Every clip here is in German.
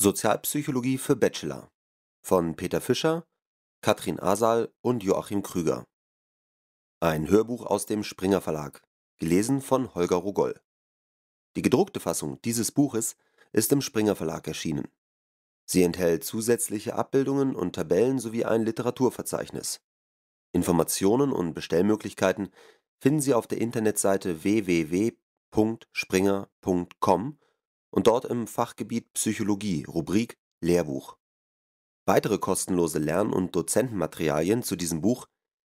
Sozialpsychologie für Bachelor von Peter Fischer, Katrin Asal und Joachim Krüger. Ein Hörbuch aus dem Springer Verlag, gelesen von Holger Rogoll. Die gedruckte Fassung dieses Buches ist im Springer Verlag erschienen. Sie enthält zusätzliche Abbildungen und Tabellen sowie ein Literaturverzeichnis. Informationen und Bestellmöglichkeiten finden Sie auf der Internetseite www.springer.com und dort im Fachgebiet Psychologie, Rubrik Lehrbuch. Weitere kostenlose Lern- und Dozentenmaterialien zu diesem Buch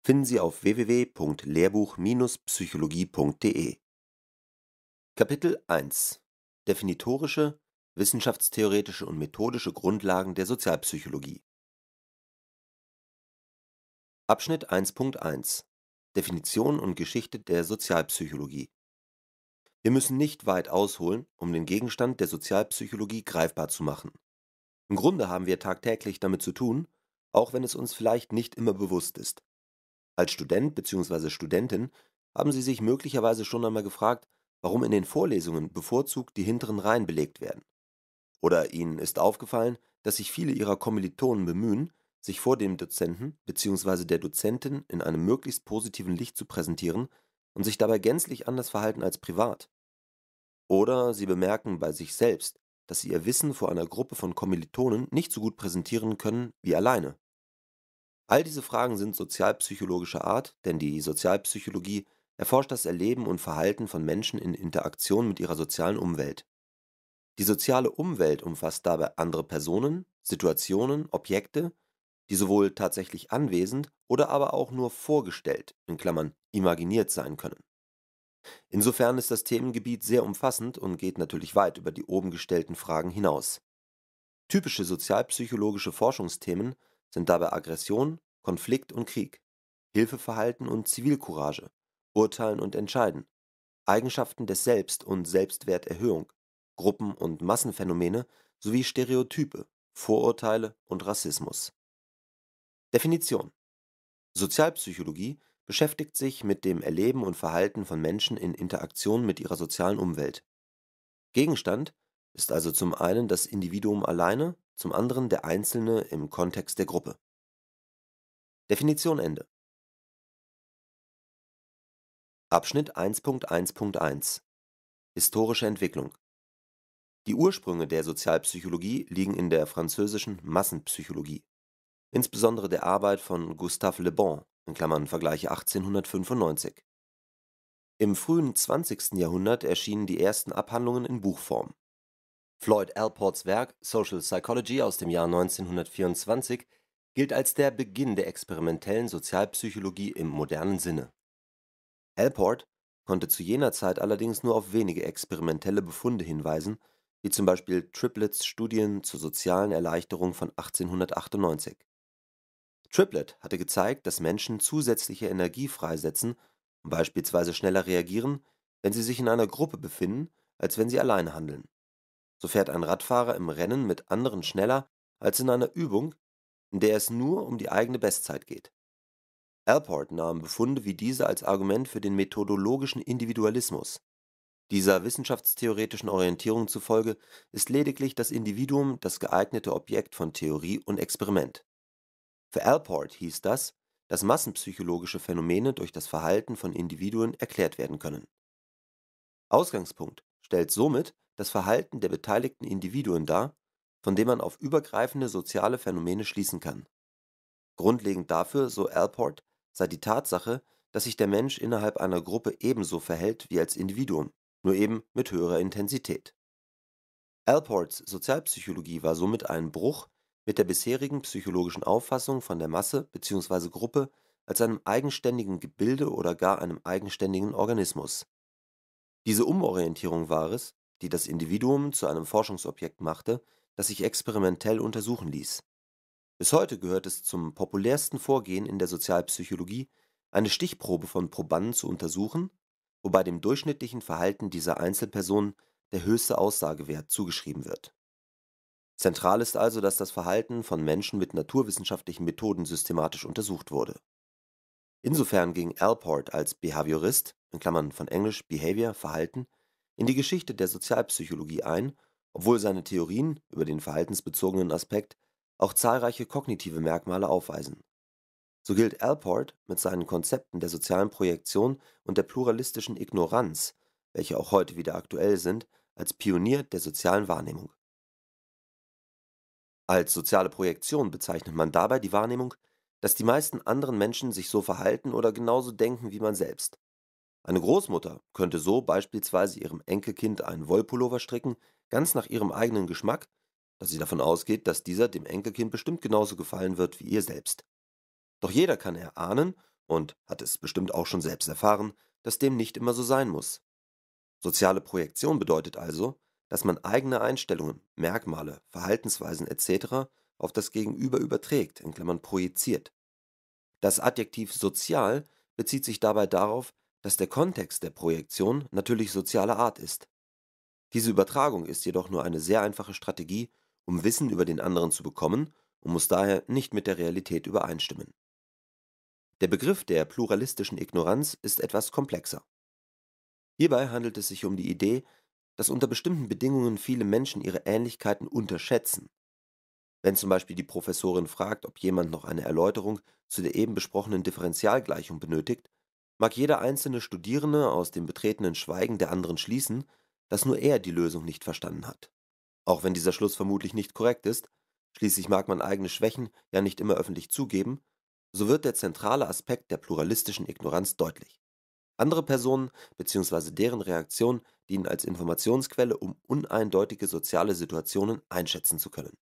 finden Sie auf www.lehrbuch-psychologie.de. Kapitel 1 Definitorische, wissenschaftstheoretische und methodische Grundlagen der Sozialpsychologie. Abschnitt 1.1 Definition und Geschichte der Sozialpsychologie wir müssen nicht weit ausholen, um den Gegenstand der Sozialpsychologie greifbar zu machen. Im Grunde haben wir tagtäglich damit zu tun, auch wenn es uns vielleicht nicht immer bewusst ist. Als Student bzw. Studentin haben Sie sich möglicherweise schon einmal gefragt, warum in den Vorlesungen bevorzugt die hinteren Reihen belegt werden. Oder Ihnen ist aufgefallen, dass sich viele Ihrer Kommilitonen bemühen, sich vor dem Dozenten bzw. der Dozentin in einem möglichst positiven Licht zu präsentieren, und sich dabei gänzlich anders verhalten als privat. Oder sie bemerken bei sich selbst, dass sie ihr Wissen vor einer Gruppe von Kommilitonen nicht so gut präsentieren können wie alleine. All diese Fragen sind sozialpsychologischer Art, denn die Sozialpsychologie erforscht das Erleben und Verhalten von Menschen in Interaktion mit ihrer sozialen Umwelt. Die soziale Umwelt umfasst dabei andere Personen, Situationen, Objekte, die sowohl tatsächlich anwesend oder aber auch nur vorgestellt in Klammern imaginiert sein können. Insofern ist das Themengebiet sehr umfassend und geht natürlich weit über die oben gestellten Fragen hinaus. Typische sozialpsychologische Forschungsthemen sind dabei Aggression, Konflikt und Krieg, Hilfeverhalten und Zivilcourage, Urteilen und Entscheiden, Eigenschaften des Selbst und Selbstwerterhöhung, Gruppen- und Massenphänomene sowie Stereotype, Vorurteile und Rassismus. Definition Sozialpsychologie beschäftigt sich mit dem Erleben und Verhalten von Menschen in Interaktion mit ihrer sozialen Umwelt. Gegenstand ist also zum einen das Individuum alleine, zum anderen der Einzelne im Kontext der Gruppe. Definition Ende. Abschnitt 1.1.1 Historische Entwicklung Die Ursprünge der Sozialpsychologie liegen in der französischen Massenpsychologie insbesondere der Arbeit von Gustave Le Bon (vgl. 1895). Im frühen 20. Jahrhundert erschienen die ersten Abhandlungen in Buchform. Floyd Alports Werk Social Psychology aus dem Jahr (1924) gilt als der Beginn der experimentellen Sozialpsychologie im modernen Sinne. Alport konnte zu jener Zeit allerdings nur auf wenige experimentelle Befunde hinweisen, wie zum Beispiel Triplets Studien zur sozialen Erleichterung von 1898 Triplet hatte gezeigt, dass Menschen zusätzliche Energie freisetzen und beispielsweise schneller reagieren, wenn sie sich in einer Gruppe befinden, als wenn sie allein handeln. So fährt ein Radfahrer im Rennen mit anderen schneller als in einer Übung, in der es nur um die eigene Bestzeit geht. Alport nahm Befunde wie diese als Argument für den methodologischen Individualismus. Dieser wissenschaftstheoretischen Orientierung zufolge ist lediglich das Individuum das geeignete Objekt von Theorie und Experiment für Alport hieß das, dass massenpsychologische Phänomene durch das Verhalten von Individuen erklärt werden können. Ausgangspunkt stellt somit das Verhalten der beteiligten Individuen dar, von dem man auf übergreifende soziale Phänomene schließen kann. Grundlegend dafür, so Alport, sei die Tatsache, dass sich der Mensch innerhalb einer Gruppe ebenso verhält wie als Individuum, nur eben mit höherer Intensität. Alports Sozialpsychologie war somit ein Bruch mit der bisherigen psychologischen Auffassung von der Masse bzw. Gruppe als einem eigenständigen Gebilde oder gar einem eigenständigen Organismus. Diese Umorientierung war es, die das Individuum zu einem Forschungsobjekt machte, das sich experimentell untersuchen ließ. Bis heute gehört es zum populärsten Vorgehen in der Sozialpsychologie, eine Stichprobe von Probanden zu untersuchen, wobei dem durchschnittlichen Verhalten dieser Einzelpersonen der höchste Aussagewert zugeschrieben wird Zentral ist also, dass das Verhalten von Menschen mit naturwissenschaftlichen Methoden systematisch untersucht wurde. Insofern ging Alport als Behaviorist (von englisch behavior „ Verhalten “) in die Geschichte der Sozialpsychologie ein, obwohl seine Theorien über den verhaltensbezogenen Aspekt auch zahlreiche kognitive Merkmale aufweisen. So gilt Alport mit seinen Konzepten der sozialen Projektion und der pluralistischen Ignoranz, welche auch heute wieder aktuell sind, als Pionier der sozialen Wahrnehmung als soziale Projektion bezeichnet man dabei die Wahrnehmung, dass die meisten anderen Menschen sich so verhalten oder genauso denken wie man selbst. Eine Großmutter könnte so beispielsweise ihrem Enkelkind einen Wollpullover stricken, ganz nach ihrem eigenen Geschmack, dass sie davon ausgeht, dass dieser dem Enkelkind bestimmt genauso gefallen wird wie ihr selbst. Doch jeder kann erahnen und hat es bestimmt auch schon selbst erfahren, dass dem nicht immer so sein muss. Soziale Projektion bedeutet also, dass man eigene Einstellungen, Merkmale, Verhaltensweisen etc. auf das Gegenüber überträgt (projiziert). Das Adjektiv sozial bezieht sich dabei darauf, dass der Kontext der Projektion natürlich sozialer Art ist. Diese Übertragung ist jedoch nur eine sehr einfache Strategie, um Wissen über den anderen zu bekommen und muss daher nicht mit der Realität übereinstimmen. Der Begriff der pluralistischen Ignoranz ist etwas komplexer. Hierbei handelt es sich um die Idee, dass unter bestimmten Bedingungen viele Menschen ihre Ähnlichkeiten unterschätzen. Wenn zum Beispiel die Professorin fragt, ob jemand noch eine Erläuterung zu der eben besprochenen Differentialgleichung benötigt, mag jeder einzelne Studierende aus dem betretenen Schweigen der anderen schließen, dass nur er die Lösung nicht verstanden hat. Auch wenn dieser Schluss vermutlich nicht korrekt ist, schließlich mag man eigene Schwächen ja nicht immer öffentlich zugeben, so wird der zentrale Aspekt der pluralistischen Ignoranz deutlich. Andere Personen bzw. deren Reaktion dienen als Informationsquelle, um uneindeutige soziale Situationen einschätzen zu können.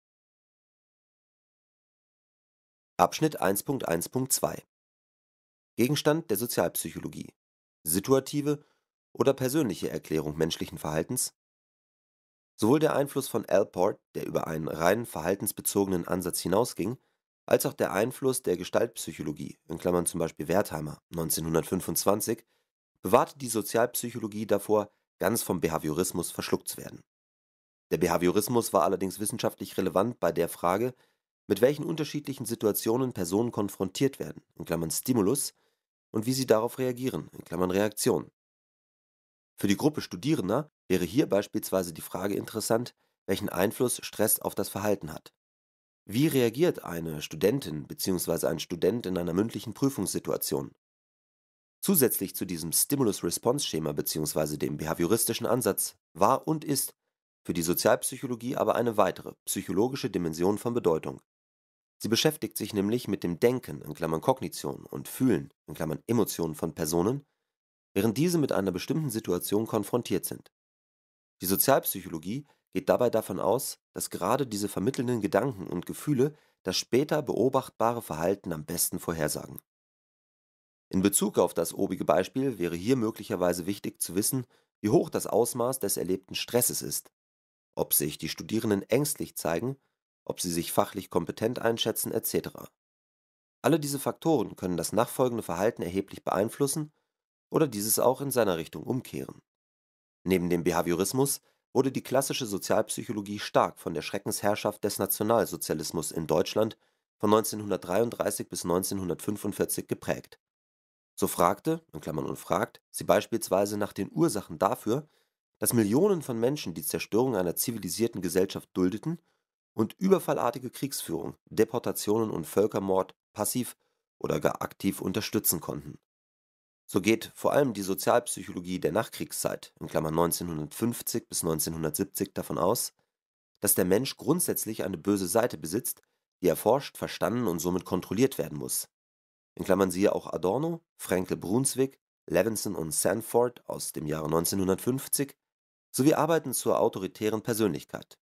Abschnitt 1.1.2 Gegenstand der Sozialpsychologie Situative oder persönliche Erklärung menschlichen Verhaltens Sowohl der Einfluss von Alport, der über einen rein verhaltensbezogenen Ansatz hinausging, als auch der Einfluss der Gestaltpsychologie (z. B. Wertheimer, 1925) bewahrte die Sozialpsychologie davor, ganz vom Behaviorismus verschluckt zu werden. Der Behaviorismus war allerdings wissenschaftlich relevant bei der Frage, mit welchen unterschiedlichen Situationen Personen konfrontiert werden (Stimulus) und wie sie darauf reagieren (Reaktion). Für die Gruppe Studierender wäre hier beispielsweise die Frage interessant, welchen Einfluss Stress auf das Verhalten hat. Wie reagiert eine Studentin bzw. ein Student in einer mündlichen Prüfungssituation Zusätzlich zu diesem Stimulus-Response-Schema bzw. dem behavioristischen Ansatz war und ist für die Sozialpsychologie aber eine weitere, psychologische Dimension von Bedeutung. Sie beschäftigt sich nämlich mit dem Denken (Kognition) und Fühlen (Emotionen) von Personen, während diese mit einer bestimmten Situation konfrontiert sind. Die Sozialpsychologie geht dabei davon aus, dass gerade diese vermittelnden Gedanken und Gefühle das später beobachtbare Verhalten am besten vorhersagen in Bezug auf das obige Beispiel wäre hier möglicherweise wichtig zu wissen, wie hoch das Ausmaß des erlebten Stresses ist, ob sich die Studierenden ängstlich zeigen, ob sie sich fachlich kompetent einschätzen etc. Alle diese Faktoren können das nachfolgende Verhalten erheblich beeinflussen oder dieses auch in seiner Richtung umkehren. Neben dem Behaviorismus wurde die klassische Sozialpsychologie stark von der Schreckensherrschaft des Nationalsozialismus in Deutschland von 1933 bis 1945 geprägt. So fragte (in Klammern und fragt) sie beispielsweise nach den Ursachen dafür, dass Millionen von Menschen die Zerstörung einer zivilisierten Gesellschaft duldeten und überfallartige Kriegsführung, Deportationen und Völkermord passiv oder gar aktiv unterstützen konnten. So geht vor allem die Sozialpsychologie der Nachkriegszeit (1950 bis 1970) davon aus, dass der Mensch grundsätzlich eine böse Seite besitzt, die erforscht, verstanden und somit kontrolliert werden muss in Klammern siehe auch Adorno, fraenkel Brunswick, Levinson und Sanford aus dem Jahre 1950 sowie Arbeiten zur autoritären Persönlichkeit.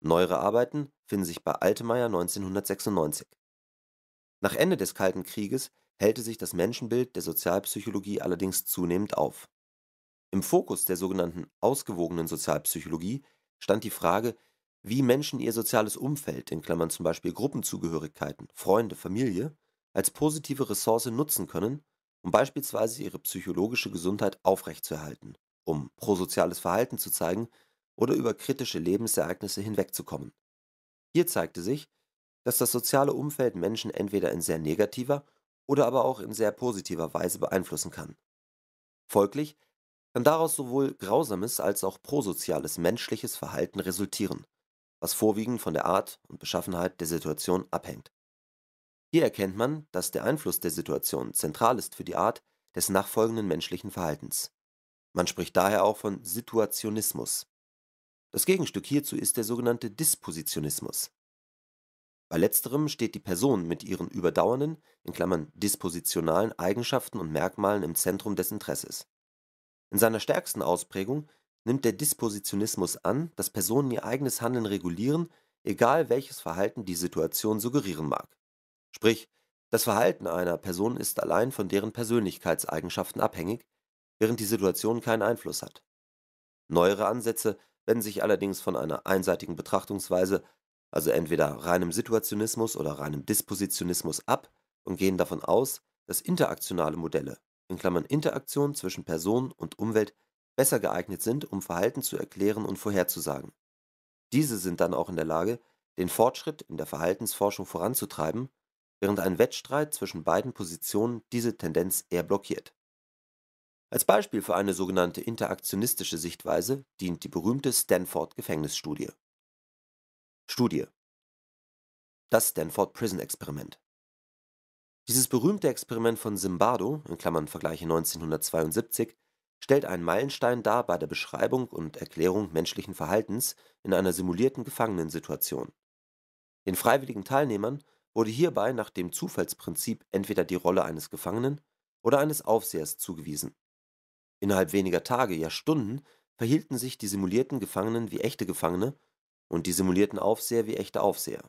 Neuere Arbeiten finden sich bei Altemeyer (1996). Nach Ende des Kalten Krieges hält sich das Menschenbild der Sozialpsychologie allerdings zunehmend auf. Im Fokus der sogenannten ausgewogenen Sozialpsychologie stand die Frage, wie Menschen ihr soziales Umfeld in Klammern zum Beispiel Gruppenzugehörigkeiten, Freunde, Familie als positive Ressource nutzen können, um beispielsweise ihre psychologische Gesundheit aufrechtzuerhalten, um prosoziales Verhalten zu zeigen oder über kritische Lebensereignisse hinwegzukommen. Hier zeigte sich, dass das soziale Umfeld Menschen entweder in sehr negativer oder aber auch in sehr positiver Weise beeinflussen kann. Folglich kann daraus sowohl grausames als auch prosoziales menschliches Verhalten resultieren, was vorwiegend von der Art und Beschaffenheit der Situation abhängt. Hier erkennt man, dass der Einfluss der Situation zentral ist für die Art des nachfolgenden menschlichen Verhaltens. Man spricht daher auch von Situationismus. Das Gegenstück hierzu ist der sogenannte Dispositionismus. Bei letzterem steht die Person mit ihren überdauernden in Klammern (dispositionalen) Eigenschaften und Merkmalen im Zentrum des Interesses. In seiner stärksten Ausprägung nimmt der Dispositionismus an, dass Personen ihr eigenes Handeln regulieren, egal welches Verhalten die Situation suggerieren mag Sprich, das Verhalten einer Person ist allein von deren Persönlichkeitseigenschaften abhängig, während die Situation keinen Einfluss hat. Neuere Ansätze wenden sich allerdings von einer einseitigen Betrachtungsweise, also entweder reinem Situationismus oder reinem Dispositionismus ab und gehen davon aus, dass interaktionale Modelle, in Klammern Interaktion zwischen Person und Umwelt, besser geeignet sind, um Verhalten zu erklären und vorherzusagen. Diese sind dann auch in der Lage, den Fortschritt in der Verhaltensforschung voranzutreiben während ein Wettstreit zwischen beiden Positionen diese Tendenz eher blockiert. Als Beispiel für eine sogenannte interaktionistische Sichtweise dient die berühmte Stanford-Gefängnisstudie. Studie Das Stanford Prison Experiment Dieses berühmte Experiment von Zimbardo (Vergleiche 1972) stellt einen Meilenstein dar bei der Beschreibung und Erklärung menschlichen Verhaltens in einer simulierten Gefangenensituation. Den freiwilligen Teilnehmern wurde hierbei nach dem Zufallsprinzip entweder die Rolle eines Gefangenen oder eines Aufsehers zugewiesen. Innerhalb weniger Tage, ja Stunden, verhielten sich die simulierten Gefangenen wie echte Gefangene und die simulierten Aufseher wie echte Aufseher.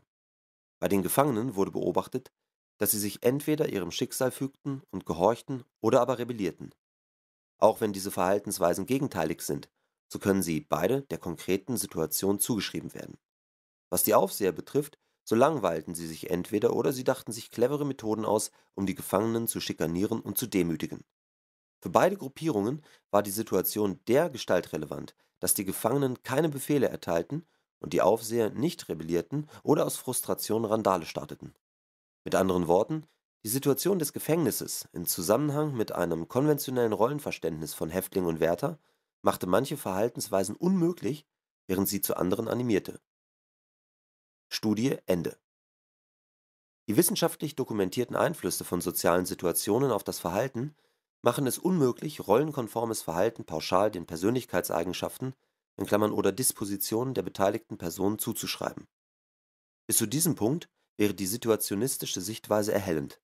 Bei den Gefangenen wurde beobachtet, dass sie sich entweder ihrem Schicksal fügten und gehorchten oder aber rebellierten. Auch wenn diese Verhaltensweisen gegenteilig sind, so können sie beide der konkreten Situation zugeschrieben werden. Was die Aufseher betrifft, so langweilten sie sich entweder oder sie dachten sich clevere Methoden aus, um die Gefangenen zu schikanieren und zu demütigen. Für beide Gruppierungen war die Situation dergestalt relevant, dass die Gefangenen keine Befehle erteilten und die Aufseher nicht rebellierten oder aus Frustration Randale starteten. Mit anderen Worten, die Situation des Gefängnisses in Zusammenhang mit einem konventionellen Rollenverständnis von Häftling und Wärter machte manche Verhaltensweisen unmöglich, während sie zu anderen animierte Studie Ende. Die wissenschaftlich dokumentierten Einflüsse von sozialen Situationen auf das Verhalten machen es unmöglich, rollenkonformes Verhalten pauschal den Persönlichkeitseigenschaften (oder Dispositionen) der beteiligten Personen zuzuschreiben. Bis zu diesem Punkt wäre die situationistische Sichtweise erhellend.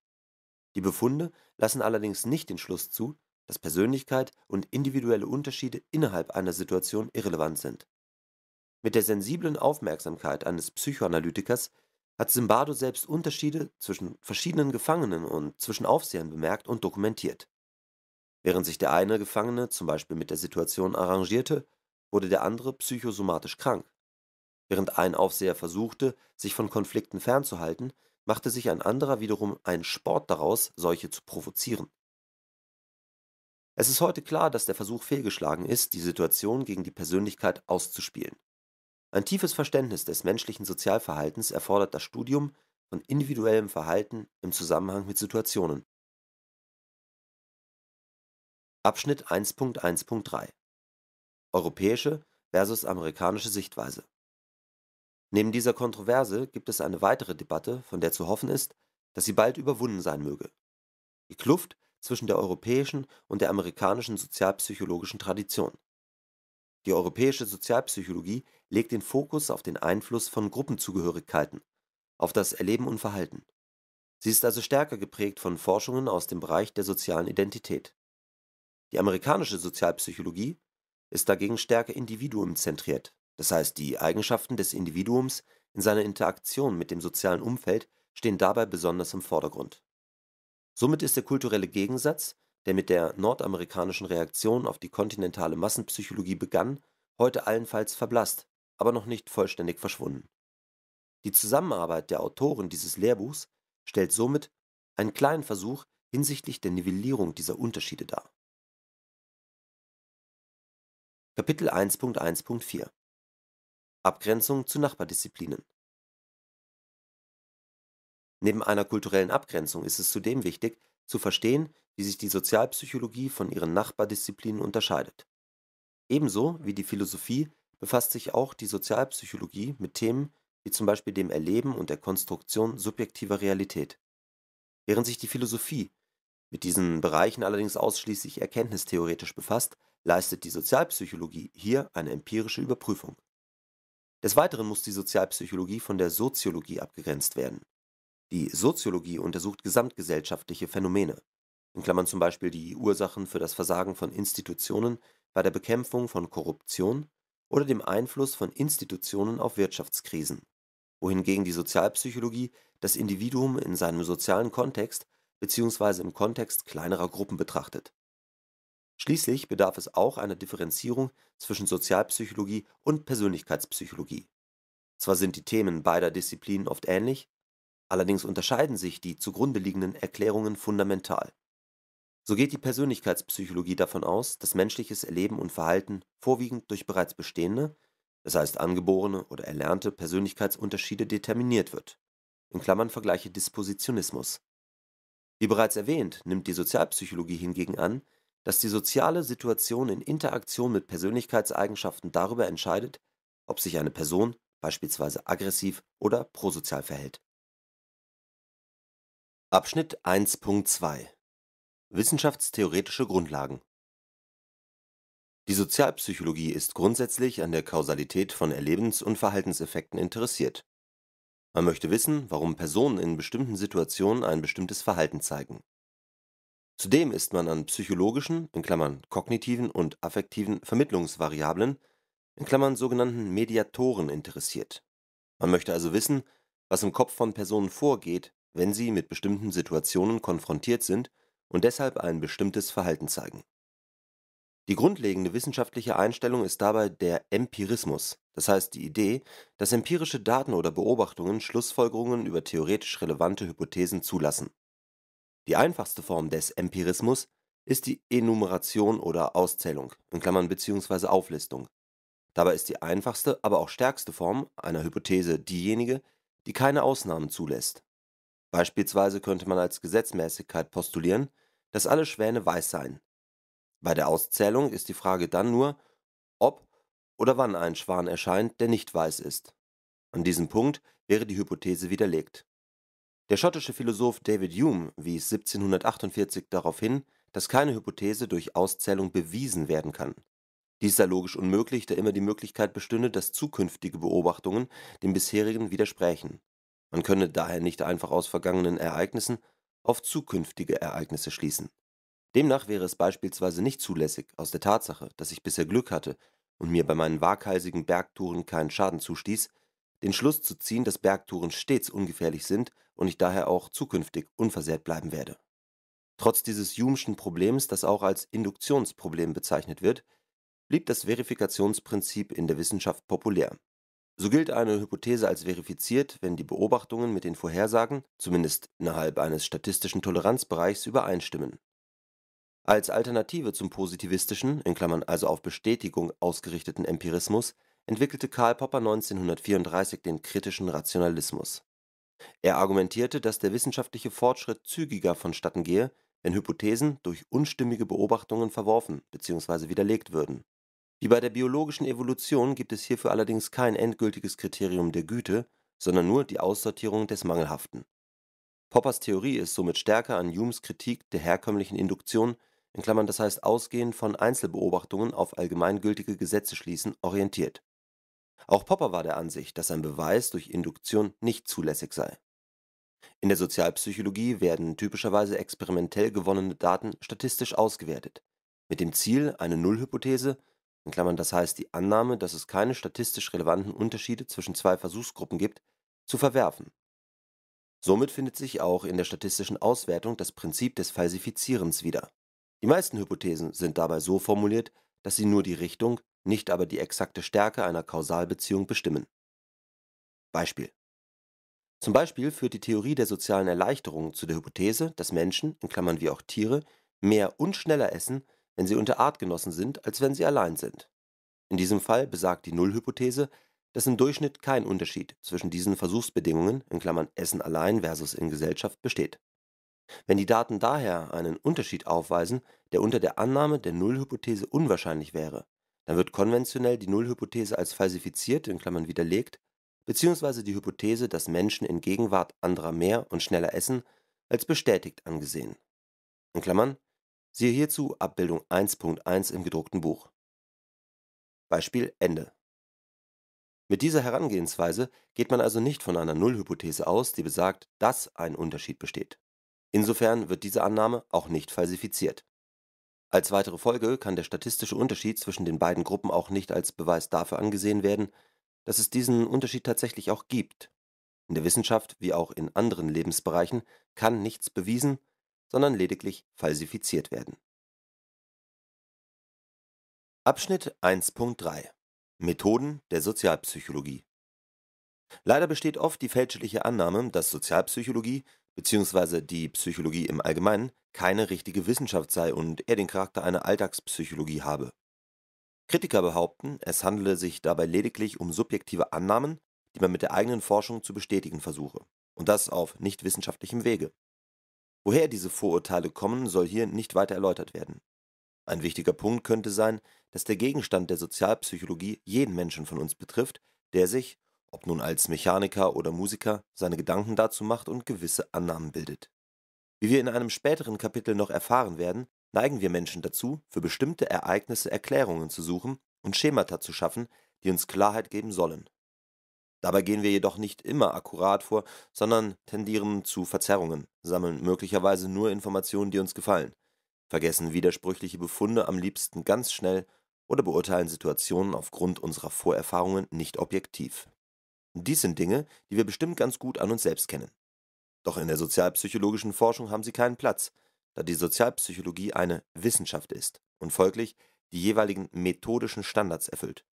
Die Befunde lassen allerdings nicht den Schluss zu, dass Persönlichkeit und individuelle Unterschiede innerhalb einer Situation irrelevant sind mit der sensiblen Aufmerksamkeit eines Psychoanalytikers hat Simbardo selbst Unterschiede zwischen verschiedenen Gefangenen und zwischen Aufsehern bemerkt und dokumentiert. Während sich der eine Gefangene zum Beispiel mit der Situation arrangierte, wurde der andere psychosomatisch krank. Während ein Aufseher versuchte, sich von Konflikten fernzuhalten, machte sich ein anderer wiederum einen Sport daraus, solche zu provozieren. Es ist heute klar, dass der Versuch fehlgeschlagen ist, die Situation gegen die Persönlichkeit auszuspielen. Ein tiefes Verständnis des menschlichen Sozialverhaltens erfordert das Studium von individuellem Verhalten im Zusammenhang mit Situationen. Abschnitt 1.1.3 Europäische versus amerikanische Sichtweise Neben dieser Kontroverse gibt es eine weitere Debatte, von der zu hoffen ist, dass sie bald überwunden sein möge. Die Kluft zwischen der europäischen und der amerikanischen sozialpsychologischen Tradition die europäische Sozialpsychologie legt den Fokus auf den Einfluss von Gruppenzugehörigkeiten auf das Erleben und Verhalten. Sie ist also stärker geprägt von Forschungen aus dem Bereich der sozialen Identität. Die amerikanische Sozialpsychologie ist dagegen stärker individuumzentriert, das heißt, die Eigenschaften des Individuums in seiner Interaktion mit dem sozialen Umfeld stehen dabei besonders im Vordergrund. Somit ist der kulturelle Gegensatz der mit der nordamerikanischen Reaktion auf die kontinentale Massenpsychologie begann, heute allenfalls verblasst, aber noch nicht vollständig verschwunden. Die Zusammenarbeit der Autoren dieses Lehrbuchs stellt somit einen kleinen Versuch hinsichtlich der Nivellierung dieser Unterschiede dar. Kapitel 1.1.4 Abgrenzung zu Nachbardisziplinen Neben einer kulturellen Abgrenzung ist es zudem wichtig zu verstehen, wie sich die Sozialpsychologie von ihren Nachbardisziplinen unterscheidet. Ebenso wie die Philosophie befasst sich auch die Sozialpsychologie mit Themen wie zum Beispiel dem Erleben und der Konstruktion subjektiver Realität. Während sich die Philosophie mit diesen Bereichen allerdings ausschließlich erkenntnistheoretisch befasst, leistet die Sozialpsychologie hier eine empirische Überprüfung. Des Weiteren muss die Sozialpsychologie von der Soziologie abgegrenzt werden die Soziologie untersucht gesamtgesellschaftliche Phänomene in Klammern (zum Beispiel die Ursachen für das Versagen von Institutionen bei der Bekämpfung von Korruption oder dem Einfluss von Institutionen auf Wirtschaftskrisen), wohingegen die Sozialpsychologie das Individuum in seinem sozialen Kontext bzw. im Kontext kleinerer Gruppen betrachtet. Schließlich bedarf es auch einer Differenzierung zwischen Sozialpsychologie und Persönlichkeitspsychologie. Zwar sind die Themen beider Disziplinen oft ähnlich Allerdings unterscheiden sich die zugrunde liegenden Erklärungen fundamental. So geht die Persönlichkeitspsychologie davon aus, dass menschliches Erleben und Verhalten vorwiegend durch bereits bestehende, das heißt angeborene oder erlernte Persönlichkeitsunterschiede determiniert wird. In Klammern vergleiche Dispositionismus. Wie bereits erwähnt, nimmt die Sozialpsychologie hingegen an, dass die soziale Situation in Interaktion mit Persönlichkeitseigenschaften darüber entscheidet, ob sich eine Person beispielsweise aggressiv oder prosozial verhält Abschnitt 1.2 Wissenschaftstheoretische Grundlagen Die Sozialpsychologie ist grundsätzlich an der Kausalität von Erlebens- und Verhaltenseffekten interessiert. Man möchte wissen, warum Personen in bestimmten Situationen ein bestimmtes Verhalten zeigen. Zudem ist man an psychologischen in Klammern (kognitiven und affektiven) Vermittlungsvariablen in Klammern (sogenannten Mediatoren) interessiert. Man möchte also wissen, was im Kopf von Personen vorgeht wenn sie mit bestimmten Situationen konfrontiert sind und deshalb ein bestimmtes Verhalten zeigen. Die grundlegende wissenschaftliche Einstellung ist dabei der Empirismus, das heißt die Idee, dass empirische Daten oder Beobachtungen Schlussfolgerungen über theoretisch relevante Hypothesen zulassen. Die einfachste Form des Empirismus ist die Enumeration oder Auszählung in Klammern (bzw. Auflistung). Dabei ist die einfachste, aber auch stärkste Form einer Hypothese diejenige, die keine Ausnahmen zulässt Beispielsweise könnte man als Gesetzmäßigkeit postulieren, dass alle Schwäne weiß seien. Bei der Auszählung ist die Frage dann nur, ob oder wann ein Schwan erscheint, der nicht weiß ist. An diesem Punkt wäre die Hypothese widerlegt. Der schottische Philosoph David Hume wies 1748 darauf hin, dass keine Hypothese durch Auszählung bewiesen werden kann. Dies sei logisch unmöglich, da immer die Möglichkeit bestünde, dass zukünftige Beobachtungen dem bisherigen widersprächen man könne daher nicht einfach aus vergangenen Ereignissen auf zukünftige Ereignisse schließen. Demnach wäre es beispielsweise nicht zulässig, aus der Tatsache, dass ich bisher Glück hatte und mir bei meinen waghalsigen Bergtouren keinen Schaden zustieß, den Schluss zu ziehen, dass Bergtouren stets ungefährlich sind und ich daher auch zukünftig unversehrt bleiben werde. Trotz dieses Hume'schen Problems, das auch als Induktionsproblem bezeichnet wird, blieb das Verifikationsprinzip in der Wissenschaft populär so gilt eine Hypothese als verifiziert, wenn die Beobachtungen mit den Vorhersagen, zumindest innerhalb eines statistischen Toleranzbereichs, übereinstimmen. Als Alternative zum positivistischen in Klammern (also auf Bestätigung ausgerichteten) Empirismus entwickelte Karl Popper 1934 den kritischen Rationalismus. Er argumentierte, dass der wissenschaftliche Fortschritt zügiger vonstatten gehe, wenn Hypothesen durch unstimmige Beobachtungen verworfen bzw. widerlegt würden wie bei der biologischen Evolution gibt es hierfür allerdings kein endgültiges Kriterium der Güte, sondern nur die Aussortierung des Mangelhaften. Poppers Theorie ist somit stärker an Humes Kritik der herkömmlichen Induktion (das heißt ausgehend von Einzelbeobachtungen auf allgemeingültige Gesetze schließen) orientiert. Auch Popper war der Ansicht, dass ein Beweis durch Induktion nicht zulässig sei. In der Sozialpsychologie werden typischerweise experimentell gewonnene Daten statistisch ausgewertet, mit dem Ziel, eine Nullhypothese in Klammern, das heißt die Annahme, dass es keine statistisch relevanten Unterschiede zwischen zwei Versuchsgruppen gibt, zu verwerfen. Somit findet sich auch in der statistischen Auswertung das Prinzip des Falsifizierens wieder. Die meisten Hypothesen sind dabei so formuliert, dass sie nur die Richtung, nicht aber die exakte Stärke einer Kausalbeziehung bestimmen. Beispiel Zum Beispiel führt die Theorie der sozialen Erleichterung zu der Hypothese, dass Menschen (in Klammern wie auch Tiere) mehr und schneller essen, wenn sie unter Artgenossen sind, als wenn sie allein sind. In diesem Fall besagt die Nullhypothese, dass im Durchschnitt kein Unterschied zwischen diesen Versuchsbedingungen in Klammern (Essen allein versus in Gesellschaft) besteht. Wenn die Daten daher einen Unterschied aufweisen, der unter der Annahme der Nullhypothese unwahrscheinlich wäre, dann wird konventionell die Nullhypothese als falsifiziert in Klammern (widerlegt) beziehungsweise die Hypothese, dass Menschen in Gegenwart anderer mehr und schneller essen, als bestätigt angesehen In Klammern, Siehe hierzu Abbildung 1.1 im gedruckten Buch. Beispiel Ende. Mit dieser Herangehensweise geht man also nicht von einer Nullhypothese aus, die besagt, dass ein Unterschied besteht. Insofern wird diese Annahme auch nicht falsifiziert. Als weitere Folge kann der statistische Unterschied zwischen den beiden Gruppen auch nicht als Beweis dafür angesehen werden, dass es diesen Unterschied tatsächlich auch gibt. In der Wissenschaft wie auch in anderen Lebensbereichen kann nichts bewiesen sondern lediglich falsifiziert werden. Abschnitt 1.3 Methoden der Sozialpsychologie Leider besteht oft die fälschliche Annahme, dass Sozialpsychologie bzw. die Psychologie im Allgemeinen keine richtige Wissenschaft sei und eher den Charakter einer Alltagspsychologie habe. Kritiker behaupten, es handele sich dabei lediglich um subjektive Annahmen, die man mit der eigenen Forschung zu bestätigen versuche, und das auf nicht wissenschaftlichem Wege. Woher diese Vorurteile kommen, soll hier nicht weiter erläutert werden. Ein wichtiger Punkt könnte sein, dass der Gegenstand der Sozialpsychologie jeden Menschen von uns betrifft, der sich, ob nun als Mechaniker oder Musiker, seine Gedanken dazu macht und gewisse Annahmen bildet. Wie wir in einem späteren Kapitel noch erfahren werden, neigen wir Menschen dazu, für bestimmte Ereignisse Erklärungen zu suchen und Schemata zu schaffen, die uns Klarheit geben sollen Dabei gehen wir jedoch nicht immer akkurat vor, sondern tendieren zu Verzerrungen, sammeln möglicherweise nur Informationen, die uns gefallen, vergessen widersprüchliche Befunde am liebsten ganz schnell oder beurteilen Situationen aufgrund unserer Vorerfahrungen nicht objektiv. Dies sind Dinge, die wir bestimmt ganz gut an uns selbst kennen. Doch in der sozialpsychologischen Forschung haben sie keinen Platz, da die Sozialpsychologie eine Wissenschaft ist und folglich die jeweiligen methodischen Standards erfüllt.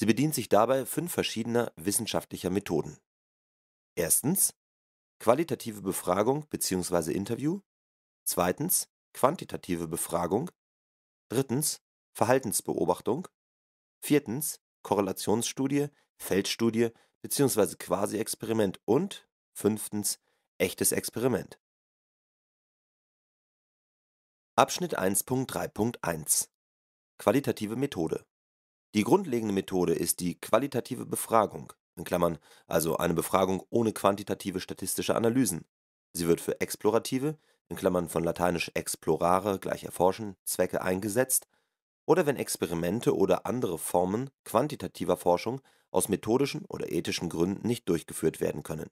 Sie bedient sich dabei fünf verschiedener wissenschaftlicher Methoden. Erstens qualitative Befragung bzw. Interview. Zweitens quantitative Befragung. Drittens Verhaltensbeobachtung. Viertens Korrelationsstudie, Feldstudie bzw. Quasi-Experiment und fünftens echtes Experiment. Abschnitt 1.3.1 Qualitative Methode die grundlegende Methode ist die qualitative Befragung (also eine Befragung ohne quantitative statistische Analysen). Sie wird für explorative (von lateinisch explorare erforschen) Zwecke eingesetzt oder wenn Experimente oder andere Formen quantitativer Forschung aus methodischen oder ethischen Gründen nicht durchgeführt werden können.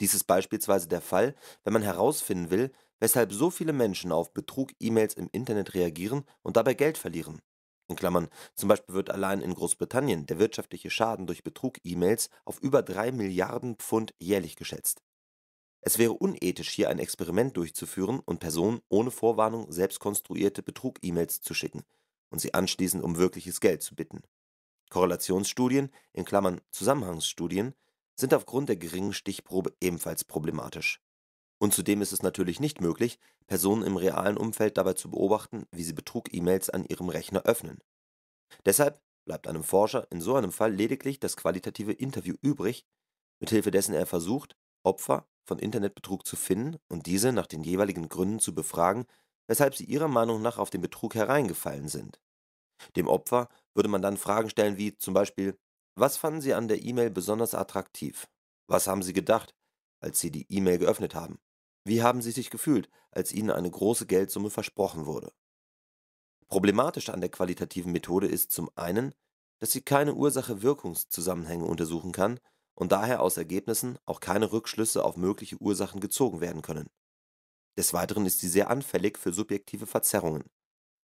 Dies ist beispielsweise der Fall, wenn man herausfinden will, weshalb so viele Menschen auf Betrug-E-Mails im Internet reagieren und dabei Geld verlieren in Klammern, zum Beispiel wird allein in Großbritannien der wirtschaftliche Schaden durch Betrug-E-Mails auf über 3 Milliarden Pfund jährlich geschätzt. Es wäre unethisch, hier ein Experiment durchzuführen und Personen ohne Vorwarnung selbst konstruierte Betrug-E-Mails zu schicken und sie anschließend um wirkliches Geld zu bitten. Korrelationsstudien, in Klammern Zusammenhangsstudien, sind aufgrund der geringen Stichprobe ebenfalls problematisch und zudem ist es natürlich nicht möglich, Personen im realen Umfeld dabei zu beobachten, wie sie Betrug-E-Mails an ihrem Rechner öffnen. Deshalb bleibt einem Forscher in so einem Fall lediglich das qualitative Interview übrig, mithilfe dessen er versucht, Opfer von Internetbetrug zu finden und diese nach den jeweiligen Gründen zu befragen, weshalb sie ihrer Meinung nach auf den Betrug hereingefallen sind. Dem Opfer würde man dann Fragen stellen wie zum Beispiel, was fanden Sie an der E-Mail besonders attraktiv? Was haben Sie gedacht, als Sie die E-Mail geöffnet haben? Wie haben Sie sich gefühlt, als Ihnen eine große Geldsumme versprochen wurde? Problematisch an der qualitativen Methode ist zum einen, dass sie keine Ursache-Wirkungszusammenhänge untersuchen kann und daher aus Ergebnissen auch keine Rückschlüsse auf mögliche Ursachen gezogen werden können. Des Weiteren ist sie sehr anfällig für subjektive Verzerrungen,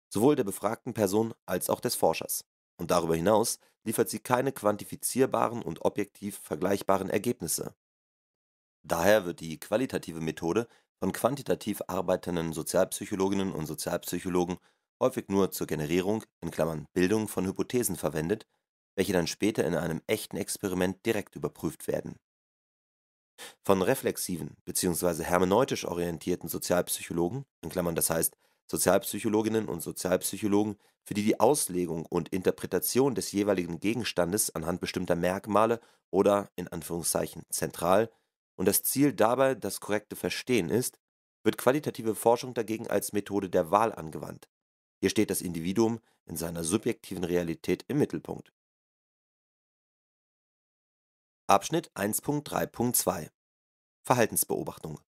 sowohl der befragten Person als auch des Forschers. Und darüber hinaus liefert sie keine quantifizierbaren und objektiv vergleichbaren Ergebnisse. Daher wird die qualitative Methode von quantitativ arbeitenden Sozialpsychologinnen und Sozialpsychologen häufig nur zur Generierung in Klammern (Bildung) von Hypothesen verwendet, welche dann später in einem echten Experiment direkt überprüft werden. Von reflexiven bzw. hermeneutisch orientierten Sozialpsychologen in Klammern (das heißt Sozialpsychologinnen und Sozialpsychologen, für die die Auslegung und Interpretation des jeweiligen Gegenstandes anhand bestimmter Merkmale oder „ in Anführungszeichen zentral und das Ziel dabei das korrekte Verstehen ist, wird qualitative Forschung dagegen als Methode der Wahl angewandt. Hier steht das Individuum in seiner subjektiven Realität im Mittelpunkt. Abschnitt 1.3.2 Verhaltensbeobachtung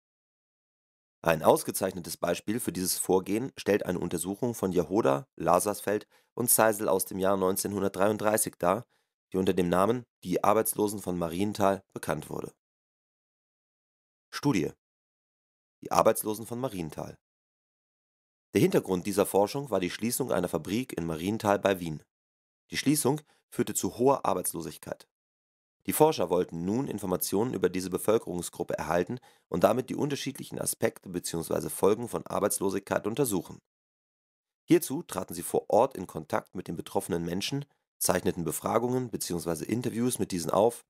Ein ausgezeichnetes Beispiel für dieses Vorgehen stellt eine Untersuchung von Jahoda, Lasersfeld und Seisel aus dem Jahr 1933 dar, die unter dem Namen Die Arbeitslosen von Marienthal bekannt wurde Studie Die Arbeitslosen von Marienthal Der Hintergrund dieser Forschung war die Schließung einer Fabrik in Marienthal bei Wien. Die Schließung führte zu hoher Arbeitslosigkeit. Die Forscher wollten nun Informationen über diese Bevölkerungsgruppe erhalten und damit die unterschiedlichen Aspekte bzw. Folgen von Arbeitslosigkeit untersuchen. Hierzu traten sie vor Ort in Kontakt mit den betroffenen Menschen, zeichneten Befragungen bzw. Interviews mit diesen auf,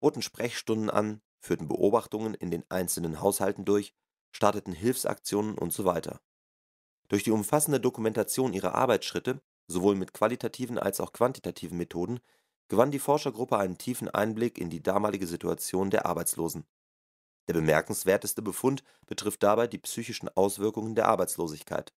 boten Sprechstunden an führten Beobachtungen in den einzelnen Haushalten durch, starteten Hilfsaktionen und so weiter. Durch die umfassende Dokumentation ihrer Arbeitsschritte, sowohl mit qualitativen als auch quantitativen Methoden, gewann die Forschergruppe einen tiefen Einblick in die damalige Situation der Arbeitslosen. Der bemerkenswerteste Befund betrifft dabei die psychischen Auswirkungen der Arbeitslosigkeit.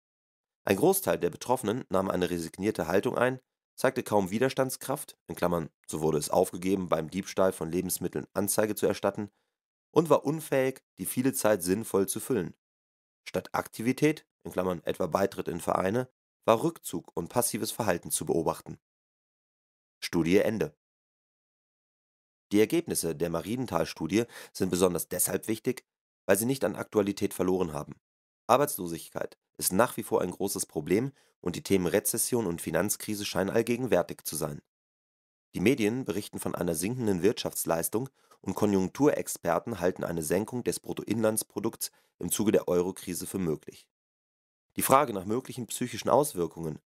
Ein Großteil der Betroffenen nahm eine resignierte Haltung ein, zeigte kaum Widerstandskraft, in Klammern, so wurde es aufgegeben, beim Diebstahl von Lebensmitteln Anzeige zu erstatten, und war unfähig, die viele Zeit sinnvoll zu füllen. Statt Aktivität in Klammern (etwa Beitritt in Vereine) war Rückzug und passives Verhalten zu beobachten. Studie Ende. Die Ergebnisse der Marienthal-Studie sind besonders deshalb wichtig, weil sie nicht an Aktualität verloren haben. Arbeitslosigkeit ist nach wie vor ein großes Problem und die Themen Rezession und Finanzkrise scheinen allgegenwärtig zu sein die Medien berichten von einer sinkenden Wirtschaftsleistung und Konjunkturexperten halten eine Senkung des Bruttoinlandsprodukts im Zuge der Euro-Krise für möglich. Die Frage nach möglichen psychischen Auswirkungen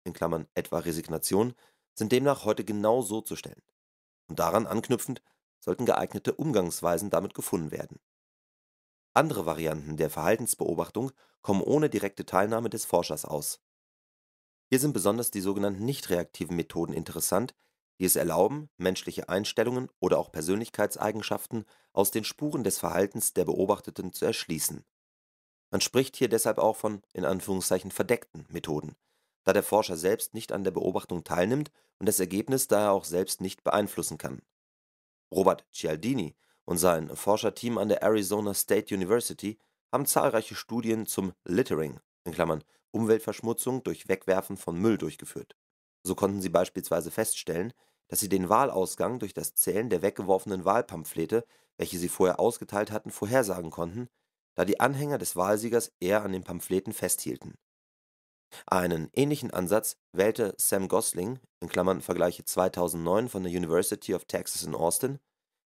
(etwa Resignation) sind demnach heute genau so zu stellen. Und daran anknüpfend sollten geeignete Umgangsweisen damit gefunden werden. Andere Varianten der Verhaltensbeobachtung kommen ohne direkte Teilnahme des Forschers aus. Hier sind besonders die sogenannten nicht reaktiven Methoden interessant die es erlauben, menschliche Einstellungen oder auch Persönlichkeitseigenschaften aus den Spuren des Verhaltens der Beobachteten zu erschließen. Man spricht hier deshalb auch von „ in Anführungszeichen verdeckten “Methoden, da der Forscher selbst nicht an der Beobachtung teilnimmt und das Ergebnis daher auch selbst nicht beeinflussen kann. Robert Cialdini und sein Forscherteam an der Arizona State University haben zahlreiche Studien zum Littering in Klammern (Umweltverschmutzung durch Wegwerfen von Müll) durchgeführt so konnten sie beispielsweise feststellen, dass sie den Wahlausgang durch das Zählen der weggeworfenen Wahlpamphlete, welche sie vorher ausgeteilt hatten, vorhersagen konnten, da die Anhänger des Wahlsiegers eher an den Pamphleten festhielten. Einen ähnlichen Ansatz wählte Sam Gosling in Klammern (Vergleiche 2009) von der University of Texas in Austin,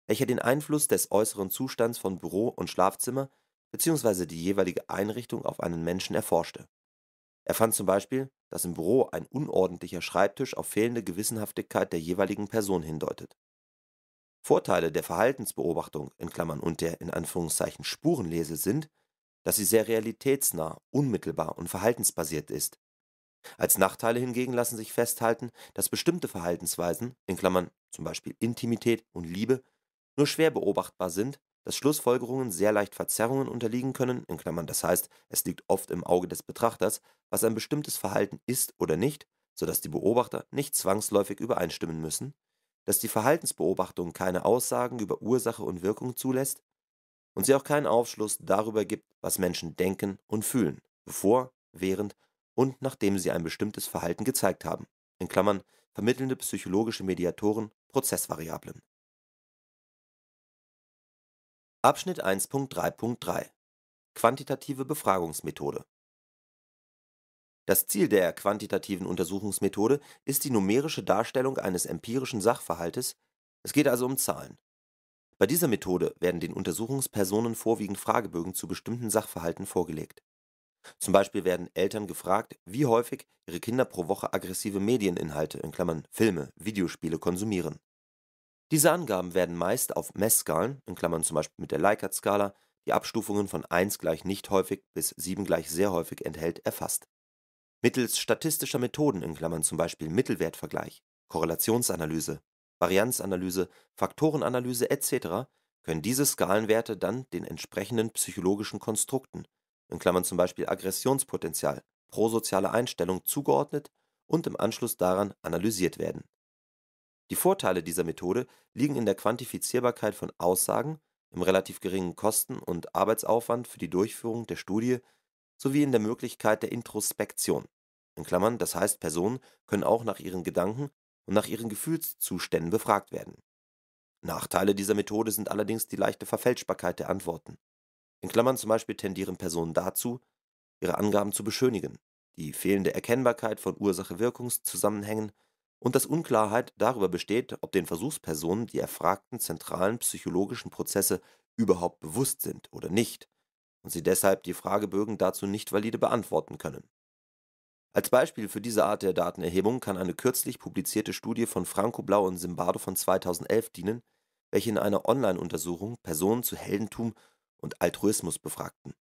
welcher den Einfluss des äußeren Zustands von Büro und Schlafzimmer bzw. die jeweilige Einrichtung auf einen Menschen erforschte er fand zum Beispiel, dass im Büro ein unordentlicher Schreibtisch auf fehlende Gewissenhaftigkeit der jeweiligen Person hindeutet. Vorteile der Verhaltensbeobachtung (und der Spurenlese) sind, dass sie sehr realitätsnah, unmittelbar und verhaltensbasiert ist. Als Nachteile hingegen lassen sich festhalten, dass bestimmte Verhaltensweisen (z. B. Intimität und Liebe) nur schwer beobachtbar sind dass Schlussfolgerungen sehr leicht Verzerrungen unterliegen können in Klammern (das heißt, es liegt oft im Auge des Betrachters, was ein bestimmtes Verhalten ist oder nicht, sodass die Beobachter nicht zwangsläufig übereinstimmen müssen), dass die Verhaltensbeobachtung keine Aussagen über Ursache und Wirkung zulässt und sie auch keinen Aufschluss darüber gibt, was Menschen denken und fühlen, bevor, während und nachdem sie ein bestimmtes Verhalten gezeigt haben in Klammern (vermittelnde psychologische Mediatoren, Prozessvariablen Abschnitt 1.3.3 Quantitative Befragungsmethode Das Ziel der quantitativen Untersuchungsmethode ist die numerische Darstellung eines empirischen Sachverhaltes, es geht also um Zahlen. Bei dieser Methode werden den Untersuchungspersonen vorwiegend Fragebögen zu bestimmten Sachverhalten vorgelegt. Zum Beispiel werden Eltern gefragt, wie häufig ihre Kinder pro Woche aggressive Medieninhalte in Klammern (Filme, Videospiele) konsumieren diese Angaben werden meist auf Messskalen in Klammern (z. B. mit der Likert-Skala, die Abstufungen von 1 nicht häufig bis 7 sehr häufig enthält) erfasst. Mittels statistischer Methoden in Klammern (z. B. Mittelwertvergleich, Korrelationsanalyse, Varianzanalyse, Faktorenanalyse etc.) können diese Skalenwerte dann den entsprechenden psychologischen Konstrukten in Klammern (z. B. Aggressionspotenzial, prosoziale Einstellung) zugeordnet und im Anschluss daran analysiert werden die Vorteile dieser Methode liegen in der Quantifizierbarkeit von Aussagen, im relativ geringen Kosten und Arbeitsaufwand für die Durchführung der Studie sowie in der Möglichkeit der Introspektion In Klammern, (das heißt Personen können auch nach ihren Gedanken und nach ihren Gefühlszuständen befragt werden). Nachteile dieser Methode sind allerdings die leichte Verfälschbarkeit der Antworten In Klammern zum Beispiel tendieren Personen dazu, ihre Angaben zu beschönigen), die fehlende Erkennbarkeit von Ursache-Wirkungs-Zusammenhängen und dass Unklarheit darüber besteht, ob den Versuchspersonen die erfragten zentralen psychologischen Prozesse überhaupt bewusst sind oder nicht und sie deshalb die Fragebögen dazu nicht valide beantworten können. Als Beispiel für diese Art der Datenerhebung kann eine kürzlich publizierte Studie von Franco Blau und Simbardo von 2011 dienen, welche in einer Online-Untersuchung Personen zu Heldentum und Altruismus befragten.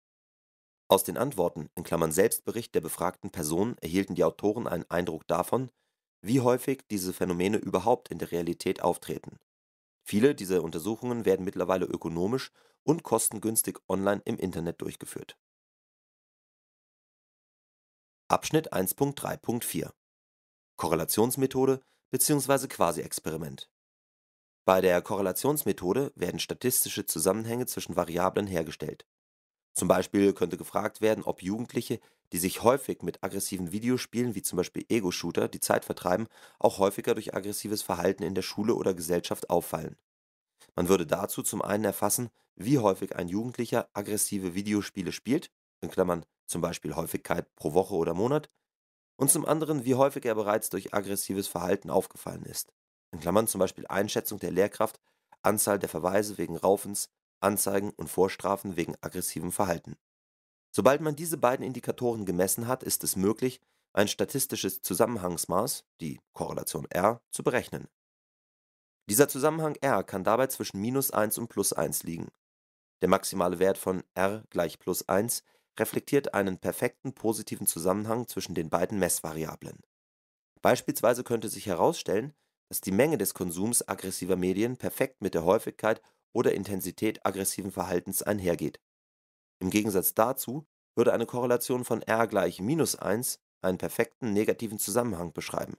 Aus den Antworten in Klammern Selbstbericht der befragten Personen erhielten die Autoren einen Eindruck davon, wie häufig diese Phänomene überhaupt in der Realität auftreten. Viele dieser Untersuchungen werden mittlerweile ökonomisch und kostengünstig online im Internet durchgeführt. Abschnitt 1.3.4 Korrelationsmethode bzw. Quasi-Experiment Bei der Korrelationsmethode werden statistische Zusammenhänge zwischen Variablen hergestellt zum Beispiel könnte gefragt werden, ob Jugendliche, die sich häufig mit aggressiven Videospielen wie zum Beispiel Ego-Shooter die Zeit vertreiben, auch häufiger durch aggressives Verhalten in der Schule oder Gesellschaft auffallen. Man würde dazu zum einen erfassen, wie häufig ein Jugendlicher aggressive Videospiele spielt, in Klammern zum Beispiel Häufigkeit pro Woche oder Monat, und zum anderen, wie häufig er bereits durch aggressives Verhalten aufgefallen ist, in Klammern zum Beispiel Einschätzung der Lehrkraft, Anzahl der Verweise wegen Raufens, Anzeigen und Vorstrafen wegen aggressivem Verhalten. Sobald man diese beiden Indikatoren gemessen hat, ist es möglich, ein statistisches Zusammenhangsmaß, die Korrelation R, zu berechnen. Dieser Zusammenhang R kann dabei zwischen minus 1 und plus 1 liegen. Der maximale Wert von R gleich plus 1 reflektiert einen perfekten positiven Zusammenhang zwischen den beiden Messvariablen. Beispielsweise könnte sich herausstellen, dass die Menge des Konsums aggressiver Medien perfekt mit der Häufigkeit oder Intensität aggressiven Verhaltens einhergeht. Im Gegensatz dazu würde eine Korrelation von R gleich minus 1 einen perfekten negativen Zusammenhang beschreiben.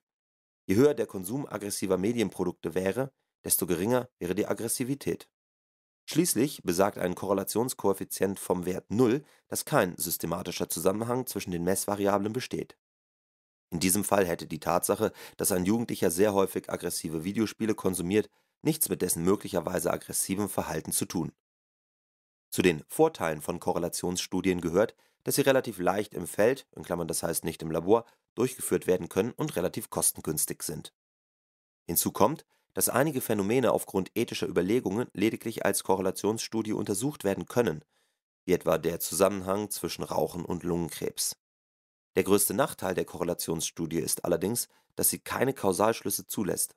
Je höher der Konsum aggressiver Medienprodukte wäre, desto geringer wäre die Aggressivität. Schließlich besagt ein Korrelationskoeffizient vom Wert 0, dass kein systematischer Zusammenhang zwischen den Messvariablen besteht. In diesem Fall hätte die Tatsache, dass ein Jugendlicher sehr häufig aggressive Videospiele konsumiert, nichts mit dessen möglicherweise aggressivem Verhalten zu tun. Zu den Vorteilen von Korrelationsstudien gehört, dass sie relativ leicht im Feld (das heißt nicht im Labor) durchgeführt werden können und relativ kostengünstig sind. Hinzu kommt, dass einige Phänomene aufgrund ethischer Überlegungen lediglich als Korrelationsstudie untersucht werden können, wie etwa der Zusammenhang zwischen Rauchen und Lungenkrebs. Der größte Nachteil der Korrelationsstudie ist allerdings, dass sie keine Kausalschlüsse zulässt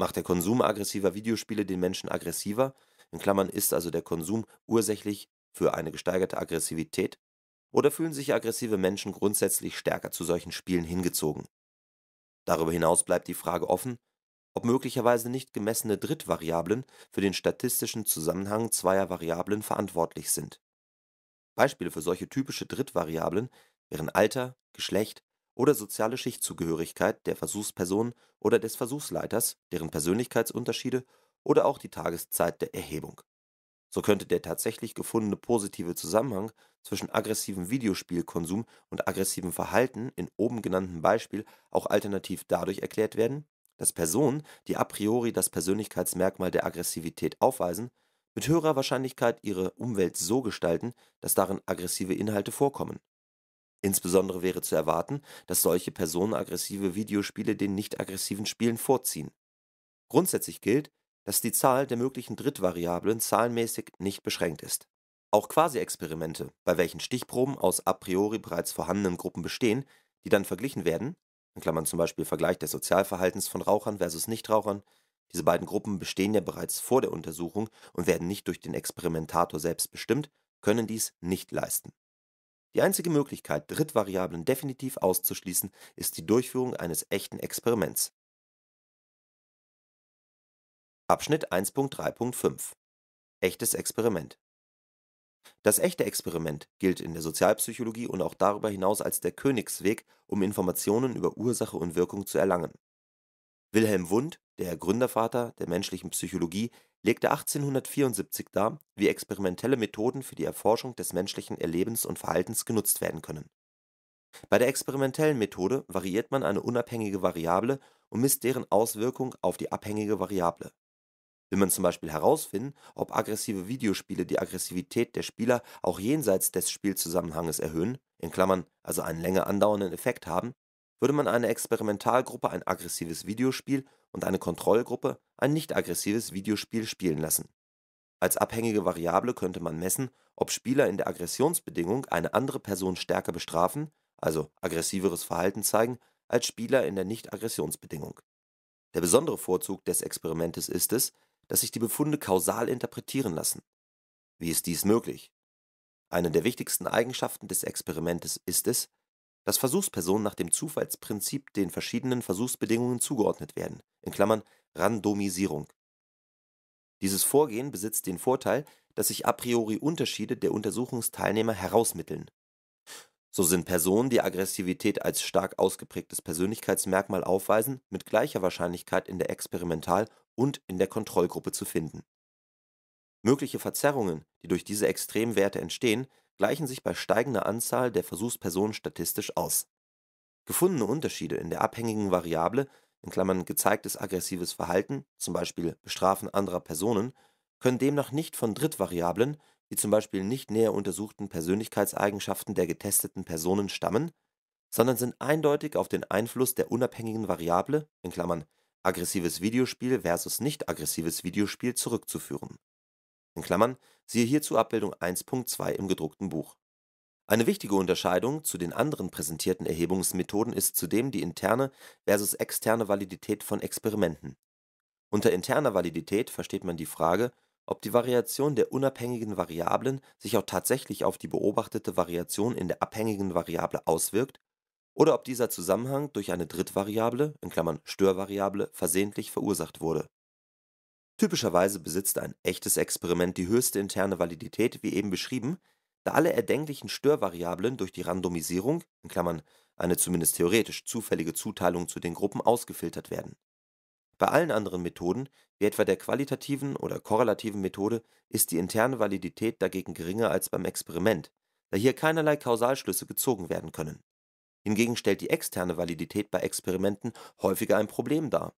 Macht der Konsum aggressiver Videospiele den Menschen aggressiver? In Klammern ist also der Konsum ursächlich für eine gesteigerte Aggressivität? Oder fühlen sich aggressive Menschen grundsätzlich stärker zu solchen Spielen hingezogen? Darüber hinaus bleibt die Frage offen, ob möglicherweise nicht gemessene Drittvariablen für den statistischen Zusammenhang zweier Variablen verantwortlich sind. Beispiele für solche typische Drittvariablen wären Alter, Geschlecht, oder soziale Schichtzugehörigkeit der Versuchsperson oder des Versuchsleiters, deren Persönlichkeitsunterschiede oder auch die Tageszeit der Erhebung. So könnte der tatsächlich gefundene positive Zusammenhang zwischen aggressivem Videospielkonsum und aggressivem Verhalten in oben genanntem Beispiel auch alternativ dadurch erklärt werden, dass Personen, die a priori das Persönlichkeitsmerkmal der Aggressivität aufweisen, mit höherer Wahrscheinlichkeit ihre Umwelt so gestalten, dass darin aggressive Inhalte vorkommen Insbesondere wäre zu erwarten, dass solche personenaggressive Videospiele den nicht-aggressiven Spielen vorziehen. Grundsätzlich gilt, dass die Zahl der möglichen Drittvariablen zahlenmäßig nicht beschränkt ist. Auch Quasi-Experimente, bei welchen Stichproben aus a priori bereits vorhandenen Gruppen bestehen, die dann verglichen werden in Klammern zum Beispiel Vergleich des Sozialverhaltens von Rauchern versus Nichtrauchern; diese beiden Gruppen bestehen ja bereits vor der Untersuchung und werden nicht durch den Experimentator selbst bestimmt), können dies nicht leisten die einzige Möglichkeit, Drittvariablen definitiv auszuschließen, ist die Durchführung eines echten Experiments. Abschnitt 1.3.5 Echtes Experiment Das echte Experiment gilt in der Sozialpsychologie und auch darüber hinaus als der Königsweg, um Informationen über Ursache und Wirkung zu erlangen. Wilhelm Wundt, der Gründervater der menschlichen Psychologie legte 1874 dar, wie experimentelle Methoden für die Erforschung des menschlichen Erlebens und Verhaltens genutzt werden können. Bei der experimentellen Methode variiert man eine unabhängige Variable und misst deren Auswirkung auf die abhängige Variable. Will man zum Beispiel herausfinden, ob aggressive Videospiele die Aggressivität der Spieler auch jenseits des Spielzusammenhanges erhöhen (also einen länger andauernden Effekt haben), würde man einer Experimentalgruppe ein aggressives Videospiel und eine Kontrollgruppe ein nicht aggressives Videospiel spielen lassen. Als abhängige Variable könnte man messen, ob Spieler in der Aggressionsbedingung eine andere Person stärker bestrafen, also aggressiveres Verhalten zeigen, als Spieler in der Nicht-Aggressionsbedingung. Der besondere Vorzug des Experimentes ist es, dass sich die Befunde kausal interpretieren lassen. Wie ist dies möglich? Eine der wichtigsten Eigenschaften des Experimentes ist es, dass Versuchspersonen nach dem Zufallsprinzip den verschiedenen Versuchsbedingungen zugeordnet werden in Klammern Randomisierung). Dieses Vorgehen besitzt den Vorteil, dass sich a priori Unterschiede der Untersuchungsteilnehmer herausmitteln. So sind Personen, die Aggressivität als stark ausgeprägtes Persönlichkeitsmerkmal aufweisen, mit gleicher Wahrscheinlichkeit in der Experimental und in der Kontrollgruppe zu finden. Mögliche Verzerrungen, die durch diese Extremwerte entstehen, gleichen sich bei steigender Anzahl der Versuchspersonen statistisch aus. Gefundene Unterschiede in der abhängigen Variable in Klammern (gezeigtes aggressives Verhalten, zum Beispiel Bestrafen anderer Personen) können demnach nicht von Drittvariablen wie zum Beispiel nicht näher untersuchten Persönlichkeitseigenschaften der getesteten Personen stammen, sondern sind eindeutig auf den Einfluss der unabhängigen Variable in Klammern (aggressives Videospiel vs. nicht-aggressives Videospiel) zurückzuführen In Klammern (siehe hierzu Abbildung 1.2 im gedruckten Buch eine wichtige Unterscheidung zu den anderen präsentierten Erhebungsmethoden ist zudem die interne versus externe Validität von Experimenten. Unter interner Validität versteht man die Frage, ob die Variation der unabhängigen Variablen sich auch tatsächlich auf die beobachtete Variation in der abhängigen Variable auswirkt oder ob dieser Zusammenhang durch eine Drittvariable (Störvariable) versehentlich verursacht wurde. Typischerweise besitzt ein echtes Experiment die höchste interne Validität wie eben beschrieben da alle erdenklichen Störvariablen durch die Randomisierung in Klammern (eine zumindest theoretisch zufällige Zuteilung zu den Gruppen) ausgefiltert werden. Bei allen anderen Methoden, wie etwa der qualitativen oder korrelativen Methode, ist die interne Validität dagegen geringer als beim Experiment, da hier keinerlei Kausalschlüsse gezogen werden können. Hingegen stellt die externe Validität bei Experimenten häufiger ein Problem dar.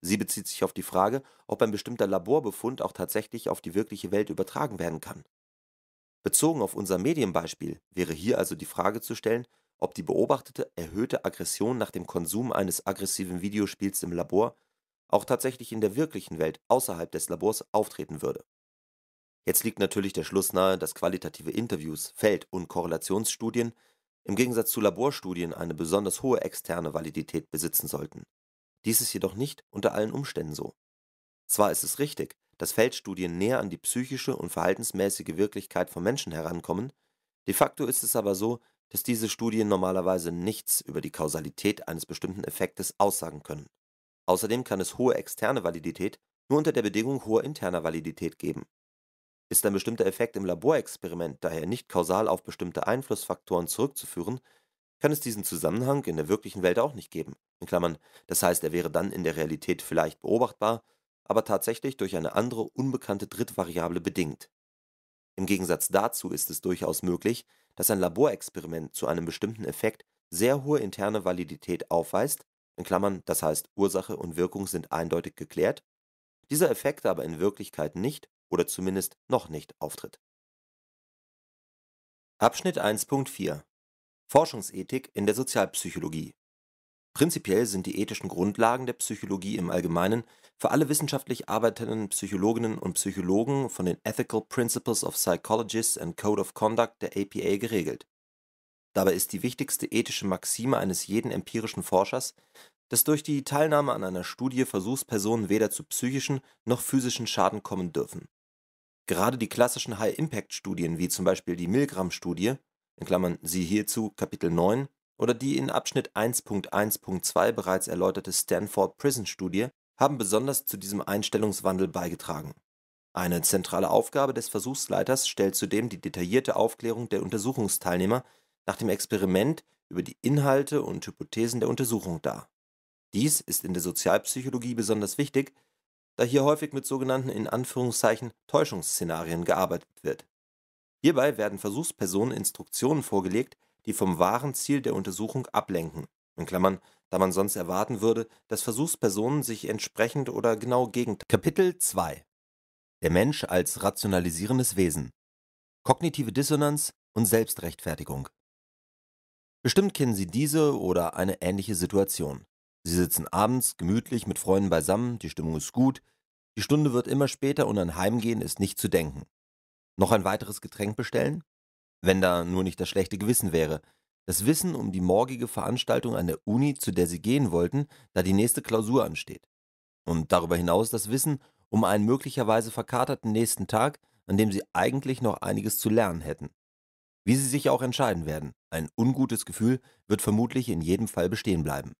Sie bezieht sich auf die Frage, ob ein bestimmter Laborbefund auch tatsächlich auf die wirkliche Welt übertragen werden kann Bezogen auf unser Medienbeispiel wäre hier also die Frage zu stellen, ob die beobachtete erhöhte Aggression nach dem Konsum eines aggressiven Videospiels im Labor auch tatsächlich in der wirklichen Welt außerhalb des Labors auftreten würde. Jetzt liegt natürlich der Schluss nahe, dass qualitative Interviews, Feld- und Korrelationsstudien im Gegensatz zu Laborstudien eine besonders hohe externe Validität besitzen sollten. Dies ist jedoch nicht unter allen Umständen so. Zwar ist es richtig, dass Feldstudien näher an die psychische und verhaltensmäßige Wirklichkeit von Menschen herankommen, de facto ist es aber so, dass diese Studien normalerweise nichts über die Kausalität eines bestimmten Effektes aussagen können. Außerdem kann es hohe externe Validität nur unter der Bedingung hoher interner Validität geben. Ist ein bestimmter Effekt im Laborexperiment daher nicht kausal auf bestimmte Einflussfaktoren zurückzuführen, kann es diesen Zusammenhang in der wirklichen Welt auch nicht geben. In Klammern, das heißt, er wäre dann in der Realität vielleicht beobachtbar, aber tatsächlich durch eine andere unbekannte Drittvariable bedingt. Im Gegensatz dazu ist es durchaus möglich, dass ein Laborexperiment zu einem bestimmten Effekt sehr hohe interne Validität aufweist in Klammern, (das heißt Ursache und Wirkung sind eindeutig geklärt), dieser Effekt aber in Wirklichkeit nicht oder zumindest noch nicht auftritt. Abschnitt 1.4 Forschungsethik in der Sozialpsychologie Prinzipiell sind die ethischen Grundlagen der Psychologie im Allgemeinen für alle wissenschaftlich arbeitenden Psychologinnen und Psychologen von den Ethical Principles of Psychologists and Code of Conduct der APA geregelt. Dabei ist die wichtigste ethische Maxime eines jeden empirischen Forschers, dass durch die Teilnahme an einer Studie Versuchspersonen weder zu psychischen noch physischen Schaden kommen dürfen. Gerade die klassischen High-Impact-Studien wie zum Beispiel die Milgram-Studie in Klammern (siehe hierzu Kapitel 9 oder die in Abschnitt 1.1.2 bereits erläuterte Stanford Prison Studie haben besonders zu diesem Einstellungswandel beigetragen. Eine zentrale Aufgabe des Versuchsleiters stellt zudem die detaillierte Aufklärung der Untersuchungsteilnehmer nach dem Experiment über die Inhalte und Hypothesen der Untersuchung dar. Dies ist in der Sozialpsychologie besonders wichtig, da hier häufig mit sogenannten in Anführungszeichen Täuschungsszenarien gearbeitet wird. Hierbei werden Versuchspersonen Instruktionen vorgelegt, die vom wahren Ziel der Untersuchung ablenken in Klammern, (da man sonst erwarten würde, dass Versuchspersonen sich entsprechend oder genau Kapitel 2 Der Mensch als rationalisierendes Wesen Kognitive Dissonanz und Selbstrechtfertigung Bestimmt kennen Sie diese oder eine ähnliche Situation. Sie sitzen abends gemütlich mit Freunden beisammen, die Stimmung ist gut, die Stunde wird immer später und an Heimgehen ist nicht zu denken. Noch ein weiteres Getränk bestellen? wenn da nur nicht das schlechte Gewissen wäre. Das Wissen um die morgige Veranstaltung an der Uni, zu der sie gehen wollten, da die nächste Klausur ansteht. Und darüber hinaus das Wissen um einen möglicherweise verkaterten nächsten Tag, an dem sie eigentlich noch einiges zu lernen hätten. Wie sie sich auch entscheiden werden, ein ungutes Gefühl wird vermutlich in jedem Fall bestehen bleiben.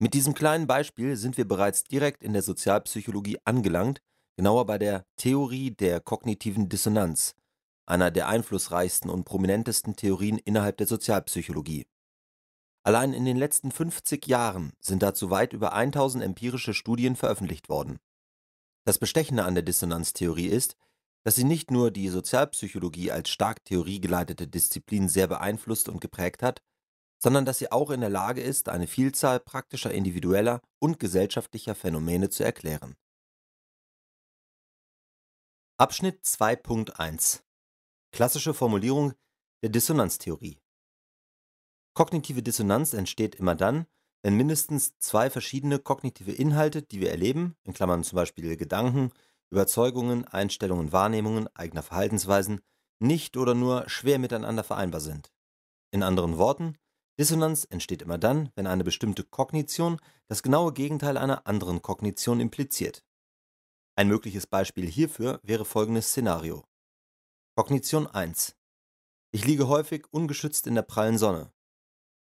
Mit diesem kleinen Beispiel sind wir bereits direkt in der Sozialpsychologie angelangt, genauer bei der Theorie der kognitiven Dissonanz, einer der einflussreichsten und prominentesten Theorien innerhalb der Sozialpsychologie. Allein in den letzten 50 Jahren sind dazu weit über 1000 empirische Studien veröffentlicht worden. Das Bestechende an der Dissonanztheorie ist, dass sie nicht nur die Sozialpsychologie als stark theoriegeleitete Disziplin sehr beeinflusst und geprägt hat, sondern dass sie auch in der Lage ist, eine Vielzahl praktischer individueller und gesellschaftlicher Phänomene zu erklären. Abschnitt 2.1 Klassische Formulierung der Dissonanztheorie. Kognitive Dissonanz entsteht immer dann, wenn mindestens zwei verschiedene kognitive Inhalte, die wir erleben, in Klammern zum Beispiel Gedanken, Überzeugungen, Einstellungen, Wahrnehmungen eigener Verhaltensweisen, nicht oder nur schwer miteinander vereinbar sind. In anderen Worten, Dissonanz entsteht immer dann, wenn eine bestimmte Kognition das genaue Gegenteil einer anderen Kognition impliziert. Ein mögliches Beispiel hierfür wäre folgendes Szenario. Kognition 1. Ich liege häufig ungeschützt in der prallen Sonne.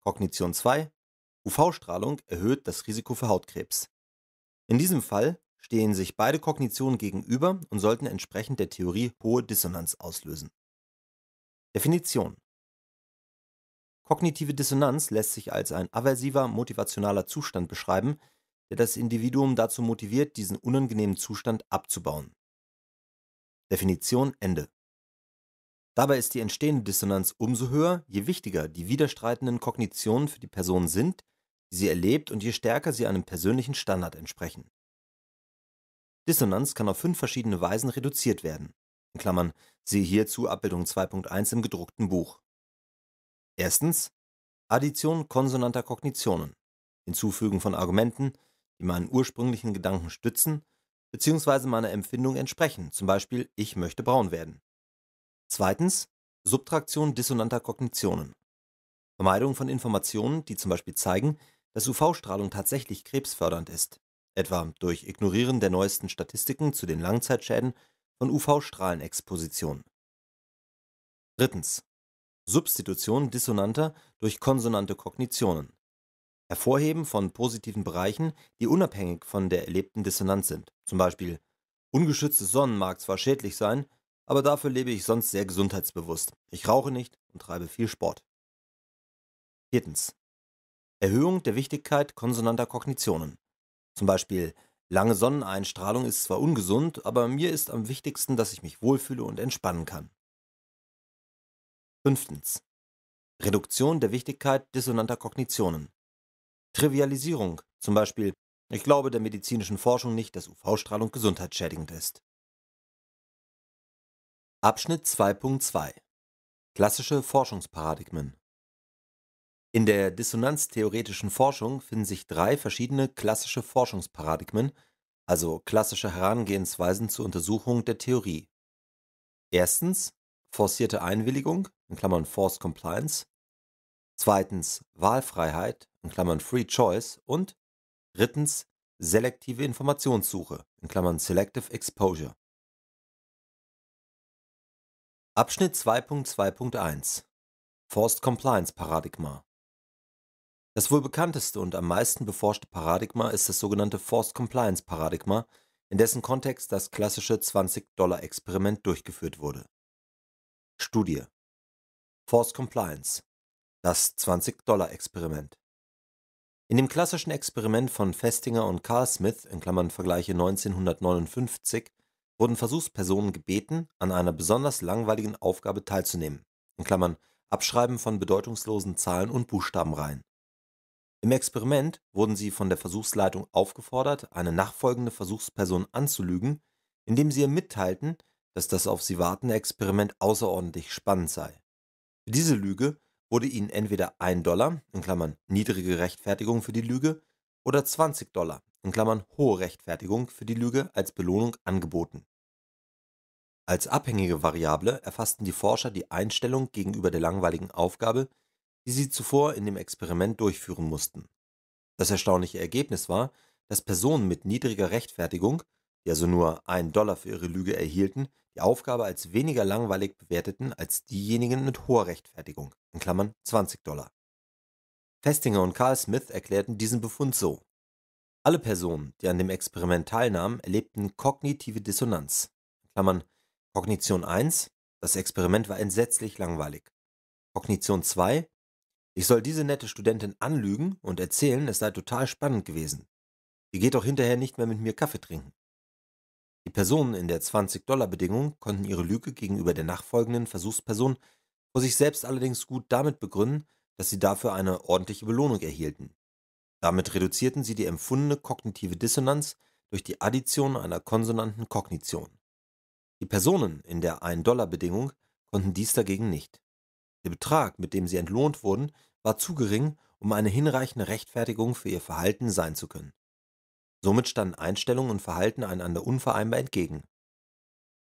Kognition 2. UV-Strahlung erhöht das Risiko für Hautkrebs. In diesem Fall stehen sich beide Kognitionen gegenüber und sollten entsprechend der Theorie hohe Dissonanz auslösen. Definition. Kognitive Dissonanz lässt sich als ein aversiver motivationaler Zustand beschreiben, der das Individuum dazu motiviert, diesen unangenehmen Zustand abzubauen. Definition Ende. Dabei ist die entstehende Dissonanz umso höher, je wichtiger die widerstreitenden Kognitionen für die Person sind, die sie erlebt und je stärker sie einem persönlichen Standard entsprechen. Dissonanz kann auf fünf verschiedene Weisen reduziert werden. In Klammern, siehe hierzu Abbildung 2.1 im gedruckten Buch. Erstens Addition konsonanter Kognitionen, Hinzufügen von Argumenten, die meinen ursprünglichen Gedanken stützen bzw. meiner Empfindung entsprechen, zum Beispiel ich möchte braun werden. Zweitens Subtraktion dissonanter Kognitionen (Vermeidung von Informationen, die zum Beispiel zeigen, dass UV-Strahlung tatsächlich krebsfördernd ist, etwa durch Ignorieren der neuesten Statistiken zu den Langzeitschäden von UV-Strahlenexposition). Drittens Substitution dissonanter durch konsonante Kognitionen (Hervorheben von positiven Bereichen, die unabhängig von der erlebten Dissonanz sind, Zum Beispiel, Ungeschütztes Sonnen mag zwar schädlich sein aber dafür lebe ich sonst sehr gesundheitsbewusst. Ich rauche nicht und treibe viel Sport. Viertens. Erhöhung der Wichtigkeit konsonanter Kognitionen. Zum Beispiel lange Sonneneinstrahlung ist zwar ungesund, aber mir ist am wichtigsten, dass ich mich wohlfühle und entspannen kann. Fünftens. Reduktion der Wichtigkeit dissonanter Kognitionen. Trivialisierung, zum Beispiel, ich glaube der medizinischen Forschung nicht, dass UV-Strahlung gesundheitsschädigend ist. Abschnitt 2.2 Klassische Forschungsparadigmen In der dissonanztheoretischen Forschung finden sich drei verschiedene klassische Forschungsparadigmen, also klassische Herangehensweisen zur Untersuchung der Theorie. Erstens forcierte Einwilligung in Klammern Forced Compliance, zweitens Wahlfreiheit in Klammern Free Choice und drittens selektive Informationssuche in Klammern Selective Exposure. Abschnitt 2.2.1 Forced Compliance Paradigma Das wohl bekannteste und am meisten beforschte Paradigma ist das sogenannte Forced Compliance Paradigma, in dessen Kontext das klassische 20-Dollar-Experiment durchgeführt wurde. Studie Forced Compliance Das 20-Dollar-Experiment In dem klassischen Experiment von Festinger und Carl Smith in Klammern (Vergleiche 1959 wurden Versuchspersonen gebeten, an einer besonders langweiligen Aufgabe teilzunehmen In Klammern (Abschreiben von bedeutungslosen Zahlen und Buchstabenreihen). Im Experiment wurden sie von der Versuchsleitung aufgefordert, eine nachfolgende Versuchsperson anzulügen, indem sie ihr mitteilten, dass das auf sie wartende Experiment außerordentlich spannend sei. Für diese Lüge wurde ihnen entweder 1 Dollar in Klammern (niedrige Rechtfertigung für die Lüge) oder 20 Dollar in Klammern (hohe Rechtfertigung für die Lüge) als Belohnung angeboten. Als abhängige Variable erfassten die Forscher die Einstellung gegenüber der langweiligen Aufgabe, die sie zuvor in dem Experiment durchführen mussten. Das erstaunliche Ergebnis war, dass Personen mit niedriger Rechtfertigung, die also nur einen Dollar für ihre Lüge erhielten, die Aufgabe als weniger langweilig bewerteten als diejenigen mit hoher Rechtfertigung (20 Dollar). Festinger und Carl Smith erklärten diesen Befund so alle Personen, die an dem Experiment teilnahmen, erlebten kognitive Dissonanz. Kognition 1, das Experiment war entsetzlich langweilig. Kognition 2, ich soll diese nette Studentin anlügen und erzählen, es sei total spannend gewesen. Die geht doch hinterher nicht mehr mit mir Kaffee trinken. Die Personen in der 20-Dollar-Bedingung konnten ihre Lüge gegenüber der nachfolgenden Versuchsperson vor sich selbst allerdings gut damit begründen, dass sie dafür eine ordentliche Belohnung erhielten damit reduzierten sie die empfundene kognitive Dissonanz durch die Addition einer konsonanten Kognition. Die Personen in der 1 dollar bedingung konnten dies dagegen nicht. Der Betrag, mit dem sie entlohnt wurden, war zu gering, um eine hinreichende Rechtfertigung für ihr Verhalten sein zu können. Somit standen Einstellung und Verhalten einander unvereinbar entgegen.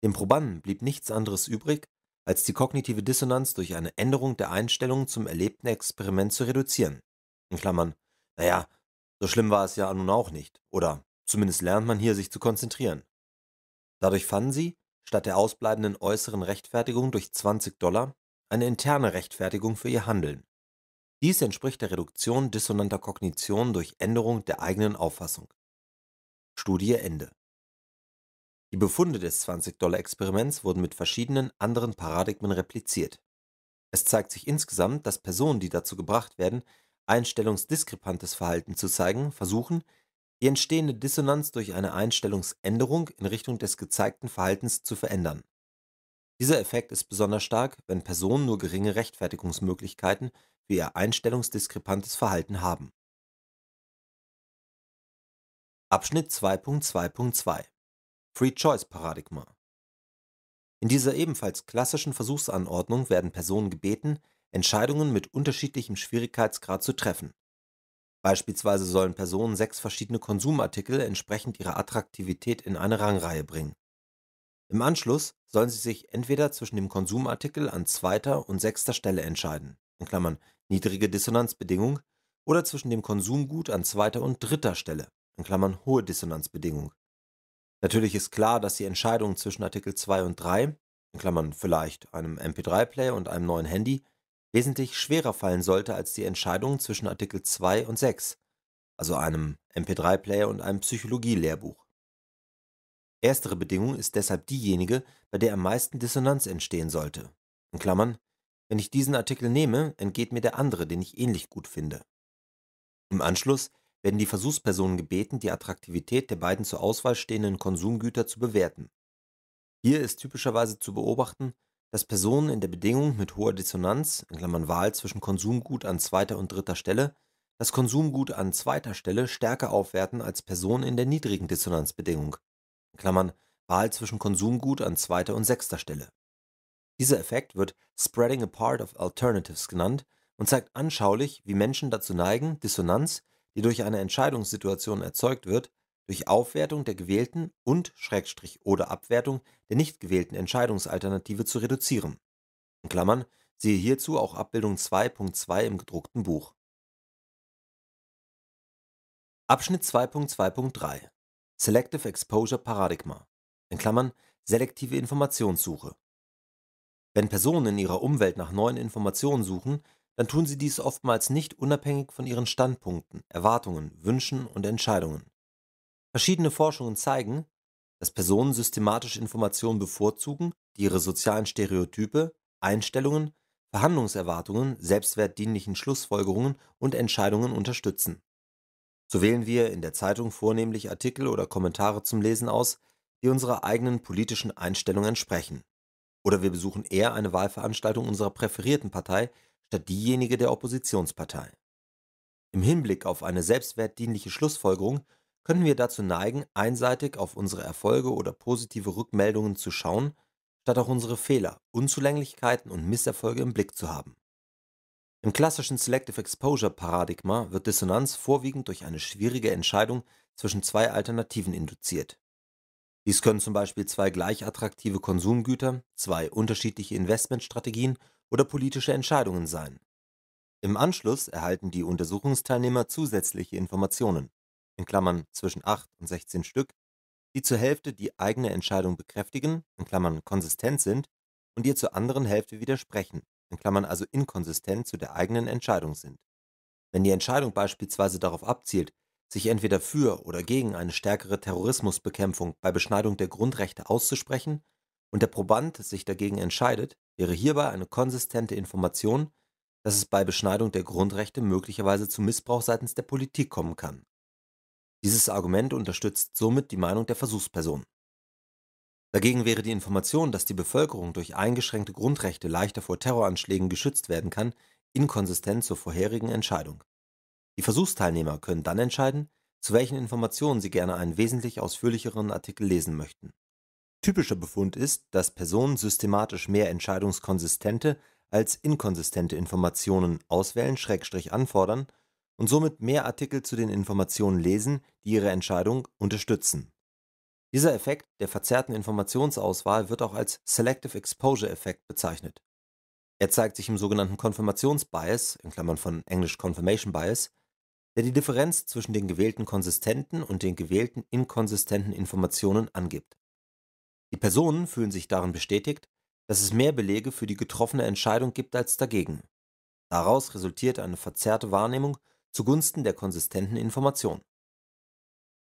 Dem Probanden blieb nichts anderes übrig, als die kognitive Dissonanz durch eine Änderung der Einstellung zum erlebten Experiment zu reduzieren naja, so schlimm war es ja nun auch nicht, oder zumindest lernt man hier, sich zu konzentrieren. Dadurch fanden sie, statt der ausbleibenden äußeren Rechtfertigung durch 20 Dollar, eine interne Rechtfertigung für ihr Handeln. Dies entspricht der Reduktion dissonanter Kognition durch Änderung der eigenen Auffassung. Studie Ende. Die Befunde des 20-Dollar-Experiments wurden mit verschiedenen anderen Paradigmen repliziert. Es zeigt sich insgesamt, dass Personen, die dazu gebracht werden, einstellungsdiskrepantes Verhalten zu zeigen versuchen, die entstehende Dissonanz durch eine Einstellungsänderung in Richtung des gezeigten Verhaltens zu verändern. Dieser Effekt ist besonders stark, wenn Personen nur geringe Rechtfertigungsmöglichkeiten für ihr einstellungsdiskrepantes Verhalten haben. Abschnitt 2.2.2 Free Choice Paradigma In dieser ebenfalls klassischen Versuchsanordnung werden Personen gebeten, Entscheidungen mit unterschiedlichem Schwierigkeitsgrad zu treffen. Beispielsweise sollen Personen sechs verschiedene Konsumartikel entsprechend ihrer Attraktivität in eine Rangreihe bringen. Im Anschluss sollen sie sich entweder zwischen dem Konsumartikel an zweiter und sechster Stelle entscheiden in Klammern (niedrige Dissonanzbedingung) oder zwischen dem Konsumgut an zweiter und dritter Stelle in Klammern (hohe Dissonanzbedingung). Natürlich ist klar, dass die Entscheidung zwischen Artikel 2 und 3 (vielleicht einem MP3-Player und einem neuen Handy wesentlich schwerer fallen sollte als die Entscheidung zwischen Artikel 2 und 6, also einem MP3-Player und einem Psychologie-Lehrbuch. Erstere Bedingung ist deshalb diejenige, bei der am meisten Dissonanz entstehen sollte. In Klammern, wenn ich diesen Artikel nehme, entgeht mir der andere, den ich ähnlich gut finde. Im Anschluss werden die Versuchspersonen gebeten, die Attraktivität der beiden zur Auswahl stehenden Konsumgüter zu bewerten. Hier ist typischerweise zu beobachten, dass Personen in der Bedingung mit hoher Dissonanz in Klammern (Wahl zwischen Konsumgut an zweiter und dritter Stelle) das Konsumgut an zweiter Stelle stärker aufwerten als Personen in der niedrigen Dissonanzbedingung in Klammern (Wahl zwischen Konsumgut an zweiter und sechster Stelle). Dieser Effekt wird Spreading apart of alternatives genannt und zeigt anschaulich, wie Menschen dazu neigen, Dissonanz, die durch eine Entscheidungssituation erzeugt wird durch Aufwertung der gewählten und Schrägstrich oder Abwertung der nicht gewählten Entscheidungsalternative zu reduzieren. In Klammern, siehe hierzu auch Abbildung 2.2 im gedruckten Buch. Abschnitt 2.2.3 Selective Exposure Paradigma in Klammern selektive Informationssuche. Wenn Personen in ihrer Umwelt nach neuen Informationen suchen, dann tun sie dies oftmals nicht unabhängig von ihren Standpunkten, Erwartungen, Wünschen und Entscheidungen. Verschiedene Forschungen zeigen, dass Personen systematisch Informationen bevorzugen, die ihre sozialen Stereotype, Einstellungen, Verhandlungserwartungen, selbstwertdienlichen Schlussfolgerungen und Entscheidungen unterstützen. So wählen wir in der Zeitung vornehmlich Artikel oder Kommentare zum Lesen aus, die unserer eigenen politischen Einstellung entsprechen. Oder wir besuchen eher eine Wahlveranstaltung unserer präferierten Partei statt diejenige der Oppositionspartei. Im Hinblick auf eine selbstwertdienliche Schlussfolgerung können wir dazu neigen, einseitig auf unsere Erfolge oder positive Rückmeldungen zu schauen, statt auch unsere Fehler, Unzulänglichkeiten und Misserfolge im Blick zu haben. Im klassischen Selective Exposure Paradigma wird Dissonanz vorwiegend durch eine schwierige Entscheidung zwischen zwei Alternativen induziert. Dies können zum Beispiel zwei gleich attraktive Konsumgüter, zwei unterschiedliche Investmentstrategien oder politische Entscheidungen sein. Im Anschluss erhalten die Untersuchungsteilnehmer zusätzliche Informationen in Klammern zwischen 8 und 16 Stück, die zur Hälfte die eigene Entscheidung bekräftigen, in Klammern konsistent sind, und ihr zur anderen Hälfte widersprechen, in Klammern also inkonsistent zu der eigenen Entscheidung sind. Wenn die Entscheidung beispielsweise darauf abzielt, sich entweder für oder gegen eine stärkere Terrorismusbekämpfung bei Beschneidung der Grundrechte auszusprechen und der Proband sich dagegen entscheidet, wäre hierbei eine konsistente Information, dass es bei Beschneidung der Grundrechte möglicherweise zu Missbrauch seitens der Politik kommen kann. Dieses Argument unterstützt somit die Meinung der Versuchsperson. Dagegen wäre die Information, dass die Bevölkerung durch eingeschränkte Grundrechte leichter vor Terroranschlägen geschützt werden kann, inkonsistent zur vorherigen Entscheidung. Die Versuchsteilnehmer können dann entscheiden, zu welchen Informationen sie gerne einen wesentlich ausführlicheren Artikel lesen möchten. Typischer Befund ist, dass Personen systematisch mehr entscheidungskonsistente als inkonsistente Informationen auswählen/anfordern und somit mehr Artikel zu den Informationen lesen, die ihre Entscheidung unterstützen. Dieser Effekt der verzerrten Informationsauswahl wird auch als Selective Exposure Effekt bezeichnet. Er zeigt sich im sogenannten Konfirmationsbias, in Klammern von Englisch Confirmation Bias, der die Differenz zwischen den gewählten konsistenten und den gewählten inkonsistenten Informationen angibt. Die Personen fühlen sich darin bestätigt, dass es mehr Belege für die getroffene Entscheidung gibt als dagegen. Daraus resultiert eine verzerrte Wahrnehmung zugunsten der konsistenten Information.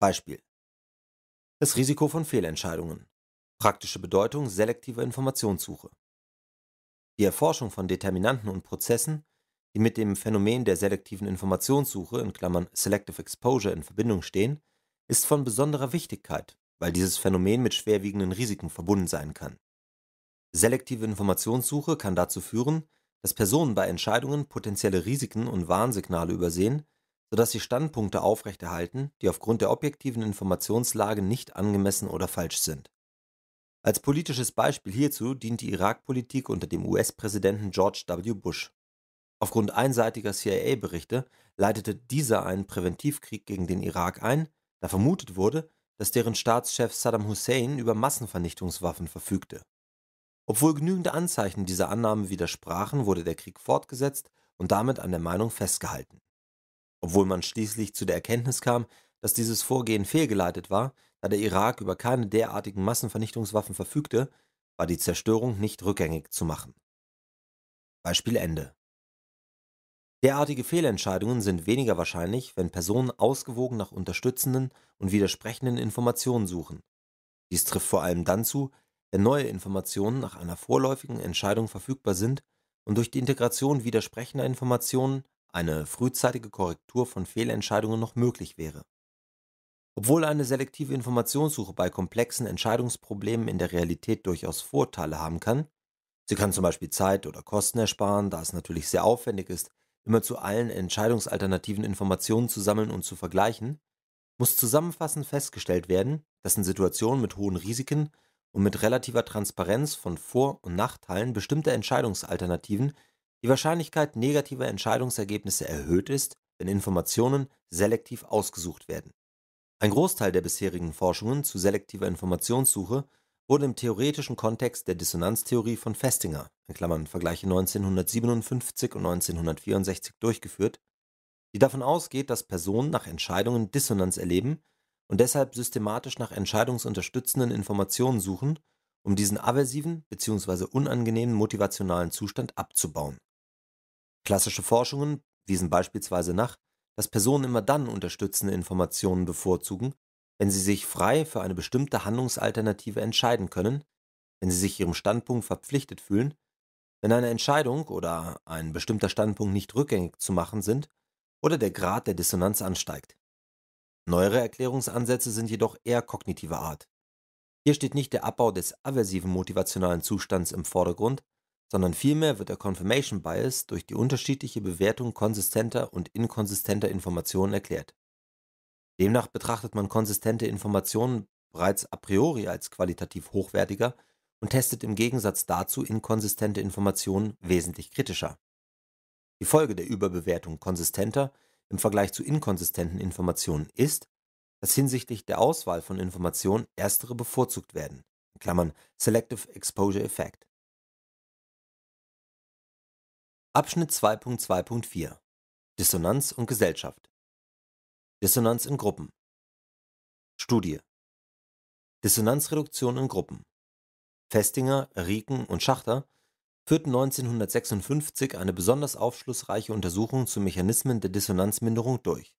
Beispiel. Das Risiko von Fehlentscheidungen. Praktische Bedeutung selektiver Informationssuche. Die Erforschung von Determinanten und Prozessen, die mit dem Phänomen der selektiven Informationssuche (Selective Exposure) in Verbindung stehen, ist von besonderer Wichtigkeit, weil dieses Phänomen mit schwerwiegenden Risiken verbunden sein kann. Selektive Informationssuche kann dazu führen dass Personen bei Entscheidungen potenzielle Risiken und Warnsignale übersehen, sodass sie Standpunkte aufrechterhalten, die aufgrund der objektiven Informationslage nicht angemessen oder falsch sind. Als politisches Beispiel hierzu dient die Irakpolitik unter dem US-Präsidenten George W. Bush. Aufgrund einseitiger CIA-Berichte leitete dieser einen Präventivkrieg gegen den Irak ein, da vermutet wurde, dass deren Staatschef Saddam Hussein über Massenvernichtungswaffen verfügte. Obwohl genügende Anzeichen dieser Annahme widersprachen, wurde der Krieg fortgesetzt und damit an der Meinung festgehalten. Obwohl man schließlich zu der Erkenntnis kam, dass dieses Vorgehen fehlgeleitet war, da der Irak über keine derartigen Massenvernichtungswaffen verfügte, war die Zerstörung nicht rückgängig zu machen. Beispiel Ende. Derartige Fehlentscheidungen sind weniger wahrscheinlich, wenn Personen ausgewogen nach unterstützenden und widersprechenden Informationen suchen. Dies trifft vor allem dann zu, wenn neue Informationen nach einer vorläufigen Entscheidung verfügbar sind und durch die Integration widersprechender Informationen eine frühzeitige Korrektur von Fehlentscheidungen noch möglich wäre. Obwohl eine selektive Informationssuche bei komplexen Entscheidungsproblemen in der Realität durchaus Vorteile haben kann, sie kann zum Beispiel Zeit oder Kosten ersparen, da es natürlich sehr aufwendig ist, immer zu allen entscheidungsalternativen Informationen zu sammeln und zu vergleichen, muss zusammenfassend festgestellt werden, dass in Situationen mit hohen Risiken und mit relativer Transparenz von Vor- und Nachteilen bestimmter Entscheidungsalternativen die Wahrscheinlichkeit negativer Entscheidungsergebnisse erhöht ist, wenn Informationen selektiv ausgesucht werden. Ein Großteil der bisherigen Forschungen zu selektiver Informationssuche wurde im theoretischen Kontext der Dissonanztheorie von Festinger (Vergleiche 1957 und 1964) durchgeführt, die davon ausgeht, dass Personen nach Entscheidungen Dissonanz erleben und deshalb systematisch nach entscheidungsunterstützenden Informationen suchen, um diesen aversiven bzw. unangenehmen motivationalen Zustand abzubauen. Klassische Forschungen wiesen beispielsweise nach, dass Personen immer dann unterstützende Informationen bevorzugen, wenn sie sich frei für eine bestimmte Handlungsalternative entscheiden können, wenn sie sich ihrem Standpunkt verpflichtet fühlen, wenn eine Entscheidung oder ein bestimmter Standpunkt nicht rückgängig zu machen sind oder der Grad der Dissonanz ansteigt. Neuere Erklärungsansätze sind jedoch eher kognitiver Art. Hier steht nicht der Abbau des aversiven motivationalen Zustands im Vordergrund, sondern vielmehr wird der Confirmation Bias durch die unterschiedliche Bewertung konsistenter und inkonsistenter Informationen erklärt. Demnach betrachtet man konsistente Informationen bereits a priori als qualitativ hochwertiger und testet im Gegensatz dazu inkonsistente Informationen wesentlich kritischer. Die Folge der Überbewertung konsistenter im Vergleich zu inkonsistenten Informationen ist, dass hinsichtlich der Auswahl von Informationen erstere bevorzugt werden (Selective Exposure Effect). Abschnitt 2.2.4 Dissonanz und Gesellschaft Dissonanz in Gruppen Studie Dissonanzreduktion in Gruppen (Festinger, Rieken, und Schachter führten 1956 eine besonders aufschlussreiche Untersuchung zu Mechanismen der Dissonanzminderung durch.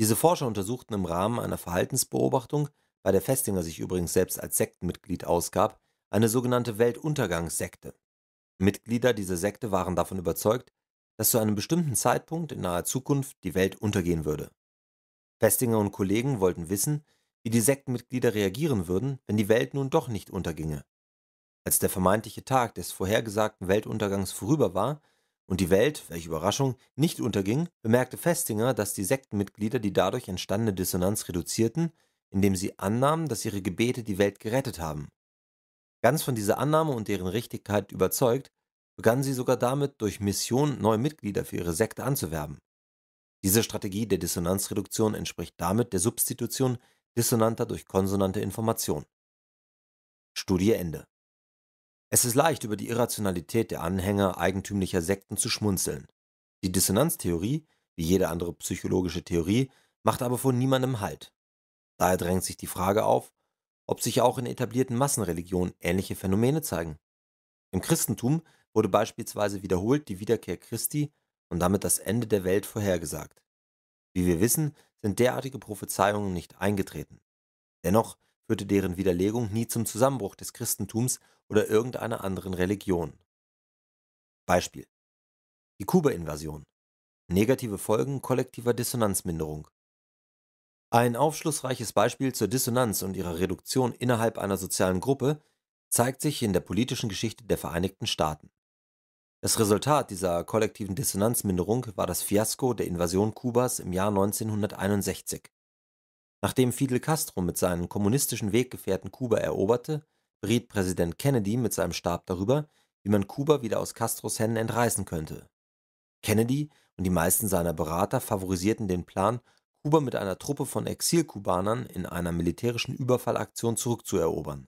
Diese Forscher untersuchten im Rahmen einer Verhaltensbeobachtung, bei der Festinger sich übrigens selbst als Sektenmitglied ausgab, eine sogenannte Weltuntergangssekte. Mitglieder dieser Sekte waren davon überzeugt, dass zu einem bestimmten Zeitpunkt in naher Zukunft die Welt untergehen würde. Festinger und Kollegen wollten wissen, wie die Sektenmitglieder reagieren würden, wenn die Welt nun doch nicht unterginge als der vermeintliche Tag des vorhergesagten Weltuntergangs vorüber war und die Welt, welche Überraschung, nicht unterging, bemerkte Festinger, dass die Sektenmitglieder die dadurch entstandene Dissonanz reduzierten, indem sie annahmen, dass ihre Gebete die Welt gerettet haben. Ganz von dieser Annahme und deren Richtigkeit überzeugt, begannen sie sogar damit, durch Mission neue Mitglieder für ihre Sekte anzuwerben. Diese Strategie der Dissonanzreduktion entspricht damit der Substitution dissonanter durch konsonante Information. Studie Ende. Es ist leicht, über die Irrationalität der Anhänger eigentümlicher Sekten zu schmunzeln. Die Dissonanztheorie, wie jede andere psychologische Theorie, macht aber vor niemandem Halt. Daher drängt sich die Frage auf, ob sich auch in etablierten Massenreligionen ähnliche Phänomene zeigen. Im Christentum wurde beispielsweise wiederholt die Wiederkehr Christi und damit das Ende der Welt vorhergesagt. Wie wir wissen, sind derartige Prophezeiungen nicht eingetreten. Dennoch führte deren Widerlegung nie zum Zusammenbruch des Christentums oder irgendeiner anderen Religion. Beispiel die Kuba-Invasion. Negative Folgen kollektiver Dissonanzminderung. Ein aufschlussreiches Beispiel zur Dissonanz und ihrer Reduktion innerhalb einer sozialen Gruppe zeigt sich in der politischen Geschichte der Vereinigten Staaten. Das Resultat dieser kollektiven Dissonanzminderung war das Fiasko der Invasion Kubas im Jahr 1961. Nachdem Fidel Castro mit seinen kommunistischen Weggefährten Kuba eroberte, beriet Präsident Kennedy mit seinem Stab darüber, wie man Kuba wieder aus Castros Händen entreißen könnte. Kennedy und die meisten seiner Berater favorisierten den Plan, Kuba mit einer Truppe von Exilkubanern in einer militärischen Überfallaktion zurückzuerobern.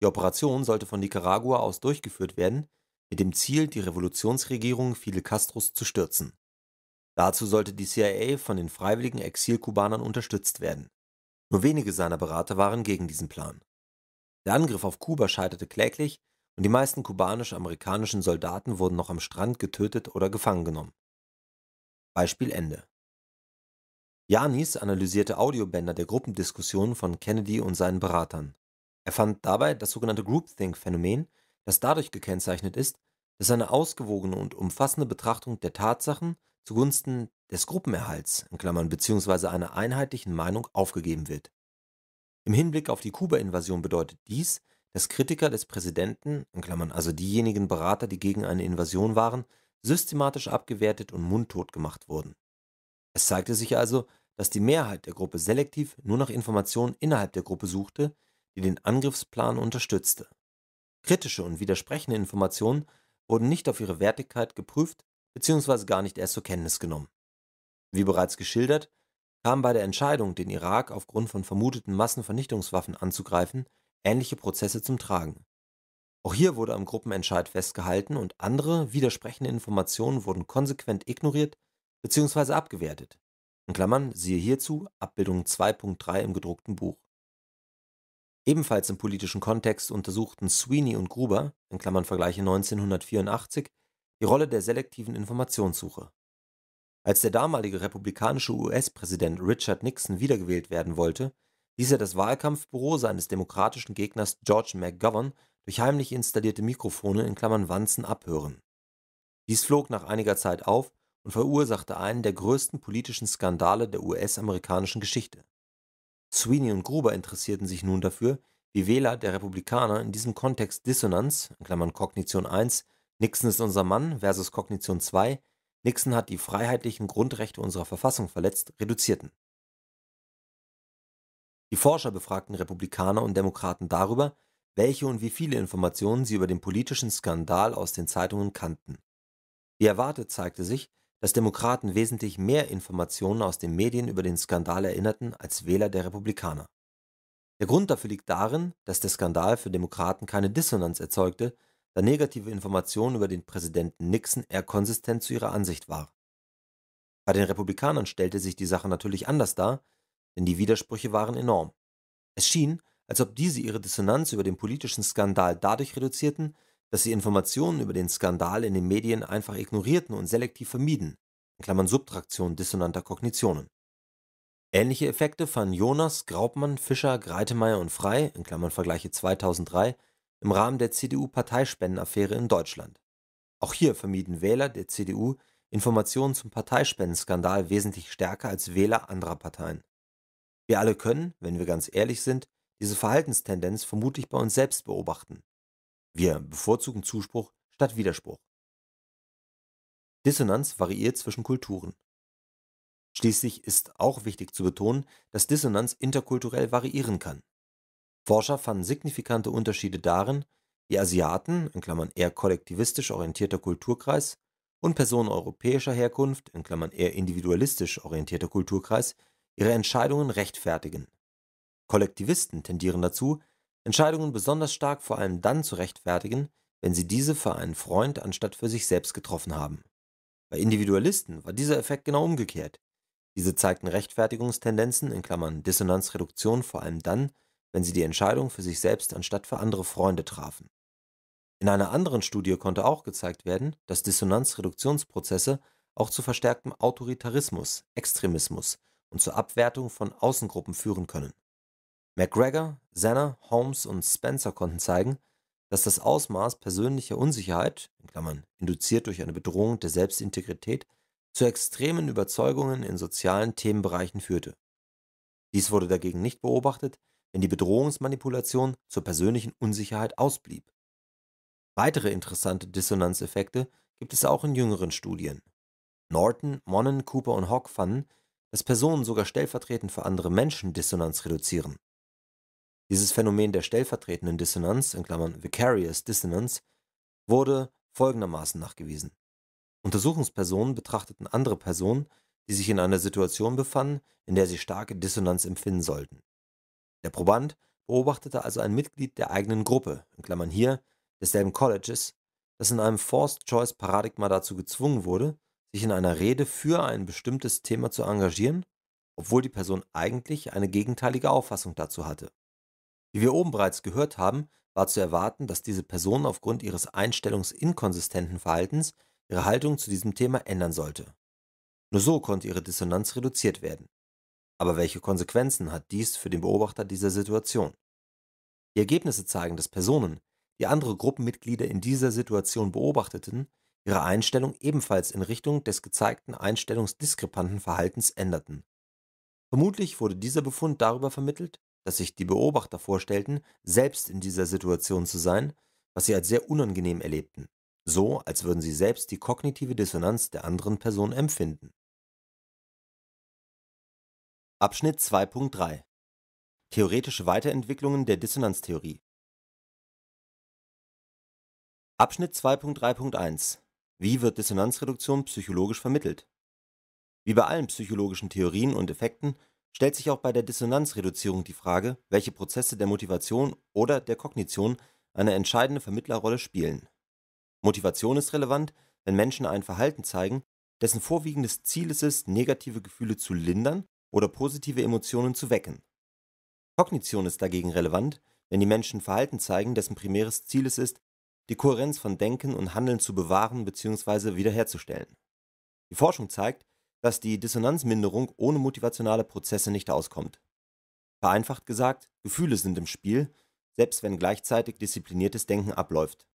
Die Operation sollte von Nicaragua aus durchgeführt werden, mit dem Ziel, die Revolutionsregierung Fidel Castros zu stürzen Dazu sollte die CIA von den freiwilligen Exilkubanern unterstützt werden. Nur wenige seiner Berater waren gegen diesen Plan. Der Angriff auf Kuba scheiterte kläglich und die meisten kubanisch-amerikanischen Soldaten wurden noch am Strand getötet oder gefangen genommen. Beispiel Ende. Janis analysierte Audiobänder der Gruppendiskussionen von Kennedy und seinen Beratern. Er fand dabei das sogenannte Groupthink-Phänomen, das dadurch gekennzeichnet ist, dass eine ausgewogene und umfassende Betrachtung der Tatsachen zugunsten des Gruppenerhalts in Klammern (bzw. einer einheitlichen Meinung) aufgegeben wird. Im Hinblick auf die Kuba-Invasion bedeutet dies, dass Kritiker des Präsidenten in Klammern (also diejenigen Berater, die gegen eine Invasion waren) systematisch abgewertet und mundtot gemacht wurden. Es zeigte sich also, dass die Mehrheit der Gruppe selektiv nur nach Informationen innerhalb der Gruppe suchte, die den Angriffsplan unterstützte. Kritische und widersprechende Informationen wurden nicht auf ihre Wertigkeit geprüft bzw. gar nicht erst zur Kenntnis genommen. Wie bereits geschildert, kam bei der Entscheidung, den Irak aufgrund von vermuteten Massenvernichtungswaffen anzugreifen, ähnliche Prozesse zum Tragen. Auch hier wurde am Gruppenentscheid festgehalten und andere widersprechende Informationen wurden konsequent ignoriert bzw. abgewertet. In Klammern siehe hierzu Abbildung 2.3 im gedruckten Buch. Ebenfalls im politischen Kontext untersuchten Sweeney und Gruber, in Klammern Vergleiche 1984, die Rolle der selektiven Informationssuche. Als der damalige republikanische US-Präsident Richard Nixon wiedergewählt werden wollte, ließ er das Wahlkampfbüro seines demokratischen Gegners George McGovern durch heimlich installierte Mikrofone (Wanzen) abhören. Dies flog nach einiger Zeit auf und verursachte einen der größten politischen Skandale der US-amerikanischen Geschichte. Sweeney und Gruber interessierten sich nun dafür, wie Wähler der Republikaner in diesem Kontext Dissonanz (Kognition 1 Nixon ist unser Mann versus Kognition 2. Nixon hat die freiheitlichen Grundrechte unserer Verfassung verletzt, reduzierten. Die Forscher befragten Republikaner und Demokraten darüber, welche und wie viele Informationen sie über den politischen Skandal aus den Zeitungen kannten. Wie erwartet zeigte sich, dass Demokraten wesentlich mehr Informationen aus den Medien über den Skandal erinnerten als Wähler der Republikaner. Der Grund dafür liegt darin, dass der Skandal für Demokraten keine Dissonanz erzeugte, da negative Informationen über den Präsidenten Nixon eher konsistent zu ihrer Ansicht waren. Bei den Republikanern stellte sich die Sache natürlich anders dar, denn die Widersprüche waren enorm. Es schien, als ob diese ihre Dissonanz über den politischen Skandal dadurch reduzierten, dass sie Informationen über den Skandal in den Medien einfach ignorierten und selektiv vermieden, in Klammern Subtraktion dissonanter Kognitionen. Ähnliche Effekte fanden Jonas, Graubmann, Fischer, Greitemeyer und Frey, in Klammern Vergleiche 2003, im Rahmen der CDU-Parteispendenaffäre in Deutschland. Auch hier vermieden Wähler der CDU Informationen zum Parteispendenskandal wesentlich stärker als Wähler anderer Parteien. Wir alle können, wenn wir ganz ehrlich sind, diese Verhaltenstendenz vermutlich bei uns selbst beobachten. Wir bevorzugen Zuspruch statt Widerspruch. Dissonanz variiert zwischen Kulturen. Schließlich ist auch wichtig zu betonen, dass Dissonanz interkulturell variieren kann. Forscher fanden signifikante Unterschiede darin, wie Asiaten in Klammern (eher kollektivistisch orientierter Kulturkreis) und Personen europäischer Herkunft in Klammern (eher individualistisch orientierter Kulturkreis) ihre Entscheidungen rechtfertigen. Kollektivisten tendieren dazu, Entscheidungen besonders stark vor allem dann zu rechtfertigen, wenn sie diese für einen Freund anstatt für sich selbst getroffen haben. Bei Individualisten war dieser Effekt genau umgekehrt: Diese zeigten Rechtfertigungstendenzen in Klammern (Dissonanzreduktion) vor allem dann wenn sie die Entscheidung für sich selbst anstatt für andere Freunde trafen. In einer anderen Studie konnte auch gezeigt werden, dass Dissonanzreduktionsprozesse auch zu verstärktem Autoritarismus, Extremismus und zur Abwertung von Außengruppen führen können. McGregor, Senner, Holmes und Spencer konnten zeigen, dass das Ausmaß persönlicher Unsicherheit, in Klammern, induziert durch eine Bedrohung der Selbstintegrität, zu extremen Überzeugungen in sozialen Themenbereichen führte. Dies wurde dagegen nicht beobachtet, wenn die Bedrohungsmanipulation zur persönlichen Unsicherheit ausblieb. Weitere interessante Dissonanzeffekte gibt es auch in jüngeren Studien. Norton, Monnen, Cooper und Hock fanden, dass Personen sogar stellvertretend für andere Menschen Dissonanz reduzieren. Dieses Phänomen der stellvertretenden Dissonanz in Klammern (vicarious dissonance) wurde folgendermaßen nachgewiesen. Untersuchungspersonen betrachteten andere Personen, die sich in einer Situation befanden, in der sie starke Dissonanz empfinden sollten der Proband beobachtete also ein Mitglied der eigenen Gruppe in Klammern (hier desselben Colleges), das in einem Forced-Choice-Paradigma dazu gezwungen wurde, sich in einer Rede für ein bestimmtes Thema zu engagieren, obwohl die Person eigentlich eine gegenteilige Auffassung dazu hatte. Wie wir oben bereits gehört haben, war zu erwarten, dass diese Person aufgrund ihres einstellungsinkonsistenten Verhaltens ihre Haltung zu diesem Thema ändern sollte. Nur so konnte ihre Dissonanz reduziert werden aber welche Konsequenzen hat dies für den Beobachter dieser Situation? Die Ergebnisse zeigen, dass Personen, die andere Gruppenmitglieder in dieser Situation beobachteten, ihre Einstellung ebenfalls in Richtung des gezeigten einstellungsdiskrepanten Verhaltens änderten. Vermutlich wurde dieser Befund darüber vermittelt, dass sich die Beobachter vorstellten, selbst in dieser Situation zu sein, was sie als sehr unangenehm erlebten, so als würden sie selbst die kognitive Dissonanz der anderen Person empfinden. Abschnitt 2.3 Theoretische Weiterentwicklungen der Dissonanztheorie Abschnitt 2.3.1 Wie wird Dissonanzreduktion psychologisch vermittelt? Wie bei allen psychologischen Theorien und Effekten stellt sich auch bei der Dissonanzreduzierung die Frage, welche Prozesse der Motivation oder der Kognition eine entscheidende Vermittlerrolle spielen. Motivation ist relevant, wenn Menschen ein Verhalten zeigen, dessen vorwiegendes Ziel es ist, negative Gefühle zu lindern oder positive Emotionen zu wecken. Kognition ist dagegen relevant, wenn die Menschen Verhalten zeigen, dessen primäres Ziel es ist, die Kohärenz von Denken und Handeln zu bewahren bzw. wiederherzustellen. Die Forschung zeigt, dass die Dissonanzminderung ohne motivationale Prozesse nicht auskommt. Vereinfacht gesagt, Gefühle sind im Spiel, selbst wenn gleichzeitig diszipliniertes Denken abläuft.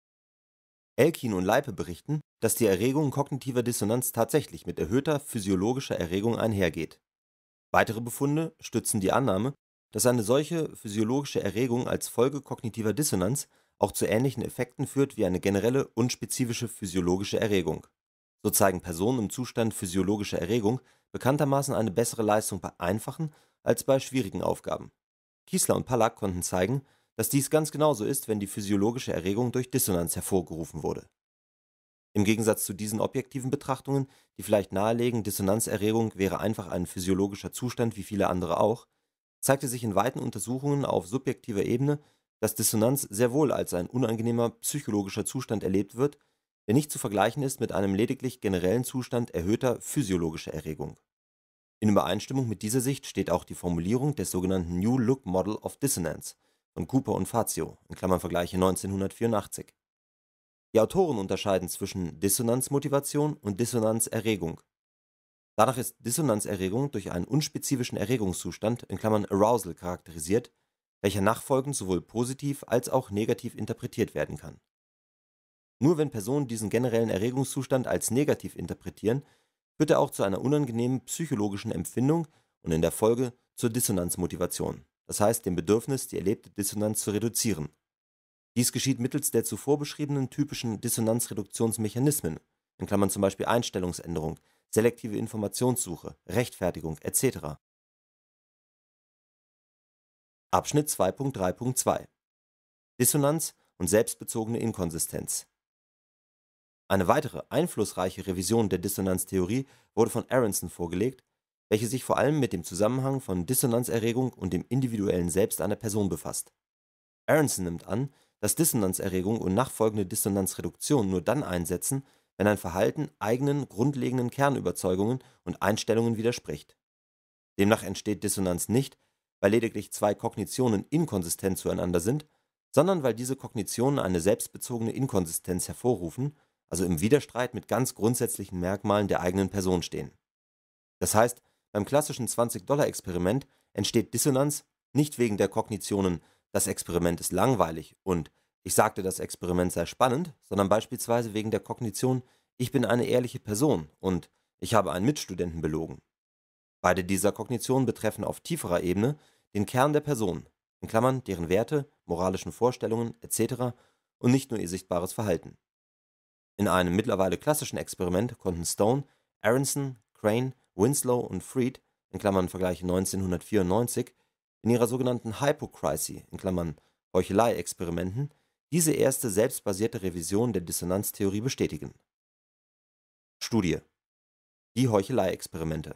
Elkin und Leipe berichten, dass die Erregung kognitiver Dissonanz tatsächlich mit erhöhter physiologischer Erregung einhergeht. Weitere Befunde stützen die Annahme, dass eine solche physiologische Erregung als Folge kognitiver Dissonanz auch zu ähnlichen Effekten führt wie eine generelle unspezifische physiologische Erregung. So zeigen Personen im Zustand physiologischer Erregung bekanntermaßen eine bessere Leistung bei einfachen als bei schwierigen Aufgaben. Kiesler und Pallack konnten zeigen, dass dies ganz genauso ist, wenn die physiologische Erregung durch Dissonanz hervorgerufen wurde im Gegensatz zu diesen objektiven Betrachtungen, die vielleicht nahelegen, Dissonanzerregung wäre einfach ein physiologischer Zustand wie viele andere auch, zeigte sich in weiten Untersuchungen auf subjektiver Ebene, dass Dissonanz sehr wohl als ein unangenehmer psychologischer Zustand erlebt wird, der nicht zu vergleichen ist mit einem lediglich generellen Zustand erhöhter physiologischer Erregung. In Übereinstimmung mit dieser Sicht steht auch die Formulierung des sogenannten New Look Model of Dissonance von Cooper und Fazio (Vergleiche 1984 die Autoren unterscheiden zwischen Dissonanzmotivation und Dissonanzerregung. Danach ist Dissonanzerregung durch einen unspezifischen Erregungszustand in Klammern (Arousal) charakterisiert, welcher nachfolgend sowohl positiv als auch negativ interpretiert werden kann. Nur wenn Personen diesen generellen Erregungszustand als negativ interpretieren, führt er auch zu einer unangenehmen psychologischen Empfindung und in der Folge zur Dissonanzmotivation, das heißt dem Bedürfnis, die erlebte Dissonanz zu reduzieren dies geschieht mittels der zuvor beschriebenen typischen Dissonanzreduktionsmechanismen in Klammern (zum Beispiel Einstellungsänderung, selektive Informationssuche, Rechtfertigung etc.). Abschnitt 2.3.2 Dissonanz und selbstbezogene Inkonsistenz Eine weitere einflussreiche Revision der Dissonanztheorie wurde von Aronson vorgelegt, welche sich vor allem mit dem Zusammenhang von Dissonanzerregung und dem individuellen Selbst einer Person befasst. Aronson nimmt an dass Dissonanzerregung und nachfolgende Dissonanzreduktion nur dann einsetzen, wenn ein Verhalten eigenen grundlegenden Kernüberzeugungen und Einstellungen widerspricht. Demnach entsteht Dissonanz nicht, weil lediglich zwei Kognitionen inkonsistent zueinander sind, sondern weil diese Kognitionen eine selbstbezogene Inkonsistenz hervorrufen, also im Widerstreit mit ganz grundsätzlichen Merkmalen der eigenen Person stehen. Das heißt, beim klassischen 20-Dollar-Experiment entsteht Dissonanz nicht wegen der Kognitionen das Experiment ist langweilig und ich sagte, das Experiment sei spannend, sondern beispielsweise wegen der Kognition, ich bin eine ehrliche Person und ich habe einen Mitstudenten belogen. Beide dieser Kognitionen betreffen auf tieferer Ebene den Kern der Person, in Klammern deren Werte, moralischen Vorstellungen etc. und nicht nur ihr sichtbares Verhalten. In einem mittlerweile klassischen Experiment konnten Stone, Aronson, Crane, Winslow und Freed, in Klammern Vergleiche 1994, in ihrer sogenannten Hypocrisy in Klammern (Heuchelei-Experimenten) diese erste selbstbasierte Revision der Dissonanztheorie bestätigen. Studie: Die Heuchelei-Experimente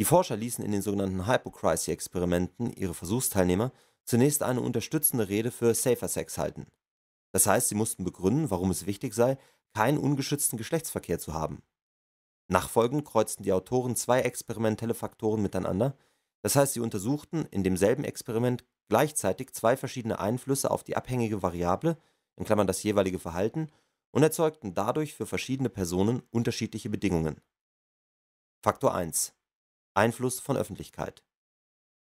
Die Forscher ließen in den sogenannten Hypocrisy-Experimenten ihre Versuchsteilnehmer zunächst eine unterstützende Rede für Safer Sex halten, das heißt, sie mussten begründen, warum es wichtig sei, keinen ungeschützten Geschlechtsverkehr zu haben. Nachfolgend kreuzten die Autoren zwei experimentelle Faktoren miteinander das heißt, sie untersuchten in demselben Experiment gleichzeitig zwei verschiedene Einflüsse auf die abhängige Variable in Klammern (das jeweilige Verhalten) und erzeugten dadurch für verschiedene Personen unterschiedliche Bedingungen. Faktor 1: Einfluss von Öffentlichkeit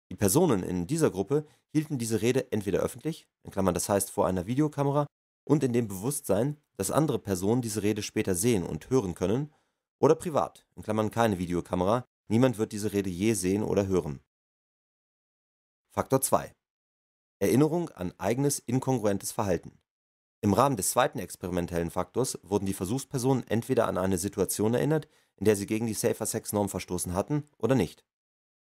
Die Personen in dieser Gruppe hielten diese Rede entweder öffentlich in Klammern (das heißt vor einer Videokamera und in dem Bewusstsein, dass andere Personen diese Rede später sehen und hören können) oder privat in Klammern (keine Videokamera Niemand wird diese Rede je sehen oder hören. Faktor 2. Erinnerung an eigenes inkongruentes Verhalten. Im Rahmen des zweiten experimentellen Faktors wurden die Versuchspersonen entweder an eine Situation erinnert, in der sie gegen die Safer Sex Norm verstoßen hatten, oder nicht.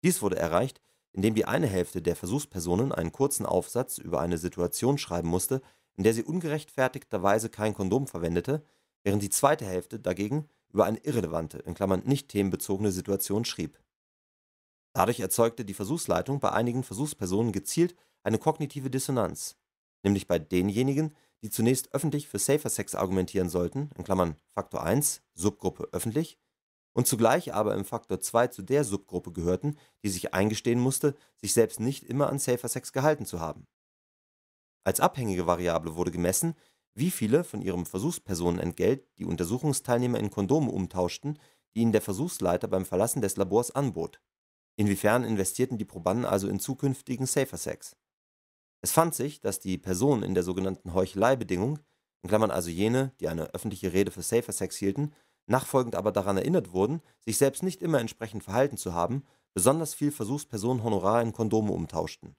Dies wurde erreicht, indem die eine Hälfte der Versuchspersonen einen kurzen Aufsatz über eine Situation schreiben musste, in der sie ungerechtfertigterweise kein Kondom verwendete, während die zweite Hälfte dagegen über eine irrelevante (nicht themenbezogene) Situation schrieb. Dadurch erzeugte die Versuchsleitung bei einigen Versuchspersonen gezielt eine kognitive Dissonanz, nämlich bei denjenigen, die zunächst öffentlich für Safer Sex argumentieren sollten (Faktor 1, Subgruppe öffentlich) und zugleich aber im Faktor 2 zu der Subgruppe gehörten, die sich eingestehen musste, sich selbst nicht immer an Safer Sex gehalten zu haben. Als abhängige Variable wurde gemessen, wie viele von ihrem Versuchspersonenentgelt die Untersuchungsteilnehmer in Kondome umtauschten, die ihnen der Versuchsleiter beim Verlassen des Labors anbot. Inwiefern investierten die Probanden also in zukünftigen Safer Sex? Es fand sich, dass die Personen in der sogenannten Heuchelei-Bedingung, in Klammern also jene, die eine öffentliche Rede für Safer Sex hielten, nachfolgend aber daran erinnert wurden, sich selbst nicht immer entsprechend verhalten zu haben, besonders viel Versuchspersonenhonorar in Kondome umtauschten.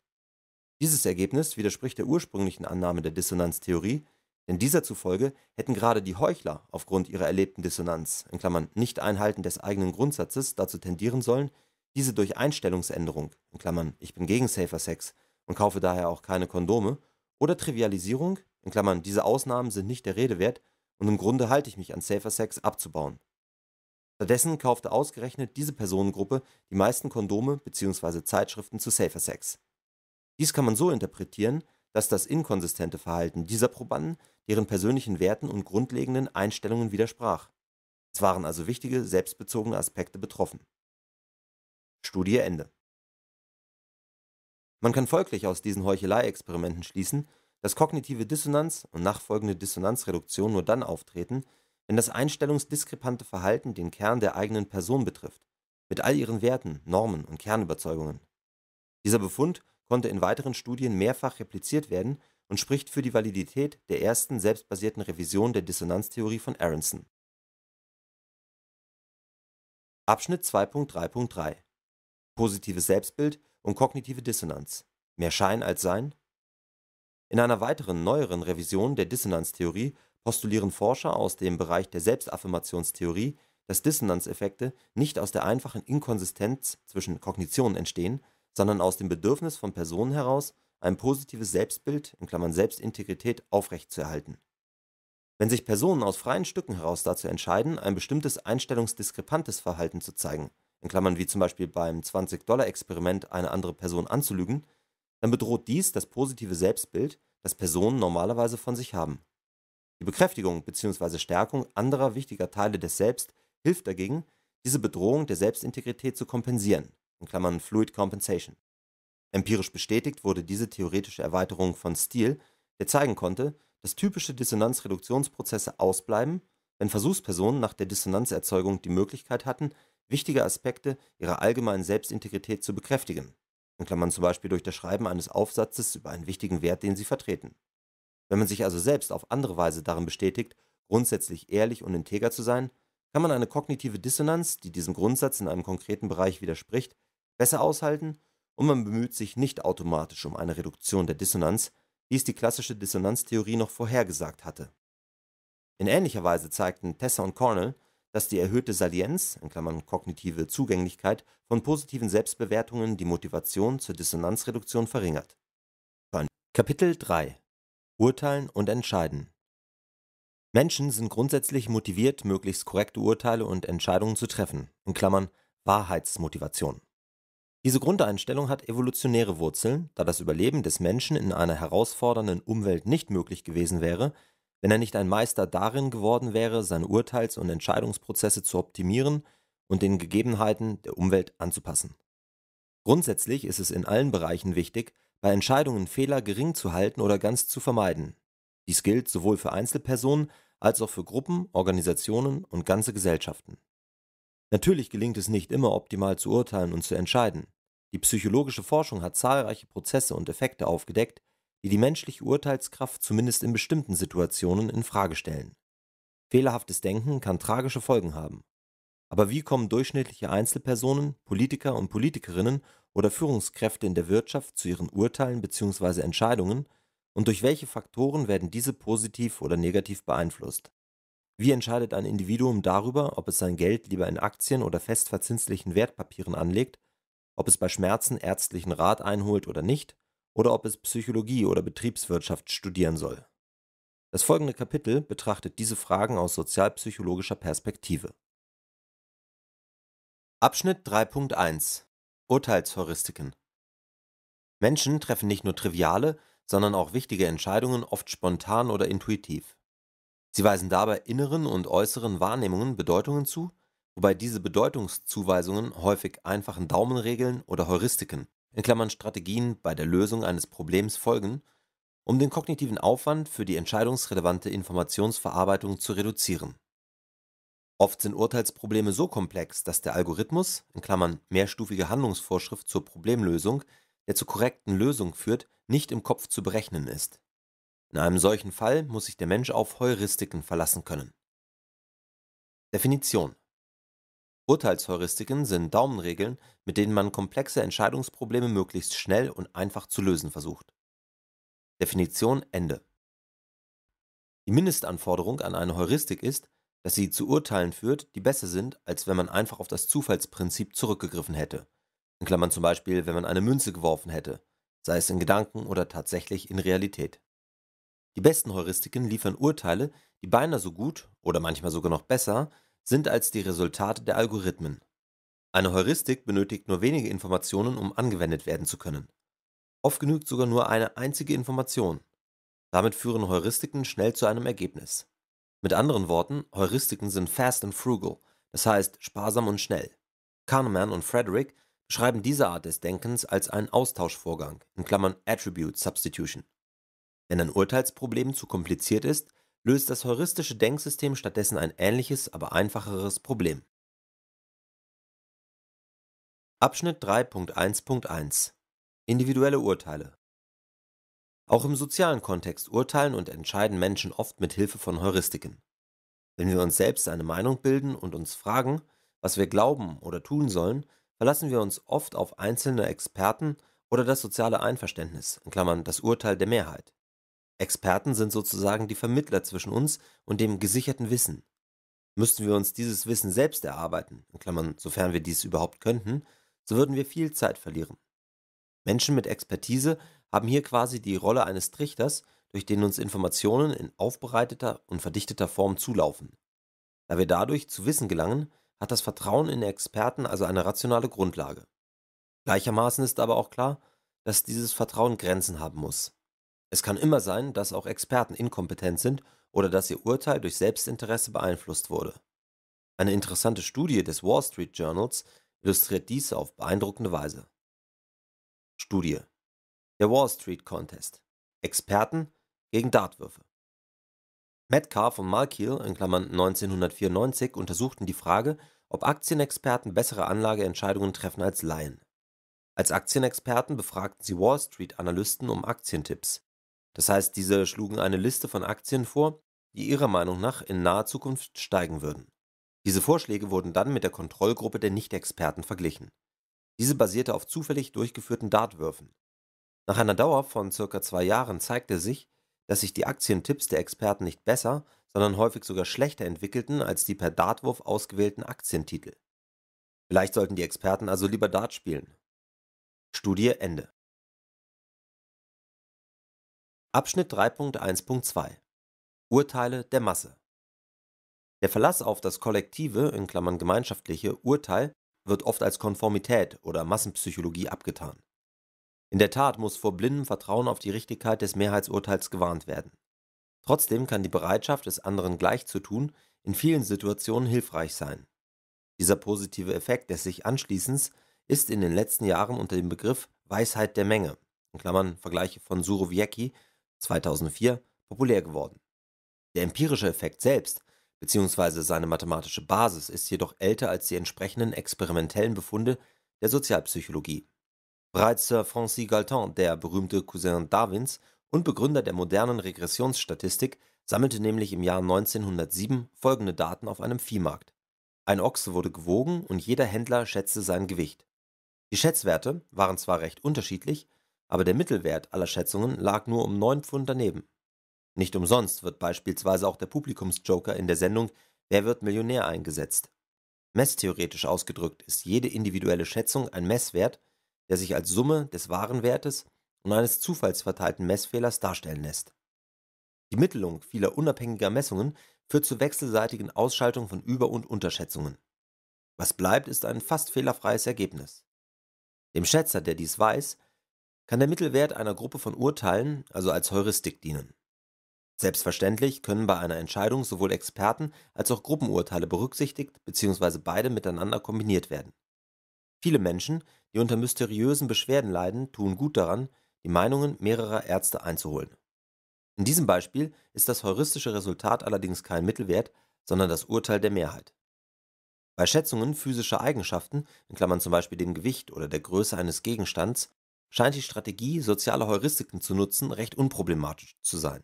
Dieses Ergebnis widerspricht der ursprünglichen Annahme der Dissonanztheorie, denn dieser zufolge hätten gerade die Heuchler aufgrund ihrer erlebten Dissonanz in Klammern Nicht-Einhalten des eigenen Grundsatzes) dazu tendieren sollen, diese durch Einstellungsänderung in Klammern (Ich bin gegen Safer Sex und kaufe daher auch keine Kondome) oder Trivialisierung in Klammern (diese Ausnahmen sind nicht der Rede wert und im Grunde halte ich mich an Safer Sex) abzubauen. Stattdessen kaufte ausgerechnet diese Personengruppe die meisten Kondome bzw. Zeitschriften zu Safer Sex. Dies kann man so interpretieren dass das inkonsistente Verhalten dieser Probanden deren persönlichen Werten und grundlegenden Einstellungen widersprach. Es waren also wichtige selbstbezogene Aspekte betroffen. Studie Ende. Man kann folglich aus diesen Heuchelei-Experimenten schließen, dass kognitive Dissonanz und nachfolgende Dissonanzreduktion nur dann auftreten, wenn das einstellungsdiskrepante Verhalten den Kern der eigenen Person betrifft, mit all ihren Werten, Normen und Kernüberzeugungen. Dieser Befund konnte in weiteren Studien mehrfach repliziert werden und spricht für die Validität der ersten selbstbasierten Revision der Dissonanztheorie von Aronson. Abschnitt 2.3.3 Positives Selbstbild und kognitive Dissonanz – mehr Schein als Sein? In einer weiteren neueren Revision der Dissonanztheorie postulieren Forscher aus dem Bereich der Selbstaffirmationstheorie, dass Dissonanzeffekte nicht aus der einfachen Inkonsistenz zwischen Kognitionen entstehen sondern aus dem Bedürfnis von Personen heraus, ein positives Selbstbild in Klammern (Selbstintegrität) aufrechtzuerhalten. Wenn sich Personen aus freien Stücken heraus dazu entscheiden, ein bestimmtes einstellungsdiskrepantes Verhalten zu zeigen in Klammern (wie zum Beispiel beim 20-Dollar-Experiment eine andere Person anzulügen), dann bedroht dies das positive Selbstbild, das Personen normalerweise von sich haben. Die Bekräftigung bzw. Stärkung anderer wichtiger Teile des Selbst hilft dagegen, diese Bedrohung der Selbstintegrität zu kompensieren in Klammern Fluid Compensation). Empirisch bestätigt wurde diese theoretische Erweiterung von Steele, der zeigen konnte, dass typische Dissonanzreduktionsprozesse ausbleiben, wenn Versuchspersonen nach der Dissonanzerzeugung die Möglichkeit hatten, wichtige Aspekte ihrer allgemeinen Selbstintegrität zu bekräftigen in Klammern zum Beispiel durch das Schreiben eines Aufsatzes über einen wichtigen Wert, den sie vertreten). Wenn man sich also selbst auf andere Weise darin bestätigt, grundsätzlich ehrlich und integer zu sein, kann man eine kognitive Dissonanz, die diesem Grundsatz in einem konkreten Bereich widerspricht besser aushalten und man bemüht sich nicht automatisch um eine Reduktion der Dissonanz, wie es die klassische Dissonanztheorie noch vorhergesagt hatte. In ähnlicher Weise zeigten Tessa und Cornell, dass die erhöhte Salienz (kognitive Zugänglichkeit) von positiven Selbstbewertungen die Motivation zur Dissonanzreduktion verringert. Kapitel 3 Urteilen und Entscheiden Menschen sind grundsätzlich motiviert, möglichst korrekte Urteile und Entscheidungen zu treffen (Wahrheitsmotivation). Diese Grundeinstellung hat evolutionäre Wurzeln, da das Überleben des Menschen in einer herausfordernden Umwelt nicht möglich gewesen wäre, wenn er nicht ein Meister darin geworden wäre, seine Urteils- und Entscheidungsprozesse zu optimieren und den Gegebenheiten der Umwelt anzupassen. Grundsätzlich ist es in allen Bereichen wichtig, bei Entscheidungen Fehler gering zu halten oder ganz zu vermeiden. Dies gilt sowohl für Einzelpersonen als auch für Gruppen, Organisationen und ganze Gesellschaften. Natürlich gelingt es nicht immer optimal zu urteilen und zu entscheiden. Die psychologische Forschung hat zahlreiche Prozesse und Effekte aufgedeckt, die die menschliche Urteilskraft zumindest in bestimmten Situationen in Frage stellen. Fehlerhaftes Denken kann tragische Folgen haben. Aber wie kommen durchschnittliche Einzelpersonen, Politiker und Politikerinnen oder Führungskräfte in der Wirtschaft zu ihren Urteilen bzw. Entscheidungen und durch welche Faktoren werden diese positiv oder negativ beeinflusst? Wie entscheidet ein Individuum darüber, ob es sein Geld lieber in Aktien oder festverzinslichen Wertpapieren anlegt ob es bei Schmerzen ärztlichen Rat einholt oder nicht, oder ob es Psychologie oder Betriebswirtschaft studieren soll. Das folgende Kapitel betrachtet diese Fragen aus sozialpsychologischer Perspektive. Abschnitt 3.1 Urteilsheuristiken Menschen treffen nicht nur triviale, sondern auch wichtige Entscheidungen oft spontan oder intuitiv. Sie weisen dabei inneren und äußeren Wahrnehmungen Bedeutungen zu, wobei diese Bedeutungszuweisungen häufig einfachen Daumenregeln oder Heuristiken in Klammern (Strategien bei der Lösung eines Problems) folgen, um den kognitiven Aufwand für die entscheidungsrelevante Informationsverarbeitung zu reduzieren. Oft sind Urteilsprobleme so komplex, dass der Algorithmus in Klammern (mehrstufige Handlungsvorschrift zur Problemlösung), der zur korrekten Lösung führt, nicht im Kopf zu berechnen ist. In einem solchen Fall muss sich der Mensch auf Heuristiken verlassen können. Definition Urteilsheuristiken sind Daumenregeln, mit denen man komplexe Entscheidungsprobleme möglichst schnell und einfach zu lösen versucht. Definition Ende. Die Mindestanforderung an eine Heuristik ist, dass sie zu Urteilen führt, die besser sind, als wenn man einfach auf das Zufallsprinzip zurückgegriffen hätte. In Klammern zum Beispiel, wenn man eine Münze geworfen hätte, sei es in Gedanken oder tatsächlich in Realität. Die besten Heuristiken liefern Urteile, die beinahe so gut oder manchmal sogar noch besser sind als die Resultate der Algorithmen. Eine Heuristik benötigt nur wenige Informationen, um angewendet werden zu können. Oft genügt sogar nur eine einzige Information. Damit führen Heuristiken schnell zu einem Ergebnis. Mit anderen Worten, Heuristiken sind fast and frugal, das heißt sparsam und schnell. Kahneman und Frederick beschreiben diese Art des Denkens als einen Austauschvorgang, in Klammern Attribute Substitution. Wenn ein Urteilsproblem zu kompliziert ist, löst das heuristische Denksystem stattdessen ein ähnliches, aber einfacheres Problem. Abschnitt 3.1.1 Individuelle Urteile Auch im sozialen Kontext urteilen und entscheiden Menschen oft mit Hilfe von Heuristiken. Wenn wir uns selbst eine Meinung bilden und uns fragen, was wir glauben oder tun sollen, verlassen wir uns oft auf einzelne Experten oder das soziale Einverständnis, das Urteil der Mehrheit. Experten sind sozusagen die Vermittler zwischen uns und dem gesicherten Wissen. Müssten wir uns dieses Wissen selbst erarbeiten, Klammern, sofern wir dies überhaupt könnten, so würden wir viel Zeit verlieren. Menschen mit Expertise haben hier quasi die Rolle eines Trichters, durch den uns Informationen in aufbereiteter und verdichteter Form zulaufen. Da wir dadurch zu Wissen gelangen, hat das Vertrauen in Experten also eine rationale Grundlage. Gleichermaßen ist aber auch klar, dass dieses Vertrauen Grenzen haben muss. Es kann immer sein, dass auch Experten inkompetent sind oder dass ihr Urteil durch Selbstinteresse beeinflusst wurde. Eine interessante Studie des Wall Street Journals illustriert dies auf beeindruckende Weise. Studie Der Wall Street Contest Experten gegen Dartwürfe Metcalf und Malkiel 1994 untersuchten die Frage, ob Aktienexperten bessere Anlageentscheidungen treffen als Laien. Als Aktienexperten befragten sie Wall Street-Analysten um Aktientipps. Das heißt, diese schlugen eine Liste von Aktien vor, die ihrer Meinung nach in naher Zukunft steigen würden. Diese Vorschläge wurden dann mit der Kontrollgruppe der Nichtexperten verglichen. Diese basierte auf zufällig durchgeführten Dartwürfen. Nach einer Dauer von circa zwei Jahren zeigte sich, dass sich die Aktientipps der Experten nicht besser, sondern häufig sogar schlechter entwickelten als die per Dartwurf ausgewählten Aktientitel. Vielleicht sollten die Experten also lieber Dart spielen. Studie Ende. Abschnitt 3.1.2 Urteile der Masse Der Verlass auf das kollektive in Klammern (gemeinschaftliche) Urteil wird oft als Konformität oder Massenpsychologie abgetan. In der Tat muss vor blindem Vertrauen auf die Richtigkeit des Mehrheitsurteils gewarnt werden. Trotzdem kann die Bereitschaft, es anderen gleichzutun, in vielen Situationen hilfreich sein. Dieser positive Effekt des sich Anschließens ist in den letzten Jahren unter dem Begriff Weisheit der Menge in Klammern (Vergleiche von Surowiecki 2004 populär geworden. Der empirische Effekt selbst bzw. seine mathematische Basis ist jedoch älter als die entsprechenden experimentellen Befunde der Sozialpsychologie. Bereits Sir Francis Galton, der berühmte Cousin Darwins und Begründer der modernen Regressionsstatistik, sammelte nämlich im Jahr 1907 folgende Daten auf einem Viehmarkt. Ein Ochse wurde gewogen und jeder Händler schätzte sein Gewicht. Die Schätzwerte waren zwar recht unterschiedlich, aber der Mittelwert aller Schätzungen lag nur um 9 Pfund daneben. Nicht umsonst wird beispielsweise auch der Publikumsjoker in der Sendung Wer wird Millionär eingesetzt. Messtheoretisch ausgedrückt ist jede individuelle Schätzung ein Messwert, der sich als Summe des wahren Wertes und eines zufallsverteilten Messfehlers darstellen lässt. Die Mittelung vieler unabhängiger Messungen führt zu wechselseitigen Ausschaltung von Über- und Unterschätzungen. Was bleibt, ist ein fast fehlerfreies Ergebnis. Dem Schätzer, der dies weiß, kann der Mittelwert einer Gruppe von Urteilen also als Heuristik dienen. Selbstverständlich können bei einer Entscheidung sowohl Experten als auch Gruppenurteile berücksichtigt bzw. beide miteinander kombiniert werden. Viele Menschen, die unter mysteriösen Beschwerden leiden, tun gut daran, die Meinungen mehrerer Ärzte einzuholen. In diesem Beispiel ist das heuristische Resultat allerdings kein Mittelwert, sondern das Urteil der Mehrheit. Bei Schätzungen physischer Eigenschaften, in Klammern zum Beispiel dem Gewicht oder der Größe eines Gegenstands, scheint die Strategie, soziale Heuristiken zu nutzen, recht unproblematisch zu sein.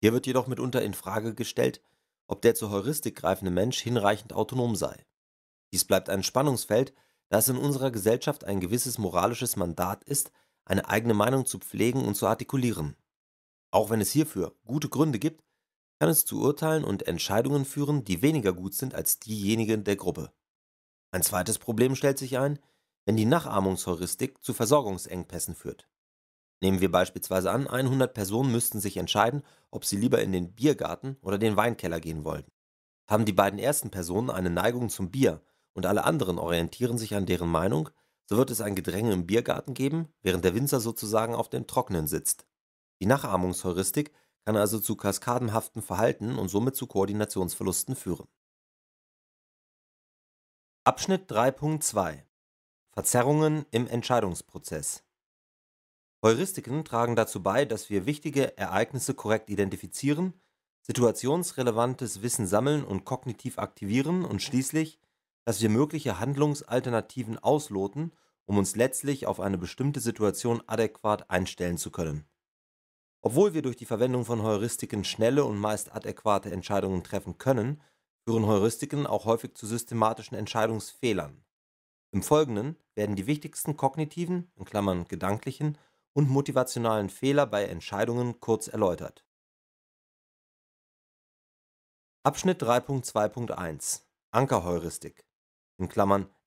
Hier wird jedoch mitunter in Frage gestellt, ob der zur Heuristik greifende Mensch hinreichend autonom sei. Dies bleibt ein Spannungsfeld, da es in unserer Gesellschaft ein gewisses moralisches Mandat ist, eine eigene Meinung zu pflegen und zu artikulieren. Auch wenn es hierfür gute Gründe gibt, kann es zu Urteilen und Entscheidungen führen, die weniger gut sind als diejenigen der Gruppe. Ein zweites Problem stellt sich ein, wenn die Nachahmungsheuristik zu Versorgungsengpässen führt. Nehmen wir beispielsweise an, 100 Personen müssten sich entscheiden, ob sie lieber in den Biergarten oder den Weinkeller gehen wollten. Haben die beiden ersten Personen eine Neigung zum Bier und alle anderen orientieren sich an deren Meinung, so wird es ein Gedränge im Biergarten geben, während der Winzer sozusagen auf dem Trockenen sitzt. Die Nachahmungsheuristik kann also zu kaskadenhaften Verhalten und somit zu Koordinationsverlusten führen. Abschnitt 3.2 Verzerrungen im Entscheidungsprozess. Heuristiken tragen dazu bei, dass wir wichtige Ereignisse korrekt identifizieren, situationsrelevantes Wissen sammeln und kognitiv aktivieren und schließlich, dass wir mögliche Handlungsalternativen ausloten, um uns letztlich auf eine bestimmte Situation adäquat einstellen zu können. Obwohl wir durch die Verwendung von Heuristiken schnelle und meist adäquate Entscheidungen treffen können, führen Heuristiken auch häufig zu systematischen Entscheidungsfehlern. Im Folgenden werden die wichtigsten kognitiven (gedanklichen) und motivationalen Fehler bei Entscheidungen kurz erläutert. Abschnitt 3.2.1 Ankerheuristik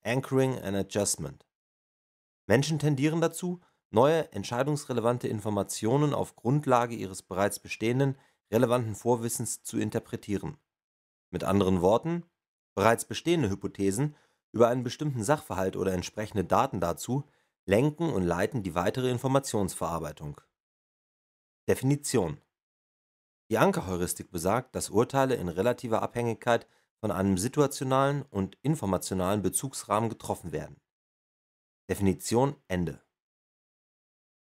(Anchoring and Adjustment) Menschen tendieren dazu, neue entscheidungsrelevante Informationen auf Grundlage ihres bereits bestehenden, relevanten Vorwissens zu interpretieren. Mit anderen Worten: Bereits bestehende Hypothesen über einen bestimmten Sachverhalt oder entsprechende Daten dazu lenken und leiten die weitere Informationsverarbeitung. Definition Die Ankerheuristik besagt, dass Urteile in relativer Abhängigkeit von einem situationalen und informationalen Bezugsrahmen getroffen werden. Definition Ende.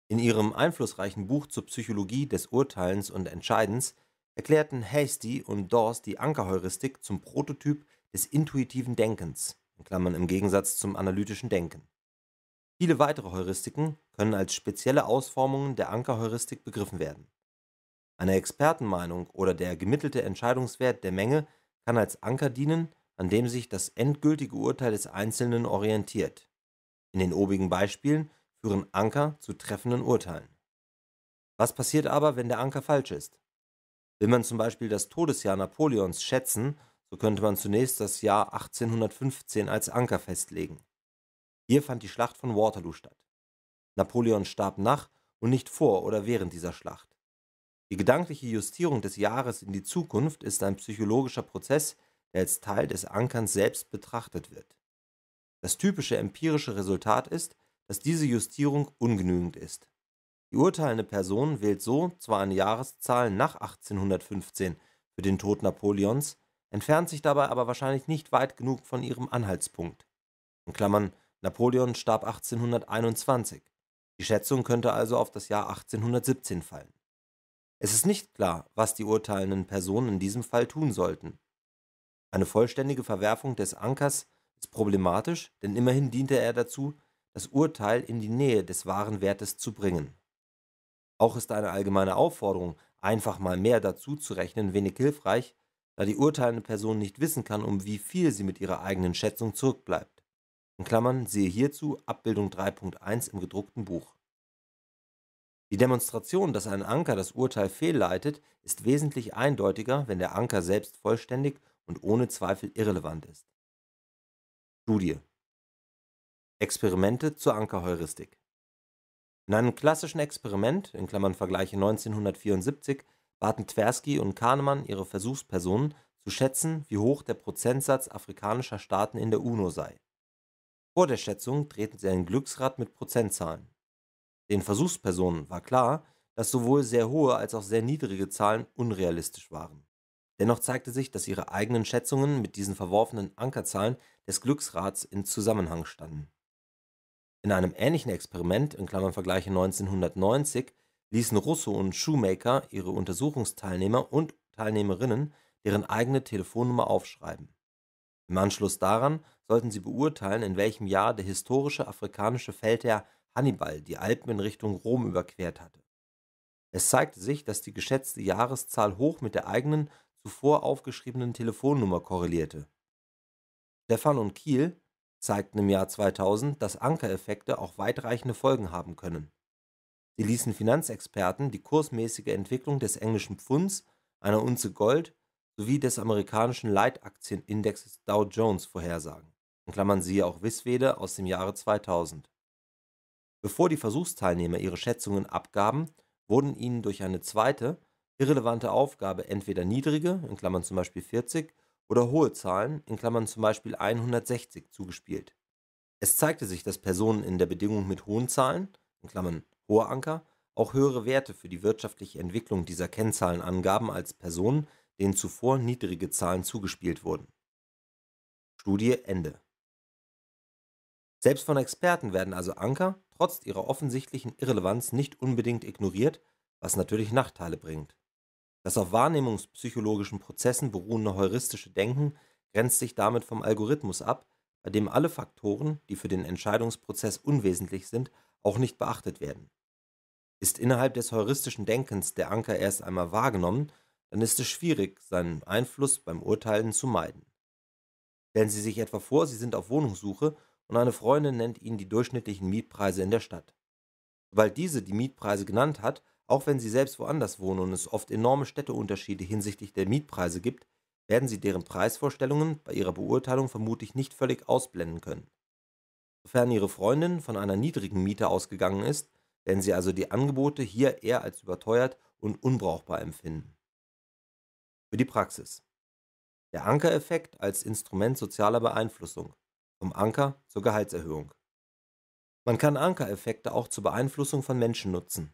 In ihrem einflussreichen Buch zur Psychologie des Urteilens und Entscheidens erklärten Hasty und Dawes die Ankerheuristik zum Prototyp des intuitiven Denkens in Klammern im Gegensatz zum analytischen Denken. Viele weitere Heuristiken können als spezielle Ausformungen der Ankerheuristik begriffen werden. Eine Expertenmeinung oder der gemittelte Entscheidungswert der Menge kann als Anker dienen, an dem sich das endgültige Urteil des Einzelnen orientiert. In den obigen Beispielen führen Anker zu treffenden Urteilen. Was passiert aber, wenn der Anker falsch ist? Will man zum Beispiel das Todesjahr Napoleons schätzen so könnte man zunächst das Jahr 1815 als Anker festlegen. Hier fand die Schlacht von Waterloo statt. Napoleon starb nach und nicht vor oder während dieser Schlacht. Die gedankliche Justierung des Jahres in die Zukunft ist ein psychologischer Prozess, der als Teil des Ankerns selbst betrachtet wird. Das typische empirische Resultat ist, dass diese Justierung ungenügend ist. Die urteilende Person wählt so zwar eine Jahreszahl nach 1815 für den Tod Napoleons, entfernt sich dabei aber wahrscheinlich nicht weit genug von ihrem Anhaltspunkt. In Klammern, Napoleon starb 1821. Die Schätzung könnte also auf das Jahr 1817 fallen. Es ist nicht klar, was die urteilenden Personen in diesem Fall tun sollten. Eine vollständige Verwerfung des Ankers ist problematisch, denn immerhin diente er dazu, das Urteil in die Nähe des wahren Wertes zu bringen. Auch ist eine allgemeine Aufforderung, einfach mal mehr dazu zu rechnen, wenig hilfreich, da die urteilende Person nicht wissen kann, um wie viel sie mit ihrer eigenen Schätzung zurückbleibt. In Klammern siehe hierzu Abbildung 3.1 im gedruckten Buch. Die Demonstration, dass ein Anker das Urteil fehlleitet, ist wesentlich eindeutiger, wenn der Anker selbst vollständig und ohne Zweifel irrelevant ist. Studie Experimente zur Ankerheuristik In einem klassischen Experiment, in Klammern Vergleiche 1974, baten Tversky und Kahnemann ihre Versuchspersonen, zu schätzen, wie hoch der Prozentsatz afrikanischer Staaten in der UNO sei. Vor der Schätzung drehten sie ein Glücksrad mit Prozentzahlen. Den Versuchspersonen war klar, dass sowohl sehr hohe als auch sehr niedrige Zahlen unrealistisch waren. Dennoch zeigte sich, dass ihre eigenen Schätzungen mit diesen verworfenen Ankerzahlen des Glücksrats in Zusammenhang standen. In einem ähnlichen Experiment in (Vergleiche 1990 ließen Russo und Shoemaker ihre Untersuchungsteilnehmer und Teilnehmerinnen deren eigene Telefonnummer aufschreiben. Im Anschluss daran sollten sie beurteilen, in welchem Jahr der historische afrikanische Feldherr Hannibal die Alpen in Richtung Rom überquert hatte. Es zeigte sich, dass die geschätzte Jahreszahl hoch mit der eigenen, zuvor aufgeschriebenen Telefonnummer korrelierte. Stefan und Kiel zeigten im Jahr 2000, dass Ankereffekte auch weitreichende Folgen haben können Sie ließen Finanzexperten die kursmäßige Entwicklung des englischen Pfunds, einer Unze Gold sowie des amerikanischen Leitaktienindexes Dow Jones vorhersagen (siehe auch Wiswede aus dem Jahre 2000). Bevor die Versuchsteilnehmer ihre Schätzungen abgaben, wurden ihnen durch eine zweite, irrelevante Aufgabe entweder niedrige (z. B. 40) oder hohe Zahlen (z. B. 160) zugespielt. Es zeigte sich, dass Personen in der Bedingung mit hohen Zahlen (+160 hohe Anker auch höhere Werte für die wirtschaftliche Entwicklung dieser Kennzahlen angaben als Personen, denen zuvor niedrige Zahlen zugespielt wurden. Studie Ende. Selbst von Experten werden also Anker trotz ihrer offensichtlichen Irrelevanz nicht unbedingt ignoriert, was natürlich Nachteile bringt. Das auf wahrnehmungspsychologischen Prozessen beruhende heuristische Denken grenzt sich damit vom Algorithmus ab, bei dem alle Faktoren, die für den Entscheidungsprozess unwesentlich sind, auch nicht beachtet werden. Ist innerhalb des heuristischen Denkens der Anker erst einmal wahrgenommen, dann ist es schwierig, seinen Einfluss beim Urteilen zu meiden. Stellen Sie sich etwa vor, Sie sind auf Wohnungssuche und eine Freundin nennt Ihnen die durchschnittlichen Mietpreise in der Stadt. Sobald diese die Mietpreise genannt hat, auch wenn Sie selbst woanders wohnen und es oft enorme Städteunterschiede hinsichtlich der Mietpreise gibt, werden Sie deren Preisvorstellungen bei Ihrer Beurteilung vermutlich nicht völlig ausblenden können. Sofern Ihre Freundin von einer niedrigen Miete ausgegangen ist, wenn sie also die Angebote hier eher als überteuert und unbrauchbar empfinden. Für die Praxis. Der Ankereffekt als Instrument sozialer Beeinflussung. Vom Anker zur Gehaltserhöhung. Man kann Ankereffekte auch zur Beeinflussung von Menschen nutzen.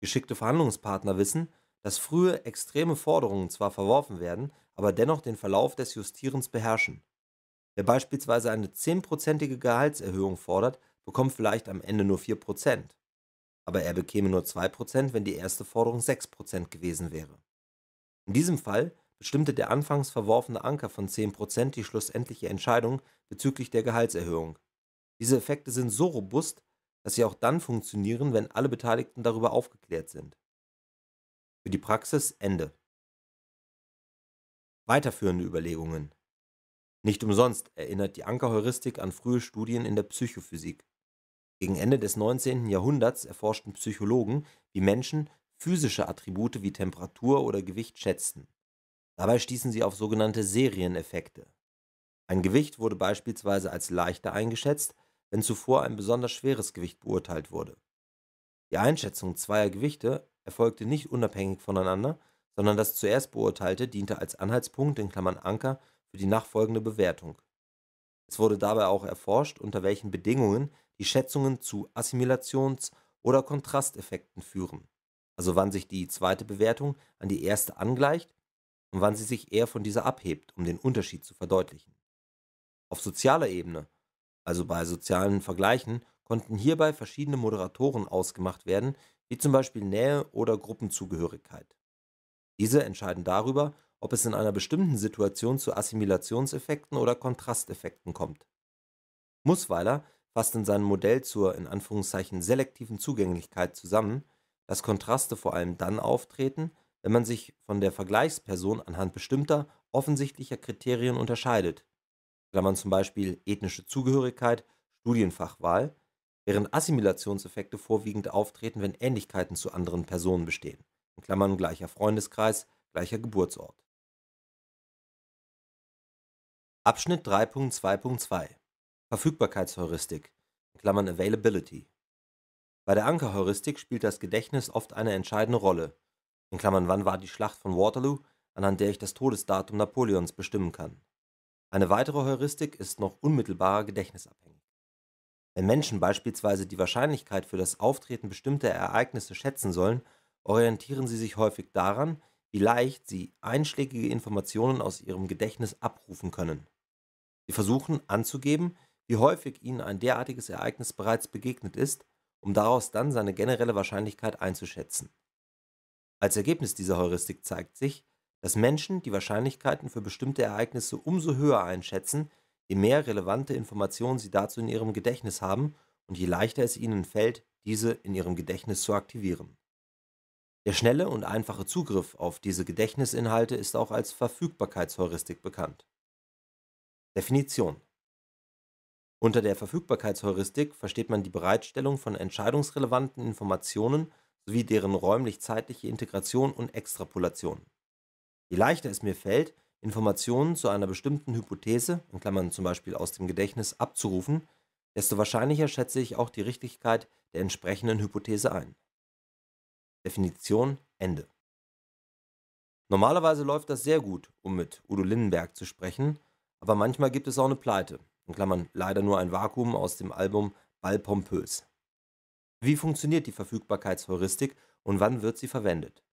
Geschickte Verhandlungspartner wissen, dass frühe extreme Forderungen zwar verworfen werden, aber dennoch den Verlauf des Justierens beherrschen. Wer beispielsweise eine 10%ige Gehaltserhöhung fordert, bekommt vielleicht am Ende nur vier aber er bekäme nur 2%, wenn die erste Forderung 6% gewesen wäre. In diesem Fall bestimmte der anfangs verworfene Anker von 10% die schlussendliche Entscheidung bezüglich der Gehaltserhöhung. Diese Effekte sind so robust, dass sie auch dann funktionieren, wenn alle Beteiligten darüber aufgeklärt sind. Für die Praxis Ende. Weiterführende Überlegungen. Nicht umsonst erinnert die Ankerheuristik an frühe Studien in der Psychophysik. Gegen Ende des 19. Jahrhunderts erforschten Psychologen, wie Menschen physische Attribute wie Temperatur oder Gewicht schätzten. Dabei stießen sie auf sogenannte Serieneffekte. Ein Gewicht wurde beispielsweise als leichter eingeschätzt, wenn zuvor ein besonders schweres Gewicht beurteilt wurde. Die Einschätzung zweier Gewichte erfolgte nicht unabhängig voneinander, sondern das zuerst beurteilte diente als Anhaltspunkt in Klammern Anker für die nachfolgende Bewertung. Es wurde dabei auch erforscht, unter welchen Bedingungen die Schätzungen zu Assimilations- oder Kontrasteffekten führen, also wann sich die zweite Bewertung an die erste angleicht und wann sie sich eher von dieser abhebt, um den Unterschied zu verdeutlichen. Auf sozialer Ebene, also bei sozialen Vergleichen, konnten hierbei verschiedene Moderatoren ausgemacht werden, wie zum Beispiel Nähe oder Gruppenzugehörigkeit. Diese entscheiden darüber, ob es in einer bestimmten Situation zu Assimilationseffekten oder Kontrasteffekten kommt. Mussweiler fasst in seinem Modell zur in Anführungszeichen selektiven Zugänglichkeit zusammen, dass Kontraste vor allem dann auftreten, wenn man sich von der Vergleichsperson anhand bestimmter, offensichtlicher Kriterien unterscheidet, Klammern zum Beispiel ethnische Zugehörigkeit, Studienfachwahl, während Assimilationseffekte vorwiegend auftreten, wenn Ähnlichkeiten zu anderen Personen bestehen, in Klammern gleicher Freundeskreis, gleicher Geburtsort. Abschnitt 3.2.2 Verfügbarkeitsheuristik (Availability): Bei der Ankerheuristik spielt das Gedächtnis oft eine entscheidende Rolle (Wann war die Schlacht von Waterloo, anhand der ich das Todesdatum Napoleons bestimmen kann). Eine weitere Heuristik ist noch unmittelbarer gedächtnisabhängig. Wenn Menschen beispielsweise die Wahrscheinlichkeit für das Auftreten bestimmter Ereignisse schätzen sollen, orientieren sie sich häufig daran, wie leicht sie einschlägige Informationen aus ihrem Gedächtnis abrufen können. Sie versuchen, anzugeben wie häufig ihnen ein derartiges Ereignis bereits begegnet ist, um daraus dann seine generelle Wahrscheinlichkeit einzuschätzen. Als Ergebnis dieser Heuristik zeigt sich, dass Menschen die Wahrscheinlichkeiten für bestimmte Ereignisse umso höher einschätzen, je mehr relevante Informationen sie dazu in ihrem Gedächtnis haben und je leichter es ihnen fällt, diese in ihrem Gedächtnis zu aktivieren. Der schnelle und einfache Zugriff auf diese Gedächtnisinhalte ist auch als Verfügbarkeitsheuristik bekannt. Definition unter der Verfügbarkeitsheuristik versteht man die Bereitstellung von entscheidungsrelevanten Informationen sowie deren räumlich-zeitliche Integration und Extrapolation. Je leichter es mir fällt, Informationen zu einer bestimmten Hypothese in Klammern (zum Beispiel aus dem Gedächtnis) abzurufen, desto wahrscheinlicher schätze ich auch die Richtigkeit der entsprechenden Hypothese ein. Definition Ende. Normalerweise läuft das sehr gut, um mit Udo Lindenberg zu sprechen, aber manchmal gibt es auch eine Pleite in Klammern leider nur ein Vakuum aus dem Album Ballpompös. Wie funktioniert die Verfügbarkeitsheuristik und wann wird sie verwendet?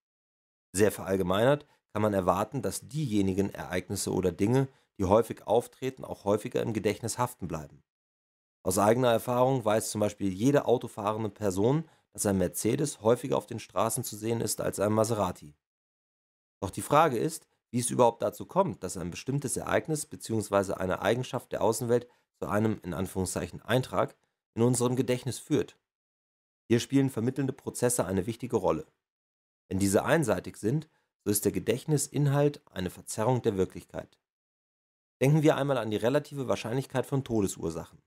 Sehr verallgemeinert kann man erwarten, dass diejenigen Ereignisse oder Dinge, die häufig auftreten, auch häufiger im Gedächtnis haften bleiben. Aus eigener Erfahrung weiß zum Beispiel jede autofahrende Person, dass ein Mercedes häufiger auf den Straßen zu sehen ist als ein Maserati. Doch die Frage ist, wie es überhaupt dazu kommt, dass ein bestimmtes Ereignis bzw. eine Eigenschaft der Außenwelt zu einem in Anführungszeichen Eintrag in unserem Gedächtnis führt. Hier spielen vermittelnde Prozesse eine wichtige Rolle. Wenn diese einseitig sind, so ist der Gedächtnisinhalt eine Verzerrung der Wirklichkeit. Denken wir einmal an die relative Wahrscheinlichkeit von Todesursachen.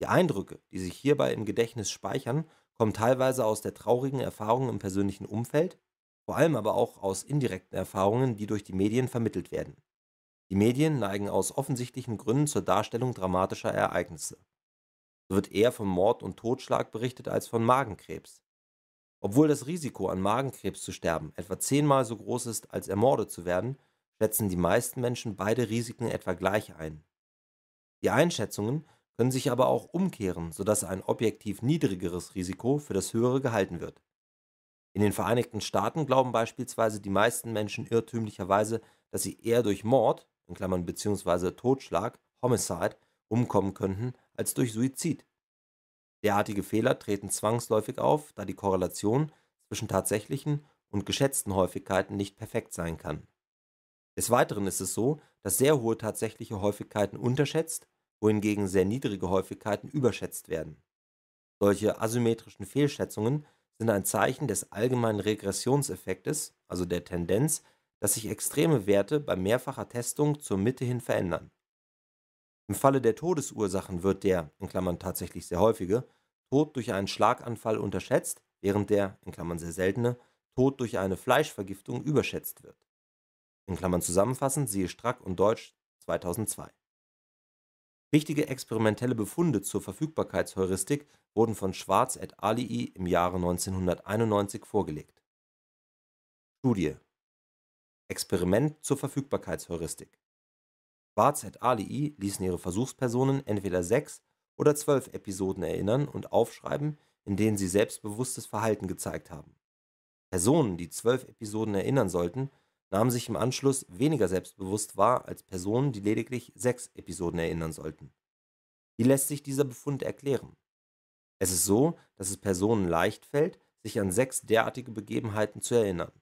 Die Eindrücke, die sich hierbei im Gedächtnis speichern, kommen teilweise aus der traurigen Erfahrung im persönlichen Umfeld vor allem aber auch aus indirekten Erfahrungen, die durch die Medien vermittelt werden. Die Medien neigen aus offensichtlichen Gründen zur Darstellung dramatischer Ereignisse. So wird eher von Mord und Totschlag berichtet als von Magenkrebs. Obwohl das Risiko, an Magenkrebs zu sterben, etwa zehnmal so groß ist, als ermordet zu werden, schätzen die meisten Menschen beide Risiken etwa gleich ein. Die Einschätzungen können sich aber auch umkehren, sodass ein objektiv niedrigeres Risiko für das höhere gehalten wird. In den Vereinigten Staaten glauben beispielsweise die meisten Menschen irrtümlicherweise, dass sie eher durch Mord in Klammern (bzw. Totschlag, Homicide) umkommen könnten als durch Suizid. Derartige Fehler treten zwangsläufig auf, da die Korrelation zwischen tatsächlichen und geschätzten Häufigkeiten nicht perfekt sein kann. Des Weiteren ist es so, dass sehr hohe tatsächliche Häufigkeiten unterschätzt, wohingegen sehr niedrige Häufigkeiten überschätzt werden. Solche asymmetrischen Fehlschätzungen sind ein Zeichen des allgemeinen Regressionseffektes, also der Tendenz, dass sich extreme Werte bei mehrfacher Testung zur Mitte hin verändern. Im Falle der Todesursachen wird der (tatsächlich sehr häufige) Tod durch einen Schlaganfall unterschätzt, während der (sehr seltene) Tod durch eine Fleischvergiftung überschätzt wird (zusammenfassend siehe Strack und Deutsch 2002 Wichtige experimentelle Befunde zur Verfügbarkeitsheuristik wurden von Schwarz et alii im Jahre 1991 vorgelegt. Studie Experiment zur Verfügbarkeitsheuristik Schwarz et alii ließen ihre Versuchspersonen entweder sechs oder zwölf Episoden erinnern und aufschreiben, in denen sie selbstbewusstes Verhalten gezeigt haben. Personen, die zwölf Episoden erinnern sollten, nahmen sich im Anschluss weniger selbstbewusst wahr als Personen, die lediglich sechs Episoden erinnern sollten. Wie lässt sich dieser Befund erklären? Es ist so, dass es Personen leicht fällt, sich an sechs derartige Begebenheiten zu erinnern.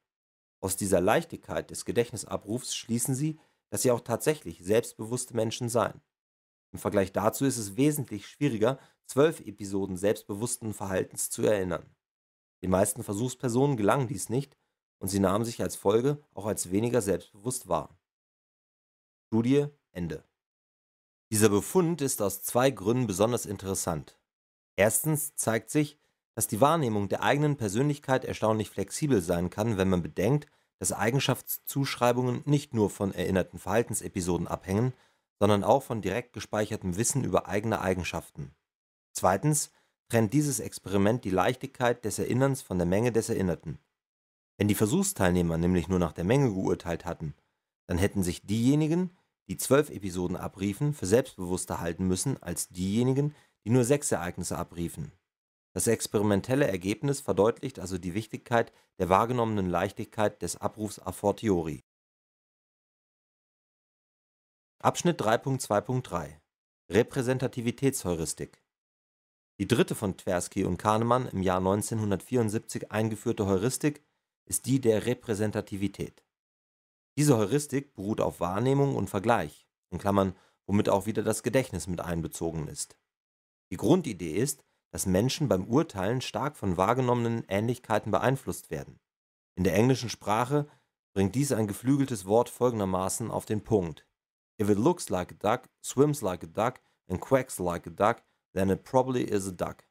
Aus dieser Leichtigkeit des Gedächtnisabrufs schließen sie, dass sie auch tatsächlich selbstbewusste Menschen seien. Im Vergleich dazu ist es wesentlich schwieriger, zwölf Episoden selbstbewussten Verhaltens zu erinnern. Den meisten Versuchspersonen gelang dies nicht, und sie nahmen sich als Folge auch als weniger selbstbewusst wahr. Studie Ende. Dieser Befund ist aus zwei Gründen besonders interessant. Erstens zeigt sich, dass die Wahrnehmung der eigenen Persönlichkeit erstaunlich flexibel sein kann, wenn man bedenkt, dass Eigenschaftszuschreibungen nicht nur von erinnerten Verhaltensepisoden abhängen, sondern auch von direkt gespeichertem Wissen über eigene Eigenschaften. Zweitens trennt dieses Experiment die Leichtigkeit des Erinnerns von der Menge des Erinnerten. Wenn die Versuchsteilnehmer nämlich nur nach der Menge geurteilt hatten, dann hätten sich diejenigen, die zwölf Episoden abriefen, für selbstbewusster halten müssen als diejenigen, die nur sechs Ereignisse abriefen. Das experimentelle Ergebnis verdeutlicht also die Wichtigkeit der wahrgenommenen Leichtigkeit des Abrufs a fortiori. Abschnitt 3.2.3 Repräsentativitätsheuristik Die dritte von Tversky und Kahnemann im Jahr 1974 eingeführte Heuristik ist die der Repräsentativität. Diese Heuristik beruht auf Wahrnehmung und Vergleich, Klammern, womit auch wieder das Gedächtnis mit einbezogen ist. Die Grundidee ist, dass Menschen beim Urteilen stark von wahrgenommenen Ähnlichkeiten beeinflusst werden. In der englischen Sprache bringt dies ein geflügeltes Wort folgendermaßen auf den Punkt. If it looks like a duck, swims like a duck and quacks like a duck, then it probably is a duck.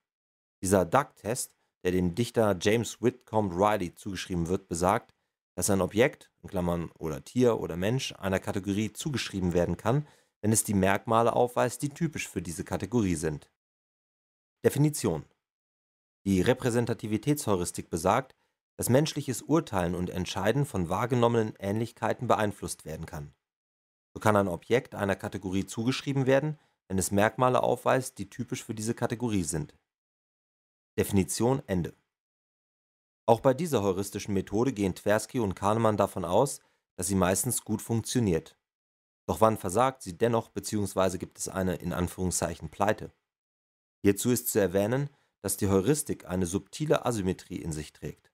Dieser Duck-Test der dem Dichter James Whitcomb Riley zugeschrieben wird, besagt, dass ein Objekt, in Klammern oder Tier oder Mensch, einer Kategorie zugeschrieben werden kann, wenn es die Merkmale aufweist, die typisch für diese Kategorie sind. Definition Die Repräsentativitätsheuristik besagt, dass menschliches Urteilen und Entscheiden von wahrgenommenen Ähnlichkeiten beeinflusst werden kann. So kann ein Objekt einer Kategorie zugeschrieben werden, wenn es Merkmale aufweist, die typisch für diese Kategorie sind. Definition Ende. Auch bei dieser heuristischen Methode gehen Tversky und Kahnemann davon aus, dass sie meistens gut funktioniert. Doch wann versagt sie dennoch bzw. gibt es eine in Anführungszeichen Pleite? Hierzu ist zu erwähnen, dass die Heuristik eine subtile Asymmetrie in sich trägt.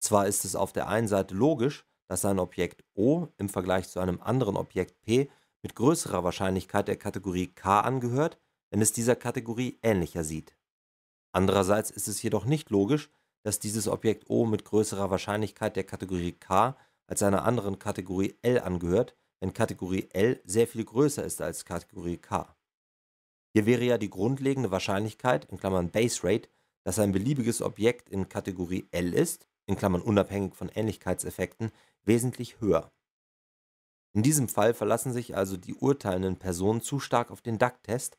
Zwar ist es auf der einen Seite logisch, dass ein Objekt O im Vergleich zu einem anderen Objekt P mit größerer Wahrscheinlichkeit der Kategorie K angehört, wenn es dieser Kategorie ähnlicher sieht. Andererseits ist es jedoch nicht logisch, dass dieses Objekt O mit größerer Wahrscheinlichkeit der Kategorie K als einer anderen Kategorie L angehört, wenn Kategorie L sehr viel größer ist als Kategorie K. Hier wäre ja die grundlegende Wahrscheinlichkeit in Klammern (Base Rate), dass ein beliebiges Objekt in Kategorie L ist in Klammern (unabhängig von Ähnlichkeitseffekten) wesentlich höher. In diesem Fall verlassen sich also die urteilenden Personen zu stark auf den Duck-Test,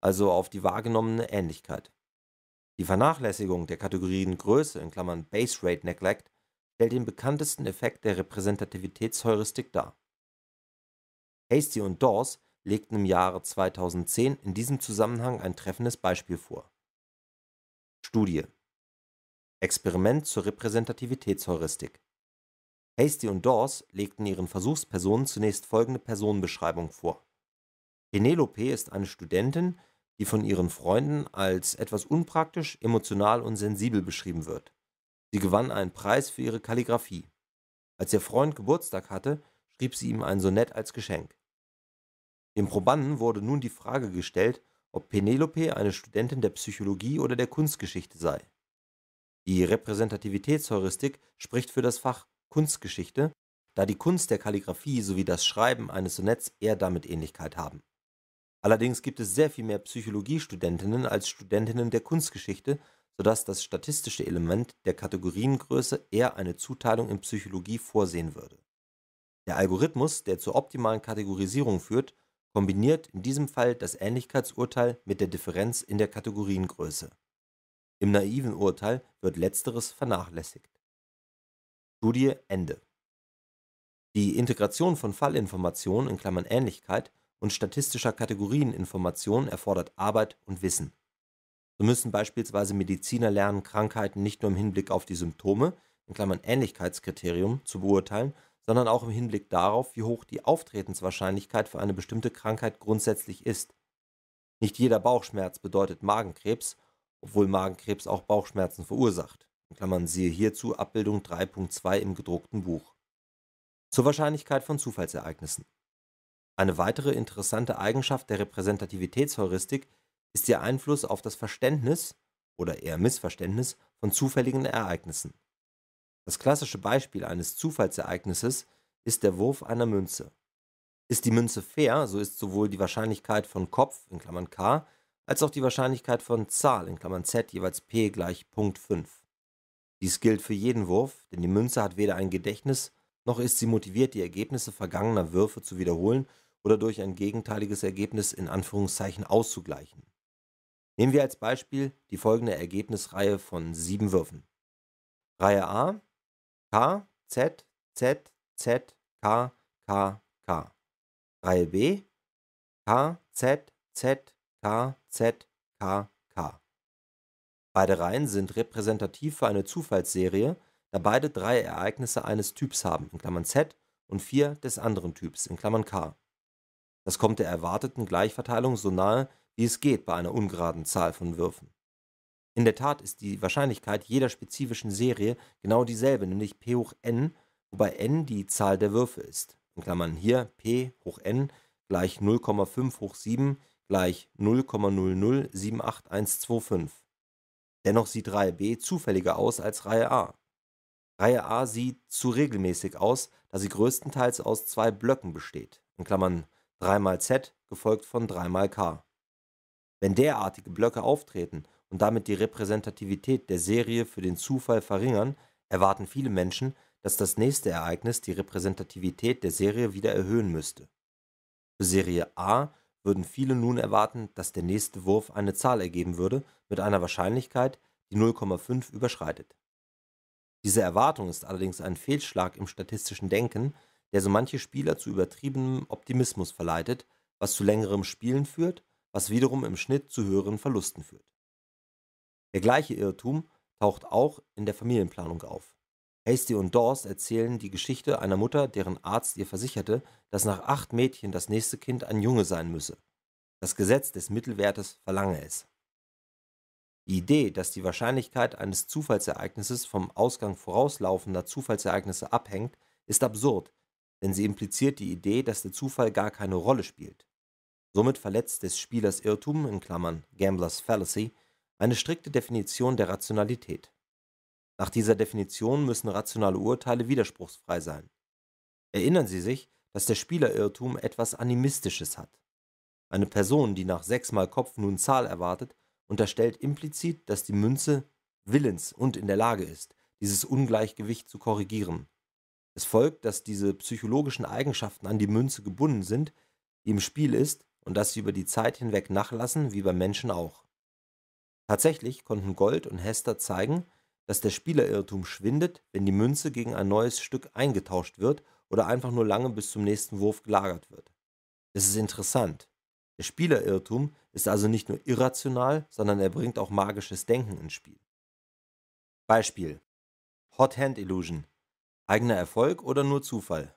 also auf die wahrgenommene Ähnlichkeit die Vernachlässigung der Kategorien Größe (Base Rate Neglect) stellt den bekanntesten Effekt der Repräsentativitätsheuristik dar. Hasty und Dawes legten im Jahre 2010 in diesem Zusammenhang ein treffendes Beispiel vor: Studie Experiment zur Repräsentativitätsheuristik Hasty und Dawes legten ihren Versuchspersonen zunächst folgende Personenbeschreibung vor: Penelope ist eine Studentin die von ihren Freunden als etwas unpraktisch, emotional und sensibel beschrieben wird. Sie gewann einen Preis für ihre Kalligraphie. Als ihr Freund Geburtstag hatte, schrieb sie ihm ein Sonett als Geschenk. Dem Probanden wurde nun die Frage gestellt, ob Penelope eine Studentin der Psychologie oder der Kunstgeschichte sei. Die Repräsentativitätsheuristik spricht für das Fach Kunstgeschichte, da die Kunst der Kalligraphie sowie das Schreiben eines Sonetts eher damit Ähnlichkeit haben Allerdings gibt es sehr viel mehr Psychologiestudentinnen als Studentinnen der Kunstgeschichte, sodass das statistische Element der Kategoriengröße eher eine Zuteilung in Psychologie vorsehen würde. Der Algorithmus, der zur optimalen Kategorisierung führt, kombiniert in diesem Fall das Ähnlichkeitsurteil mit der Differenz in der Kategoriengröße. Im naiven Urteil wird letzteres vernachlässigt. Studie Ende. Die Integration von Fallinformationen in Klammern (Ähnlichkeit und statistischer Kategorieninformation erfordert Arbeit und Wissen. So müssen beispielsweise Mediziner lernen, Krankheiten nicht nur im Hinblick auf die Symptome (Ähnlichkeitskriterium) zu beurteilen, sondern auch im Hinblick darauf, wie hoch die Auftretenswahrscheinlichkeit für eine bestimmte Krankheit grundsätzlich ist. Nicht jeder Bauchschmerz bedeutet Magenkrebs, obwohl Magenkrebs auch Bauchschmerzen verursacht (siehe hierzu Abbildung 3.2 im gedruckten Buch). Zur Wahrscheinlichkeit von Zufallsereignissen eine weitere interessante Eigenschaft der Repräsentativitätsheuristik ist ihr Einfluss auf das Verständnis oder eher Missverständnis von zufälligen Ereignissen. Das klassische Beispiel eines Zufallsereignisses ist der Wurf einer Münze. Ist die Münze fair, so ist sowohl die Wahrscheinlichkeit von Kopf (k) als auch die Wahrscheinlichkeit von Zahl (z) jeweils p gleich Punkt .5. Dies gilt für jeden Wurf, denn die Münze hat weder ein Gedächtnis, noch ist sie motiviert, die Ergebnisse vergangener Würfe zu wiederholen oder durch ein gegenteiliges Ergebnis in Anführungszeichen auszugleichen. Nehmen wir als Beispiel die folgende Ergebnisreihe von sieben Würfen. Reihe A K, Z, Z, Z, K, K, K. Reihe B K, Z, Z, K, Z, K, K. Beide Reihen sind repräsentativ für eine Zufallsserie, da beide drei Ereignisse eines Typs haben, in Klammern Z, und vier des anderen Typs, in Klammern K. Das kommt der erwarteten Gleichverteilung so nahe, wie es geht bei einer ungeraden Zahl von Würfen. In der Tat ist die Wahrscheinlichkeit jeder spezifischen Serie genau dieselbe, nämlich p hoch n, wobei n die Zahl der Würfe ist. In Klammern hier p hoch n gleich 0,5 hoch 7 gleich 0,0078125. Dennoch sieht Reihe B zufälliger aus als Reihe A. Reihe A sieht zu regelmäßig aus, da sie größtenteils aus zwei Blöcken besteht. In Klammern dreimal Z gefolgt von dreimal K. Wenn derartige Blöcke auftreten und damit die Repräsentativität der Serie für den Zufall verringern, erwarten viele Menschen, dass das nächste Ereignis die Repräsentativität der Serie wieder erhöhen müsste. Für Serie A würden viele nun erwarten, dass der nächste Wurf eine Zahl ergeben würde mit einer Wahrscheinlichkeit, die 0,5 überschreitet. Diese Erwartung ist allerdings ein Fehlschlag im statistischen Denken, der so manche Spieler zu übertriebenem Optimismus verleitet, was zu längerem Spielen führt, was wiederum im Schnitt zu höheren Verlusten führt. Der gleiche Irrtum taucht auch in der Familienplanung auf. Hasty und Dawes erzählen die Geschichte einer Mutter, deren Arzt ihr versicherte, dass nach acht Mädchen das nächste Kind ein Junge sein müsse. Das Gesetz des Mittelwertes verlange es. Die Idee, dass die Wahrscheinlichkeit eines Zufallsereignisses vom Ausgang vorauslaufender Zufallsereignisse abhängt, ist absurd, denn sie impliziert die Idee, dass der Zufall gar keine Rolle spielt. Somit verletzt des Spielers Irrtum (Gambler's Fallacy) eine strikte Definition der Rationalität. Nach dieser Definition müssen rationale Urteile widerspruchsfrei sein. Erinnern Sie sich, dass der Spieler-Irrtum etwas Animistisches hat. Eine Person, die nach sechsmal Kopf nun Zahl erwartet, unterstellt implizit, dass die Münze willens und in der Lage ist, dieses Ungleichgewicht zu korrigieren. Es folgt, dass diese psychologischen Eigenschaften an die Münze gebunden sind, die im Spiel ist, und dass sie über die Zeit hinweg nachlassen, wie beim Menschen auch. Tatsächlich konnten Gold und Hester zeigen, dass der Spielerirrtum schwindet, wenn die Münze gegen ein neues Stück eingetauscht wird oder einfach nur lange bis zum nächsten Wurf gelagert wird. Es ist interessant. Der Spielerirrtum ist also nicht nur irrational, sondern er bringt auch magisches Denken ins Spiel. Beispiel: Hot Hand Illusion Eigener Erfolg oder nur Zufall?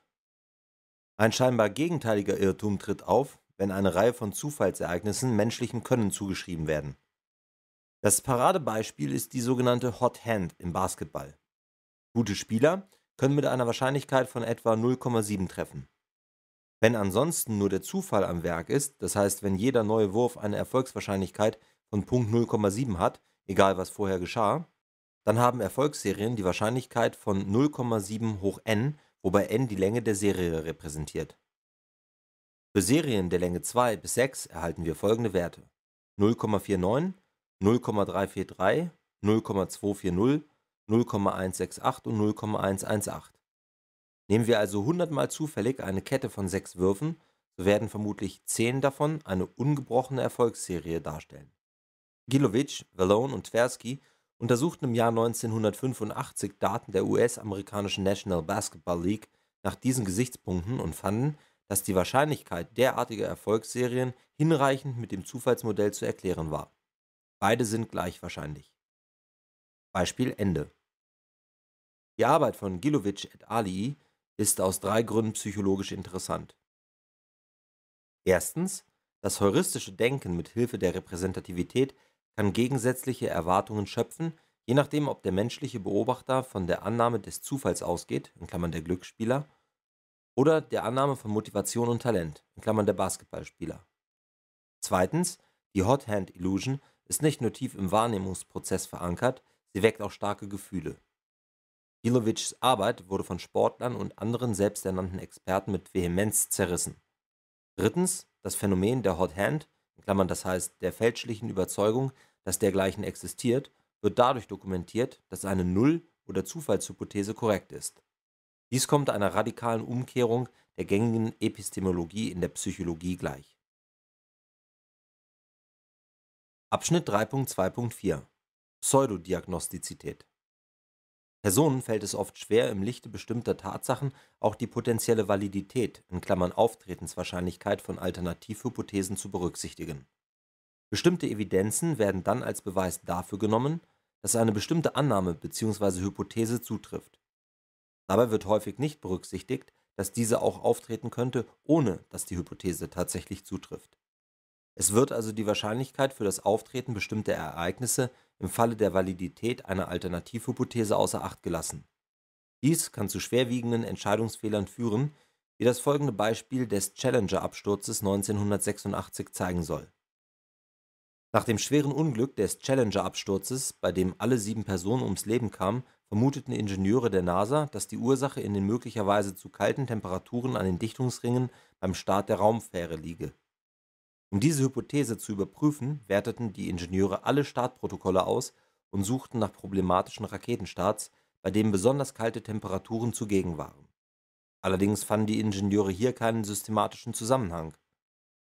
Ein scheinbar gegenteiliger Irrtum tritt auf, wenn eine Reihe von Zufallsereignissen menschlichem Können zugeschrieben werden. Das Paradebeispiel ist die sogenannte Hot Hand im Basketball. Gute Spieler können mit einer Wahrscheinlichkeit von etwa 0,7 treffen. Wenn ansonsten nur der Zufall am Werk ist, das heißt, wenn jeder neue Wurf eine Erfolgswahrscheinlichkeit von Punkt 0,7 hat, egal was vorher geschah, dann haben Erfolgsserien die Wahrscheinlichkeit von 0,7 hoch n, wobei n die Länge der Serie repräsentiert. Für Serien der Länge 2 bis 6 erhalten wir folgende Werte: 0,49, 0,343, 0,240, 0,168 und 0,118. Nehmen wir also 100 mal zufällig eine Kette von 6 Würfen, so werden vermutlich 10 davon eine ungebrochene Erfolgsserie darstellen. Gilovic, Vallone und Tversky untersuchten im Jahr 1985 Daten der US-amerikanischen National Basketball League nach diesen Gesichtspunkten und fanden, dass die Wahrscheinlichkeit derartiger Erfolgsserien hinreichend mit dem Zufallsmodell zu erklären war. Beide sind gleich wahrscheinlich. Beispiel Ende. Die Arbeit von Gilovic et Ali ist aus drei Gründen psychologisch interessant. Erstens, das heuristische Denken mit Hilfe der Repräsentativität kann gegensätzliche Erwartungen schöpfen, je nachdem, ob der menschliche Beobachter von der Annahme des Zufalls ausgeht (der Glücksspieler) oder der Annahme von Motivation und Talent (der Basketballspieler). Die Hot Hand Illusion ist nicht nur tief im Wahrnehmungsprozess verankert, sie weckt auch starke Gefühle. Ilovics Arbeit wurde von Sportlern und anderen selbsternannten Experten mit Vehemenz zerrissen. Das Phänomen der Hot Hand das heißt der fälschlichen Überzeugung dass dergleichen existiert, wird dadurch dokumentiert, dass eine Null- oder Zufallshypothese korrekt ist. Dies kommt einer radikalen Umkehrung der gängigen Epistemologie in der Psychologie gleich. Abschnitt 3.2.4 Pseudodiagnostizität Personen fällt es oft schwer, im Lichte bestimmter Tatsachen auch die potenzielle Validität (Auftretenswahrscheinlichkeit) von Alternativhypothesen zu berücksichtigen Bestimmte Evidenzen werden dann als Beweis dafür genommen, dass eine bestimmte Annahme bzw. Hypothese zutrifft. Dabei wird häufig nicht berücksichtigt, dass diese auch auftreten könnte, ohne dass die Hypothese tatsächlich zutrifft. Es wird also die Wahrscheinlichkeit für das Auftreten bestimmter Ereignisse im Falle der Validität einer Alternativhypothese außer Acht gelassen. Dies kann zu schwerwiegenden Entscheidungsfehlern führen, wie das folgende Beispiel des Challenger-Absturzes 1986 zeigen soll nach dem schweren Unglück des Challenger-Absturzes, bei dem alle sieben Personen ums Leben kamen, vermuteten Ingenieure der NASA, dass die Ursache in den möglicherweise zu kalten Temperaturen an den Dichtungsringen beim Start der Raumfähre liege. Um diese Hypothese zu überprüfen, werteten die Ingenieure alle Startprotokolle aus und suchten nach problematischen Raketenstarts, bei denen besonders kalte Temperaturen zugegen waren. Allerdings fanden die Ingenieure hier keinen systematischen Zusammenhang.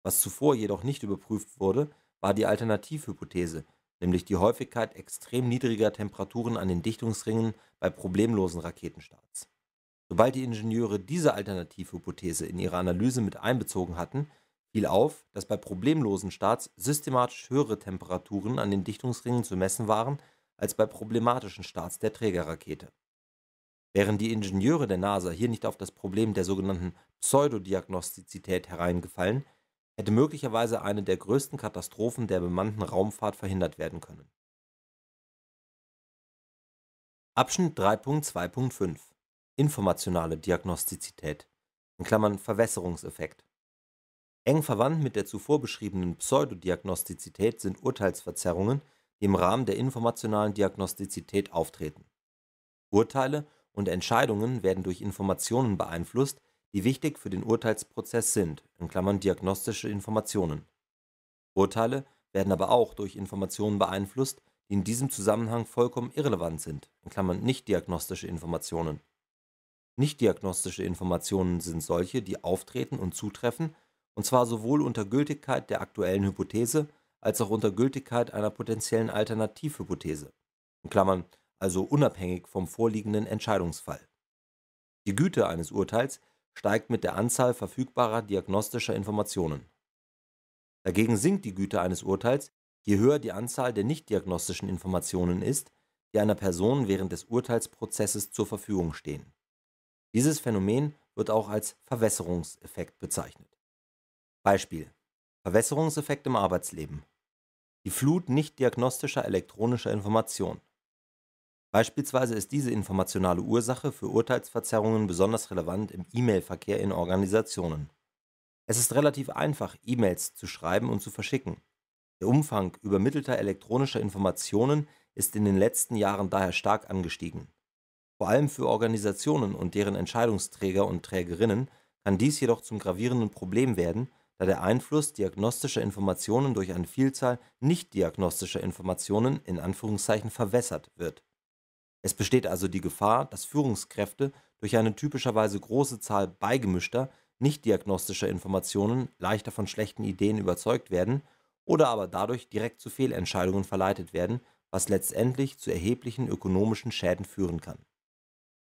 Was zuvor jedoch nicht überprüft wurde, war die Alternativhypothese, nämlich die Häufigkeit extrem niedriger Temperaturen an den Dichtungsringen bei problemlosen Raketenstarts. Sobald die Ingenieure diese Alternativhypothese in ihre Analyse mit einbezogen hatten, fiel auf, dass bei problemlosen Starts systematisch höhere Temperaturen an den Dichtungsringen zu messen waren als bei problematischen Starts der Trägerrakete. Während die Ingenieure der NASA hier nicht auf das Problem der sogenannten Pseudodiagnostizität hereingefallen, hätte möglicherweise eine der größten Katastrophen der bemannten Raumfahrt verhindert werden können. Abschnitt 3.2.5 Informationale Diagnostizität Verwässerungseffekt Eng verwandt mit der zuvor beschriebenen Pseudodiagnostizität sind Urteilsverzerrungen, die im Rahmen der informationalen Diagnostizität auftreten. Urteile und Entscheidungen werden durch Informationen beeinflusst die wichtig für den Urteilsprozess sind in Klammern (diagnostische Informationen). Urteile werden aber auch durch Informationen beeinflusst, die in diesem Zusammenhang vollkommen irrelevant sind in Klammern nicht diagnostische Informationen). Nicht diagnostische Informationen sind solche, die auftreten und zutreffen, und zwar sowohl unter Gültigkeit der aktuellen Hypothese als auch unter Gültigkeit einer potenziellen Alternativhypothese in Klammern (also unabhängig vom vorliegenden Entscheidungsfall). Die Güte eines Urteils steigt mit der Anzahl verfügbarer diagnostischer Informationen. Dagegen sinkt die Güte eines Urteils, je höher die Anzahl der nicht diagnostischen Informationen ist, die einer Person während des Urteilsprozesses zur Verfügung stehen. Dieses Phänomen wird auch als Verwässerungseffekt bezeichnet. Beispiel: Verwässerungseffekt im Arbeitsleben. Die Flut nicht diagnostischer elektronischer Informationen. Beispielsweise ist diese informationale Ursache für Urteilsverzerrungen besonders relevant im E-Mail-Verkehr in Organisationen. Es ist relativ einfach, E-Mails zu schreiben und zu verschicken. Der Umfang übermittelter elektronischer Informationen ist in den letzten Jahren daher stark angestiegen. Vor allem für Organisationen und deren Entscheidungsträger und Trägerinnen kann dies jedoch zum gravierenden Problem werden, da der Einfluss diagnostischer Informationen durch eine Vielzahl nicht diagnostischer Informationen in Anführungszeichen verwässert wird. Es besteht also die Gefahr, dass Führungskräfte durch eine typischerweise große Zahl beigemischter, nicht diagnostischer Informationen leichter von schlechten Ideen überzeugt werden oder aber dadurch direkt zu Fehlentscheidungen verleitet werden, was letztendlich zu erheblichen ökonomischen Schäden führen kann.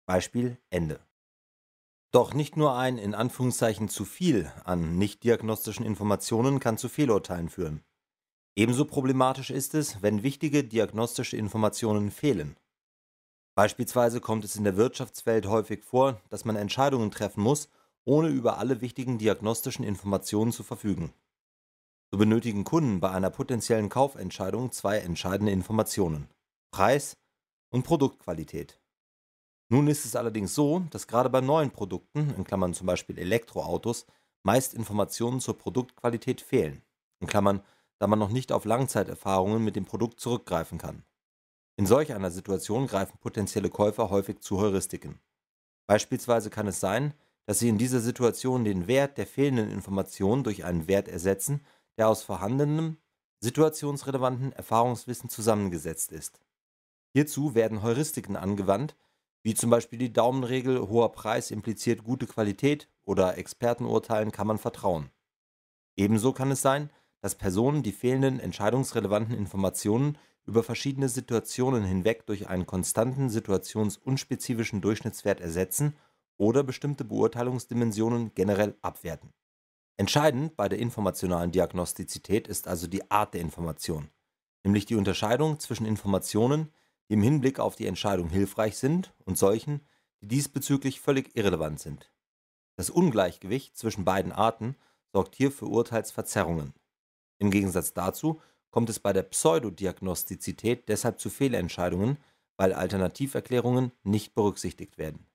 Beispiel Ende. Doch nicht nur ein in Anführungszeichen zu viel an nicht diagnostischen Informationen kann zu Fehlurteilen führen. Ebenso problematisch ist es, wenn wichtige diagnostische Informationen fehlen. Beispielsweise kommt es in der Wirtschaftswelt häufig vor, dass man Entscheidungen treffen muss, ohne über alle wichtigen diagnostischen Informationen zu verfügen. So benötigen Kunden bei einer potenziellen Kaufentscheidung zwei entscheidende Informationen: Preis und Produktqualität. Nun ist es allerdings so, dass gerade bei neuen Produkten in Klammern (zum Beispiel Elektroautos) meist Informationen zur Produktqualität fehlen in Klammern, (da man noch nicht auf Langzeiterfahrungen mit dem Produkt zurückgreifen kann in solch einer Situation greifen potenzielle Käufer häufig zu Heuristiken. Beispielsweise kann es sein, dass sie in dieser Situation den Wert der fehlenden Informationen durch einen Wert ersetzen, der aus vorhandenem, situationsrelevanten Erfahrungswissen zusammengesetzt ist. Hierzu werden Heuristiken angewandt, wie zum Beispiel die Daumenregel hoher Preis impliziert gute Qualität oder Expertenurteilen kann man vertrauen. Ebenso kann es sein, dass Personen die fehlenden entscheidungsrelevanten Informationen über verschiedene Situationen hinweg durch einen konstanten situationsunspezifischen Durchschnittswert ersetzen oder bestimmte Beurteilungsdimensionen generell abwerten. Entscheidend bei der informationalen Diagnostizität ist also die Art der Information, nämlich die Unterscheidung zwischen Informationen, die im Hinblick auf die Entscheidung hilfreich sind, und solchen, die diesbezüglich völlig irrelevant sind. Das Ungleichgewicht zwischen beiden Arten sorgt hier für Urteilsverzerrungen. Im Gegensatz dazu kommt es bei der Pseudodiagnostizität deshalb zu Fehlentscheidungen, weil Alternativerklärungen nicht berücksichtigt werden.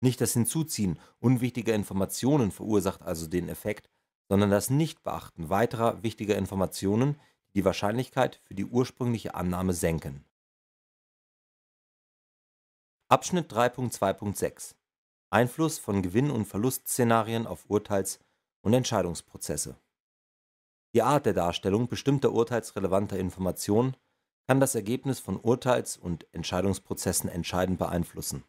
Nicht das Hinzuziehen unwichtiger Informationen verursacht also den Effekt, sondern das Nichtbeachten weiterer wichtiger Informationen, die die Wahrscheinlichkeit für die ursprüngliche Annahme senken. Abschnitt 3.2.6 Einfluss von Gewinn- und Verlustszenarien auf Urteils- und Entscheidungsprozesse die Art der Darstellung bestimmter urteilsrelevanter Informationen kann das Ergebnis von Urteils und Entscheidungsprozessen entscheidend beeinflussen.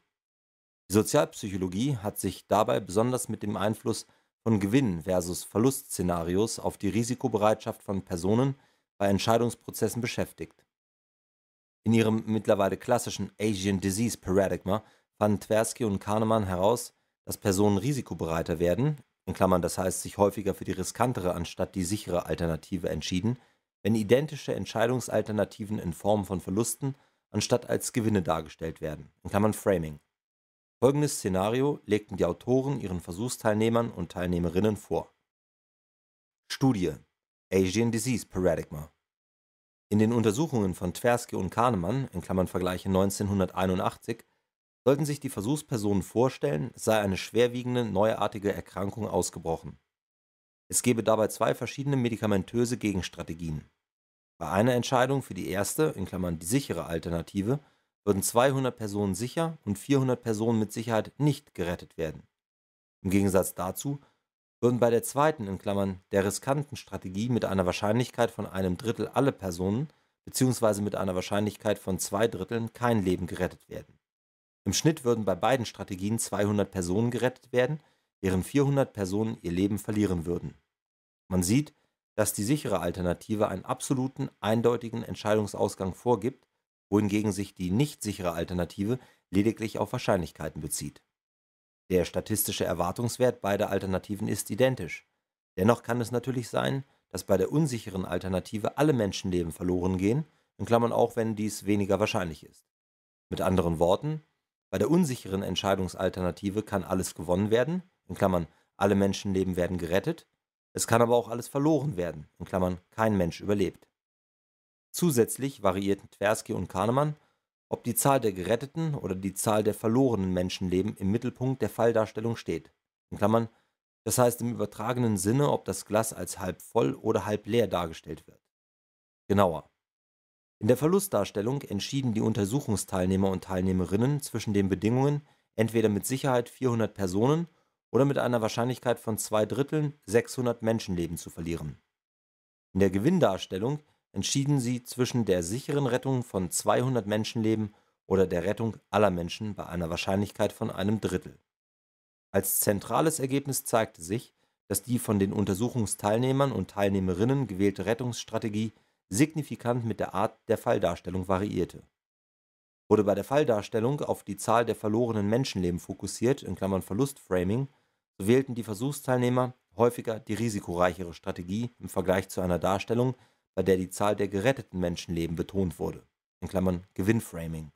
Die Sozialpsychologie hat sich dabei besonders mit dem Einfluss von Gewinn versus Verlustszenarios auf die Risikobereitschaft von Personen bei Entscheidungsprozessen beschäftigt. In ihrem mittlerweile klassischen Asian Disease Paradigma fanden Tversky und Kahnemann heraus, dass Personen risikobereiter werden, in Klammern, das heißt sich häufiger für die riskantere anstatt die sichere Alternative entschieden, wenn identische Entscheidungsalternativen in Form von Verlusten anstatt als Gewinne dargestellt werden, in Klammern Framing. Folgendes Szenario legten die Autoren ihren Versuchsteilnehmern und Teilnehmerinnen vor. Studie Asian Disease Paradigma In den Untersuchungen von Tversky und Kahnemann, in Klammern Vergleiche 1981, sollten sich die Versuchspersonen vorstellen, es sei eine schwerwiegende neuartige Erkrankung ausgebrochen. Es gebe dabei zwei verschiedene medikamentöse Gegenstrategien. Bei einer Entscheidung für die erste in Klammern (die sichere Alternative) würden 200 Personen sicher und 400 Personen mit Sicherheit nicht gerettet werden. Im Gegensatz dazu würden bei der zweiten in Klammern (der riskanten Strategie) mit einer Wahrscheinlichkeit von einem Drittel alle Personen bzw. mit einer Wahrscheinlichkeit von zwei Dritteln kein Leben gerettet werden im Schnitt würden bei beiden Strategien 200 Personen gerettet werden, während 400 Personen ihr Leben verlieren würden. Man sieht, dass die sichere Alternative einen absoluten, eindeutigen Entscheidungsausgang vorgibt, wohingegen sich die nicht sichere Alternative lediglich auf Wahrscheinlichkeiten bezieht. Der statistische Erwartungswert beider Alternativen ist identisch. Dennoch kann es natürlich sein, dass bei der unsicheren Alternative alle Menschenleben verloren gehen, in Klammern auch wenn dies weniger wahrscheinlich ist. Mit anderen Worten, bei der unsicheren Entscheidungsalternative kann alles gewonnen werden, in Klammern, alle Menschenleben werden gerettet, es kann aber auch alles verloren werden, in Klammern, kein Mensch überlebt. Zusätzlich variierten Tversky und Kahnemann, ob die Zahl der geretteten oder die Zahl der verlorenen Menschenleben im Mittelpunkt der Falldarstellung steht, in Klammern, das heißt im übertragenen Sinne, ob das Glas als halb voll oder halb leer dargestellt wird. Genauer. In der Verlustdarstellung entschieden die Untersuchungsteilnehmer und Teilnehmerinnen zwischen den Bedingungen, entweder mit Sicherheit 400 Personen oder mit einer Wahrscheinlichkeit von zwei Dritteln 600 Menschenleben zu verlieren. In der Gewinndarstellung entschieden sie zwischen der sicheren Rettung von 200 Menschenleben oder der Rettung aller Menschen bei einer Wahrscheinlichkeit von einem Drittel. Als zentrales Ergebnis zeigte sich, dass die von den Untersuchungsteilnehmern und Teilnehmerinnen gewählte Rettungsstrategie signifikant mit der Art der Falldarstellung variierte. Wurde bei der Falldarstellung auf die Zahl der verlorenen Menschenleben fokussiert (Verlustframing), so wählten die Versuchsteilnehmer häufiger die risikoreichere Strategie im Vergleich zu einer Darstellung, bei der die Zahl der geretteten Menschenleben betont wurde (Gewinnframing).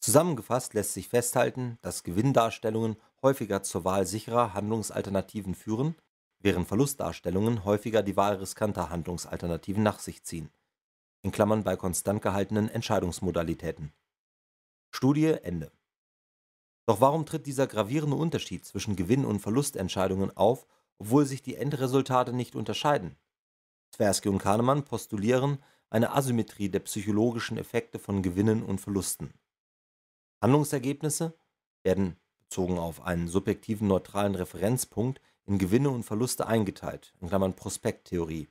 Zusammengefasst lässt sich festhalten, dass Gewinndarstellungen häufiger zur Wahl sicherer Handlungsalternativen führen während Verlustdarstellungen häufiger die Wahl riskanter Handlungsalternativen nach sich ziehen In Klammern (bei konstant gehaltenen Entscheidungsmodalitäten). Studie Ende. Doch warum tritt dieser gravierende Unterschied zwischen Gewinn und Verlustentscheidungen auf, obwohl sich die Endresultate nicht unterscheiden? Tversky und Kahnemann postulieren eine Asymmetrie der psychologischen Effekte von Gewinnen und Verlusten. Handlungsergebnisse werden – bezogen auf einen subjektiven neutralen Referenzpunkt in Gewinne und Verluste eingeteilt in Klammern (Prospekttheorie).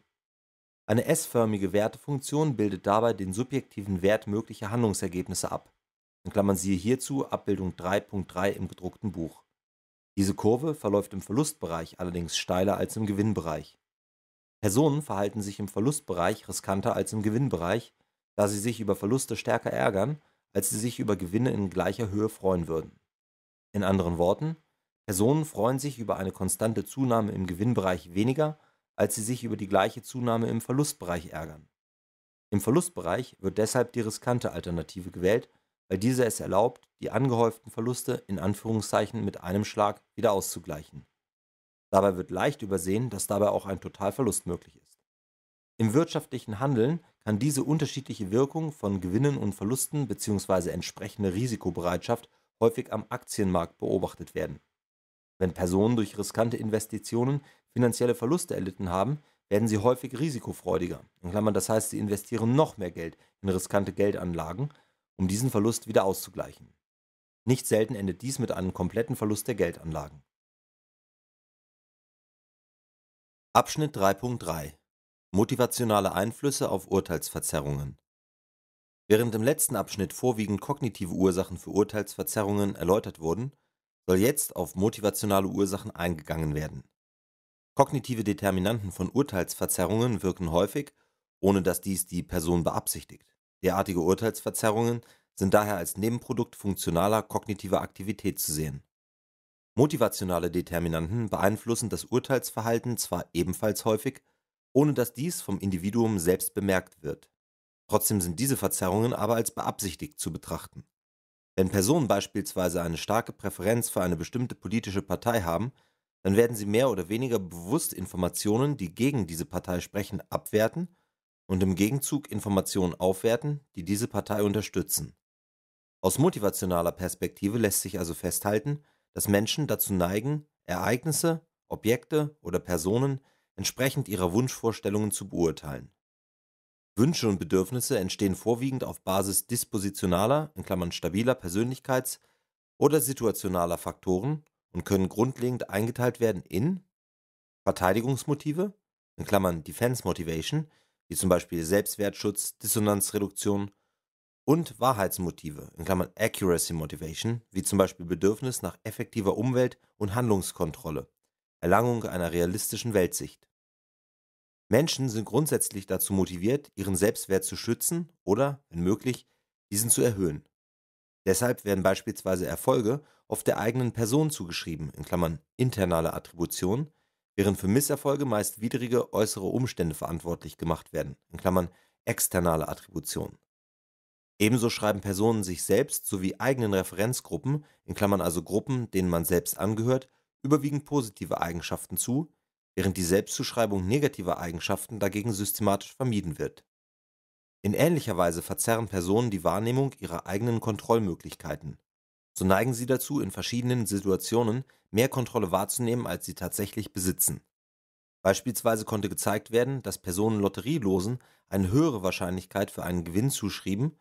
Eine S-förmige Wertefunktion bildet dabei den subjektiven Wert möglicher Handlungsergebnisse ab in Klammern (siehe hierzu Abbildung 3.3 im gedruckten Buch). Diese Kurve verläuft im Verlustbereich allerdings steiler als im Gewinnbereich. Personen verhalten sich im Verlustbereich riskanter als im Gewinnbereich, da sie sich über Verluste stärker ärgern, als sie sich über Gewinne in gleicher Höhe freuen würden. In anderen Worten Personen freuen sich über eine konstante Zunahme im Gewinnbereich weniger, als sie sich über die gleiche Zunahme im Verlustbereich ärgern. Im Verlustbereich wird deshalb die riskante Alternative gewählt, weil diese es erlaubt, die angehäuften Verluste in Anführungszeichen mit einem Schlag wieder auszugleichen. Dabei wird leicht übersehen, dass dabei auch ein Totalverlust möglich ist. Im wirtschaftlichen Handeln kann diese unterschiedliche Wirkung von Gewinnen und Verlusten bzw. entsprechende Risikobereitschaft häufig am Aktienmarkt beobachtet werden wenn Personen durch riskante Investitionen finanzielle Verluste erlitten haben, werden sie häufig risikofreudiger. In Klammern, das heißt, sie investieren noch mehr Geld in riskante Geldanlagen, um diesen Verlust wieder auszugleichen. Nicht selten endet dies mit einem kompletten Verlust der Geldanlagen. Abschnitt 3.3 Motivationale Einflüsse auf Urteilsverzerrungen Während im letzten Abschnitt vorwiegend kognitive Ursachen für Urteilsverzerrungen erläutert wurden, soll jetzt auf motivationale Ursachen eingegangen werden. Kognitive Determinanten von Urteilsverzerrungen wirken häufig, ohne dass dies die Person beabsichtigt. Derartige Urteilsverzerrungen sind daher als Nebenprodukt funktionaler kognitiver Aktivität zu sehen. Motivationale Determinanten beeinflussen das Urteilsverhalten zwar ebenfalls häufig, ohne dass dies vom Individuum selbst bemerkt wird. Trotzdem sind diese Verzerrungen aber als beabsichtigt zu betrachten wenn Personen beispielsweise eine starke Präferenz für eine bestimmte politische Partei haben, dann werden sie mehr oder weniger bewusst Informationen, die gegen diese Partei sprechen, abwerten und im Gegenzug Informationen aufwerten, die diese Partei unterstützen. Aus motivationaler Perspektive lässt sich also festhalten, dass Menschen dazu neigen, Ereignisse, Objekte oder Personen entsprechend ihrer Wunschvorstellungen zu beurteilen Wünsche und Bedürfnisse entstehen vorwiegend auf Basis dispositionaler in Klammern (stabiler) Persönlichkeits oder situationaler Faktoren und können grundlegend eingeteilt werden in: Verteidigungsmotive in Klammern (Defense Motivation, wie zum Beispiel Selbstwertschutz, Dissonanzreduktion) und Wahrheitsmotive in Klammern (Accuracy Motivation, wie zum Beispiel Bedürfnis nach effektiver Umwelt und Handlungskontrolle, Erlangung einer realistischen Weltsicht Menschen sind grundsätzlich dazu motiviert, ihren Selbstwert zu schützen oder, wenn möglich, diesen zu erhöhen. Deshalb werden beispielsweise Erfolge oft der eigenen Person zugeschrieben, in Klammern internale Attribution, während für Misserfolge meist widrige äußere Umstände verantwortlich gemacht werden, in Klammern externe Attribution. Ebenso schreiben Personen sich selbst sowie eigenen Referenzgruppen, in Klammern also Gruppen, denen man selbst angehört, überwiegend positive Eigenschaften zu, während die Selbstzuschreibung negativer Eigenschaften dagegen systematisch vermieden wird. In ähnlicher Weise verzerren Personen die Wahrnehmung ihrer eigenen Kontrollmöglichkeiten. So neigen sie dazu, in verschiedenen Situationen mehr Kontrolle wahrzunehmen, als sie tatsächlich besitzen. Beispielsweise konnte gezeigt werden, dass Personen Lotterielosen eine höhere Wahrscheinlichkeit für einen Gewinn zuschrieben,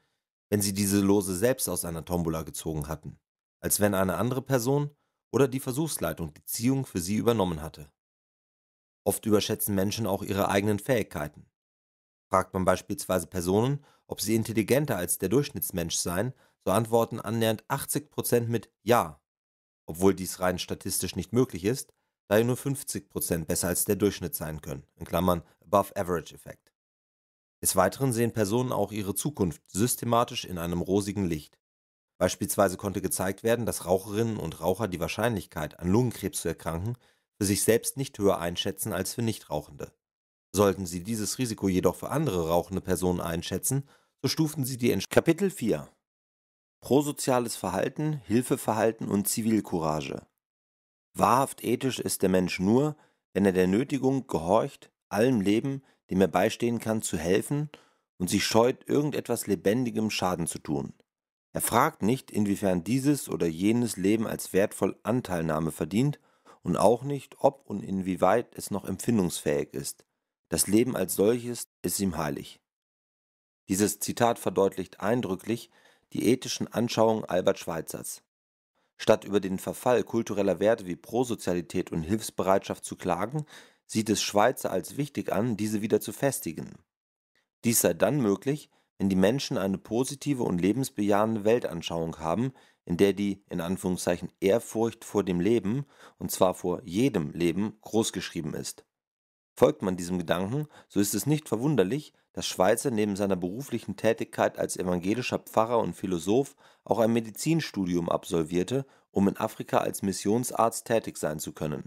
wenn sie diese Lose selbst aus einer Tombola gezogen hatten, als wenn eine andere Person oder die Versuchsleitung die Ziehung für sie übernommen hatte Oft überschätzen Menschen auch ihre eigenen Fähigkeiten. Fragt man beispielsweise Personen, ob sie intelligenter als der Durchschnittsmensch seien, so antworten annähernd 80 mit Ja, obwohl dies rein statistisch nicht möglich ist, da nur 50 besser als der Durchschnitt sein können, in Klammern Above Average Effekt. Des Weiteren sehen Personen auch ihre Zukunft systematisch in einem rosigen Licht. Beispielsweise konnte gezeigt werden, dass Raucherinnen und Raucher die Wahrscheinlichkeit, an Lungenkrebs zu erkranken, für sich selbst nicht höher einschätzen als für Nichtrauchende. Sollten sie dieses Risiko jedoch für andere rauchende Personen einschätzen, so stufen sie die Entsch Kapitel 4 Prosoziales Verhalten, Hilfeverhalten und Zivilcourage. Wahrhaft ethisch ist der Mensch nur, wenn er der Nötigung gehorcht, allem Leben, dem er beistehen kann, zu helfen und sich scheut, irgendetwas Lebendigem Schaden zu tun. Er fragt nicht, inwiefern dieses oder jenes Leben als wertvoll Anteilnahme verdient und auch nicht, ob und inwieweit es noch empfindungsfähig ist. Das Leben als solches ist ihm heilig. Dieses Zitat verdeutlicht eindrücklich die ethischen Anschauungen Albert Schweitzers. Statt über den Verfall kultureller Werte wie Prosozialität und Hilfsbereitschaft zu klagen, sieht es Schweizer als wichtig an, diese wieder zu festigen. Dies sei dann möglich, wenn die Menschen eine positive und lebensbejahende Weltanschauung haben, in der die in Anführungszeichen Ehrfurcht vor dem Leben, und zwar vor jedem Leben, großgeschrieben ist. Folgt man diesem Gedanken, so ist es nicht verwunderlich, dass Schweizer neben seiner beruflichen Tätigkeit als evangelischer Pfarrer und Philosoph auch ein Medizinstudium absolvierte, um in Afrika als Missionsarzt tätig sein zu können.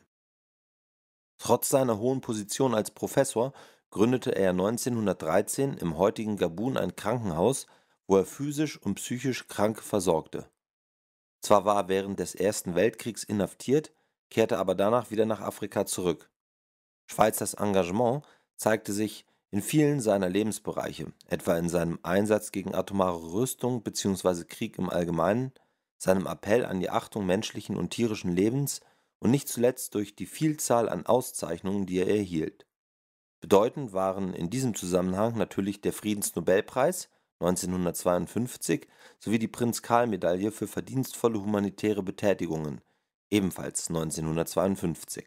Trotz seiner hohen Position als Professor gründete er 1913 im heutigen Gabun ein Krankenhaus, wo er physisch und psychisch Kranke versorgte. Zwar war er während des Ersten Weltkriegs inhaftiert, kehrte aber danach wieder nach Afrika zurück. Schweizers Engagement zeigte sich in vielen seiner Lebensbereiche, etwa in seinem Einsatz gegen atomare Rüstung bzw. Krieg im Allgemeinen, seinem Appell an die Achtung menschlichen und tierischen Lebens und nicht zuletzt durch die Vielzahl an Auszeichnungen, die er erhielt. Bedeutend waren in diesem Zusammenhang natürlich der Friedensnobelpreis 1952 sowie die prinz karl medaille für verdienstvolle humanitäre Betätigungen ebenfalls 1952.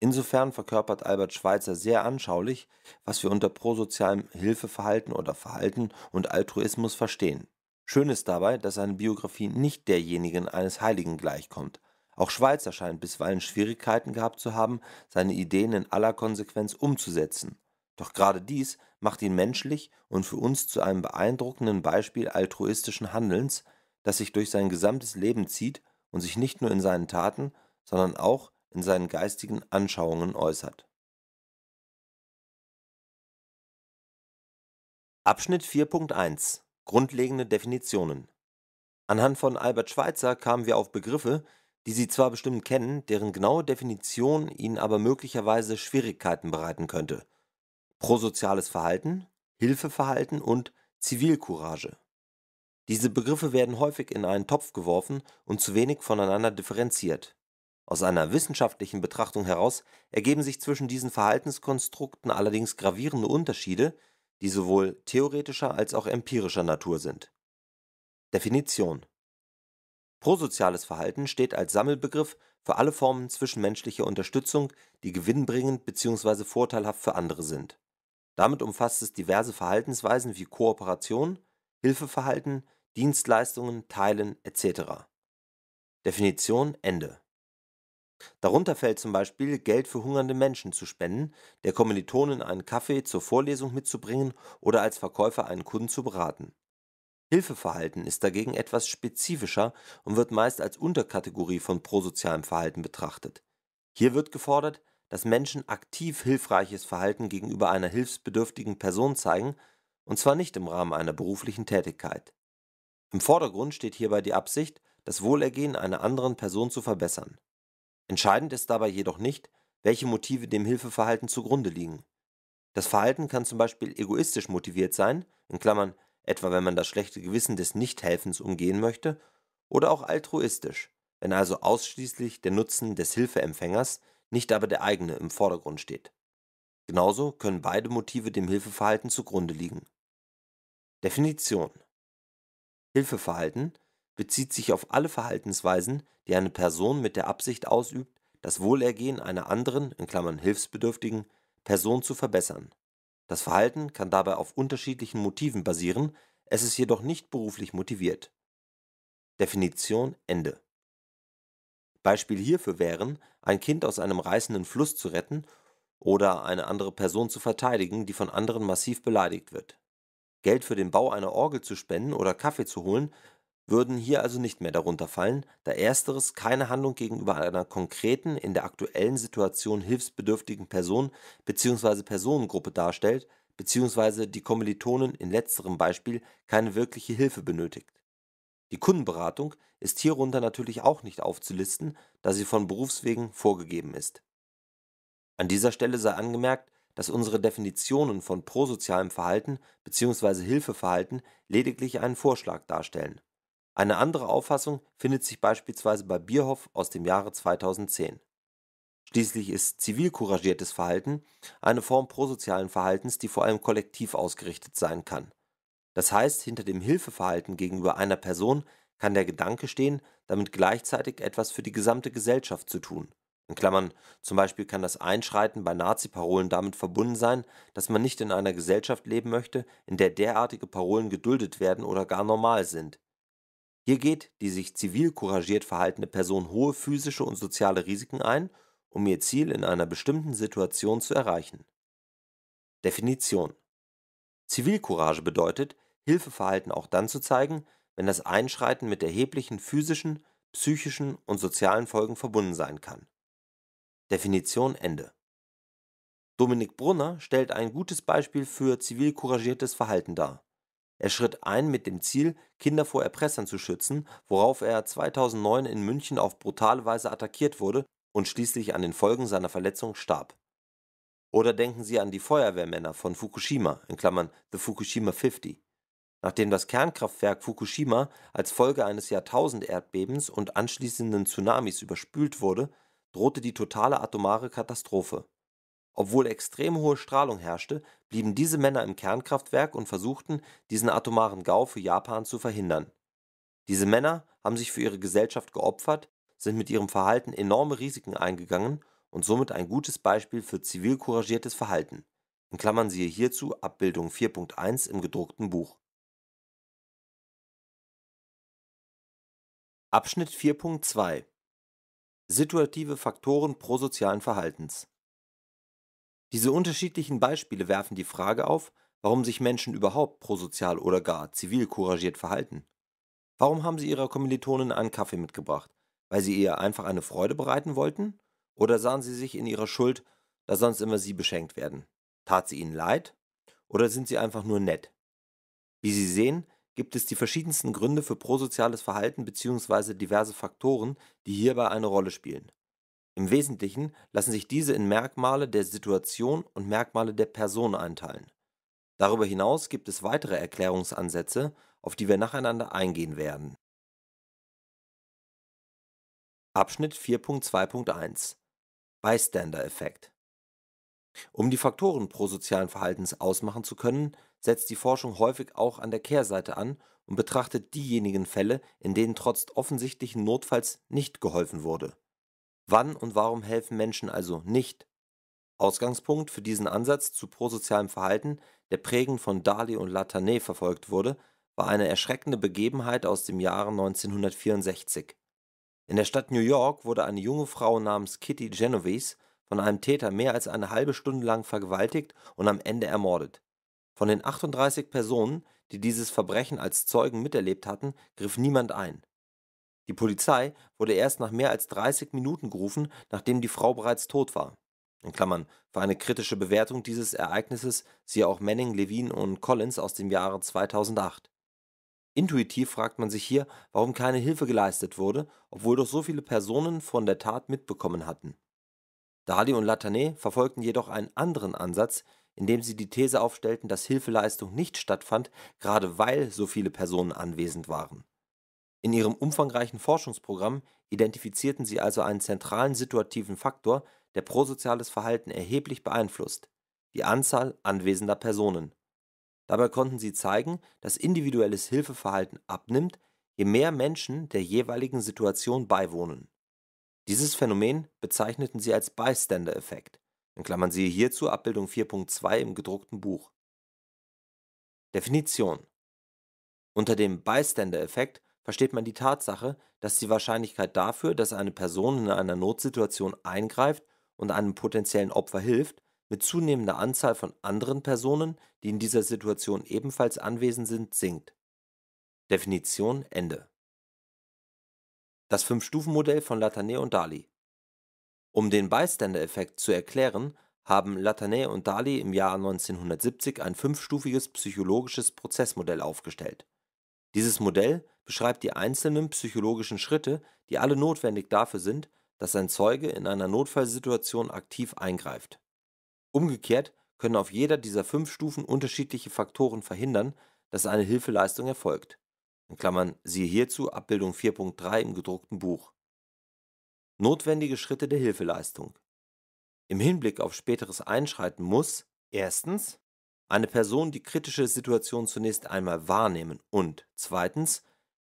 Insofern verkörpert Albert Schweitzer sehr anschaulich, was wir unter prosozialem Hilfeverhalten oder Verhalten und Altruismus verstehen. Schön ist dabei, dass seine Biografie nicht derjenigen eines Heiligen gleichkommt. Auch Schweitzer scheint bisweilen Schwierigkeiten gehabt zu haben, seine Ideen in aller Konsequenz umzusetzen. Doch gerade dies macht ihn menschlich und für uns zu einem beeindruckenden Beispiel altruistischen Handelns, das sich durch sein gesamtes Leben zieht und sich nicht nur in seinen Taten, sondern auch in seinen geistigen Anschauungen äußert. Abschnitt 4.1 Grundlegende Definitionen Anhand von Albert Schweitzer kamen wir auf Begriffe, die Sie zwar bestimmt kennen, deren genaue Definition Ihnen aber möglicherweise Schwierigkeiten bereiten könnte – prosoziales Verhalten, Hilfeverhalten und Zivilcourage. Diese Begriffe werden häufig in einen Topf geworfen und zu wenig voneinander differenziert. Aus einer wissenschaftlichen Betrachtung heraus ergeben sich zwischen diesen Verhaltenskonstrukten allerdings gravierende Unterschiede, die sowohl theoretischer als auch empirischer Natur sind. Definition Prosoziales Verhalten steht als Sammelbegriff für alle Formen zwischenmenschlicher Unterstützung, die gewinnbringend bzw. vorteilhaft für andere sind. Damit umfasst es diverse Verhaltensweisen wie Kooperation, Hilfeverhalten, Dienstleistungen, Teilen etc. Definition Ende. Darunter fällt zum Beispiel Geld für hungernde Menschen zu spenden, der Kommilitonin einen Kaffee zur Vorlesung mitzubringen oder als Verkäufer einen Kunden zu beraten. Hilfeverhalten ist dagegen etwas spezifischer und wird meist als Unterkategorie von prosozialem Verhalten betrachtet. Hier wird gefordert, dass Menschen aktiv hilfreiches Verhalten gegenüber einer hilfsbedürftigen Person zeigen, und zwar nicht im Rahmen einer beruflichen Tätigkeit. Im Vordergrund steht hierbei die Absicht, das Wohlergehen einer anderen Person zu verbessern. Entscheidend ist dabei jedoch nicht, welche Motive dem Hilfeverhalten zugrunde liegen. Das Verhalten kann zum Beispiel egoistisch motiviert sein, in Klammern, etwa wenn man das schlechte Gewissen des Nichthelfens umgehen möchte, oder auch altruistisch, wenn also ausschließlich der Nutzen des Hilfeempfängers nicht aber der eigene im Vordergrund steht. Genauso können beide Motive dem Hilfeverhalten zugrunde liegen. Definition Hilfeverhalten bezieht sich auf alle Verhaltensweisen, die eine Person mit der Absicht ausübt, das Wohlergehen einer anderen (hilfsbedürftigen) Person zu verbessern. Das Verhalten kann dabei auf unterschiedlichen Motiven basieren, es ist jedoch nicht beruflich motiviert. Definition Ende Beispiel hierfür wären, ein Kind aus einem reißenden Fluss zu retten oder eine andere Person zu verteidigen, die von anderen massiv beleidigt wird. Geld für den Bau einer Orgel zu spenden oder Kaffee zu holen, würden hier also nicht mehr darunter fallen, da ersteres keine Handlung gegenüber einer konkreten, in der aktuellen Situation hilfsbedürftigen Person bzw. Personengruppe darstellt, bzw. die Kommilitonen in letzterem Beispiel keine wirkliche Hilfe benötigt. Die Kundenberatung ist hierunter natürlich auch nicht aufzulisten, da sie von Berufswegen vorgegeben ist. An dieser Stelle sei angemerkt, dass unsere Definitionen von prosozialem Verhalten bzw. Hilfeverhalten lediglich einen Vorschlag darstellen. Eine andere Auffassung findet sich beispielsweise bei Bierhoff aus dem Jahre 2010. Schließlich ist zivilcouragiertes Verhalten eine Form prosozialen Verhaltens, die vor allem kollektiv ausgerichtet sein kann das heißt, hinter dem Hilfeverhalten gegenüber einer Person kann der Gedanke stehen, damit gleichzeitig etwas für die gesamte Gesellschaft zu tun. In Klammern, zum Beispiel kann das Einschreiten bei Nazi-Parolen damit verbunden sein, dass man nicht in einer Gesellschaft leben möchte, in der derartige Parolen geduldet werden oder gar normal sind. Hier geht die sich zivil couragiert verhaltende Person hohe physische und soziale Risiken ein, um ihr Ziel in einer bestimmten Situation zu erreichen. Definition Zivilcourage bedeutet, Hilfeverhalten auch dann zu zeigen, wenn das Einschreiten mit erheblichen physischen, psychischen und sozialen Folgen verbunden sein kann. Definition Ende. Dominik Brunner stellt ein gutes Beispiel für zivil couragiertes Verhalten dar. Er schritt ein mit dem Ziel, Kinder vor Erpressern zu schützen, worauf er 2009 in München auf brutale Weise attackiert wurde und schließlich an den Folgen seiner Verletzung starb. Oder denken Sie an die Feuerwehrmänner von Fukushima, in Klammern The Fukushima 50. Nachdem das Kernkraftwerk Fukushima als Folge eines Jahrtausenderdbebens und anschließenden Tsunamis überspült wurde, drohte die totale atomare Katastrophe. Obwohl extrem hohe Strahlung herrschte, blieben diese Männer im Kernkraftwerk und versuchten, diesen atomaren Gau für Japan zu verhindern. Diese Männer haben sich für ihre Gesellschaft geopfert, sind mit ihrem Verhalten enorme Risiken eingegangen und somit ein gutes Beispiel für zivilcouragiertes Verhalten. In Klammern siehe hierzu Abbildung 4.1 im gedruckten Buch Abschnitt 4.2 Situative Faktoren prosozialen Verhaltens Diese unterschiedlichen Beispiele werfen die Frage auf, warum sich Menschen überhaupt prosozial oder gar zivil couragiert verhalten. Warum haben sie ihrer Kommilitonin einen Kaffee mitgebracht? Weil sie ihr einfach eine Freude bereiten wollten? Oder sahen sie sich in ihrer Schuld, da sonst immer sie beschenkt werden? Tat sie ihnen leid? Oder sind sie einfach nur nett? Wie Sie sehen, gibt es die verschiedensten Gründe für prosoziales Verhalten bzw. diverse Faktoren, die hierbei eine Rolle spielen. Im Wesentlichen lassen sich diese in Merkmale der Situation und Merkmale der Person einteilen. Darüber hinaus gibt es weitere Erklärungsansätze, auf die wir nacheinander eingehen werden. Abschnitt 4.2.1 Bystander-Effekt Um die Faktoren prosozialen Verhaltens ausmachen zu können, setzt die Forschung häufig auch an der Kehrseite an und betrachtet diejenigen Fälle, in denen trotz offensichtlichen Notfalls nicht geholfen wurde. Wann und warum helfen Menschen also nicht? Ausgangspunkt für diesen Ansatz zu prosozialem Verhalten, der prägend von Dali und Latané verfolgt wurde, war eine erschreckende Begebenheit aus dem Jahre 1964. In der Stadt New York wurde eine junge Frau namens Kitty Genovese von einem Täter mehr als eine halbe Stunde lang vergewaltigt und am Ende ermordet. Von den 38 Personen, die dieses Verbrechen als Zeugen miterlebt hatten, griff niemand ein. Die Polizei wurde erst nach mehr als 30 Minuten gerufen, nachdem die Frau bereits tot war. In Klammern, für eine kritische Bewertung dieses Ereignisses siehe auch Manning, Levine und Collins aus dem Jahre 2008. Intuitiv fragt man sich hier, warum keine Hilfe geleistet wurde, obwohl doch so viele Personen von der Tat mitbekommen hatten. Dali und Latané verfolgten jedoch einen anderen Ansatz, indem sie die These aufstellten, dass Hilfeleistung nicht stattfand, gerade weil so viele Personen anwesend waren. In ihrem umfangreichen Forschungsprogramm identifizierten sie also einen zentralen situativen Faktor, der prosoziales Verhalten erheblich beeinflusst, die Anzahl anwesender Personen. Dabei konnten sie zeigen, dass individuelles Hilfeverhalten abnimmt, je mehr Menschen der jeweiligen Situation beiwohnen. Dieses Phänomen bezeichneten sie als Bystander-Effekt in Klammern siehe hierzu Abbildung 4.2 im gedruckten Buch. Definition Unter dem Bystander-Effekt versteht man die Tatsache, dass die Wahrscheinlichkeit dafür, dass eine Person in einer Notsituation eingreift und einem potenziellen Opfer hilft, mit zunehmender Anzahl von anderen Personen, die in dieser Situation ebenfalls anwesend sind, sinkt. Definition Ende. Das Fünf-Stufen-Modell von Latané und Dali um den Bystander-Effekt zu erklären, haben Latané und Dali im Jahr 1970 ein fünfstufiges psychologisches Prozessmodell aufgestellt. Dieses Modell beschreibt die einzelnen psychologischen Schritte, die alle notwendig dafür sind, dass ein Zeuge in einer Notfallsituation aktiv eingreift. Umgekehrt können auf jeder dieser fünf Stufen unterschiedliche Faktoren verhindern, dass eine Hilfeleistung erfolgt. In Klammern siehe hierzu Abbildung 4.3 im gedruckten Buch. Notwendige Schritte der Hilfeleistung. Im Hinblick auf späteres Einschreiten muss erstens eine Person die kritische Situation zunächst einmal wahrnehmen und zweitens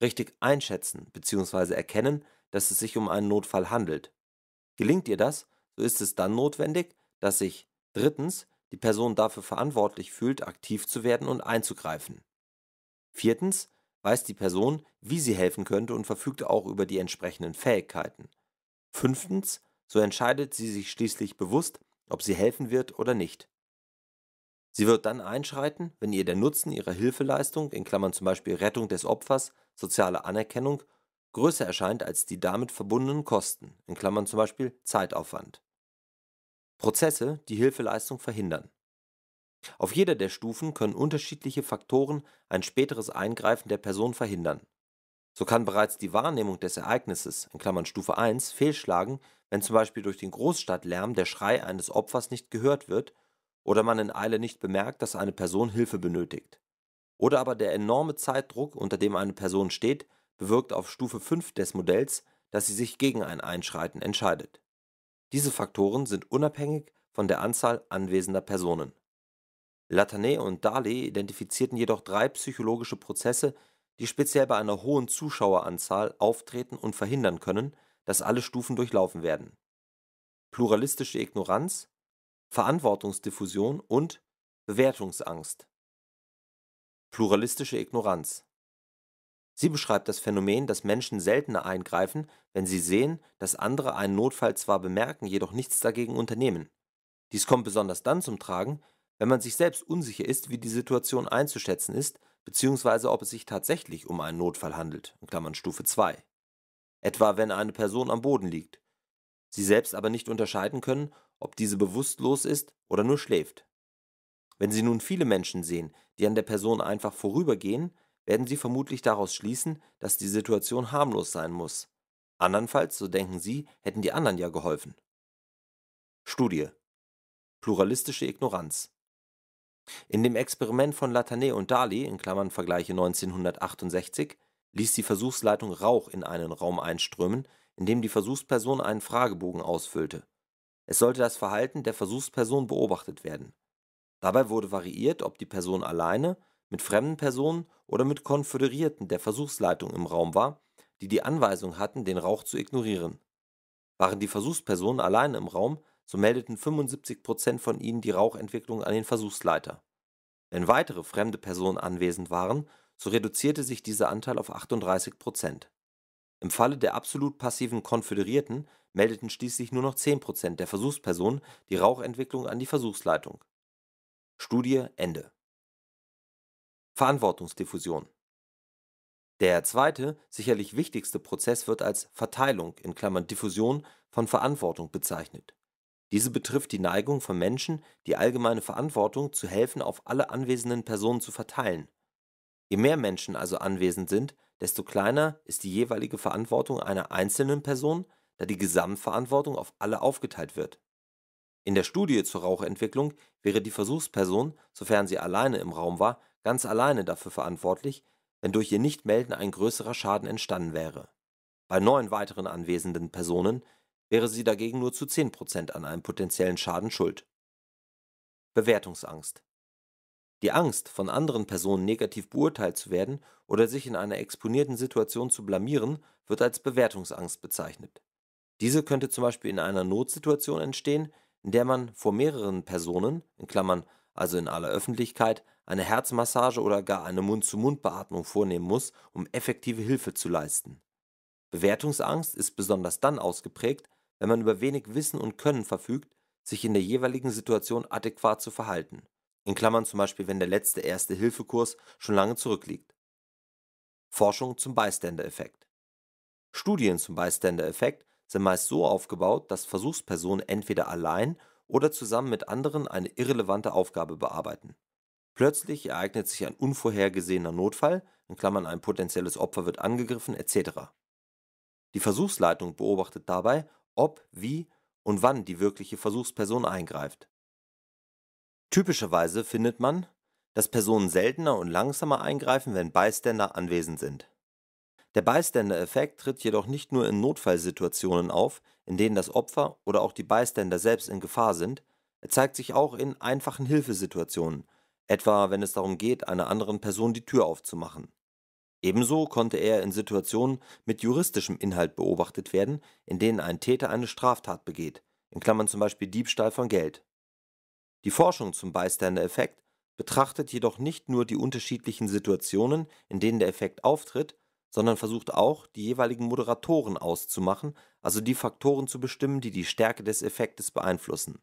richtig einschätzen bzw. erkennen, dass es sich um einen Notfall handelt. Gelingt ihr das, so ist es dann notwendig, dass sich drittens die Person dafür verantwortlich fühlt, aktiv zu werden und einzugreifen. Viertens weiß die Person, wie sie helfen könnte und verfügt auch über die entsprechenden Fähigkeiten. Fünftens, so entscheidet sie sich schließlich bewusst, ob sie helfen wird oder nicht. Sie wird dann einschreiten, wenn ihr der Nutzen ihrer Hilfeleistung in (zum Beispiel Rettung des Opfers, soziale Anerkennung) größer erscheint als die damit verbundenen Kosten in (zum Beispiel Zeitaufwand). Prozesse, die Hilfeleistung verhindern. Auf jeder der Stufen können unterschiedliche Faktoren ein späteres Eingreifen der Person verhindern so kann bereits die Wahrnehmung des Ereignisses (Stufe 1) fehlschlagen, wenn zum Beispiel durch den Großstadtlärm der Schrei eines Opfers nicht gehört wird oder man in Eile nicht bemerkt, dass eine Person Hilfe benötigt. Oder aber der enorme Zeitdruck, unter dem eine Person steht, bewirkt auf Stufe 5 des Modells, dass sie sich gegen ein Einschreiten entscheidet. Diese Faktoren sind unabhängig von der Anzahl anwesender Personen. Latané und Daly identifizierten jedoch drei psychologische Prozesse die speziell bei einer hohen Zuschaueranzahl auftreten und verhindern können, dass alle Stufen durchlaufen werden. Pluralistische Ignoranz, Verantwortungsdiffusion und Bewertungsangst. Pluralistische Ignoranz. Sie beschreibt das Phänomen, dass Menschen seltener eingreifen, wenn sie sehen, dass andere einen Notfall zwar bemerken, jedoch nichts dagegen unternehmen. Dies kommt besonders dann zum Tragen, wenn man sich selbst unsicher ist, wie die Situation einzuschätzen ist beziehungsweise ob es sich tatsächlich um einen Notfall handelt (Stufe 2), etwa wenn eine Person am Boden liegt, sie selbst aber nicht unterscheiden können, ob diese bewusstlos ist oder nur schläft. Wenn Sie nun viele Menschen sehen, die an der Person einfach vorübergehen, werden Sie vermutlich daraus schließen, dass die Situation harmlos sein muss. Andernfalls, so denken Sie, hätten die anderen ja geholfen. Studie: Pluralistische Ignoranz in dem Experiment von Latané und Dali (Vergleiche 1968) ließ die Versuchsleitung Rauch in einen Raum einströmen, in dem die Versuchsperson einen Fragebogen ausfüllte. Es sollte das Verhalten der Versuchsperson beobachtet werden. Dabei wurde variiert, ob die Person alleine, mit fremden Personen oder mit Konföderierten der Versuchsleitung im Raum war, die die Anweisung hatten, den Rauch zu ignorieren. Waren die Versuchspersonen alleine im Raum so meldeten 75 von ihnen die Rauchentwicklung an den Versuchsleiter. Wenn weitere fremde Personen anwesend waren, so reduzierte sich dieser Anteil auf 38 Im Falle der absolut passiven Konföderierten meldeten schließlich nur noch 10 der Versuchspersonen die Rauchentwicklung an die Versuchsleitung. Studie Ende. Verantwortungsdiffusion der zweite, sicherlich wichtigste Prozess wird als Verteilung (Diffusion) von Verantwortung bezeichnet. Diese betrifft die Neigung von Menschen, die allgemeine Verantwortung zu helfen auf alle anwesenden Personen zu verteilen. Je mehr Menschen also anwesend sind, desto kleiner ist die jeweilige Verantwortung einer einzelnen Person, da die Gesamtverantwortung auf alle aufgeteilt wird. In der Studie zur Rauchentwicklung wäre die Versuchsperson, sofern sie alleine im Raum war, ganz alleine dafür verantwortlich, wenn durch ihr Nichtmelden ein größerer Schaden entstanden wäre. Bei neun weiteren anwesenden Personen wäre sie dagegen nur zu 10% an einem potenziellen Schaden schuld. Bewertungsangst. Die Angst, von anderen Personen negativ beurteilt zu werden oder sich in einer exponierten Situation zu blamieren, wird als Bewertungsangst bezeichnet. Diese könnte zum Beispiel in einer Notsituation entstehen, in der man vor mehreren Personen, in Klammern, also in aller Öffentlichkeit, eine Herzmassage oder gar eine Mund-zu-Mund-Beatmung vornehmen muss, um effektive Hilfe zu leisten. Bewertungsangst ist besonders dann ausgeprägt, wenn man über wenig Wissen und Können verfügt, sich in der jeweiligen Situation adäquat zu verhalten In Klammern zum Beispiel, wenn der letzte Erste-Hilfe-Kurs schon lange zurückliegt). Forschung zum Bystander-Effekt: Studien zum Bystander-Effekt sind meist so aufgebaut, dass Versuchspersonen entweder allein oder zusammen mit anderen eine irrelevante Aufgabe bearbeiten. Plötzlich ereignet sich ein unvorhergesehener Notfall in Klammern (ein potenzielles Opfer wird angegriffen, etc.). Die Versuchsleitung beobachtet dabei ob, wie und wann die wirkliche Versuchsperson eingreift. Typischerweise findet man, dass Personen seltener und langsamer eingreifen, wenn Beiständer anwesend sind. Der Beiständereffekt tritt jedoch nicht nur in Notfallsituationen auf, in denen das Opfer oder auch die Beiständer selbst in Gefahr sind, er zeigt sich auch in einfachen Hilfesituationen, etwa wenn es darum geht, einer anderen Person die Tür aufzumachen. Ebenso konnte er in Situationen mit juristischem Inhalt beobachtet werden, in denen ein Täter eine Straftat begeht in Klammern zum Beispiel Diebstahl von Geld). Die Forschung zum Bystander-Effekt betrachtet jedoch nicht nur die unterschiedlichen Situationen, in denen der Effekt auftritt, sondern versucht auch, die jeweiligen Moderatoren auszumachen, also die Faktoren zu bestimmen, die die Stärke des Effektes beeinflussen.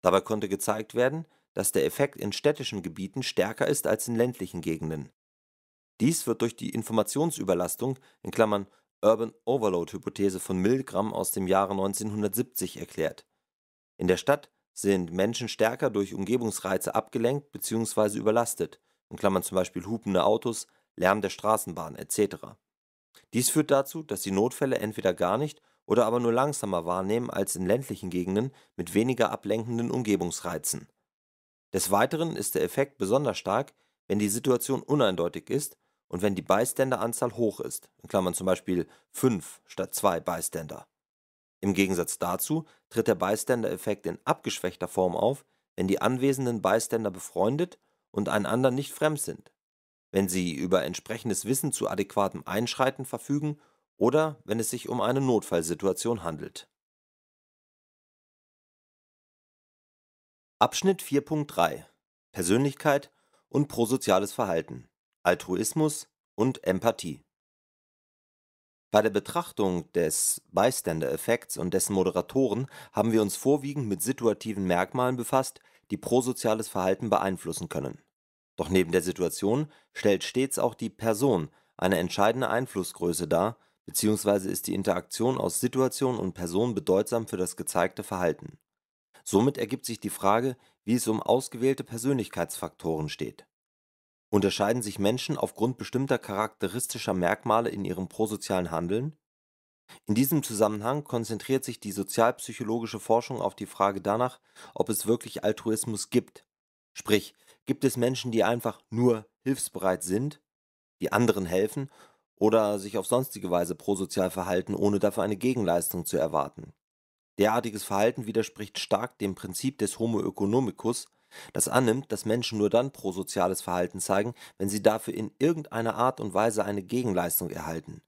Dabei konnte gezeigt werden, dass der Effekt in städtischen Gebieten stärker ist als in ländlichen Gegenden dies wird durch die Informationsüberlastung in Klammern (Urban Overload Hypothese von Milgram aus dem Jahre 1970) erklärt. In der Stadt sind Menschen stärker durch Umgebungsreize abgelenkt bzw. überlastet in Klammern (z. B. hupende Autos, Lärm der Straßenbahn etc.). Dies führt dazu, dass sie Notfälle entweder gar nicht oder aber nur langsamer wahrnehmen als in ländlichen Gegenden mit weniger ablenkenden Umgebungsreizen. Des Weiteren ist der Effekt besonders stark, wenn die Situation uneindeutig ist und wenn die Bystanderanzahl hoch ist, in Klammern zum Beispiel 5 statt 2 Bystander. Im Gegensatz dazu tritt der Bystander-Effekt in abgeschwächter Form auf, wenn die anwesenden Bystander befreundet und einander nicht fremd sind, wenn sie über entsprechendes Wissen zu adäquatem Einschreiten verfügen oder wenn es sich um eine Notfallsituation handelt. Abschnitt 4.3 Persönlichkeit und prosoziales Verhalten Altruismus und Empathie. Bei der Betrachtung des Bystander-Effekts und dessen Moderatoren haben wir uns vorwiegend mit situativen Merkmalen befasst, die prosoziales Verhalten beeinflussen können. Doch neben der Situation stellt stets auch die Person eine entscheidende Einflussgröße dar, beziehungsweise ist die Interaktion aus Situation und Person bedeutsam für das gezeigte Verhalten. Somit ergibt sich die Frage, wie es um ausgewählte Persönlichkeitsfaktoren steht Unterscheiden sich Menschen aufgrund bestimmter charakteristischer Merkmale in ihrem prosozialen Handeln? In diesem Zusammenhang konzentriert sich die sozialpsychologische Forschung auf die Frage danach, ob es wirklich Altruismus gibt. Sprich, gibt es Menschen, die einfach nur hilfsbereit sind, die anderen helfen oder sich auf sonstige Weise prosozial verhalten, ohne dafür eine Gegenleistung zu erwarten? Derartiges Verhalten widerspricht stark dem Prinzip des Homo economicus, das annimmt, dass Menschen nur dann prosoziales Verhalten zeigen, wenn sie dafür in irgendeiner Art und Weise eine Gegenleistung erhalten.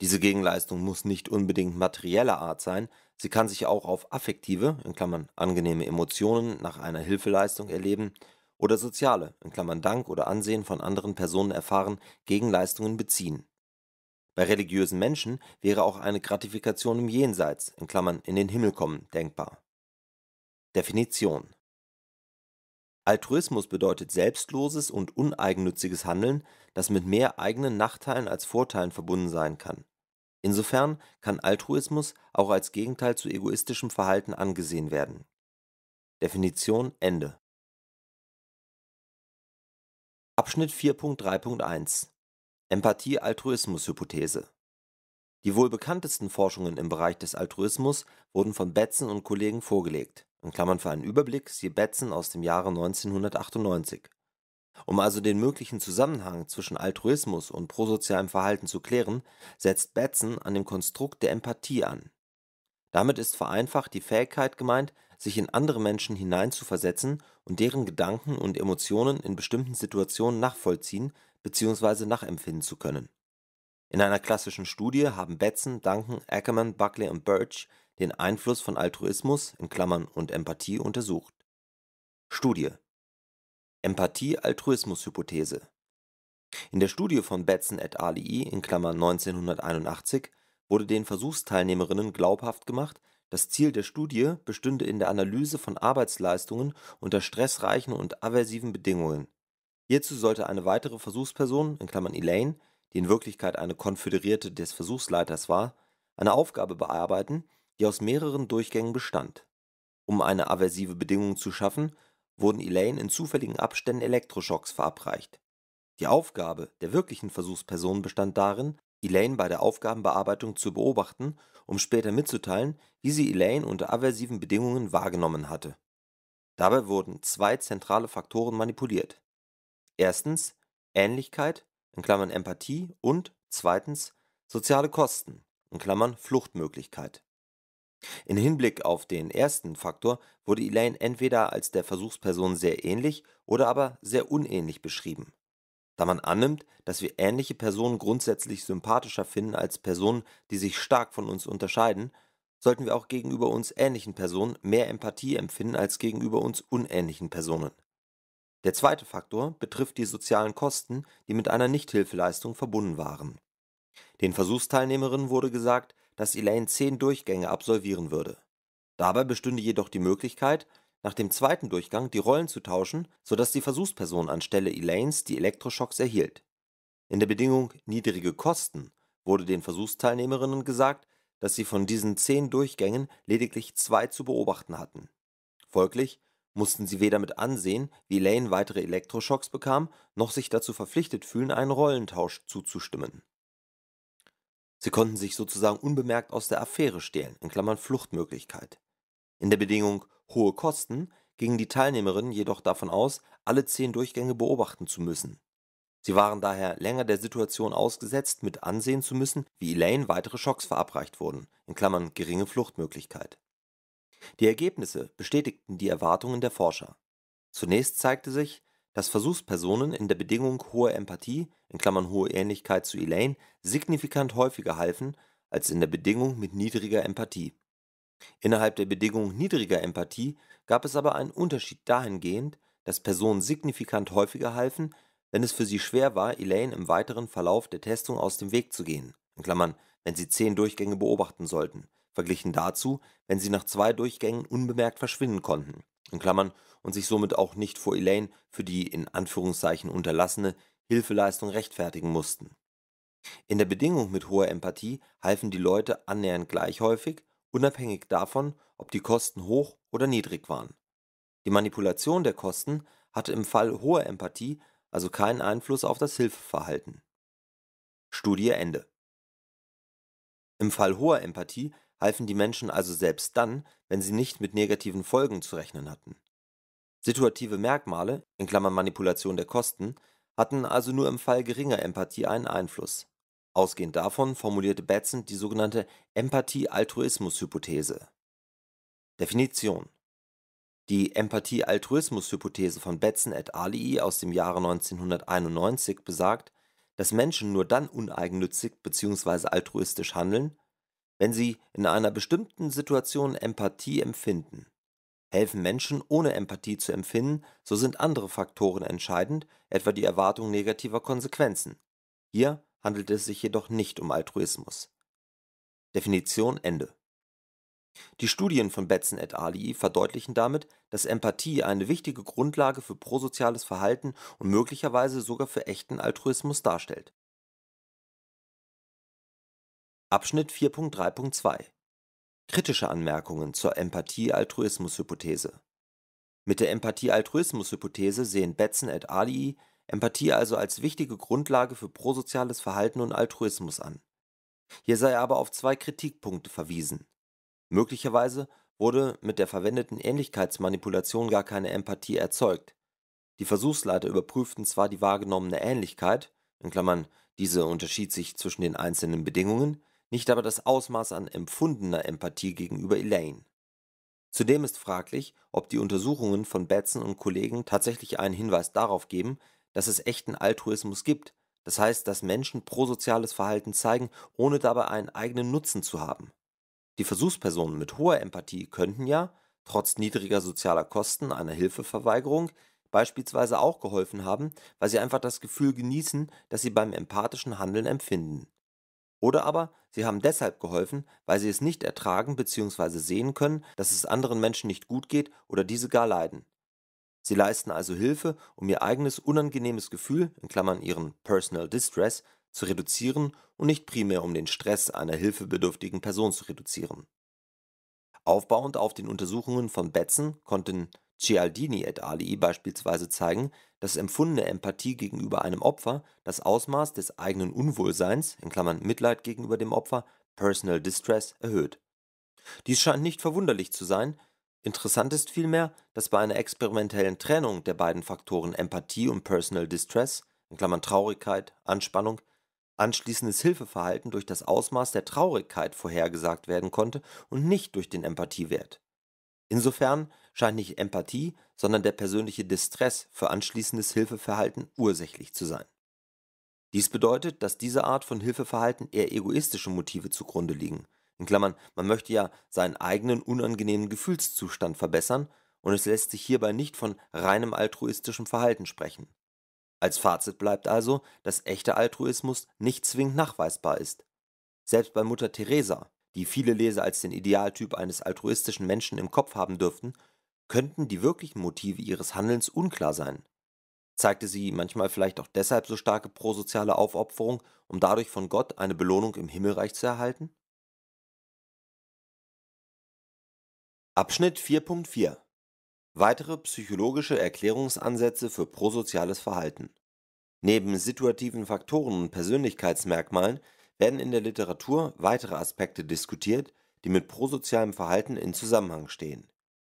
Diese Gegenleistung muss nicht unbedingt materieller Art sein, sie kann sich auch auf affektive in Klammern (angenehme Emotionen nach einer Hilfeleistung erleben) oder soziale in Klammern (Dank oder Ansehen von anderen Personen erfahren) Gegenleistungen beziehen. Bei religiösen Menschen wäre auch eine Gratifikation im Jenseits in Klammern (in den Himmel kommen) denkbar. Definition Altruismus bedeutet selbstloses und uneigennütziges Handeln, das mit mehr eigenen Nachteilen als Vorteilen verbunden sein kann. Insofern kann Altruismus auch als Gegenteil zu egoistischem Verhalten angesehen werden. Definition Ende. Abschnitt 4.3.1 Empathie-Altruismus-Hypothese Die wohl bekanntesten Forschungen im Bereich des Altruismus wurden von Betzen und Kollegen vorgelegt in Klammern (für einen Überblick siehe Betzen aus dem Jahre 1998). Um also den möglichen Zusammenhang zwischen Altruismus und prosozialem Verhalten zu klären, setzt Betzen an dem Konstrukt der Empathie an. Damit ist vereinfacht die Fähigkeit gemeint, sich in andere Menschen hineinzuversetzen und deren Gedanken und Emotionen in bestimmten Situationen nachvollziehen bzw. nachempfinden zu können. In einer klassischen Studie haben Betzen, Duncan, Ackerman, Buckley und Birch den Einfluss von Altruismus (und Empathie) untersucht. Studie: Empathie-Altruismus-Hypothese. In der Studie von Batson et al. (1981) wurde den Versuchsteilnehmerinnen glaubhaft gemacht, das Ziel der Studie bestünde in der Analyse von Arbeitsleistungen unter stressreichen und aversiven Bedingungen. Hierzu sollte eine weitere Versuchsperson (Elaine), die in Wirklichkeit eine Konföderierte des Versuchsleiters war, eine Aufgabe bearbeiten die aus mehreren Durchgängen bestand. Um eine aversive Bedingung zu schaffen, wurden Elaine in zufälligen Abständen Elektroschocks verabreicht. Die Aufgabe der wirklichen Versuchsperson bestand darin, Elaine bei der Aufgabenbearbeitung zu beobachten, um später mitzuteilen, wie sie Elaine unter aversiven Bedingungen wahrgenommen hatte. Dabei wurden zwei zentrale Faktoren manipuliert. Erstens Ähnlichkeit (Empathie) und zweitens soziale Kosten (Fluchtmöglichkeit in Hinblick auf den ersten Faktor wurde Elaine entweder als der Versuchsperson sehr ähnlich oder aber sehr unähnlich beschrieben. Da man annimmt, dass wir ähnliche Personen grundsätzlich sympathischer finden als Personen, die sich stark von uns unterscheiden, sollten wir auch gegenüber uns ähnlichen Personen mehr Empathie empfinden als gegenüber uns unähnlichen Personen. Der zweite Faktor betrifft die sozialen Kosten, die mit einer Nichthilfeleistung verbunden waren. Den Versuchsteilnehmerinnen wurde gesagt, dass Elaine zehn Durchgänge absolvieren würde. Dabei bestünde jedoch die Möglichkeit, nach dem zweiten Durchgang die Rollen zu tauschen, sodass die Versuchsperson anstelle Elaines die Elektroschocks erhielt. In der Bedingung niedrige Kosten wurde den Versuchsteilnehmerinnen gesagt, dass sie von diesen zehn Durchgängen lediglich zwei zu beobachten hatten. Folglich mussten sie weder mit ansehen, wie Elaine weitere Elektroschocks bekam, noch sich dazu verpflichtet fühlen, einen Rollentausch zuzustimmen. Sie konnten sich sozusagen unbemerkt aus der Affäre stehlen (Fluchtmöglichkeit). In der Bedingung „ hohe Kosten “gingen die Teilnehmerinnen jedoch davon aus, alle zehn Durchgänge beobachten zu müssen. Sie waren daher länger der Situation ausgesetzt, mit ansehen zu müssen, wie Elaine weitere Schocks verabreicht wurden (geringe Fluchtmöglichkeit). Die Ergebnisse bestätigten die Erwartungen der Forscher. Zunächst zeigte sich dass Versuchspersonen in der Bedingung hoher Empathie in Klammern (hohe Ähnlichkeit zu Elaine) signifikant häufiger halfen als in der Bedingung mit niedriger Empathie. Innerhalb der Bedingung niedriger Empathie gab es aber einen Unterschied dahingehend, dass Personen signifikant häufiger halfen, wenn es für sie schwer war, Elaine im weiteren Verlauf der Testung aus dem Weg zu gehen in Klammern, (wenn sie zehn Durchgänge beobachten sollten, verglichen dazu, wenn sie nach zwei Durchgängen unbemerkt verschwinden konnten in Klammern, und sich somit auch nicht vor Elaine für die in Anführungszeichen unterlassene Hilfeleistung rechtfertigen mussten. In der Bedingung mit hoher Empathie halfen die Leute annähernd gleich häufig, unabhängig davon, ob die Kosten hoch oder niedrig waren. Die Manipulation der Kosten hatte im Fall hoher Empathie also keinen Einfluss auf das Hilfeverhalten. Studie Ende. Im Fall hoher Empathie halfen die Menschen also selbst dann, wenn sie nicht mit negativen Folgen zu rechnen hatten. Situative Merkmale in Klammern (Manipulation der Kosten) hatten also nur im Fall geringer Empathie einen Einfluss. Ausgehend davon formulierte Bateson die sogenannte Empathie-Altruismus-Hypothese. Definition: Die Empathie-Altruismus-Hypothese von Bateson et al. aus dem Jahre 1991 besagt, dass Menschen nur dann uneigennützig bzw. altruistisch handeln wenn Sie in einer bestimmten Situation Empathie empfinden, helfen Menschen ohne Empathie zu empfinden, so sind andere Faktoren entscheidend, etwa die Erwartung negativer Konsequenzen. Hier handelt es sich jedoch nicht um Altruismus. Definition Ende. Die Studien von Betzen et al. verdeutlichen damit, dass Empathie eine wichtige Grundlage für prosoziales Verhalten und möglicherweise sogar für echten Altruismus darstellt Abschnitt 4.3.2 Kritische Anmerkungen zur Empathie-Altruismus-Hypothese Mit der Empathie-Altruismus-Hypothese sehen Betzen et al. Empathie also als wichtige Grundlage für prosoziales Verhalten und Altruismus an. Hier sei aber auf zwei Kritikpunkte verwiesen. Möglicherweise wurde mit der verwendeten Ähnlichkeitsmanipulation gar keine Empathie erzeugt. Die Versuchsleiter überprüften zwar die wahrgenommene Ähnlichkeit in Klammern, (diese unterschied sich zwischen den einzelnen Bedingungen nicht aber das Ausmaß an empfundener Empathie gegenüber Elaine. Zudem ist fraglich, ob die Untersuchungen von Batson und Kollegen tatsächlich einen Hinweis darauf geben, dass es echten Altruismus gibt, das heißt, dass Menschen prosoziales Verhalten zeigen, ohne dabei einen eigenen Nutzen zu haben. Die Versuchspersonen mit hoher Empathie könnten ja, trotz niedriger sozialer Kosten einer Hilfeverweigerung, beispielsweise auch geholfen haben, weil sie einfach das Gefühl genießen, das sie beim empathischen Handeln empfinden. Oder aber sie haben deshalb geholfen, weil sie es nicht ertragen bzw. sehen können, dass es anderen Menschen nicht gut geht oder diese gar leiden. Sie leisten also Hilfe, um ihr eigenes unangenehmes Gefühl in Klammern (ihren Personal Distress) zu reduzieren und nicht primär um den Stress einer hilfebedürftigen Person zu reduzieren. Aufbauend auf den Untersuchungen von Bateson konnten Cialdini et al. beispielsweise zeigen, dass empfundene Empathie gegenüber einem Opfer das Ausmaß des eigenen Unwohlseins in Klammern (Mitleid gegenüber dem Opfer, Personal Distress) erhöht. Dies scheint nicht verwunderlich zu sein, interessant ist vielmehr, dass bei einer experimentellen Trennung der beiden Faktoren Empathie und Personal Distress in Klammern (Traurigkeit, Anspannung) anschließendes Hilfeverhalten durch das Ausmaß der Traurigkeit vorhergesagt werden konnte und nicht durch den Empathiewert. Insofern scheint nicht Empathie, sondern der persönliche Distress für anschließendes Hilfeverhalten ursächlich zu sein. Dies bedeutet, dass diese Art von Hilfeverhalten eher egoistische Motive zugrunde liegen. In Klammern, man möchte ja seinen eigenen unangenehmen Gefühlszustand verbessern und es lässt sich hierbei nicht von reinem altruistischem Verhalten sprechen. Als Fazit bleibt also, dass echter Altruismus nicht zwingend nachweisbar ist. Selbst bei Mutter Teresa, die viele Leser als den Idealtyp eines altruistischen Menschen im Kopf haben dürften, könnten die wirklichen Motive ihres Handelns unklar sein. Zeigte sie manchmal vielleicht auch deshalb so starke prosoziale Aufopferung, um dadurch von Gott eine Belohnung im Himmelreich zu erhalten? Abschnitt 4.4 Weitere psychologische Erklärungsansätze für prosoziales Verhalten. Neben situativen Faktoren und Persönlichkeitsmerkmalen werden in der Literatur weitere Aspekte diskutiert, die mit prosozialem Verhalten in Zusammenhang stehen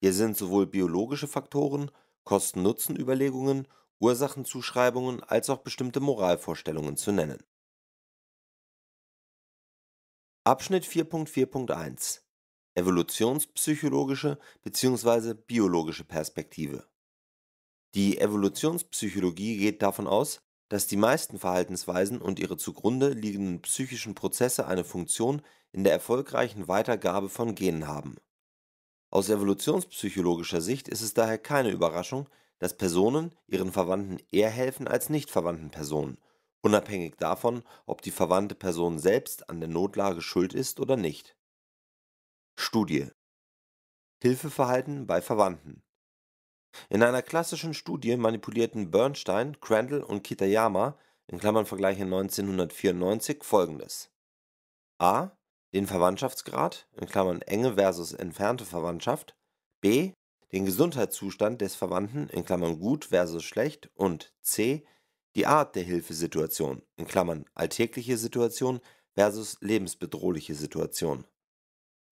hier sind sowohl biologische Faktoren, Kosten-Nutzen-Überlegungen, Ursachenzuschreibungen als auch bestimmte Moralvorstellungen zu nennen. Abschnitt 4.4.1 Evolutionspsychologische bzw. biologische Perspektive Die Evolutionspsychologie geht davon aus, dass die meisten Verhaltensweisen und ihre zugrunde liegenden psychischen Prozesse eine Funktion in der erfolgreichen Weitergabe von Genen haben aus evolutionspsychologischer Sicht ist es daher keine Überraschung, dass Personen ihren Verwandten eher helfen als nicht verwandten Personen, unabhängig davon, ob die verwandte Person selbst an der Notlage schuld ist oder nicht. Studie Hilfeverhalten bei Verwandten In einer klassischen Studie manipulierten Bernstein, Crandall und Kitayama in Klammern Vergleiche 1994 folgendes: A den Verwandtschaftsgrad (in Klammern enge versus entfernte Verwandtschaft) b. den Gesundheitszustand des Verwandten in Klammern (gut versus schlecht) und c. die Art der Hilfesituation in Klammern (alltägliche Situation versus lebensbedrohliche Situation).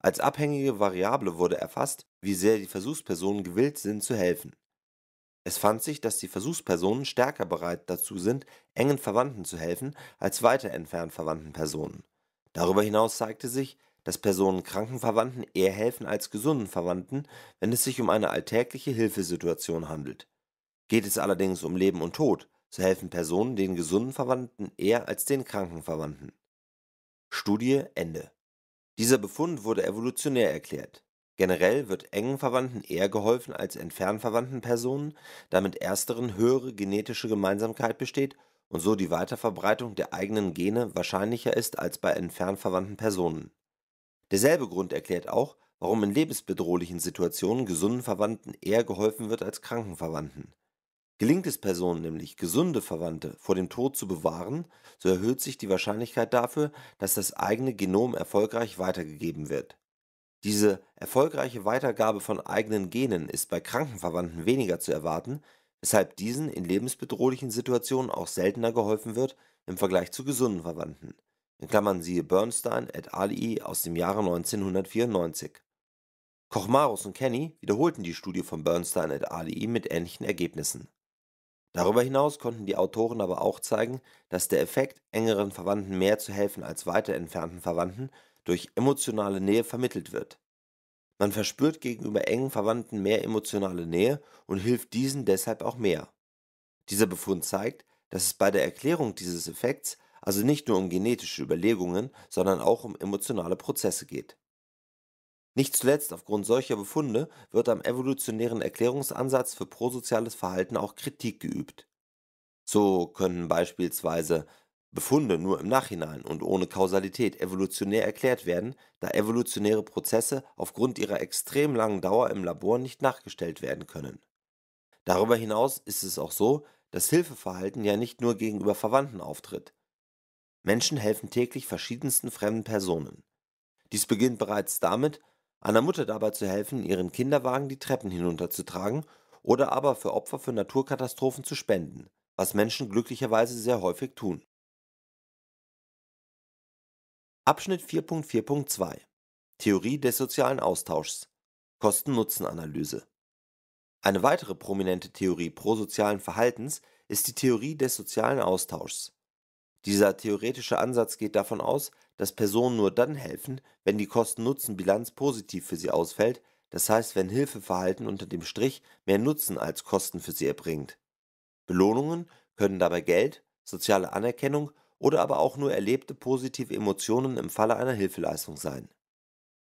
Als abhängige Variable wurde erfasst, wie sehr die Versuchspersonen gewillt sind zu helfen. Es fand sich, dass die Versuchspersonen stärker bereit dazu sind, engen Verwandten zu helfen als weiter entfernt verwandten Personen Darüber hinaus zeigte sich, dass Personen kranken Verwandten eher helfen als gesunden Verwandten, wenn es sich um eine alltägliche Hilfesituation handelt. Geht es allerdings um Leben und Tod, so helfen Personen den gesunden Verwandten eher als den kranken Verwandten. Studie Ende. Dieser Befund wurde evolutionär erklärt. Generell wird engen Verwandten eher geholfen als entfernt verwandten Personen, da mit ersteren höhere genetische Gemeinsamkeit besteht und so die Weiterverbreitung der eigenen Gene wahrscheinlicher ist als bei entfernt verwandten Personen. Derselbe Grund erklärt auch, warum in lebensbedrohlichen Situationen gesunden Verwandten eher geholfen wird als kranken Verwandten. Gelingt es Personen nämlich, gesunde Verwandte vor dem Tod zu bewahren, so erhöht sich die Wahrscheinlichkeit dafür, dass das eigene Genom erfolgreich weitergegeben wird. Diese erfolgreiche Weitergabe von eigenen Genen ist bei kranken Verwandten weniger zu erwarten, weshalb diesen in lebensbedrohlichen Situationen auch seltener geholfen wird im Vergleich zu gesunden Verwandten In Klammern (siehe Bernstein et Ali aus dem Jahre 1994). Kochmarus und Kenny wiederholten die Studie von Bernstein et Ali mit ähnlichen Ergebnissen. Darüber hinaus konnten die Autoren aber auch zeigen, dass der Effekt, engeren Verwandten mehr zu helfen als weiter entfernten Verwandten, durch emotionale Nähe vermittelt wird man verspürt gegenüber engen Verwandten mehr emotionale Nähe und hilft diesen deshalb auch mehr. Dieser Befund zeigt, dass es bei der Erklärung dieses Effekts also nicht nur um genetische Überlegungen, sondern auch um emotionale Prozesse geht. Nicht zuletzt aufgrund solcher Befunde wird am evolutionären Erklärungsansatz für prosoziales Verhalten auch Kritik geübt. So können beispielsweise Befunde nur im Nachhinein und ohne Kausalität evolutionär erklärt werden, da evolutionäre Prozesse aufgrund ihrer extrem langen Dauer im Labor nicht nachgestellt werden können. Darüber hinaus ist es auch so, dass Hilfeverhalten ja nicht nur gegenüber Verwandten auftritt. Menschen helfen täglich verschiedensten fremden Personen. Dies beginnt bereits damit, einer Mutter dabei zu helfen, ihren Kinderwagen die Treppen hinunterzutragen oder aber für Opfer für Naturkatastrophen zu spenden, was Menschen glücklicherweise sehr häufig tun. Abschnitt 4.4.2 Theorie des sozialen Austauschs Kosten-Nutzen-Analyse Eine weitere prominente Theorie prosozialen Verhaltens ist die Theorie des sozialen Austauschs. Dieser theoretische Ansatz geht davon aus, dass Personen nur dann helfen, wenn die Kosten-Nutzen-Bilanz positiv für sie ausfällt, das heißt, wenn Hilfeverhalten unter dem Strich mehr Nutzen als Kosten für sie erbringt. Belohnungen können dabei Geld, soziale Anerkennung oder aber auch nur erlebte positive Emotionen im Falle einer Hilfeleistung sein.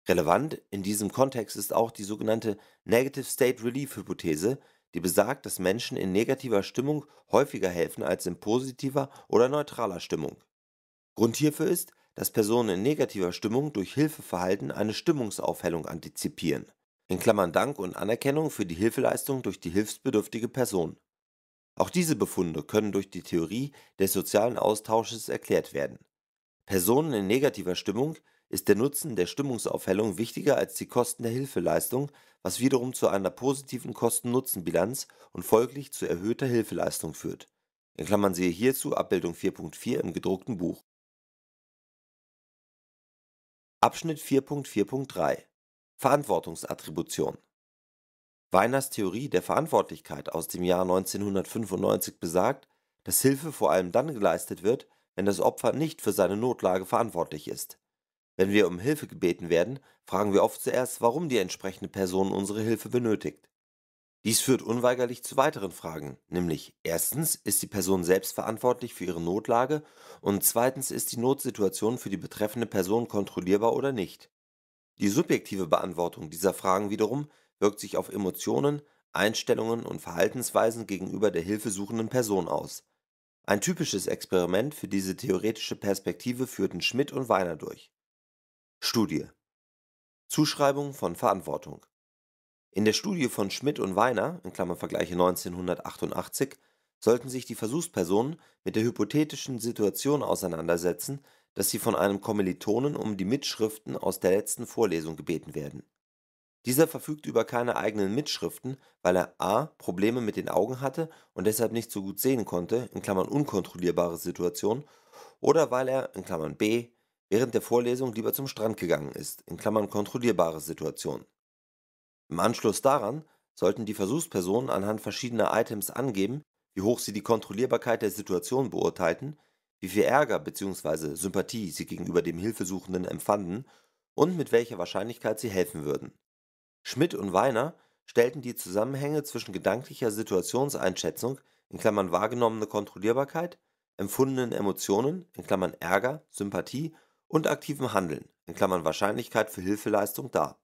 Relevant in diesem Kontext ist auch die sogenannte Negative State Relief Hypothese, die besagt, dass Menschen in negativer Stimmung häufiger helfen als in positiver oder neutraler Stimmung. Grund hierfür ist, dass Personen in negativer Stimmung durch Hilfeverhalten eine Stimmungsaufhellung antizipieren. In Klammern Dank und Anerkennung für die Hilfeleistung durch die hilfsbedürftige Person. Auch diese Befunde können durch die Theorie des sozialen Austausches erklärt werden. Personen in negativer Stimmung ist der Nutzen der Stimmungsaufhellung wichtiger als die Kosten der Hilfeleistung, was wiederum zu einer positiven Kosten-Nutzen-Bilanz und folglich zu erhöhter Hilfeleistung führt. In Klammern siehe hierzu Abbildung 4.4 im gedruckten Buch. Abschnitt 4.4.3 Verantwortungsattribution Weiners Theorie der Verantwortlichkeit aus dem Jahr 1995 besagt, dass Hilfe vor allem dann geleistet wird, wenn das Opfer nicht für seine Notlage verantwortlich ist. Wenn wir um Hilfe gebeten werden, fragen wir oft zuerst, warum die entsprechende Person unsere Hilfe benötigt. Dies führt unweigerlich zu weiteren Fragen, nämlich erstens ist die Person selbst verantwortlich für ihre Notlage und zweitens ist die Notsituation für die betreffende Person kontrollierbar oder nicht. Die subjektive Beantwortung dieser Fragen wiederum wirkt sich auf Emotionen, Einstellungen und Verhaltensweisen gegenüber der hilfesuchenden Person aus. Ein typisches Experiment für diese theoretische Perspektive führten Schmidt und Weiner durch. Studie Zuschreibung von Verantwortung In der Studie von Schmidt und Weiner (Vergleiche 1988) sollten sich die Versuchspersonen mit der hypothetischen Situation auseinandersetzen, dass sie von einem Kommilitonen um die Mitschriften aus der letzten Vorlesung gebeten werden dieser verfügte über keine eigenen Mitschriften, weil er a) Probleme mit den Augen hatte und deshalb nicht so gut sehen konnte in Klammern (unkontrollierbare Situation) oder weil er in Klammern (b) während der Vorlesung lieber zum Strand gegangen ist in Klammern (kontrollierbare Situation). Im Anschluss daran sollten die Versuchspersonen anhand verschiedener Items angeben, wie hoch sie die Kontrollierbarkeit der Situation beurteilten, wie viel Ärger bzw. Sympathie sie gegenüber dem Hilfesuchenden empfanden und mit welcher Wahrscheinlichkeit sie helfen würden Schmidt und Weiner stellten die Zusammenhänge zwischen gedanklicher Situationseinschätzung in Klammern (wahrgenommene Kontrollierbarkeit), empfundenen Emotionen in Klammern (Ärger, Sympathie) und aktivem Handeln in Klammern (Wahrscheinlichkeit für Hilfeleistung) dar.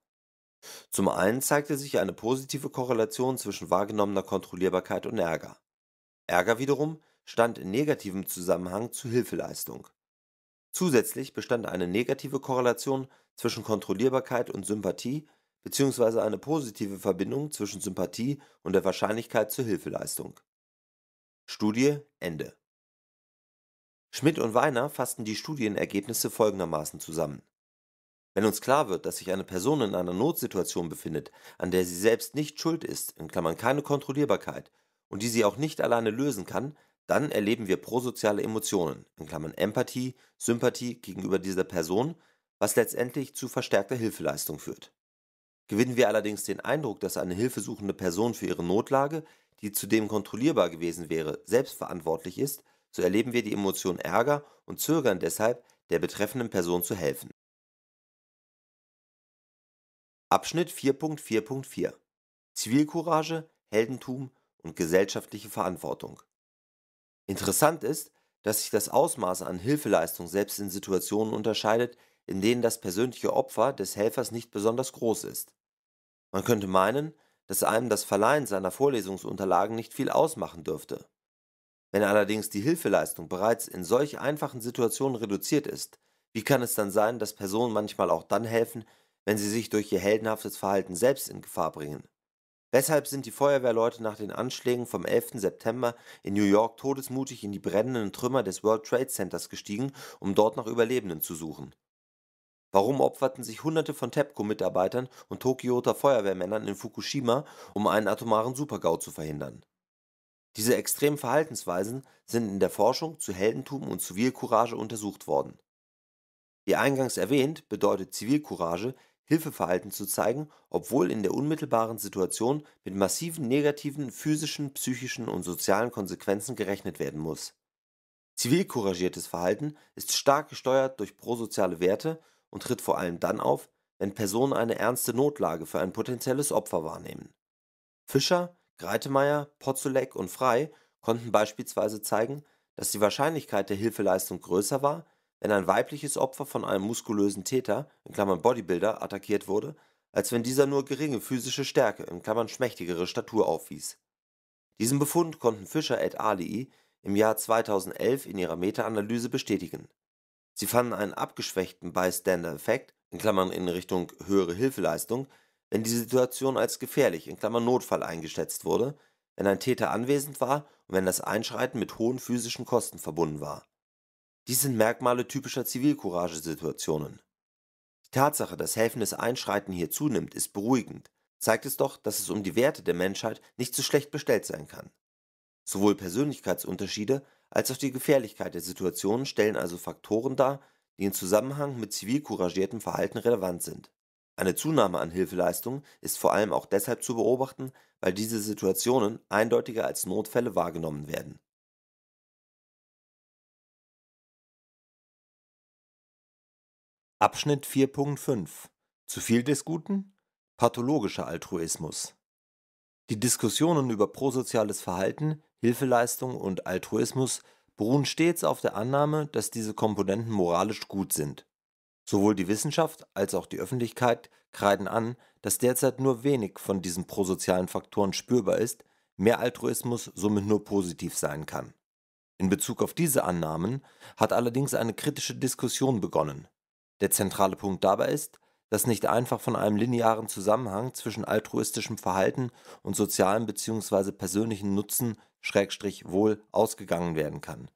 Zum einen zeigte sich eine positive Korrelation zwischen wahrgenommener Kontrollierbarkeit und Ärger. Ärger wiederum stand in negativem Zusammenhang zu Hilfeleistung. Zusätzlich bestand eine negative Korrelation zwischen Kontrollierbarkeit und Sympathie beziehungsweise eine positive Verbindung zwischen Sympathie und der Wahrscheinlichkeit zur Hilfeleistung. Studie Ende. Schmidt und Weiner fassten die Studienergebnisse folgendermaßen zusammen. Wenn uns klar wird, dass sich eine Person in einer Notsituation befindet, an der sie selbst nicht schuld ist, in Klammern keine Kontrollierbarkeit, und die sie auch nicht alleine lösen kann, dann erleben wir prosoziale Emotionen, in Klammern Empathie, Sympathie gegenüber dieser Person, was letztendlich zu verstärkter Hilfeleistung führt. Gewinnen wir allerdings den Eindruck, dass eine hilfesuchende Person für ihre Notlage, die zudem kontrollierbar gewesen wäre, selbstverantwortlich ist, so erleben wir die Emotion Ärger und zögern deshalb, der betreffenden Person zu helfen. Abschnitt 4.4.4 Zivilcourage, Heldentum und gesellschaftliche Verantwortung. Interessant ist, dass sich das Ausmaß an Hilfeleistung selbst in Situationen unterscheidet, in denen das persönliche Opfer des Helfers nicht besonders groß ist. Man könnte meinen, dass einem das Verleihen seiner Vorlesungsunterlagen nicht viel ausmachen dürfte. Wenn allerdings die Hilfeleistung bereits in solch einfachen Situationen reduziert ist, wie kann es dann sein, dass Personen manchmal auch dann helfen, wenn sie sich durch ihr heldenhaftes Verhalten selbst in Gefahr bringen? Weshalb sind die Feuerwehrleute nach den Anschlägen vom 11. September in New York todesmutig in die brennenden Trümmer des World Trade Centers gestiegen, um dort nach Überlebenden zu suchen? Warum opferten sich Hunderte von TEPCO-Mitarbeitern und Tokioter Feuerwehrmännern in Fukushima, um einen atomaren Super-GAU zu verhindern? Diese extremen Verhaltensweisen sind in der Forschung zu Heldentum und Zivilcourage untersucht worden. Wie eingangs erwähnt, bedeutet Zivilcourage, Hilfeverhalten zu zeigen, obwohl in der unmittelbaren Situation mit massiven negativen physischen, psychischen und sozialen Konsequenzen gerechnet werden muss. Zivilcouragiertes Verhalten ist stark gesteuert durch prosoziale Werte und tritt vor allem dann auf, wenn Personen eine ernste Notlage für ein potenzielles Opfer wahrnehmen. Fischer, Greitemeyer, Potzulek und Frey konnten beispielsweise zeigen, dass die Wahrscheinlichkeit der Hilfeleistung größer war, wenn ein weibliches Opfer von einem muskulösen Täter (Bodybuilder) attackiert wurde, als wenn dieser nur geringe physische Stärke (schmächtigere Statur) aufwies. Diesen Befund konnten Fischer et al. im Jahr 2011 in ihrer Meta-Analyse bestätigen Sie fanden einen abgeschwächten Bystander-Effekt (in Richtung höhere Hilfeleistung), wenn die Situation als gefährlich in (Notfall) eingeschätzt wurde, wenn ein Täter anwesend war und wenn das Einschreiten mit hohen physischen Kosten verbunden war. Dies sind Merkmale typischer Zivilcourage-Situationen. Die Tatsache, dass helfendes Einschreiten hier zunimmt, ist beruhigend, zeigt es doch, dass es um die Werte der Menschheit nicht so schlecht bestellt sein kann. Sowohl Persönlichkeitsunterschiede als auch die Gefährlichkeit der Situation stellen also Faktoren dar, die in Zusammenhang mit zivilcouragiertem Verhalten relevant sind. Eine Zunahme an Hilfeleistungen ist vor allem auch deshalb zu beobachten, weil diese Situationen eindeutiger als Notfälle wahrgenommen werden. Abschnitt 4.5 Zu viel des Guten? Pathologischer Altruismus die Diskussionen über prosoziales Verhalten, Hilfeleistung und Altruismus beruhen stets auf der Annahme, dass diese Komponenten moralisch gut sind. Sowohl die Wissenschaft als auch die Öffentlichkeit kreiden an, dass derzeit nur wenig von diesen prosozialen Faktoren spürbar ist, mehr Altruismus somit nur positiv sein kann. In Bezug auf diese Annahmen hat allerdings eine kritische Diskussion begonnen. Der zentrale Punkt dabei ist, dass nicht einfach von einem linearen Zusammenhang zwischen altruistischem Verhalten und sozialem bzw. persönlichen Nutzen Schrägstrich wohl ausgegangen werden kann.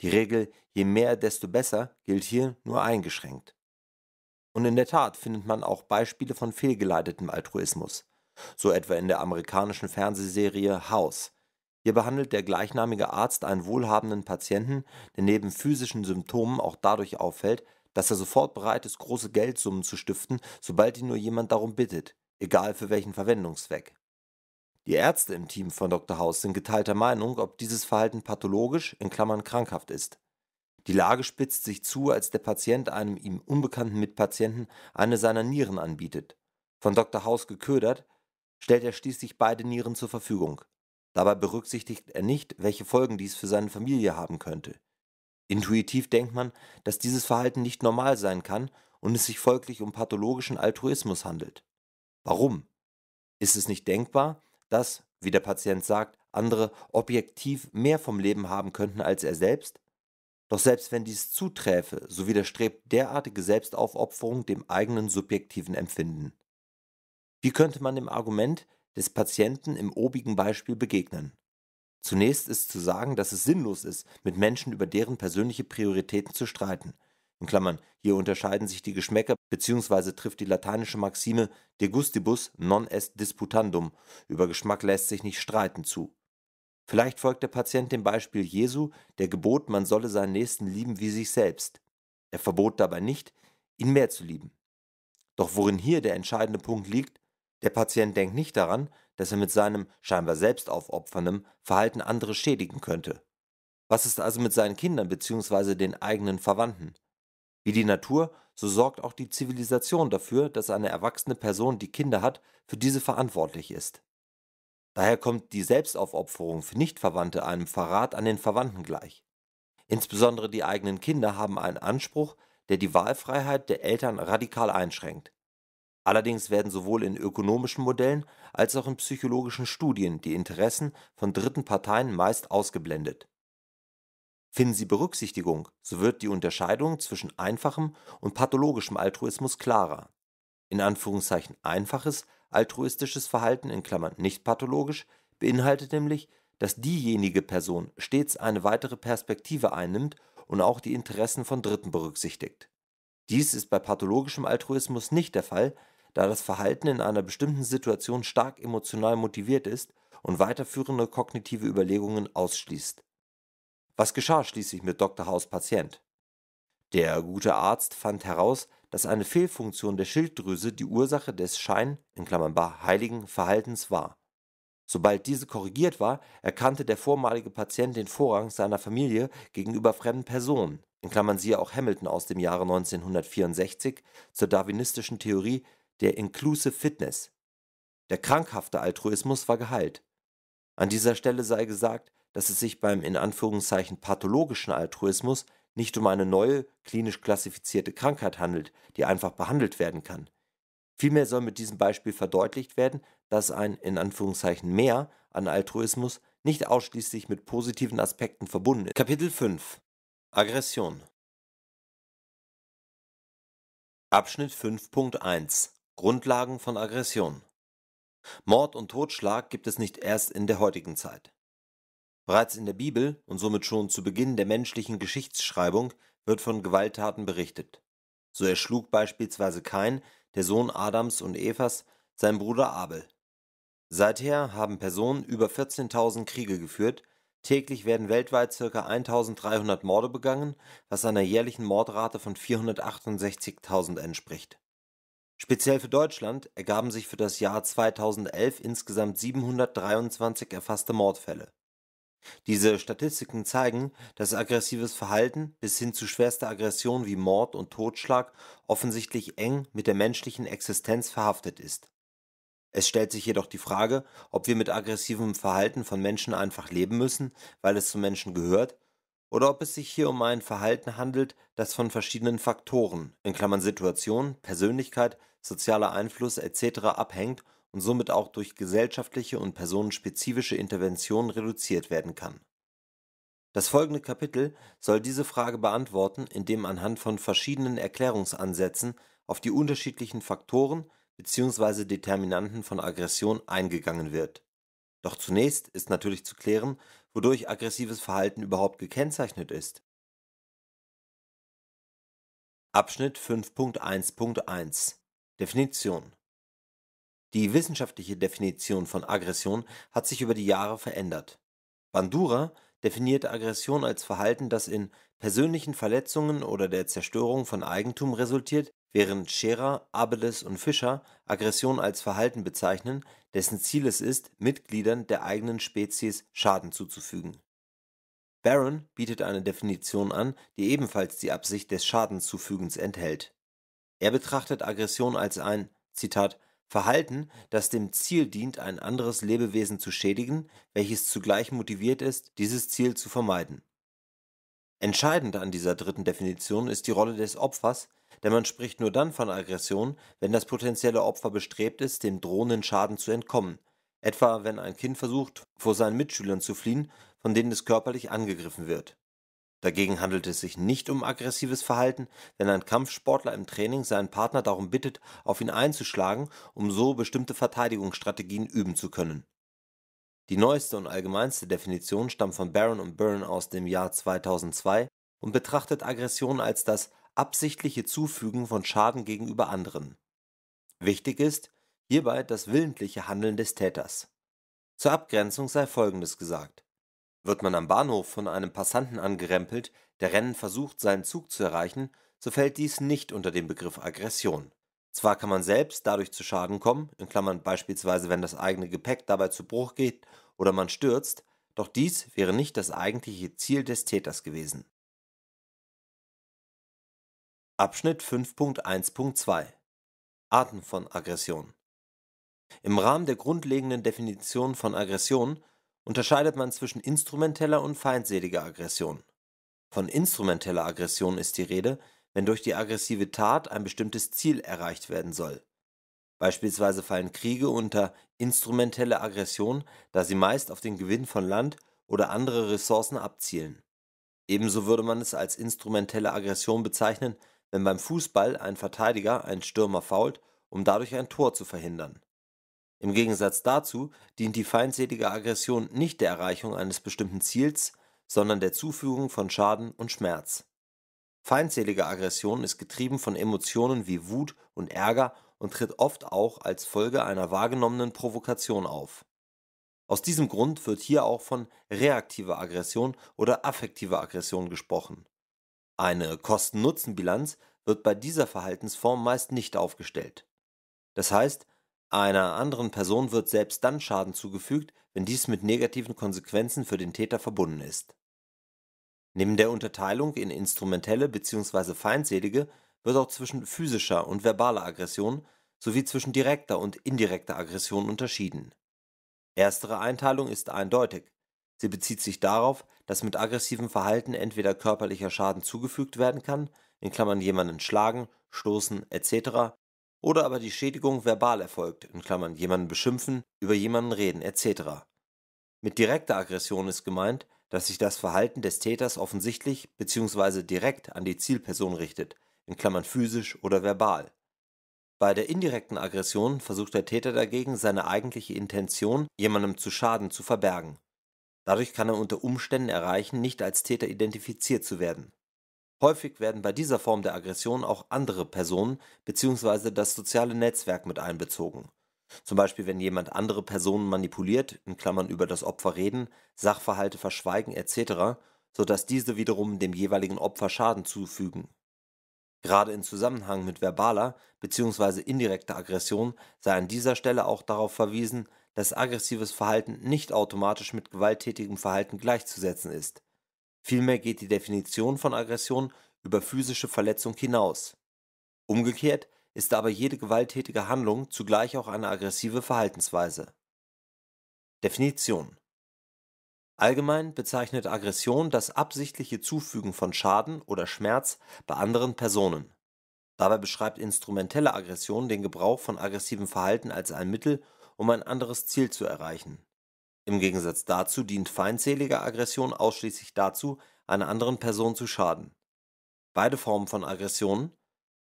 Die Regel je mehr, desto besser gilt hier nur eingeschränkt. Und in der Tat findet man auch Beispiele von fehlgeleitetem Altruismus, so etwa in der amerikanischen Fernsehserie House. Hier behandelt der gleichnamige Arzt einen wohlhabenden Patienten, der neben physischen Symptomen auch dadurch auffällt, dass er sofort bereit ist, große Geldsummen zu stiften, sobald ihn nur jemand darum bittet, egal für welchen Verwendungszweck. Die Ärzte im Team von Dr. House sind geteilter Meinung, ob dieses Verhalten pathologisch in Klammern krankhaft ist. Die Lage spitzt sich zu, als der Patient einem ihm unbekannten Mitpatienten eine seiner Nieren anbietet. Von Dr. House geködert, stellt er schließlich beide Nieren zur Verfügung. Dabei berücksichtigt er nicht, welche Folgen dies für seine Familie haben könnte. Intuitiv denkt man, dass dieses Verhalten nicht normal sein kann und es sich folglich um pathologischen Altruismus handelt. Warum? Ist es nicht denkbar, dass, wie der Patient sagt, andere objektiv mehr vom Leben haben könnten als er selbst? Doch selbst wenn dies zuträfe, so widerstrebt derartige Selbstaufopferung dem eigenen subjektiven Empfinden. Wie könnte man dem Argument des Patienten im obigen Beispiel begegnen? Zunächst ist zu sagen, dass es sinnlos ist, mit Menschen über deren persönliche Prioritäten zu streiten. In Klammern, hier unterscheiden sich die Geschmäcker bzw. trifft die lateinische Maxime de gustibus non est disputandum, über Geschmack lässt sich nicht streiten zu. Vielleicht folgt der Patient dem Beispiel Jesu, der gebot, man solle seinen Nächsten lieben wie sich selbst. Er verbot dabei nicht, ihn mehr zu lieben. Doch worin hier der entscheidende Punkt liegt, der Patient denkt nicht daran, dass er mit seinem scheinbar selbstaufopferndem Verhalten andere schädigen könnte. Was ist also mit seinen Kindern bzw. den eigenen Verwandten? Wie die Natur, so sorgt auch die Zivilisation dafür, dass eine erwachsene Person, die Kinder hat, für diese verantwortlich ist. Daher kommt die Selbstaufopferung für Nichtverwandte einem Verrat an den Verwandten gleich. Insbesondere die eigenen Kinder haben einen Anspruch, der die Wahlfreiheit der Eltern radikal einschränkt. Allerdings werden sowohl in ökonomischen Modellen als auch in psychologischen Studien die Interessen von dritten Parteien meist ausgeblendet. Finden sie Berücksichtigung, so wird die Unterscheidung zwischen einfachem und pathologischem Altruismus klarer. In Anführungszeichen einfaches altruistisches Verhalten in Klammern (nicht pathologisch) beinhaltet nämlich, dass diejenige Person stets eine weitere Perspektive einnimmt und auch die Interessen von Dritten berücksichtigt. Dies ist bei pathologischem Altruismus nicht der Fall da das Verhalten in einer bestimmten Situation stark emotional motiviert ist und weiterführende kognitive Überlegungen ausschließt. Was geschah schließlich mit Dr. House Patient? Der gute Arzt fand heraus, dass eine Fehlfunktion der Schilddrüse die Ursache des Schein in Klammern heiligen Verhaltens war. Sobald diese korrigiert war, erkannte der vormalige Patient den Vorrang seiner Familie gegenüber fremden Personen, in Klammern siehe auch Hamilton aus dem Jahre 1964 zur darwinistischen Theorie der Inclusive Fitness. Der krankhafte Altruismus war geheilt. An dieser Stelle sei gesagt, dass es sich beim in Anführungszeichen pathologischen Altruismus nicht um eine neue, klinisch klassifizierte Krankheit handelt, die einfach behandelt werden kann. Vielmehr soll mit diesem Beispiel verdeutlicht werden, dass ein in Anführungszeichen mehr an Altruismus nicht ausschließlich mit positiven Aspekten verbunden ist. Kapitel 5 Aggression Abschnitt 5.1 Grundlagen von Aggression. Mord und Totschlag gibt es nicht erst in der heutigen Zeit. Bereits in der Bibel und somit schon zu Beginn der menschlichen Geschichtsschreibung wird von Gewalttaten berichtet. So erschlug beispielsweise Kain, der Sohn Adams und Evas, seinen Bruder Abel. Seither haben Personen über 14.000 Kriege geführt, täglich werden weltweit ca. 1.300 Morde begangen, was einer jährlichen Mordrate von 468.000 entspricht. Speziell für Deutschland ergaben sich für das Jahr 2011 insgesamt 723 erfasste Mordfälle. Diese Statistiken zeigen, dass aggressives Verhalten bis hin zu schwerster Aggression wie Mord und Totschlag offensichtlich eng mit der menschlichen Existenz verhaftet ist. Es stellt sich jedoch die Frage, ob wir mit aggressivem Verhalten von Menschen einfach leben müssen, weil es zu Menschen gehört, oder ob es sich hier um ein Verhalten handelt, das von verschiedenen Faktoren (Situation, Persönlichkeit sozialer Einfluss etc. abhängt und somit auch durch gesellschaftliche und personenspezifische Interventionen reduziert werden kann. Das folgende Kapitel soll diese Frage beantworten, indem anhand von verschiedenen Erklärungsansätzen auf die unterschiedlichen Faktoren bzw. Determinanten von Aggression eingegangen wird. Doch zunächst ist natürlich zu klären, wodurch aggressives Verhalten überhaupt gekennzeichnet ist. Abschnitt 5.1.1 Definition Die wissenschaftliche Definition von Aggression hat sich über die Jahre verändert. Bandura definiert Aggression als Verhalten, das in persönlichen Verletzungen oder der Zerstörung von Eigentum resultiert, während Scherer, Abeles und Fischer Aggression als Verhalten bezeichnen, dessen Ziel es ist, Mitgliedern der eigenen Spezies Schaden zuzufügen. Barron bietet eine Definition an, die ebenfalls die Absicht des Schadenzufügens enthält er betrachtet Aggression als ein Zitat Verhalten, das dem Ziel dient, ein anderes Lebewesen zu schädigen, welches zugleich motiviert ist, dieses Ziel zu vermeiden. Entscheidend an dieser dritten Definition ist die Rolle des Opfers, denn man spricht nur dann von Aggression, wenn das potenzielle Opfer bestrebt ist, dem drohenden Schaden zu entkommen, etwa wenn ein Kind versucht, vor seinen Mitschülern zu fliehen, von denen es körperlich angegriffen wird. Dagegen handelt es sich nicht um aggressives Verhalten, wenn ein Kampfsportler im Training seinen Partner darum bittet, auf ihn einzuschlagen, um so bestimmte Verteidigungsstrategien üben zu können. Die neueste und allgemeinste Definition stammt von Barron und Byrne aus dem Jahr 2002 und betrachtet Aggression als das absichtliche Zufügen von Schaden gegenüber anderen. Wichtig ist hierbei das willentliche Handeln des Täters. Zur Abgrenzung sei Folgendes gesagt wird man am Bahnhof von einem Passanten angerempelt, der rennend versucht, seinen Zug zu erreichen, so fällt dies nicht unter den Begriff Aggression. Zwar kann man selbst dadurch zu Schaden kommen, in Klammern beispielsweise wenn das eigene Gepäck dabei zu Bruch geht oder man stürzt, doch dies wäre nicht das eigentliche Ziel des Täters gewesen. Abschnitt 5.1.2 Arten von Aggression Im Rahmen der grundlegenden Definition von Aggression unterscheidet man zwischen instrumenteller und feindseliger Aggression. Von instrumenteller Aggression ist die Rede, wenn durch die aggressive Tat ein bestimmtes Ziel erreicht werden soll. Beispielsweise fallen Kriege unter instrumentelle Aggression, da sie meist auf den Gewinn von Land oder andere Ressourcen abzielen. Ebenso würde man es als instrumentelle Aggression bezeichnen, wenn beim Fußball ein Verteidiger einen Stürmer fault, um dadurch ein Tor zu verhindern. Im Gegensatz dazu dient die feindselige Aggression nicht der Erreichung eines bestimmten Ziels, sondern der Zufügung von Schaden und Schmerz. Feindselige Aggression ist getrieben von Emotionen wie Wut und Ärger und tritt oft auch als Folge einer wahrgenommenen Provokation auf. Aus diesem Grund wird hier auch von reaktiver Aggression oder affektiver Aggression gesprochen. Eine Kosten-Nutzen-Bilanz wird bei dieser Verhaltensform meist nicht aufgestellt. Das heißt, einer anderen Person wird selbst dann Schaden zugefügt, wenn dies mit negativen Konsequenzen für den Täter verbunden ist. Neben der Unterteilung in instrumentelle bzw. feindselige wird auch zwischen physischer und verbaler Aggression sowie zwischen direkter und indirekter Aggression unterschieden. Erstere Einteilung ist eindeutig. Sie bezieht sich darauf, dass mit aggressivem Verhalten entweder körperlicher Schaden zugefügt werden kann, in Klammern jemanden schlagen, stoßen etc., oder aber die Schädigung verbal erfolgt in Klammern (jemanden beschimpfen, über jemanden reden etc.). Mit direkter Aggression ist gemeint, dass sich das Verhalten des Täters offensichtlich bzw. direkt an die Zielperson richtet in Klammern (physisch oder verbal). Bei der indirekten Aggression versucht der Täter dagegen, seine eigentliche Intention, jemandem zu schaden, zu verbergen. Dadurch kann er unter Umständen erreichen, nicht als Täter identifiziert zu werden Häufig werden bei dieser Form der Aggression auch andere Personen bzw. das soziale Netzwerk mit einbezogen Zum Beispiel, wenn jemand andere Personen manipuliert in Klammern (über das Opfer reden, Sachverhalte verschweigen etc.), sodass diese wiederum dem jeweiligen Opfer Schaden zufügen. Gerade im Zusammenhang mit verbaler bzw. indirekter Aggression sei an dieser Stelle auch darauf verwiesen, dass aggressives Verhalten nicht automatisch mit gewalttätigem Verhalten gleichzusetzen ist Vielmehr geht die Definition von Aggression über physische Verletzung hinaus. Umgekehrt ist aber jede gewalttätige Handlung zugleich auch eine aggressive Verhaltensweise. Definition Allgemein bezeichnet Aggression das absichtliche Zufügen von Schaden oder Schmerz bei anderen Personen. Dabei beschreibt instrumentelle Aggression den Gebrauch von aggressivem Verhalten als ein Mittel, um ein anderes Ziel zu erreichen im Gegensatz dazu dient feindselige Aggression ausschließlich dazu, einer anderen Person zu schaden. Beide Formen von Aggressionen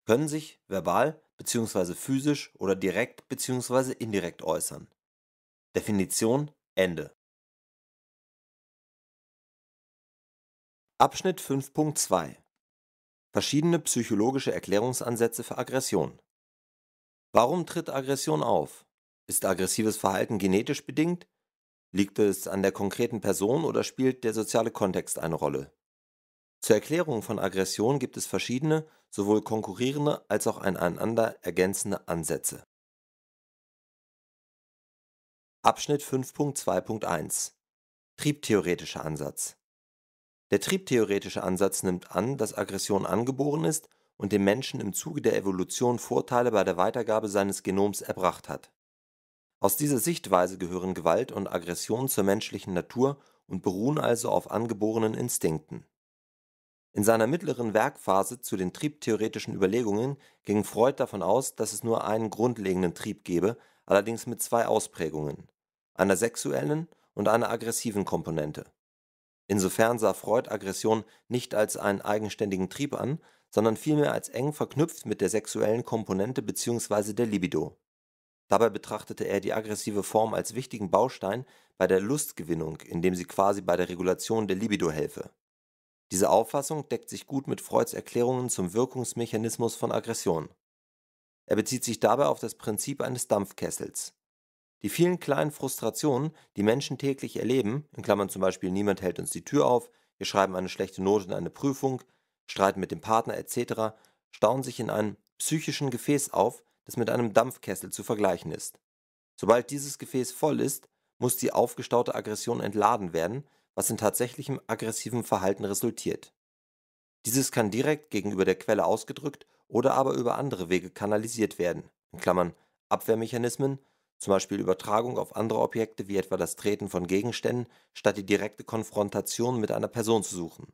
können sich verbal bzw. physisch oder direkt bzw. indirekt äußern. Definition Ende. Abschnitt 5.2 Verschiedene psychologische Erklärungsansätze für Aggression. Warum tritt Aggression auf? Ist aggressives Verhalten genetisch bedingt? Liegt es an der konkreten Person oder spielt der soziale Kontext eine Rolle? Zur Erklärung von Aggression gibt es verschiedene, sowohl konkurrierende als auch einander ergänzende Ansätze. Abschnitt 5.2.1 Triebtheoretischer Ansatz Der triebtheoretische Ansatz nimmt an, dass Aggression angeboren ist und dem Menschen im Zuge der Evolution Vorteile bei der Weitergabe seines Genoms erbracht hat aus dieser Sichtweise gehören Gewalt und Aggression zur menschlichen Natur und beruhen also auf angeborenen Instinkten. In seiner mittleren Werkphase zu den triebtheoretischen Überlegungen ging Freud davon aus, dass es nur einen grundlegenden Trieb gebe, allerdings mit zwei Ausprägungen, einer sexuellen und einer aggressiven Komponente. Insofern sah Freud Aggression nicht als einen eigenständigen Trieb an, sondern vielmehr als eng verknüpft mit der sexuellen Komponente bzw. der Libido Dabei betrachtete er die aggressive Form als wichtigen Baustein bei der Lustgewinnung, indem sie quasi bei der Regulation der Libido helfe. Diese Auffassung deckt sich gut mit Freuds Erklärungen zum Wirkungsmechanismus von Aggression. Er bezieht sich dabei auf das Prinzip eines Dampfkessels. Die vielen kleinen Frustrationen, die Menschen täglich erleben, in Klammern zum Beispiel niemand hält uns die Tür auf, wir schreiben eine schlechte Note in eine Prüfung, streiten mit dem Partner etc., stauen sich in einem psychischen Gefäß auf, das mit einem Dampfkessel zu vergleichen ist. Sobald dieses Gefäß voll ist, muss die aufgestaute Aggression entladen werden, was in tatsächlichem aggressivem Verhalten resultiert. Dieses kann direkt gegenüber der Quelle ausgedrückt oder aber über andere Wege kanalisiert werden Abwehrmechanismen, zum Beispiel Übertragung auf andere Objekte wie etwa das Treten von Gegenständen, statt die direkte Konfrontation mit einer Person zu suchen.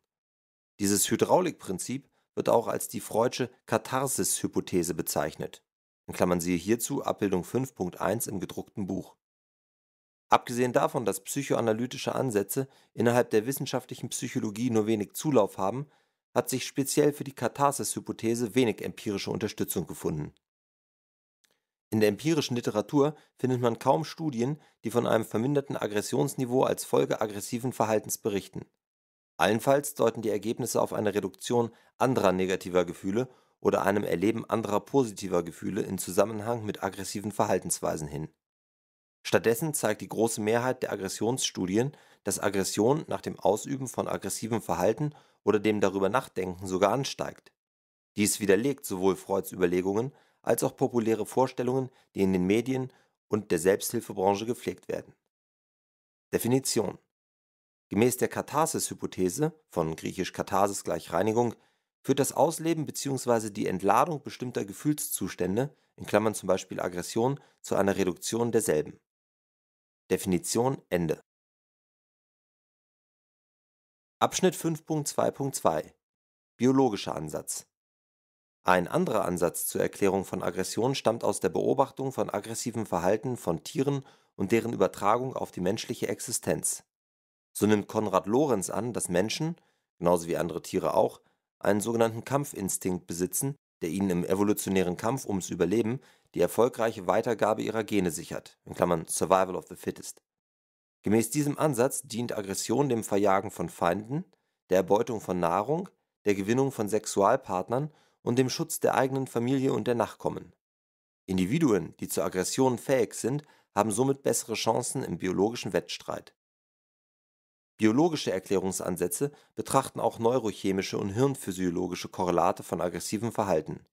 Dieses Hydraulikprinzip wird auch als die Freudsche Katharsis-Hypothese bezeichnet in Klammern (siehe hierzu Abbildung 5.1 im gedruckten Buch). Abgesehen davon, dass psychoanalytische Ansätze innerhalb der wissenschaftlichen Psychologie nur wenig Zulauf haben, hat sich speziell für die Katharsis-Hypothese wenig empirische Unterstützung gefunden. In der empirischen Literatur findet man kaum Studien, die von einem verminderten Aggressionsniveau als Folge aggressiven Verhaltens berichten. Allenfalls deuten die Ergebnisse auf eine Reduktion anderer negativer Gefühle oder einem Erleben anderer positiver Gefühle in Zusammenhang mit aggressiven Verhaltensweisen hin. Stattdessen zeigt die große Mehrheit der Aggressionsstudien, dass Aggression nach dem Ausüben von aggressivem Verhalten oder dem darüber Nachdenken sogar ansteigt. Dies widerlegt sowohl Freuds Überlegungen als auch populäre Vorstellungen, die in den Medien und der Selbsthilfebranche gepflegt werden. Definition Gemäß der Katharsis-Hypothese von griechisch Katharsis gleich Reinigung Führt das Ausleben bzw. die Entladung bestimmter Gefühlszustände in (z. B. Aggression) zu einer Reduktion derselben. Definition Ende. Abschnitt 5.2.2 Biologischer Ansatz Ein anderer Ansatz zur Erklärung von Aggression stammt aus der Beobachtung von aggressiven Verhalten von Tieren und deren Übertragung auf die menschliche Existenz. So nimmt Konrad Lorenz an, dass Menschen – genauso wie andere Tiere auch einen sogenannten Kampfinstinkt besitzen, der ihnen im evolutionären Kampf ums Überleben die erfolgreiche Weitergabe ihrer Gene sichert (Survival of the Fittest). Gemäß diesem Ansatz dient Aggression dem Verjagen von Feinden, der Erbeutung von Nahrung, der Gewinnung von Sexualpartnern und dem Schutz der eigenen Familie und der Nachkommen. Individuen, die zur Aggression fähig sind, haben somit bessere Chancen im biologischen Wettstreit Biologische Erklärungsansätze betrachten auch neurochemische und hirnphysiologische Korrelate von aggressivem Verhalten.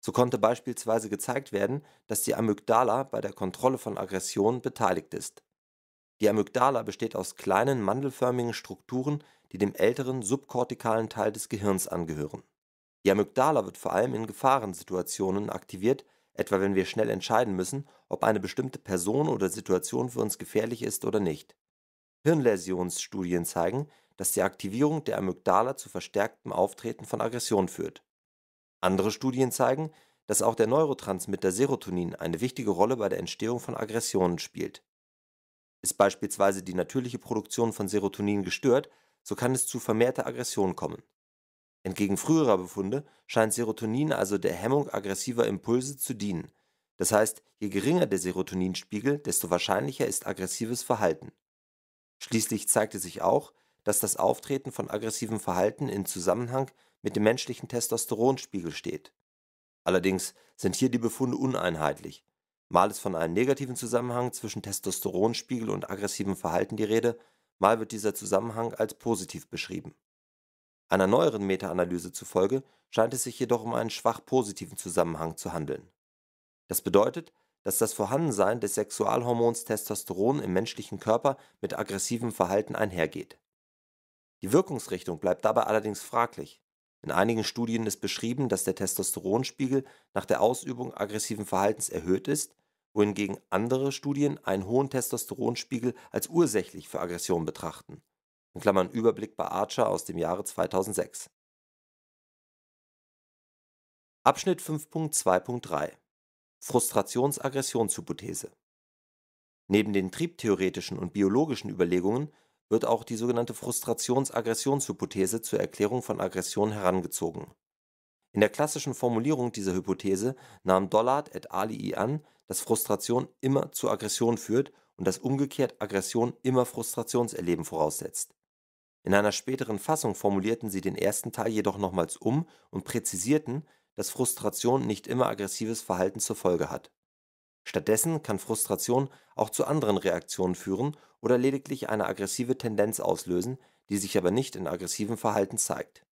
So konnte beispielsweise gezeigt werden, dass die Amygdala bei der Kontrolle von Aggression beteiligt ist. Die Amygdala besteht aus kleinen mandelförmigen Strukturen, die dem älteren subkortikalen Teil des Gehirns angehören. Die Amygdala wird vor allem in Gefahrensituationen aktiviert, etwa wenn wir schnell entscheiden müssen, ob eine bestimmte Person oder Situation für uns gefährlich ist oder nicht Hirnläsionsstudien zeigen, dass die Aktivierung der Amygdala zu verstärktem Auftreten von Aggressionen führt. Andere Studien zeigen, dass auch der Neurotransmitter Serotonin eine wichtige Rolle bei der Entstehung von Aggressionen spielt. Ist beispielsweise die natürliche Produktion von Serotonin gestört, so kann es zu vermehrter Aggression kommen. Entgegen früherer Befunde scheint Serotonin also der Hemmung aggressiver Impulse zu dienen. Das heißt, je geringer der Serotoninspiegel, desto wahrscheinlicher ist aggressives Verhalten Schließlich zeigte sich auch, dass das Auftreten von aggressivem Verhalten in Zusammenhang mit dem menschlichen Testosteronspiegel steht. Allerdings sind hier die Befunde uneinheitlich. Mal ist von einem negativen Zusammenhang zwischen Testosteronspiegel und aggressivem Verhalten die Rede, mal wird dieser Zusammenhang als positiv beschrieben. Einer neueren Meta-Analyse zufolge scheint es sich jedoch um einen schwach positiven Zusammenhang zu handeln. Das bedeutet, dass das Vorhandensein des Sexualhormons Testosteron im menschlichen Körper mit aggressivem Verhalten einhergeht. Die Wirkungsrichtung bleibt dabei allerdings fraglich. In einigen Studien ist beschrieben, dass der Testosteronspiegel nach der Ausübung aggressiven Verhaltens erhöht ist, wohingegen andere Studien einen hohen Testosteronspiegel als ursächlich für Aggression betrachten. In Klammern Überblick bei Archer aus dem Jahre 2006. Abschnitt 5.2.3 Frustrations-Aggressionshypothese. Neben den triebtheoretischen und biologischen Überlegungen wird auch die sogenannte Frustrations-Aggressionshypothese zur Erklärung von Aggression herangezogen. In der klassischen Formulierung dieser Hypothese nahm Dollard et alii an, dass Frustration immer zu Aggression führt und dass umgekehrt Aggression immer Frustrationserleben voraussetzt. In einer späteren Fassung formulierten sie den ersten Teil jedoch nochmals um und präzisierten, dass Frustration nicht immer aggressives Verhalten zur Folge hat. Stattdessen kann Frustration auch zu anderen Reaktionen führen oder lediglich eine aggressive Tendenz auslösen, die sich aber nicht in aggressivem Verhalten zeigt.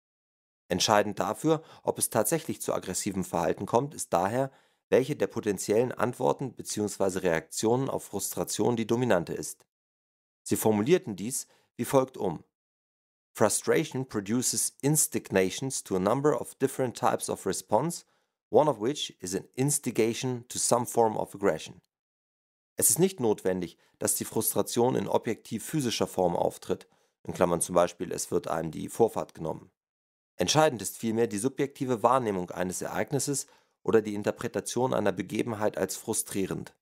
Entscheidend dafür, ob es tatsächlich zu aggressivem Verhalten kommt, ist daher, welche der potenziellen Antworten bzw. Reaktionen auf Frustration die dominante ist. Sie formulierten dies wie folgt um Frustration produces instigations to a number of different types of response, one of which is an instigation to some form of aggression. Es ist nicht notwendig, dass die Frustration in objektiv physischer Form auftritt, in Klammern zum Beispiel es wird einem die Vorfahrt genommen. Entscheidend ist vielmehr die subjektive Wahrnehmung eines Ereignisses oder die Interpretation einer Begebenheit als frustrierend.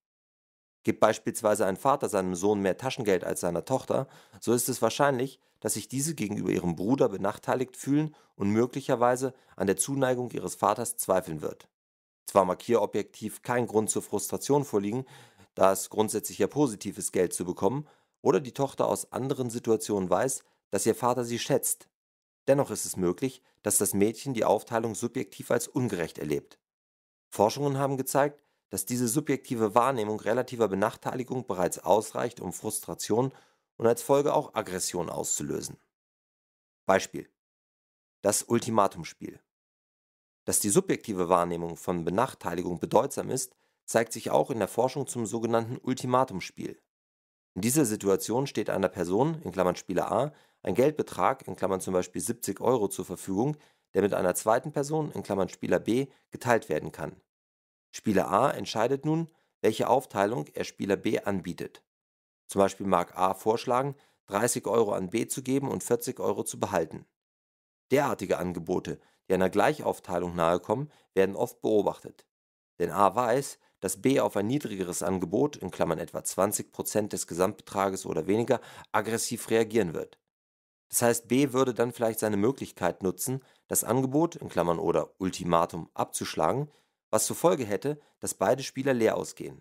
Gibt beispielsweise ein Vater seinem Sohn mehr Taschengeld als seiner Tochter, so ist es wahrscheinlich, dass sich diese gegenüber ihrem Bruder benachteiligt fühlen und möglicherweise an der Zuneigung ihres Vaters zweifeln wird. Zwar mag hier objektiv kein Grund zur Frustration vorliegen, da es grundsätzlich ja positiv ist, Geld zu bekommen, oder die Tochter aus anderen Situationen weiß, dass ihr Vater sie schätzt. Dennoch ist es möglich, dass das Mädchen die Aufteilung subjektiv als ungerecht erlebt. Forschungen haben gezeigt, dass diese subjektive Wahrnehmung relativer Benachteiligung bereits ausreicht, um Frustration und als Folge auch Aggression auszulösen. Beispiel: Das Ultimatumspiel. Dass die subjektive Wahrnehmung von Benachteiligung bedeutsam ist, zeigt sich auch in der Forschung zum sogenannten Ultimatumspiel. In dieser Situation steht einer Person in Klammern (Spieler A) ein Geldbetrag in (zum Beispiel 70 Euro) zur Verfügung, der mit einer zweiten Person in Klammern (Spieler B) geteilt werden kann Spieler A entscheidet nun, welche Aufteilung er Spieler B anbietet. Zum Beispiel mag A vorschlagen, 30 Euro an B zu geben und 40 Euro zu behalten. Derartige Angebote, die einer Gleichaufteilung nahekommen, werden oft beobachtet. Denn A weiß, dass B auf ein niedrigeres Angebot, in Klammern etwa 20% des Gesamtbetrages oder weniger, aggressiv reagieren wird. Das heißt, B würde dann vielleicht seine Möglichkeit nutzen, das Angebot, in Klammern oder Ultimatum, abzuschlagen, was zur Folge hätte, dass beide Spieler leer ausgehen.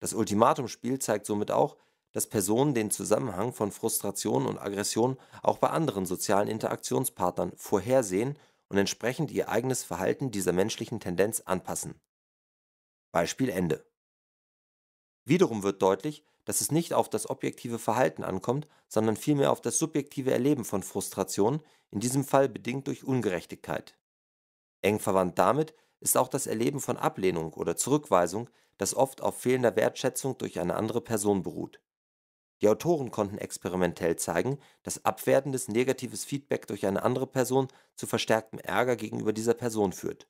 Das Ultimatumspiel zeigt somit auch, dass Personen den Zusammenhang von Frustration und Aggression auch bei anderen sozialen Interaktionspartnern vorhersehen und entsprechend ihr eigenes Verhalten dieser menschlichen Tendenz anpassen. Beispiel Ende. Wiederum wird deutlich, dass es nicht auf das objektive Verhalten ankommt, sondern vielmehr auf das subjektive Erleben von Frustration, in diesem Fall bedingt durch Ungerechtigkeit. Eng verwandt damit ist auch das Erleben von Ablehnung oder Zurückweisung, das oft auf fehlender Wertschätzung durch eine andere Person beruht. Die Autoren konnten experimentell zeigen, dass abwertendes negatives Feedback durch eine andere Person zu verstärktem Ärger gegenüber dieser Person führt.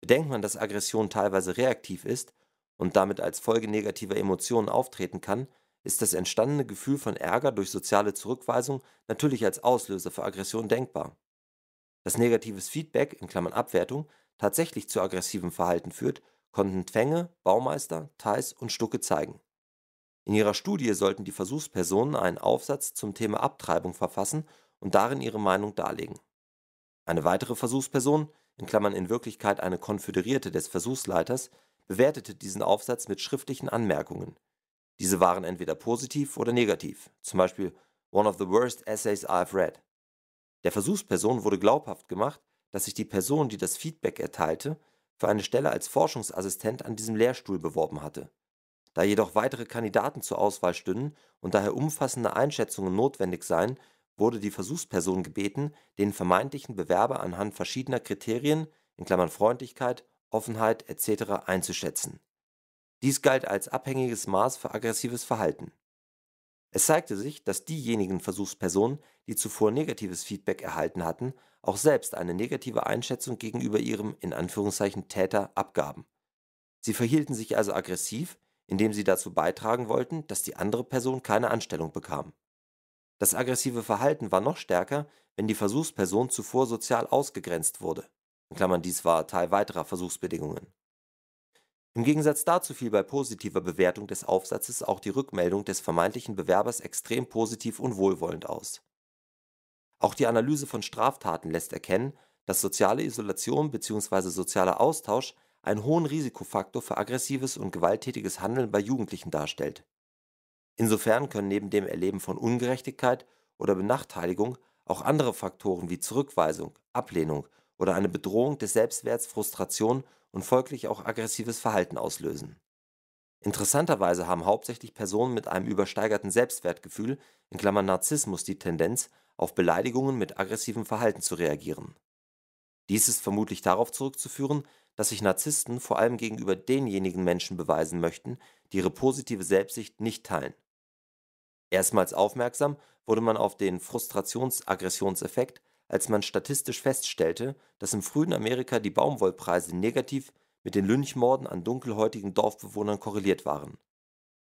Bedenkt man, dass Aggression teilweise reaktiv ist und damit als Folge negativer Emotionen auftreten kann, ist das entstandene Gefühl von Ärger durch soziale Zurückweisung natürlich als Auslöser für Aggression denkbar. Das negatives Feedback in Klammern (Abwertung) tatsächlich zu aggressivem Verhalten führt, konnten Twenge, Baumeister, Theis und Stucke zeigen. In ihrer Studie sollten die Versuchspersonen einen Aufsatz zum Thema Abtreibung verfassen und darin ihre Meinung darlegen. Eine weitere Versuchsperson, in Klammern in Wirklichkeit eine Konföderierte des Versuchsleiters, bewertete diesen Aufsatz mit schriftlichen Anmerkungen. Diese waren entweder positiv oder negativ, zum Beispiel One of the worst essays I've read. Der Versuchsperson wurde glaubhaft gemacht, dass sich die Person, die das Feedback erteilte, für eine Stelle als Forschungsassistent an diesem Lehrstuhl beworben hatte. Da jedoch weitere Kandidaten zur Auswahl stünden und daher umfassende Einschätzungen notwendig seien, wurde die Versuchsperson gebeten, den vermeintlichen Bewerber anhand verschiedener Kriterien (Freundlichkeit, Offenheit etc.) einzuschätzen. Dies galt als abhängiges Maß für aggressives Verhalten es zeigte sich, dass diejenigen Versuchspersonen, die zuvor negatives Feedback erhalten hatten, auch selbst eine negative Einschätzung gegenüber ihrem „ in Anführungszeichen Täter “abgaben. Sie verhielten sich also aggressiv, indem sie dazu beitragen wollten, dass die andere Person keine Anstellung bekam. Das aggressive Verhalten war noch stärker, wenn die Versuchsperson zuvor sozial ausgegrenzt wurde In Klammern, (dies war Teil weiterer Versuchsbedingungen im Gegensatz dazu fiel bei positiver Bewertung des Aufsatzes auch die Rückmeldung des vermeintlichen Bewerbers extrem positiv und wohlwollend aus. Auch die Analyse von Straftaten lässt erkennen, dass soziale Isolation bzw. sozialer Austausch einen hohen Risikofaktor für aggressives und gewalttätiges Handeln bei Jugendlichen darstellt. Insofern können neben dem Erleben von Ungerechtigkeit oder Benachteiligung auch andere Faktoren wie Zurückweisung, Ablehnung oder eine Bedrohung des Selbstwerts, Frustration und folglich auch aggressives Verhalten auslösen. Interessanterweise haben hauptsächlich Personen mit einem übersteigerten Selbstwertgefühl in Klammern (Narzissmus) die Tendenz, auf Beleidigungen mit aggressivem Verhalten zu reagieren. Dies ist vermutlich darauf zurückzuführen, dass sich Narzissten vor allem gegenüber denjenigen Menschen beweisen möchten, die ihre positive Selbstsicht nicht teilen. Erstmals aufmerksam wurde man auf den Frustrations-Aggressionseffekt als man statistisch feststellte, dass im frühen Amerika die Baumwollpreise negativ mit den Lynchmorden an dunkelhäutigen Dorfbewohnern korreliert waren.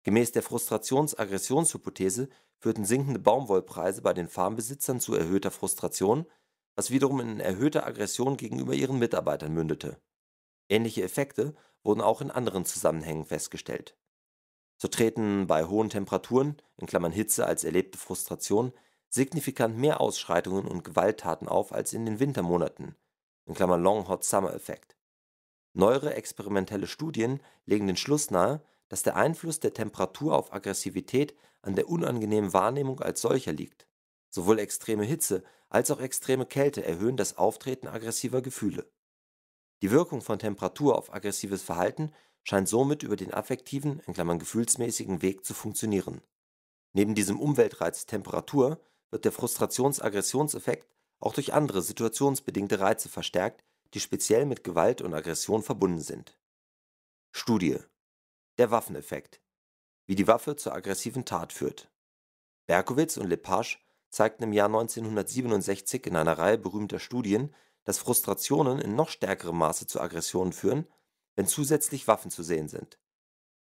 Gemäß der frustrations aggressionshypothese führten sinkende Baumwollpreise bei den Farmbesitzern zu erhöhter Frustration, was wiederum in erhöhter Aggression gegenüber ihren Mitarbeitern mündete. Ähnliche Effekte wurden auch in anderen Zusammenhängen festgestellt. So treten bei hohen Temperaturen (Hitze als erlebte Frustration signifikant mehr Ausschreitungen und Gewalttaten auf als in den Wintermonaten (Long Hot Summer Effect). Neuere experimentelle Studien legen den Schluss nahe, dass der Einfluss der Temperatur auf Aggressivität an der unangenehmen Wahrnehmung als solcher liegt. Sowohl extreme Hitze als auch extreme Kälte erhöhen das Auftreten aggressiver Gefühle. Die Wirkung von Temperatur auf aggressives Verhalten scheint somit über den affektiven (gefühlsmäßigen) Weg zu funktionieren. Neben diesem Umweltreiz Temperatur wird der Frustrations-Aggressionseffekt auch durch andere situationsbedingte Reize verstärkt, die speziell mit Gewalt und Aggression verbunden sind. Studie Der Waffeneffekt Wie die Waffe zur aggressiven Tat führt. Berkowitz und Lepage zeigten im Jahr 1967 in einer Reihe berühmter Studien, dass Frustrationen in noch stärkerem Maße zu Aggressionen führen, wenn zusätzlich Waffen zu sehen sind.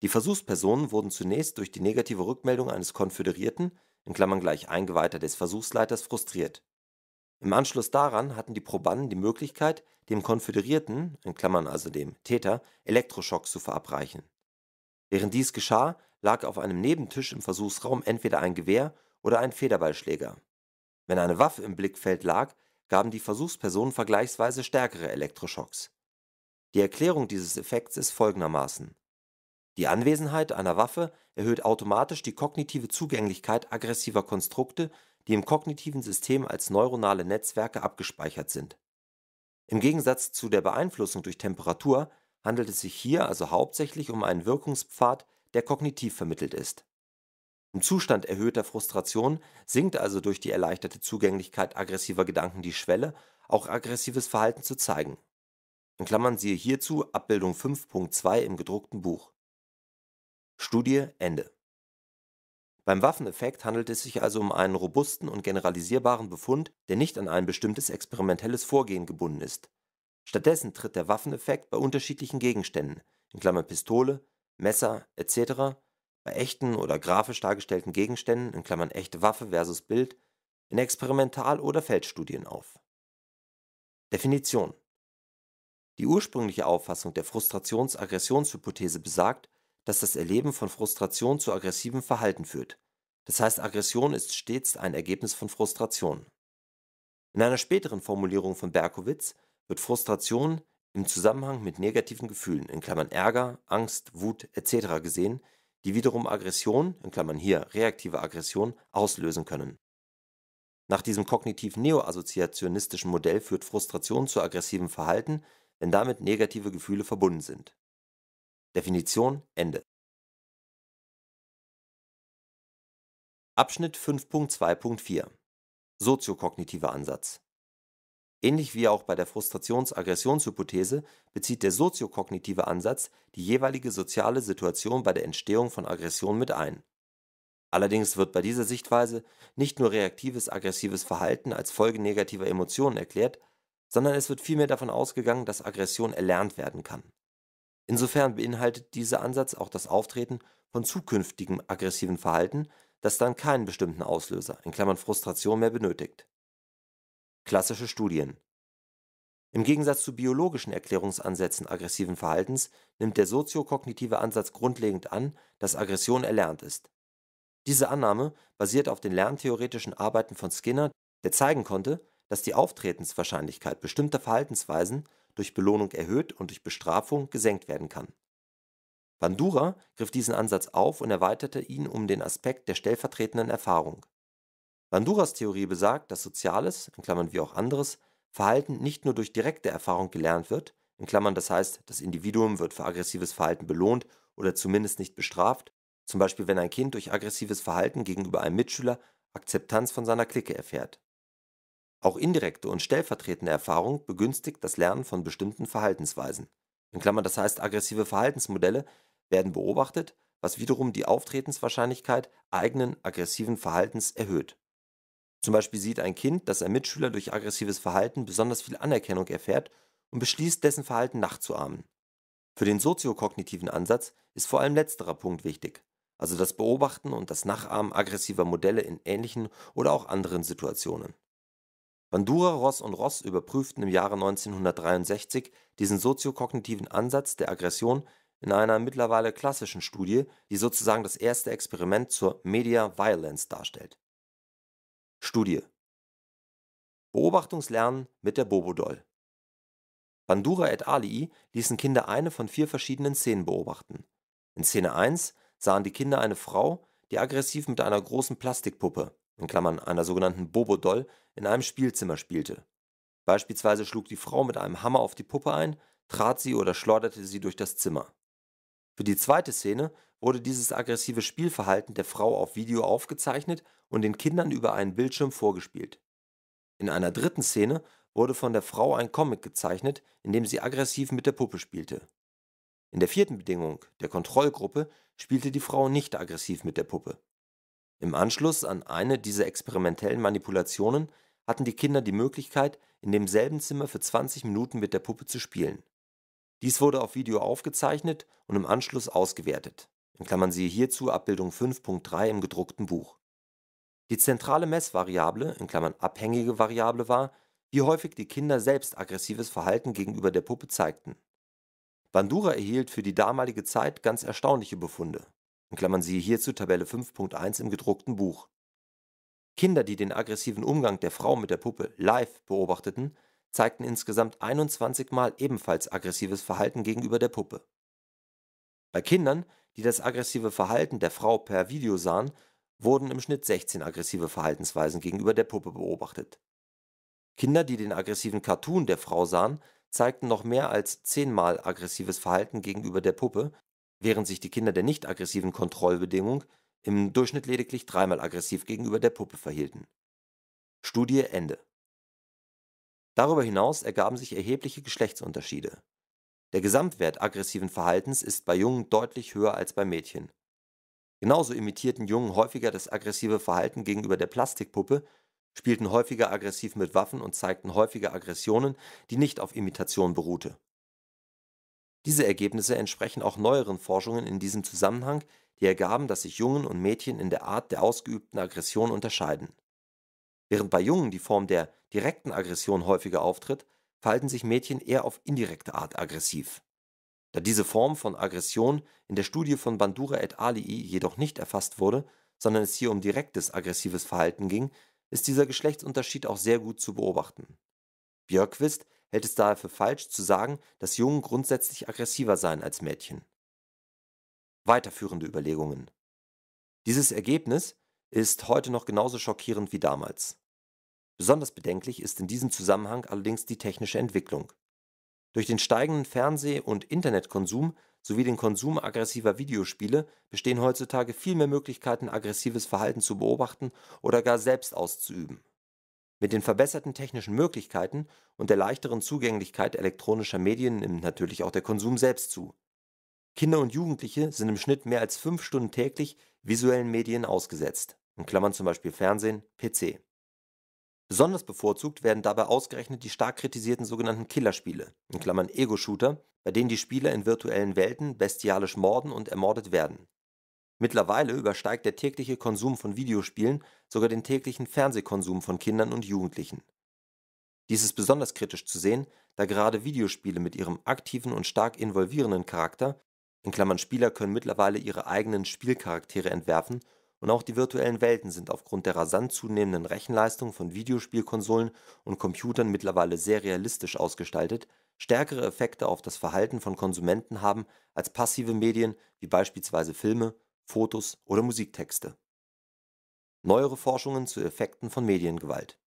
Die Versuchspersonen wurden zunächst durch die negative Rückmeldung eines Konföderierten in Klammern gleich Eingeweihter des Versuchsleiters) frustriert. Im Anschluss daran hatten die Probanden die Möglichkeit, dem Konföderierten in Klammern (also dem Täter) Elektroschocks zu verabreichen. Während dies geschah, lag auf einem Nebentisch im Versuchsraum entweder ein Gewehr oder ein Federballschläger. Wenn eine Waffe im Blickfeld lag, gaben die Versuchspersonen vergleichsweise stärkere Elektroschocks. Die Erklärung dieses Effekts ist folgendermaßen die Anwesenheit einer Waffe erhöht automatisch die kognitive Zugänglichkeit aggressiver Konstrukte, die im kognitiven System als neuronale Netzwerke abgespeichert sind. Im Gegensatz zu der Beeinflussung durch Temperatur handelt es sich hier also hauptsächlich um einen Wirkungspfad, der kognitiv vermittelt ist. Im Zustand erhöhter Frustration sinkt also durch die erleichterte Zugänglichkeit aggressiver Gedanken die Schwelle, auch aggressives Verhalten zu zeigen. In Klammern siehe hierzu Abbildung 5.2 im gedruckten Buch. Studie Ende. Beim Waffeneffekt handelt es sich also um einen robusten und generalisierbaren Befund, der nicht an ein bestimmtes experimentelles Vorgehen gebunden ist. Stattdessen tritt der Waffeneffekt bei unterschiedlichen Gegenständen in (Pistole, Messer etc.), bei echten oder grafisch dargestellten Gegenständen in Klammern (echte Waffe versus Bild), in Experimental oder Feldstudien auf. Definition Die ursprüngliche Auffassung der Frustrations-Aggressionshypothese besagt dass das Erleben von Frustration zu aggressivem Verhalten führt. Das heißt, Aggression ist stets ein Ergebnis von Frustration. In einer späteren Formulierung von Berkowitz wird Frustration im Zusammenhang mit negativen Gefühlen (Ärger, Angst, Wut etc.) gesehen, die wiederum Aggression (hier reaktive Aggression) auslösen können. Nach diesem kognitiv-neoassoziationistischen Modell führt Frustration zu aggressivem Verhalten, wenn damit negative Gefühle verbunden sind Definition Ende. Abschnitt 5.2.4 Soziokognitiver Ansatz Ähnlich wie auch bei der Frustrations-Aggressionshypothese bezieht der soziokognitive Ansatz die jeweilige soziale Situation bei der Entstehung von Aggression mit ein. Allerdings wird bei dieser Sichtweise nicht nur reaktives aggressives Verhalten als Folge negativer Emotionen erklärt, sondern es wird vielmehr davon ausgegangen, dass Aggression erlernt werden kann Insofern beinhaltet dieser Ansatz auch das Auftreten von zukünftigem aggressiven Verhalten, das dann keinen bestimmten Auslöser (Frustration) mehr benötigt. Klassische Studien Im Gegensatz zu biologischen Erklärungsansätzen aggressiven Verhaltens nimmt der soziokognitive Ansatz grundlegend an, dass Aggression erlernt ist. Diese Annahme basiert auf den lerntheoretischen Arbeiten von Skinner, der zeigen konnte, dass die Auftretenswahrscheinlichkeit bestimmter Verhaltensweisen durch Belohnung erhöht und durch Bestrafung gesenkt werden kann. Bandura griff diesen Ansatz auf und erweiterte ihn um den Aspekt der stellvertretenden Erfahrung. Banduras Theorie besagt, dass soziales (wie auch anderes) Verhalten nicht nur durch direkte Erfahrung gelernt wird (das heißt, das Individuum wird für aggressives Verhalten belohnt oder zumindest nicht bestraft, zum Beispiel wenn ein Kind durch aggressives Verhalten gegenüber einem Mitschüler Akzeptanz von seiner Clique erfährt auch indirekte und stellvertretende Erfahrung begünstigt das Lernen von bestimmten Verhaltensweisen In Klammern, (das heißt aggressive Verhaltensmodelle werden beobachtet, was wiederum die Auftretenswahrscheinlichkeit eigenen aggressiven Verhaltens erhöht). Zum Beispiel sieht ein Kind, dass ein Mitschüler durch aggressives Verhalten besonders viel Anerkennung erfährt und beschließt, dessen Verhalten nachzuahmen. Für den soziokognitiven Ansatz ist vor allem letzterer Punkt wichtig, also das Beobachten und das Nachahmen aggressiver Modelle in ähnlichen oder auch anderen Situationen Bandura, Ross und Ross überprüften im Jahre 1963 diesen soziokognitiven Ansatz der Aggression in einer mittlerweile klassischen Studie, die sozusagen das erste Experiment zur Media Violence darstellt. Studie Beobachtungslernen mit der Bobo-Doll Bandura et alii ließen Kinder eine von vier verschiedenen Szenen beobachten. In Szene 1 sahen die Kinder eine Frau, die aggressiv mit einer großen Plastikpuppe in Klammern einer sogenannten Bobo-Doll, in einem Spielzimmer spielte. Beispielsweise schlug die Frau mit einem Hammer auf die Puppe ein, trat sie oder schleuderte sie durch das Zimmer. Für die zweite Szene wurde dieses aggressive Spielverhalten der Frau auf Video aufgezeichnet und den Kindern über einen Bildschirm vorgespielt. In einer dritten Szene wurde von der Frau ein Comic gezeichnet, in dem sie aggressiv mit der Puppe spielte. In der vierten Bedingung, der Kontrollgruppe, spielte die Frau nicht aggressiv mit der Puppe. Im Anschluss an eine dieser experimentellen Manipulationen hatten die Kinder die Möglichkeit, in demselben Zimmer für 20 Minuten mit der Puppe zu spielen. Dies wurde auf Video aufgezeichnet und im Anschluss ausgewertet In Klammern (siehe hierzu Abbildung 5.3 im gedruckten Buch). Die zentrale Messvariable in Klammern (abhängige Variable) war, wie häufig die Kinder selbst aggressives Verhalten gegenüber der Puppe zeigten. Bandura erhielt für die damalige Zeit ganz erstaunliche Befunde in Klammern siehe hierzu Tabelle 5.1 im gedruckten Buch. Kinder, die den aggressiven Umgang der Frau mit der Puppe live beobachteten, zeigten insgesamt 21 Mal ebenfalls aggressives Verhalten gegenüber der Puppe. Bei Kindern, die das aggressive Verhalten der Frau per Video sahen, wurden im Schnitt 16 aggressive Verhaltensweisen gegenüber der Puppe beobachtet. Kinder, die den aggressiven Cartoon der Frau sahen, zeigten noch mehr als 10 Mal aggressives Verhalten gegenüber der Puppe während sich die Kinder der nicht aggressiven Kontrollbedingung im Durchschnitt lediglich dreimal aggressiv gegenüber der Puppe verhielten. Studie Ende. Darüber hinaus ergaben sich erhebliche Geschlechtsunterschiede. Der Gesamtwert aggressiven Verhaltens ist bei Jungen deutlich höher als bei Mädchen. Genauso imitierten Jungen häufiger das aggressive Verhalten gegenüber der Plastikpuppe, spielten häufiger aggressiv mit Waffen und zeigten häufiger Aggressionen, die nicht auf Imitation beruhte. Diese Ergebnisse entsprechen auch neueren Forschungen in diesem Zusammenhang, die ergaben, dass sich Jungen und Mädchen in der Art der ausgeübten Aggression unterscheiden. Während bei Jungen die Form der direkten Aggression häufiger auftritt, verhalten sich Mädchen eher auf indirekte Art aggressiv. Da diese Form von Aggression in der Studie von Bandura et alii jedoch nicht erfasst wurde, sondern es hier um direktes aggressives Verhalten ging, ist dieser Geschlechtsunterschied auch sehr gut zu beobachten. Björkwist hält es daher für falsch zu sagen, dass Jungen grundsätzlich aggressiver seien als Mädchen. Weiterführende Überlegungen. Dieses Ergebnis ist heute noch genauso schockierend wie damals. Besonders bedenklich ist in diesem Zusammenhang allerdings die technische Entwicklung. Durch den steigenden Fernseh- und Internetkonsum sowie den Konsum aggressiver Videospiele bestehen heutzutage viel mehr Möglichkeiten, aggressives Verhalten zu beobachten oder gar selbst auszuüben. Mit den verbesserten technischen Möglichkeiten und der leichteren Zugänglichkeit elektronischer Medien nimmt natürlich auch der Konsum selbst zu. Kinder und Jugendliche sind im Schnitt mehr als fünf Stunden täglich visuellen Medien ausgesetzt (in Klammern zum Beispiel Fernsehen, PC). Besonders bevorzugt werden dabei ausgerechnet die stark kritisierten sogenannten Killerspiele in Klammern (Ego-Shooter), bei denen die Spieler in virtuellen Welten bestialisch morden und ermordet werden Mittlerweile übersteigt der tägliche Konsum von Videospielen sogar den täglichen Fernsehkonsum von Kindern und Jugendlichen. Dies ist besonders kritisch zu sehen, da gerade Videospiele mit ihrem aktiven und stark involvierenden Charakter in Klammern (Spieler können mittlerweile ihre eigenen Spielcharaktere entwerfen und auch die virtuellen Welten sind aufgrund der rasant zunehmenden Rechenleistung von Videospielkonsolen und Computern mittlerweile sehr realistisch ausgestaltet) stärkere Effekte auf das Verhalten von Konsumenten haben als passive Medien wie beispielsweise Filme Fotos oder Musiktexte. Neuere Forschungen zu Effekten von Mediengewalt.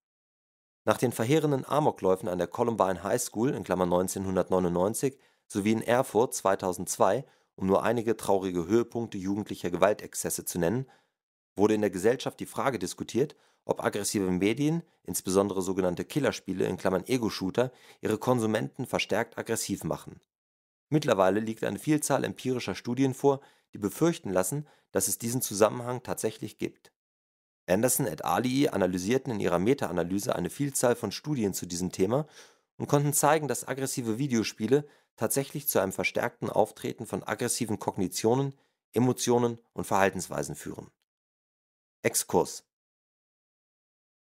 Nach den verheerenden Amokläufen an der Columbine High School (1999) sowie in Erfurt (2002), um nur einige traurige Höhepunkte jugendlicher Gewaltexzesse zu nennen, wurde in der Gesellschaft die Frage diskutiert, ob aggressive Medien, insbesondere sogenannte Killerspiele (Ego-Shooter), ihre Konsumenten verstärkt aggressiv machen Mittlerweile liegt eine Vielzahl empirischer Studien vor, die befürchten lassen, dass es diesen Zusammenhang tatsächlich gibt. Anderson et Ali analysierten in ihrer Meta-Analyse eine Vielzahl von Studien zu diesem Thema und konnten zeigen, dass aggressive Videospiele tatsächlich zu einem verstärkten Auftreten von aggressiven Kognitionen, Emotionen und Verhaltensweisen führen. Exkurs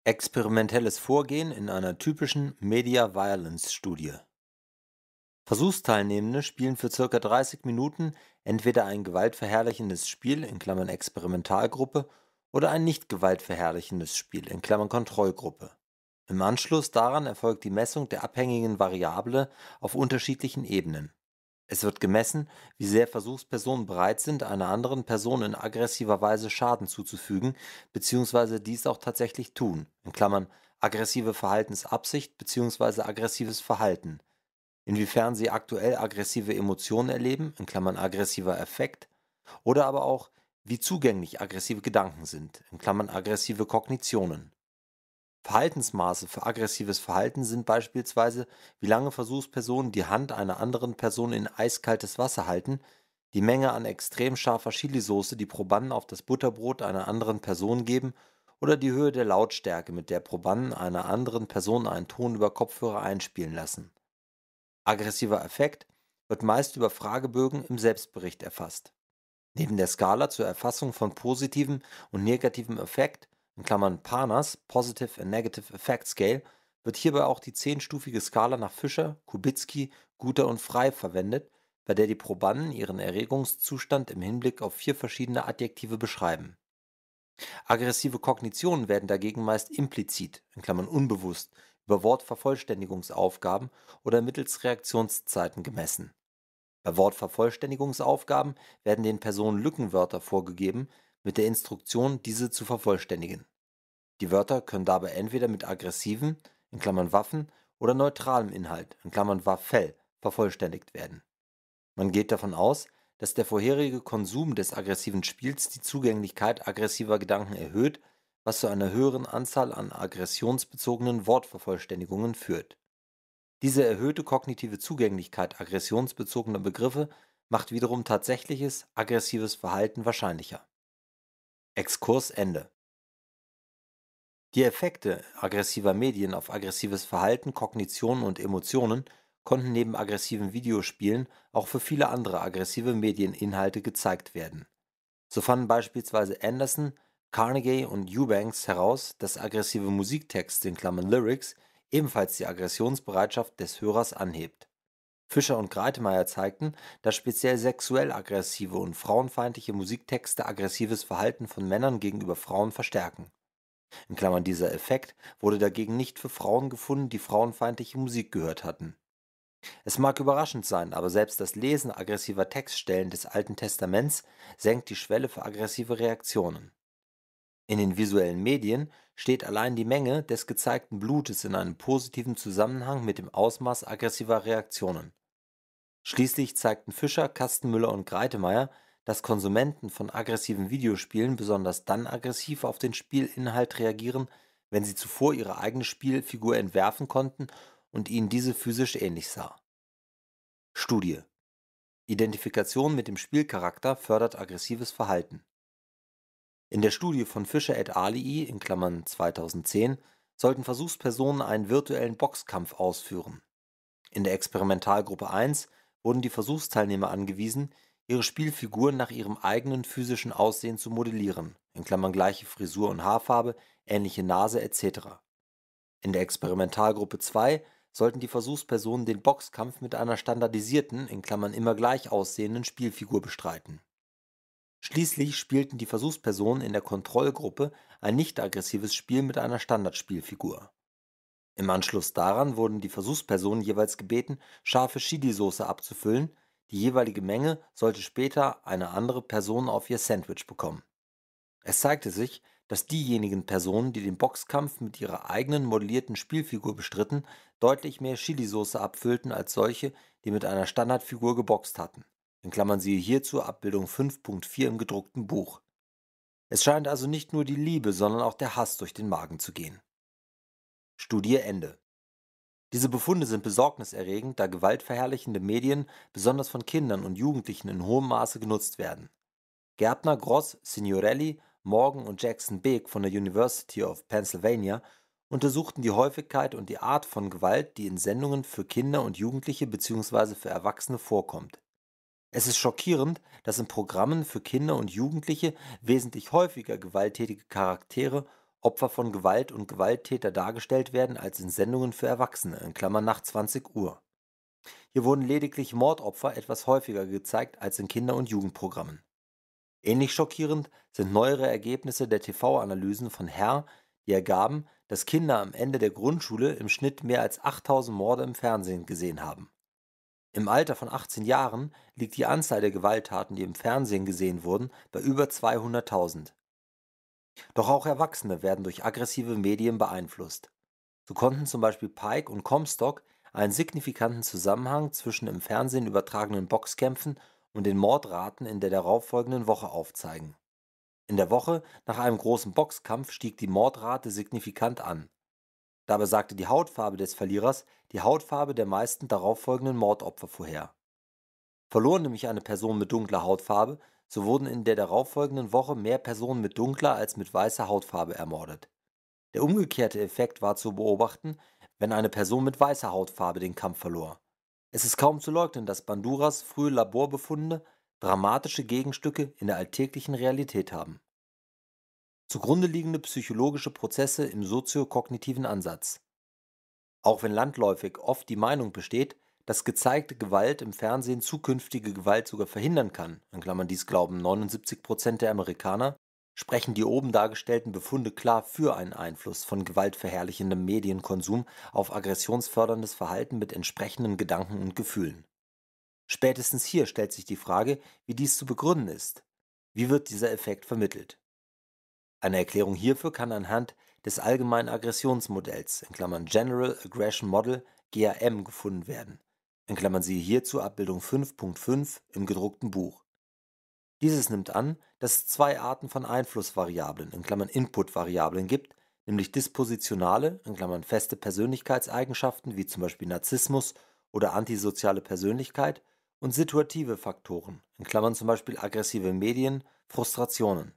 Experimentelles Vorgehen in einer typischen Media Violence Studie Versuchsteilnehmende spielen für circa 30 Minuten entweder ein gewaltverherrlichendes Spiel in Klammern (Experimentalgruppe) oder ein nicht gewaltverherrlichendes Spiel in Klammern (Kontrollgruppe). Im Anschluss daran erfolgt die Messung der abhängigen Variable auf unterschiedlichen Ebenen. Es wird gemessen, wie sehr Versuchspersonen bereit sind, einer anderen Person in aggressiver Weise Schaden zuzufügen bzw. dies auch tatsächlich tun in Klammern (aggressive Verhaltensabsicht bzw. aggressives Verhalten inwiefern sie aktuell aggressive Emotionen erleben in Klammern (aggressiver Effekt, oder aber auch, wie zugänglich aggressive Gedanken sind in Klammern (aggressive Kognitionen). Verhaltensmaße für aggressives Verhalten sind beispielsweise, wie lange Versuchspersonen die Hand einer anderen Person in eiskaltes Wasser halten, die Menge an extrem scharfer Chilisauce, die Probanden auf das Butterbrot einer anderen Person geben, oder die Höhe der Lautstärke, mit der Probanden einer anderen Person einen Ton über Kopfhörer einspielen lassen Aggressiver Affekt wird meist über Fragebögen im Selbstbericht erfasst. Neben der Skala zur Erfassung von positivem und negativem Effekt, in Klammern (PANAS, Positive and Negative Effect Scale) wird hierbei auch die zehnstufige Skala nach Fischer, Kubitzki, Guter und Frey verwendet, bei der die Probanden ihren Erregungszustand im Hinblick auf vier verschiedene Adjektive beschreiben. Aggressive Kognitionen werden dagegen meist implizit in Klammern (unbewusst über Wortvervollständigungsaufgaben oder mittels Reaktionszeiten gemessen. Bei Wortvervollständigungsaufgaben werden den Personen Lückenwörter vorgegeben mit der Instruktion, diese zu vervollständigen. Die Wörter können dabei entweder mit aggressivem (Waffen) oder neutralem Inhalt (Waffel) vervollständigt werden. Man geht davon aus, dass der vorherige Konsum des aggressiven Spiels die Zugänglichkeit aggressiver Gedanken erhöht was zu einer höheren Anzahl an aggressionsbezogenen Wortvervollständigungen führt. Diese erhöhte kognitive Zugänglichkeit aggressionsbezogener Begriffe macht wiederum tatsächliches aggressives Verhalten wahrscheinlicher. Exkurs Ende. Die Effekte aggressiver Medien auf aggressives Verhalten, Kognition und Emotionen konnten neben aggressiven Videospielen auch für viele andere aggressive Medieninhalte gezeigt werden. So fanden beispielsweise Anderson Carnegie und Eubanks heraus, dass aggressive Musiktexte in Klammern (Lyrics) ebenfalls die Aggressionsbereitschaft des Hörers anhebt. Fischer und Greitemeyer zeigten, dass speziell sexuell aggressive und frauenfeindliche Musiktexte aggressives Verhalten von Männern gegenüber Frauen verstärken In Klammern (dieser Effekt wurde dagegen nicht für Frauen gefunden, die frauenfeindliche Musik gehört hatten). Es mag überraschend sein, aber selbst das Lesen aggressiver Textstellen des Alten Testaments senkt die Schwelle für aggressive Reaktionen in den visuellen Medien steht allein die Menge des gezeigten Blutes in einem positiven Zusammenhang mit dem Ausmaß aggressiver Reaktionen. Schließlich zeigten Fischer, Kastenmüller und Greitemeyer, dass Konsumenten von aggressiven Videospielen besonders dann aggressiv auf den Spielinhalt reagieren, wenn sie zuvor ihre eigene Spielfigur entwerfen konnten und ihnen diese physisch ähnlich sah. Studie Identifikation mit dem Spielcharakter fördert aggressives Verhalten in der Studie von Fischer et alii (2010) sollten Versuchspersonen einen virtuellen Boxkampf ausführen. In der Experimentalgruppe 1 wurden die Versuchsteilnehmer angewiesen, ihre Spielfiguren nach ihrem eigenen physischen Aussehen zu modellieren (gleiche Frisur und Haarfarbe, ähnliche Nase etc.). In der Experimentalgruppe 2 sollten die Versuchspersonen den Boxkampf mit einer standardisierten (immer gleich aussehenden) Spielfigur bestreiten Schließlich spielten die Versuchspersonen in der Kontrollgruppe ein nicht-aggressives Spiel mit einer Standardspielfigur. Im Anschluss daran wurden die Versuchspersonen jeweils gebeten, scharfe Chili-Soße abzufüllen, die jeweilige Menge sollte später eine andere Person auf ihr Sandwich bekommen. Es zeigte sich, dass diejenigen Personen, die den Boxkampf mit ihrer eigenen modellierten Spielfigur bestritten, deutlich mehr Chili-Soße abfüllten als solche, die mit einer Standardfigur geboxt hatten. In Klammern siehe hierzu Abbildung 5.4 im gedruckten Buch. Es scheint also nicht nur die Liebe, sondern auch der Hass durch den Magen zu gehen. Studie Ende. Diese Befunde sind besorgniserregend, da gewaltverherrlichende Medien besonders von Kindern und Jugendlichen in hohem Maße genutzt werden. Gärtner, Gross, Signorelli, Morgan und Jackson Beek von der University of Pennsylvania untersuchten die Häufigkeit und die Art von Gewalt, die in Sendungen für Kinder und Jugendliche bzw. für Erwachsene vorkommt. Es ist schockierend, dass in Programmen für Kinder und Jugendliche wesentlich häufiger gewalttätige Charaktere, Opfer von Gewalt und Gewalttäter dargestellt werden als in Sendungen für Erwachsene (nach 20:00 Uhr). Hier wurden lediglich Mordopfer etwas häufiger gezeigt als in Kinder und Jugendprogrammen. Ähnlich schockierend sind neuere Ergebnisse der TV-Analysen von HERR, die ergaben, dass Kinder am Ende der Grundschule im Schnitt mehr als 8000 Morde im Fernsehen gesehen haben im Alter von 18 Jahren liegt die Anzahl der Gewalttaten, die im Fernsehen gesehen wurden, bei über 200.000. Doch auch Erwachsene werden durch aggressive Medien beeinflusst. So konnten zum Beispiel Pike und Comstock einen signifikanten Zusammenhang zwischen im Fernsehen übertragenen Boxkämpfen und den Mordraten in der darauffolgenden Woche aufzeigen. In der Woche nach einem großen Boxkampf stieg die Mordrate signifikant an Dabei sagte die Hautfarbe des Verlierers die Hautfarbe der meisten darauffolgenden Mordopfer vorher. Verlor nämlich eine Person mit dunkler Hautfarbe, so wurden in der darauffolgenden Woche mehr Personen mit dunkler als mit weißer Hautfarbe ermordet. Der umgekehrte Effekt war zu beobachten, wenn eine Person mit weißer Hautfarbe den Kampf verlor. Es ist kaum zu leugnen, dass Banduras frühe Laborbefunde dramatische Gegenstücke in der alltäglichen Realität haben zugrunde liegende psychologische Prozesse im soziokognitiven Ansatz. Auch wenn landläufig oft die Meinung besteht, dass gezeigte Gewalt im Fernsehen zukünftige Gewalt sogar verhindern kann, dies glauben 79% der Amerikaner, sprechen die oben dargestellten Befunde klar für einen Einfluss von gewaltverherrlichendem Medienkonsum auf aggressionsförderndes Verhalten mit entsprechenden Gedanken und Gefühlen. Spätestens hier stellt sich die Frage, wie dies zu begründen ist. Wie wird dieser Effekt vermittelt? Eine Erklärung hierfür kann anhand des allgemeinen Aggressionsmodells in Klammern (General Aggression Model, GAM) gefunden werden In Klammern (siehe hierzu Abbildung 5.5 im gedruckten Buch). Dieses nimmt an, dass es zwei Arten von Einflussvariablen in Klammern (Inputvariablen) gibt, nämlich dispositionale in Klammern (feste Persönlichkeitseigenschaften wie z. B. Narzissmus oder antisoziale Persönlichkeit) und situative Faktoren in Klammern (z. B. aggressive Medien, Frustrationen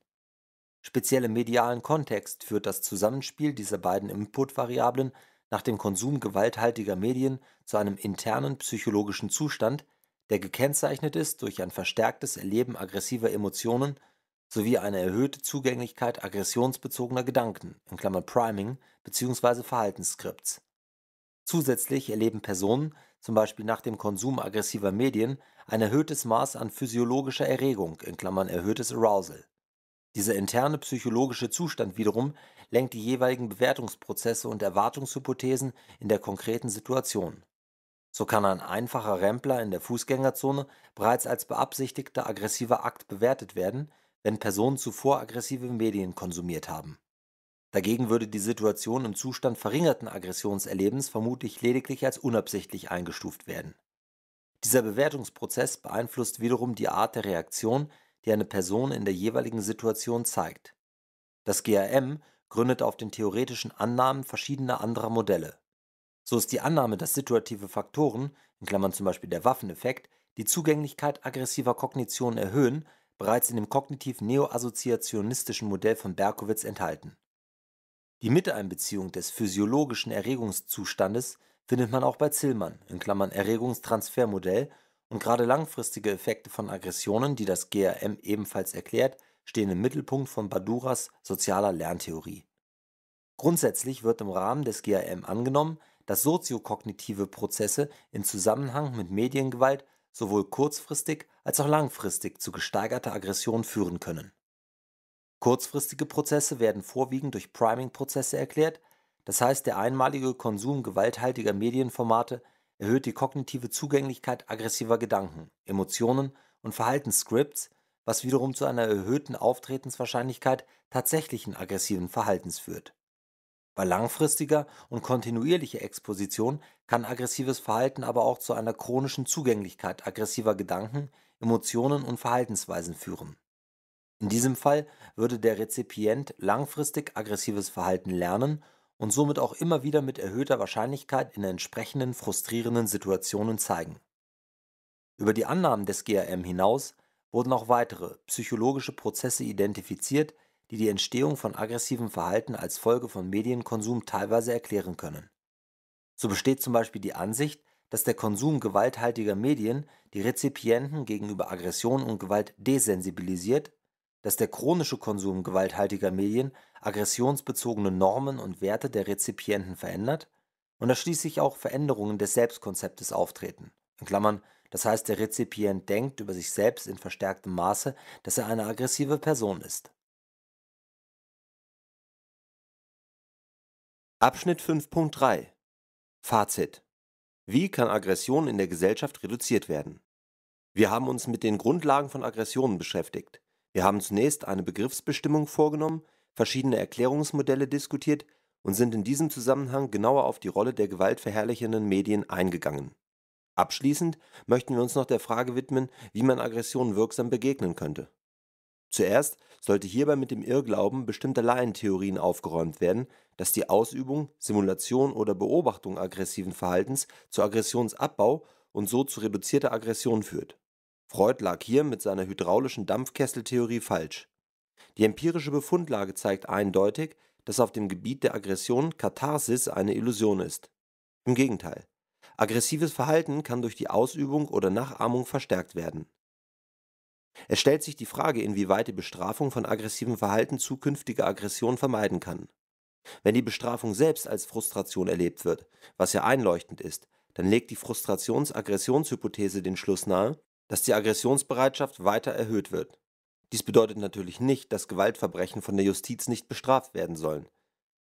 Speziell im medialen Kontext führt das Zusammenspiel dieser beiden Inputvariablen nach dem Konsum gewalthaltiger Medien zu einem internen psychologischen Zustand, der gekennzeichnet ist durch ein verstärktes Erleben aggressiver Emotionen sowie eine erhöhte Zugänglichkeit aggressionsbezogener Gedanken in Klammern (Priming) bzw. Verhaltensskripts. Zusätzlich erleben Personen, zum Beispiel nach dem Konsum aggressiver Medien, ein erhöhtes Maß an physiologischer Erregung in Klammern (erhöhtes Arousal dieser interne psychologische Zustand wiederum lenkt die jeweiligen Bewertungsprozesse und Erwartungshypothesen in der konkreten Situation. So kann ein einfacher Rempler in der Fußgängerzone bereits als beabsichtigter aggressiver Akt bewertet werden, wenn Personen zuvor aggressive Medien konsumiert haben. Dagegen würde die Situation im Zustand verringerten Aggressionserlebens vermutlich lediglich als unabsichtlich eingestuft werden. Dieser Bewertungsprozess beeinflusst wiederum die Art der Reaktion, die eine Person in der jeweiligen Situation zeigt. Das GAM gründet auf den theoretischen Annahmen verschiedener anderer Modelle. So ist die Annahme, dass situative Faktoren in Klammern (zum Beispiel der Waffeneffekt) die Zugänglichkeit aggressiver Kognitionen erhöhen, bereits in dem kognitiv-neoassoziationistischen Modell von Berkowitz enthalten. Die Miteinbeziehung des physiologischen Erregungszustandes findet man auch bei Zillmann in Klammern (Erregungstransfermodell und gerade langfristige Effekte von Aggressionen, die das GRM ebenfalls erklärt, stehen im Mittelpunkt von Baduras sozialer Lerntheorie. Grundsätzlich wird im Rahmen des GRM angenommen, dass soziokognitive Prozesse in Zusammenhang mit Mediengewalt sowohl kurzfristig als auch langfristig zu gesteigerter Aggression führen können. Kurzfristige Prozesse werden vorwiegend durch Priming-Prozesse erklärt, das heißt der einmalige Konsum gewalthaltiger Medienformate erhöht die kognitive Zugänglichkeit aggressiver Gedanken, Emotionen und Verhaltensscripts, was wiederum zu einer erhöhten Auftretenswahrscheinlichkeit tatsächlichen aggressiven Verhaltens führt. Bei langfristiger und kontinuierlicher Exposition kann aggressives Verhalten aber auch zu einer chronischen Zugänglichkeit aggressiver Gedanken, Emotionen und Verhaltensweisen führen. In diesem Fall würde der Rezipient langfristig aggressives Verhalten lernen und somit auch immer wieder mit erhöhter Wahrscheinlichkeit in entsprechenden frustrierenden Situationen zeigen. Über die Annahmen des GRM hinaus wurden auch weitere psychologische Prozesse identifiziert, die die Entstehung von aggressivem Verhalten als Folge von Medienkonsum teilweise erklären können. So besteht zum Beispiel die Ansicht, dass der Konsum gewalthaltiger Medien die Rezipienten gegenüber Aggression und Gewalt desensibilisiert dass der chronische Konsum gewalthaltiger Medien aggressionsbezogene Normen und Werte der Rezipienten verändert und dass schließlich auch Veränderungen des Selbstkonzeptes auftreten (das heißt, der Rezipient denkt über sich selbst in verstärktem Maße, dass er eine aggressive Person ist). Abschnitt 5.3 Fazit: Wie kann Aggression in der Gesellschaft reduziert werden? Wir haben uns mit den Grundlagen von Aggressionen beschäftigt wir haben zunächst eine Begriffsbestimmung vorgenommen, verschiedene Erklärungsmodelle diskutiert und sind in diesem Zusammenhang genauer auf die Rolle der gewaltverherrlichenden Medien eingegangen. Abschließend möchten wir uns noch der Frage widmen, wie man Aggressionen wirksam begegnen könnte. Zuerst sollte hierbei mit dem Irrglauben bestimmter Laientheorien aufgeräumt werden, dass die Ausübung, Simulation oder Beobachtung aggressiven Verhaltens zu Aggressionsabbau und so zu reduzierter Aggression führt. Freud lag hier mit seiner hydraulischen Dampfkesseltheorie falsch. Die empirische Befundlage zeigt eindeutig, dass auf dem Gebiet der Aggression Katharsis eine Illusion ist. Im Gegenteil. Aggressives Verhalten kann durch die Ausübung oder Nachahmung verstärkt werden. Es stellt sich die Frage, inwieweit die Bestrafung von aggressivem Verhalten zukünftige Aggression vermeiden kann. Wenn die Bestrafung selbst als Frustration erlebt wird, was ja einleuchtend ist, dann legt die Frustrations-Aggressionshypothese den Schluss nahe, dass die Aggressionsbereitschaft weiter erhöht wird. Dies bedeutet natürlich nicht, dass Gewaltverbrechen von der Justiz nicht bestraft werden sollen.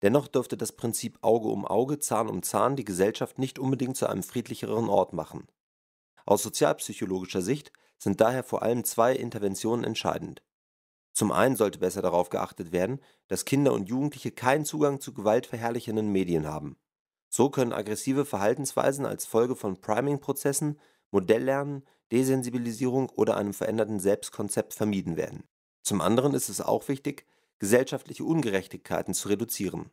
Dennoch dürfte das Prinzip Auge um Auge, Zahn um Zahn die Gesellschaft nicht unbedingt zu einem friedlicheren Ort machen. Aus sozialpsychologischer Sicht sind daher vor allem zwei Interventionen entscheidend. Zum einen sollte besser darauf geachtet werden, dass Kinder und Jugendliche keinen Zugang zu gewaltverherrlichenden Medien haben. So können aggressive Verhaltensweisen als Folge von Priming-Prozessen, Modelllernen Desensibilisierung oder einem veränderten Selbstkonzept vermieden werden. Zum anderen ist es auch wichtig, gesellschaftliche Ungerechtigkeiten zu reduzieren.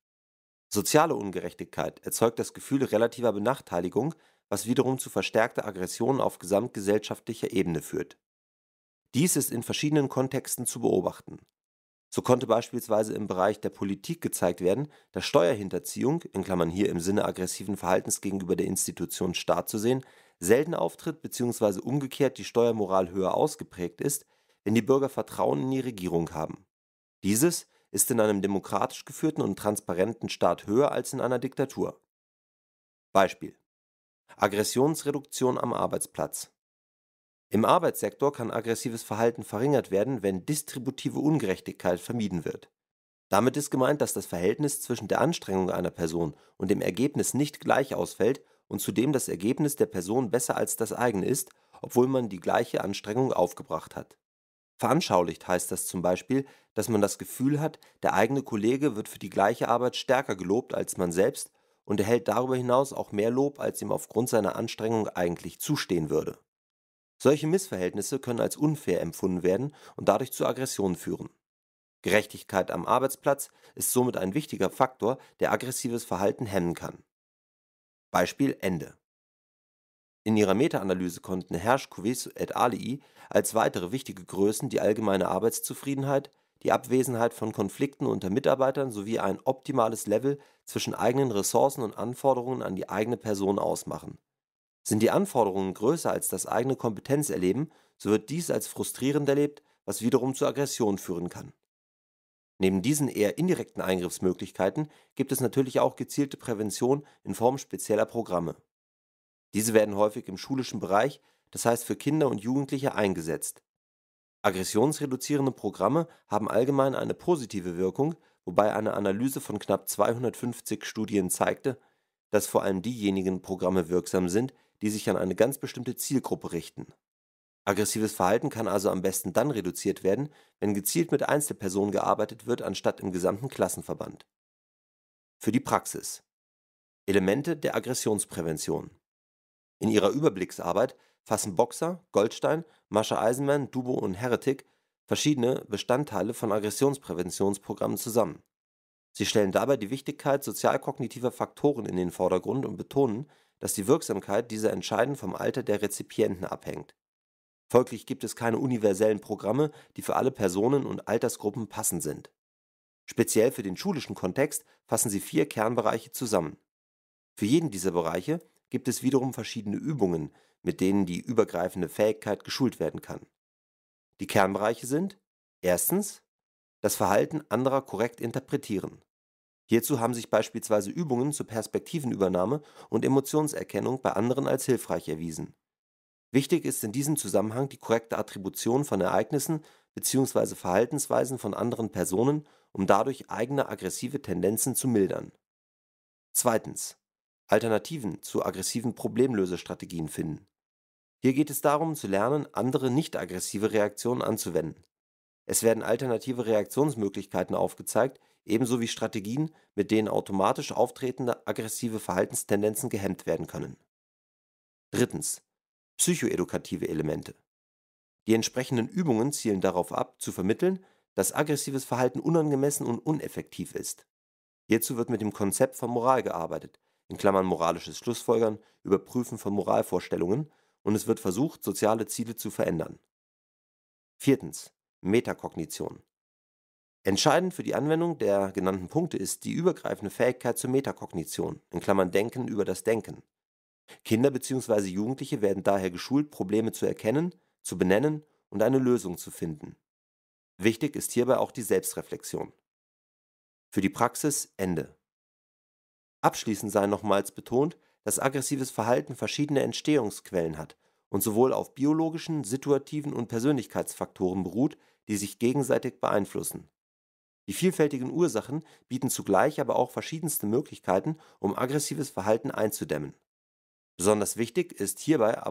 Soziale Ungerechtigkeit erzeugt das Gefühl relativer Benachteiligung, was wiederum zu verstärkter Aggression auf gesamtgesellschaftlicher Ebene führt. Dies ist in verschiedenen Kontexten zu beobachten. So konnte beispielsweise im Bereich der Politik gezeigt werden, dass Steuerhinterziehung, in Klammern hier im Sinne aggressiven Verhaltens gegenüber der Institution Staat zu sehen, selten auftritt bzw. umgekehrt die Steuermoral höher ausgeprägt ist, wenn die Bürger Vertrauen in die Regierung haben. Dieses ist in einem demokratisch geführten und transparenten Staat höher als in einer Diktatur. Beispiel Aggressionsreduktion am Arbeitsplatz. Im Arbeitssektor kann aggressives Verhalten verringert werden, wenn distributive Ungerechtigkeit vermieden wird. Damit ist gemeint, dass das Verhältnis zwischen der Anstrengung einer Person und dem Ergebnis nicht gleich ausfällt und zudem das Ergebnis der Person besser als das eigene ist, obwohl man die gleiche Anstrengung aufgebracht hat. Veranschaulicht heißt das zum Beispiel, dass man das Gefühl hat, der eigene Kollege wird für die gleiche Arbeit stärker gelobt als man selbst und erhält darüber hinaus auch mehr Lob, als ihm aufgrund seiner Anstrengung eigentlich zustehen würde. Solche Missverhältnisse können als unfair empfunden werden und dadurch zu Aggressionen führen. Gerechtigkeit am Arbeitsplatz ist somit ein wichtiger Faktor, der aggressives Verhalten hemmen kann. Beispiel Ende. In ihrer Meta-Analyse konnten Hershkovits et al. als weitere wichtige Größen die allgemeine Arbeitszufriedenheit, die Abwesenheit von Konflikten unter Mitarbeitern sowie ein optimales Level zwischen eigenen Ressourcen und Anforderungen an die eigene Person ausmachen. Sind die Anforderungen größer als das eigene Kompetenzerleben, so wird dies als frustrierend erlebt, was wiederum zu Aggression führen kann Neben diesen eher indirekten Eingriffsmöglichkeiten gibt es natürlich auch gezielte Prävention in Form spezieller Programme. Diese werden häufig im schulischen Bereich, das heißt für Kinder und Jugendliche, eingesetzt. Aggressionsreduzierende Programme haben allgemein eine positive Wirkung, wobei eine Analyse von knapp 250 Studien zeigte, dass vor allem diejenigen Programme wirksam sind, die sich an eine ganz bestimmte Zielgruppe richten Aggressives Verhalten kann also am besten dann reduziert werden, wenn gezielt mit Einzelpersonen gearbeitet wird anstatt im gesamten Klassenverband. Für die Praxis Elemente der Aggressionsprävention In ihrer Überblicksarbeit fassen Boxer, Goldstein, Mascha Eisenmann, Dubo und Heretic verschiedene Bestandteile von Aggressionspräventionsprogrammen zusammen. Sie stellen dabei die Wichtigkeit sozialkognitiver Faktoren in den Vordergrund und betonen, dass die Wirksamkeit dieser entscheidend vom Alter der Rezipienten abhängt Folglich gibt es keine universellen Programme, die für alle Personen und Altersgruppen passend sind. Speziell für den schulischen Kontext fassen sie vier Kernbereiche zusammen. Für jeden dieser Bereiche gibt es wiederum verschiedene Übungen, mit denen die übergreifende Fähigkeit geschult werden kann. Die Kernbereiche sind erstens das Verhalten anderer korrekt interpretieren. Hierzu haben sich beispielsweise Übungen zur Perspektivenübernahme und Emotionserkennung bei anderen als hilfreich erwiesen Wichtig ist in diesem Zusammenhang die korrekte Attribution von Ereignissen bzw. Verhaltensweisen von anderen Personen, um dadurch eigene aggressive Tendenzen zu mildern. Alternativen zu aggressiven Problemlösestrategien finden. Hier geht es darum zu lernen, andere nicht-aggressive Reaktionen anzuwenden. Es werden alternative Reaktionsmöglichkeiten aufgezeigt, ebenso wie Strategien, mit denen automatisch auftretende aggressive Verhaltenstendenzen gehemmt werden können. Drittens psychoedukative Elemente. Die entsprechenden Übungen zielen darauf ab, zu vermitteln, dass aggressives Verhalten unangemessen und uneffektiv ist. Hierzu wird mit dem Konzept von Moral gearbeitet, in Klammern moralisches Schlussfolgern, Überprüfen von Moralvorstellungen und es wird versucht, soziale Ziele zu verändern. Viertens. Metakognition. Entscheidend für die Anwendung der genannten Punkte ist die übergreifende Fähigkeit zur Metakognition, in Klammern Denken über das Denken. Kinder bzw. Jugendliche werden daher geschult, Probleme zu erkennen, zu benennen und eine Lösung zu finden. Wichtig ist hierbei auch die Selbstreflexion. Für die Praxis Ende. Abschließend sei nochmals betont, dass aggressives Verhalten verschiedene Entstehungsquellen hat und sowohl auf biologischen, situativen und Persönlichkeitsfaktoren beruht, die sich gegenseitig beeinflussen. Die vielfältigen Ursachen bieten zugleich aber auch verschiedenste Möglichkeiten, um aggressives Verhalten einzudämmen. Besonders wichtig ist hierbei aber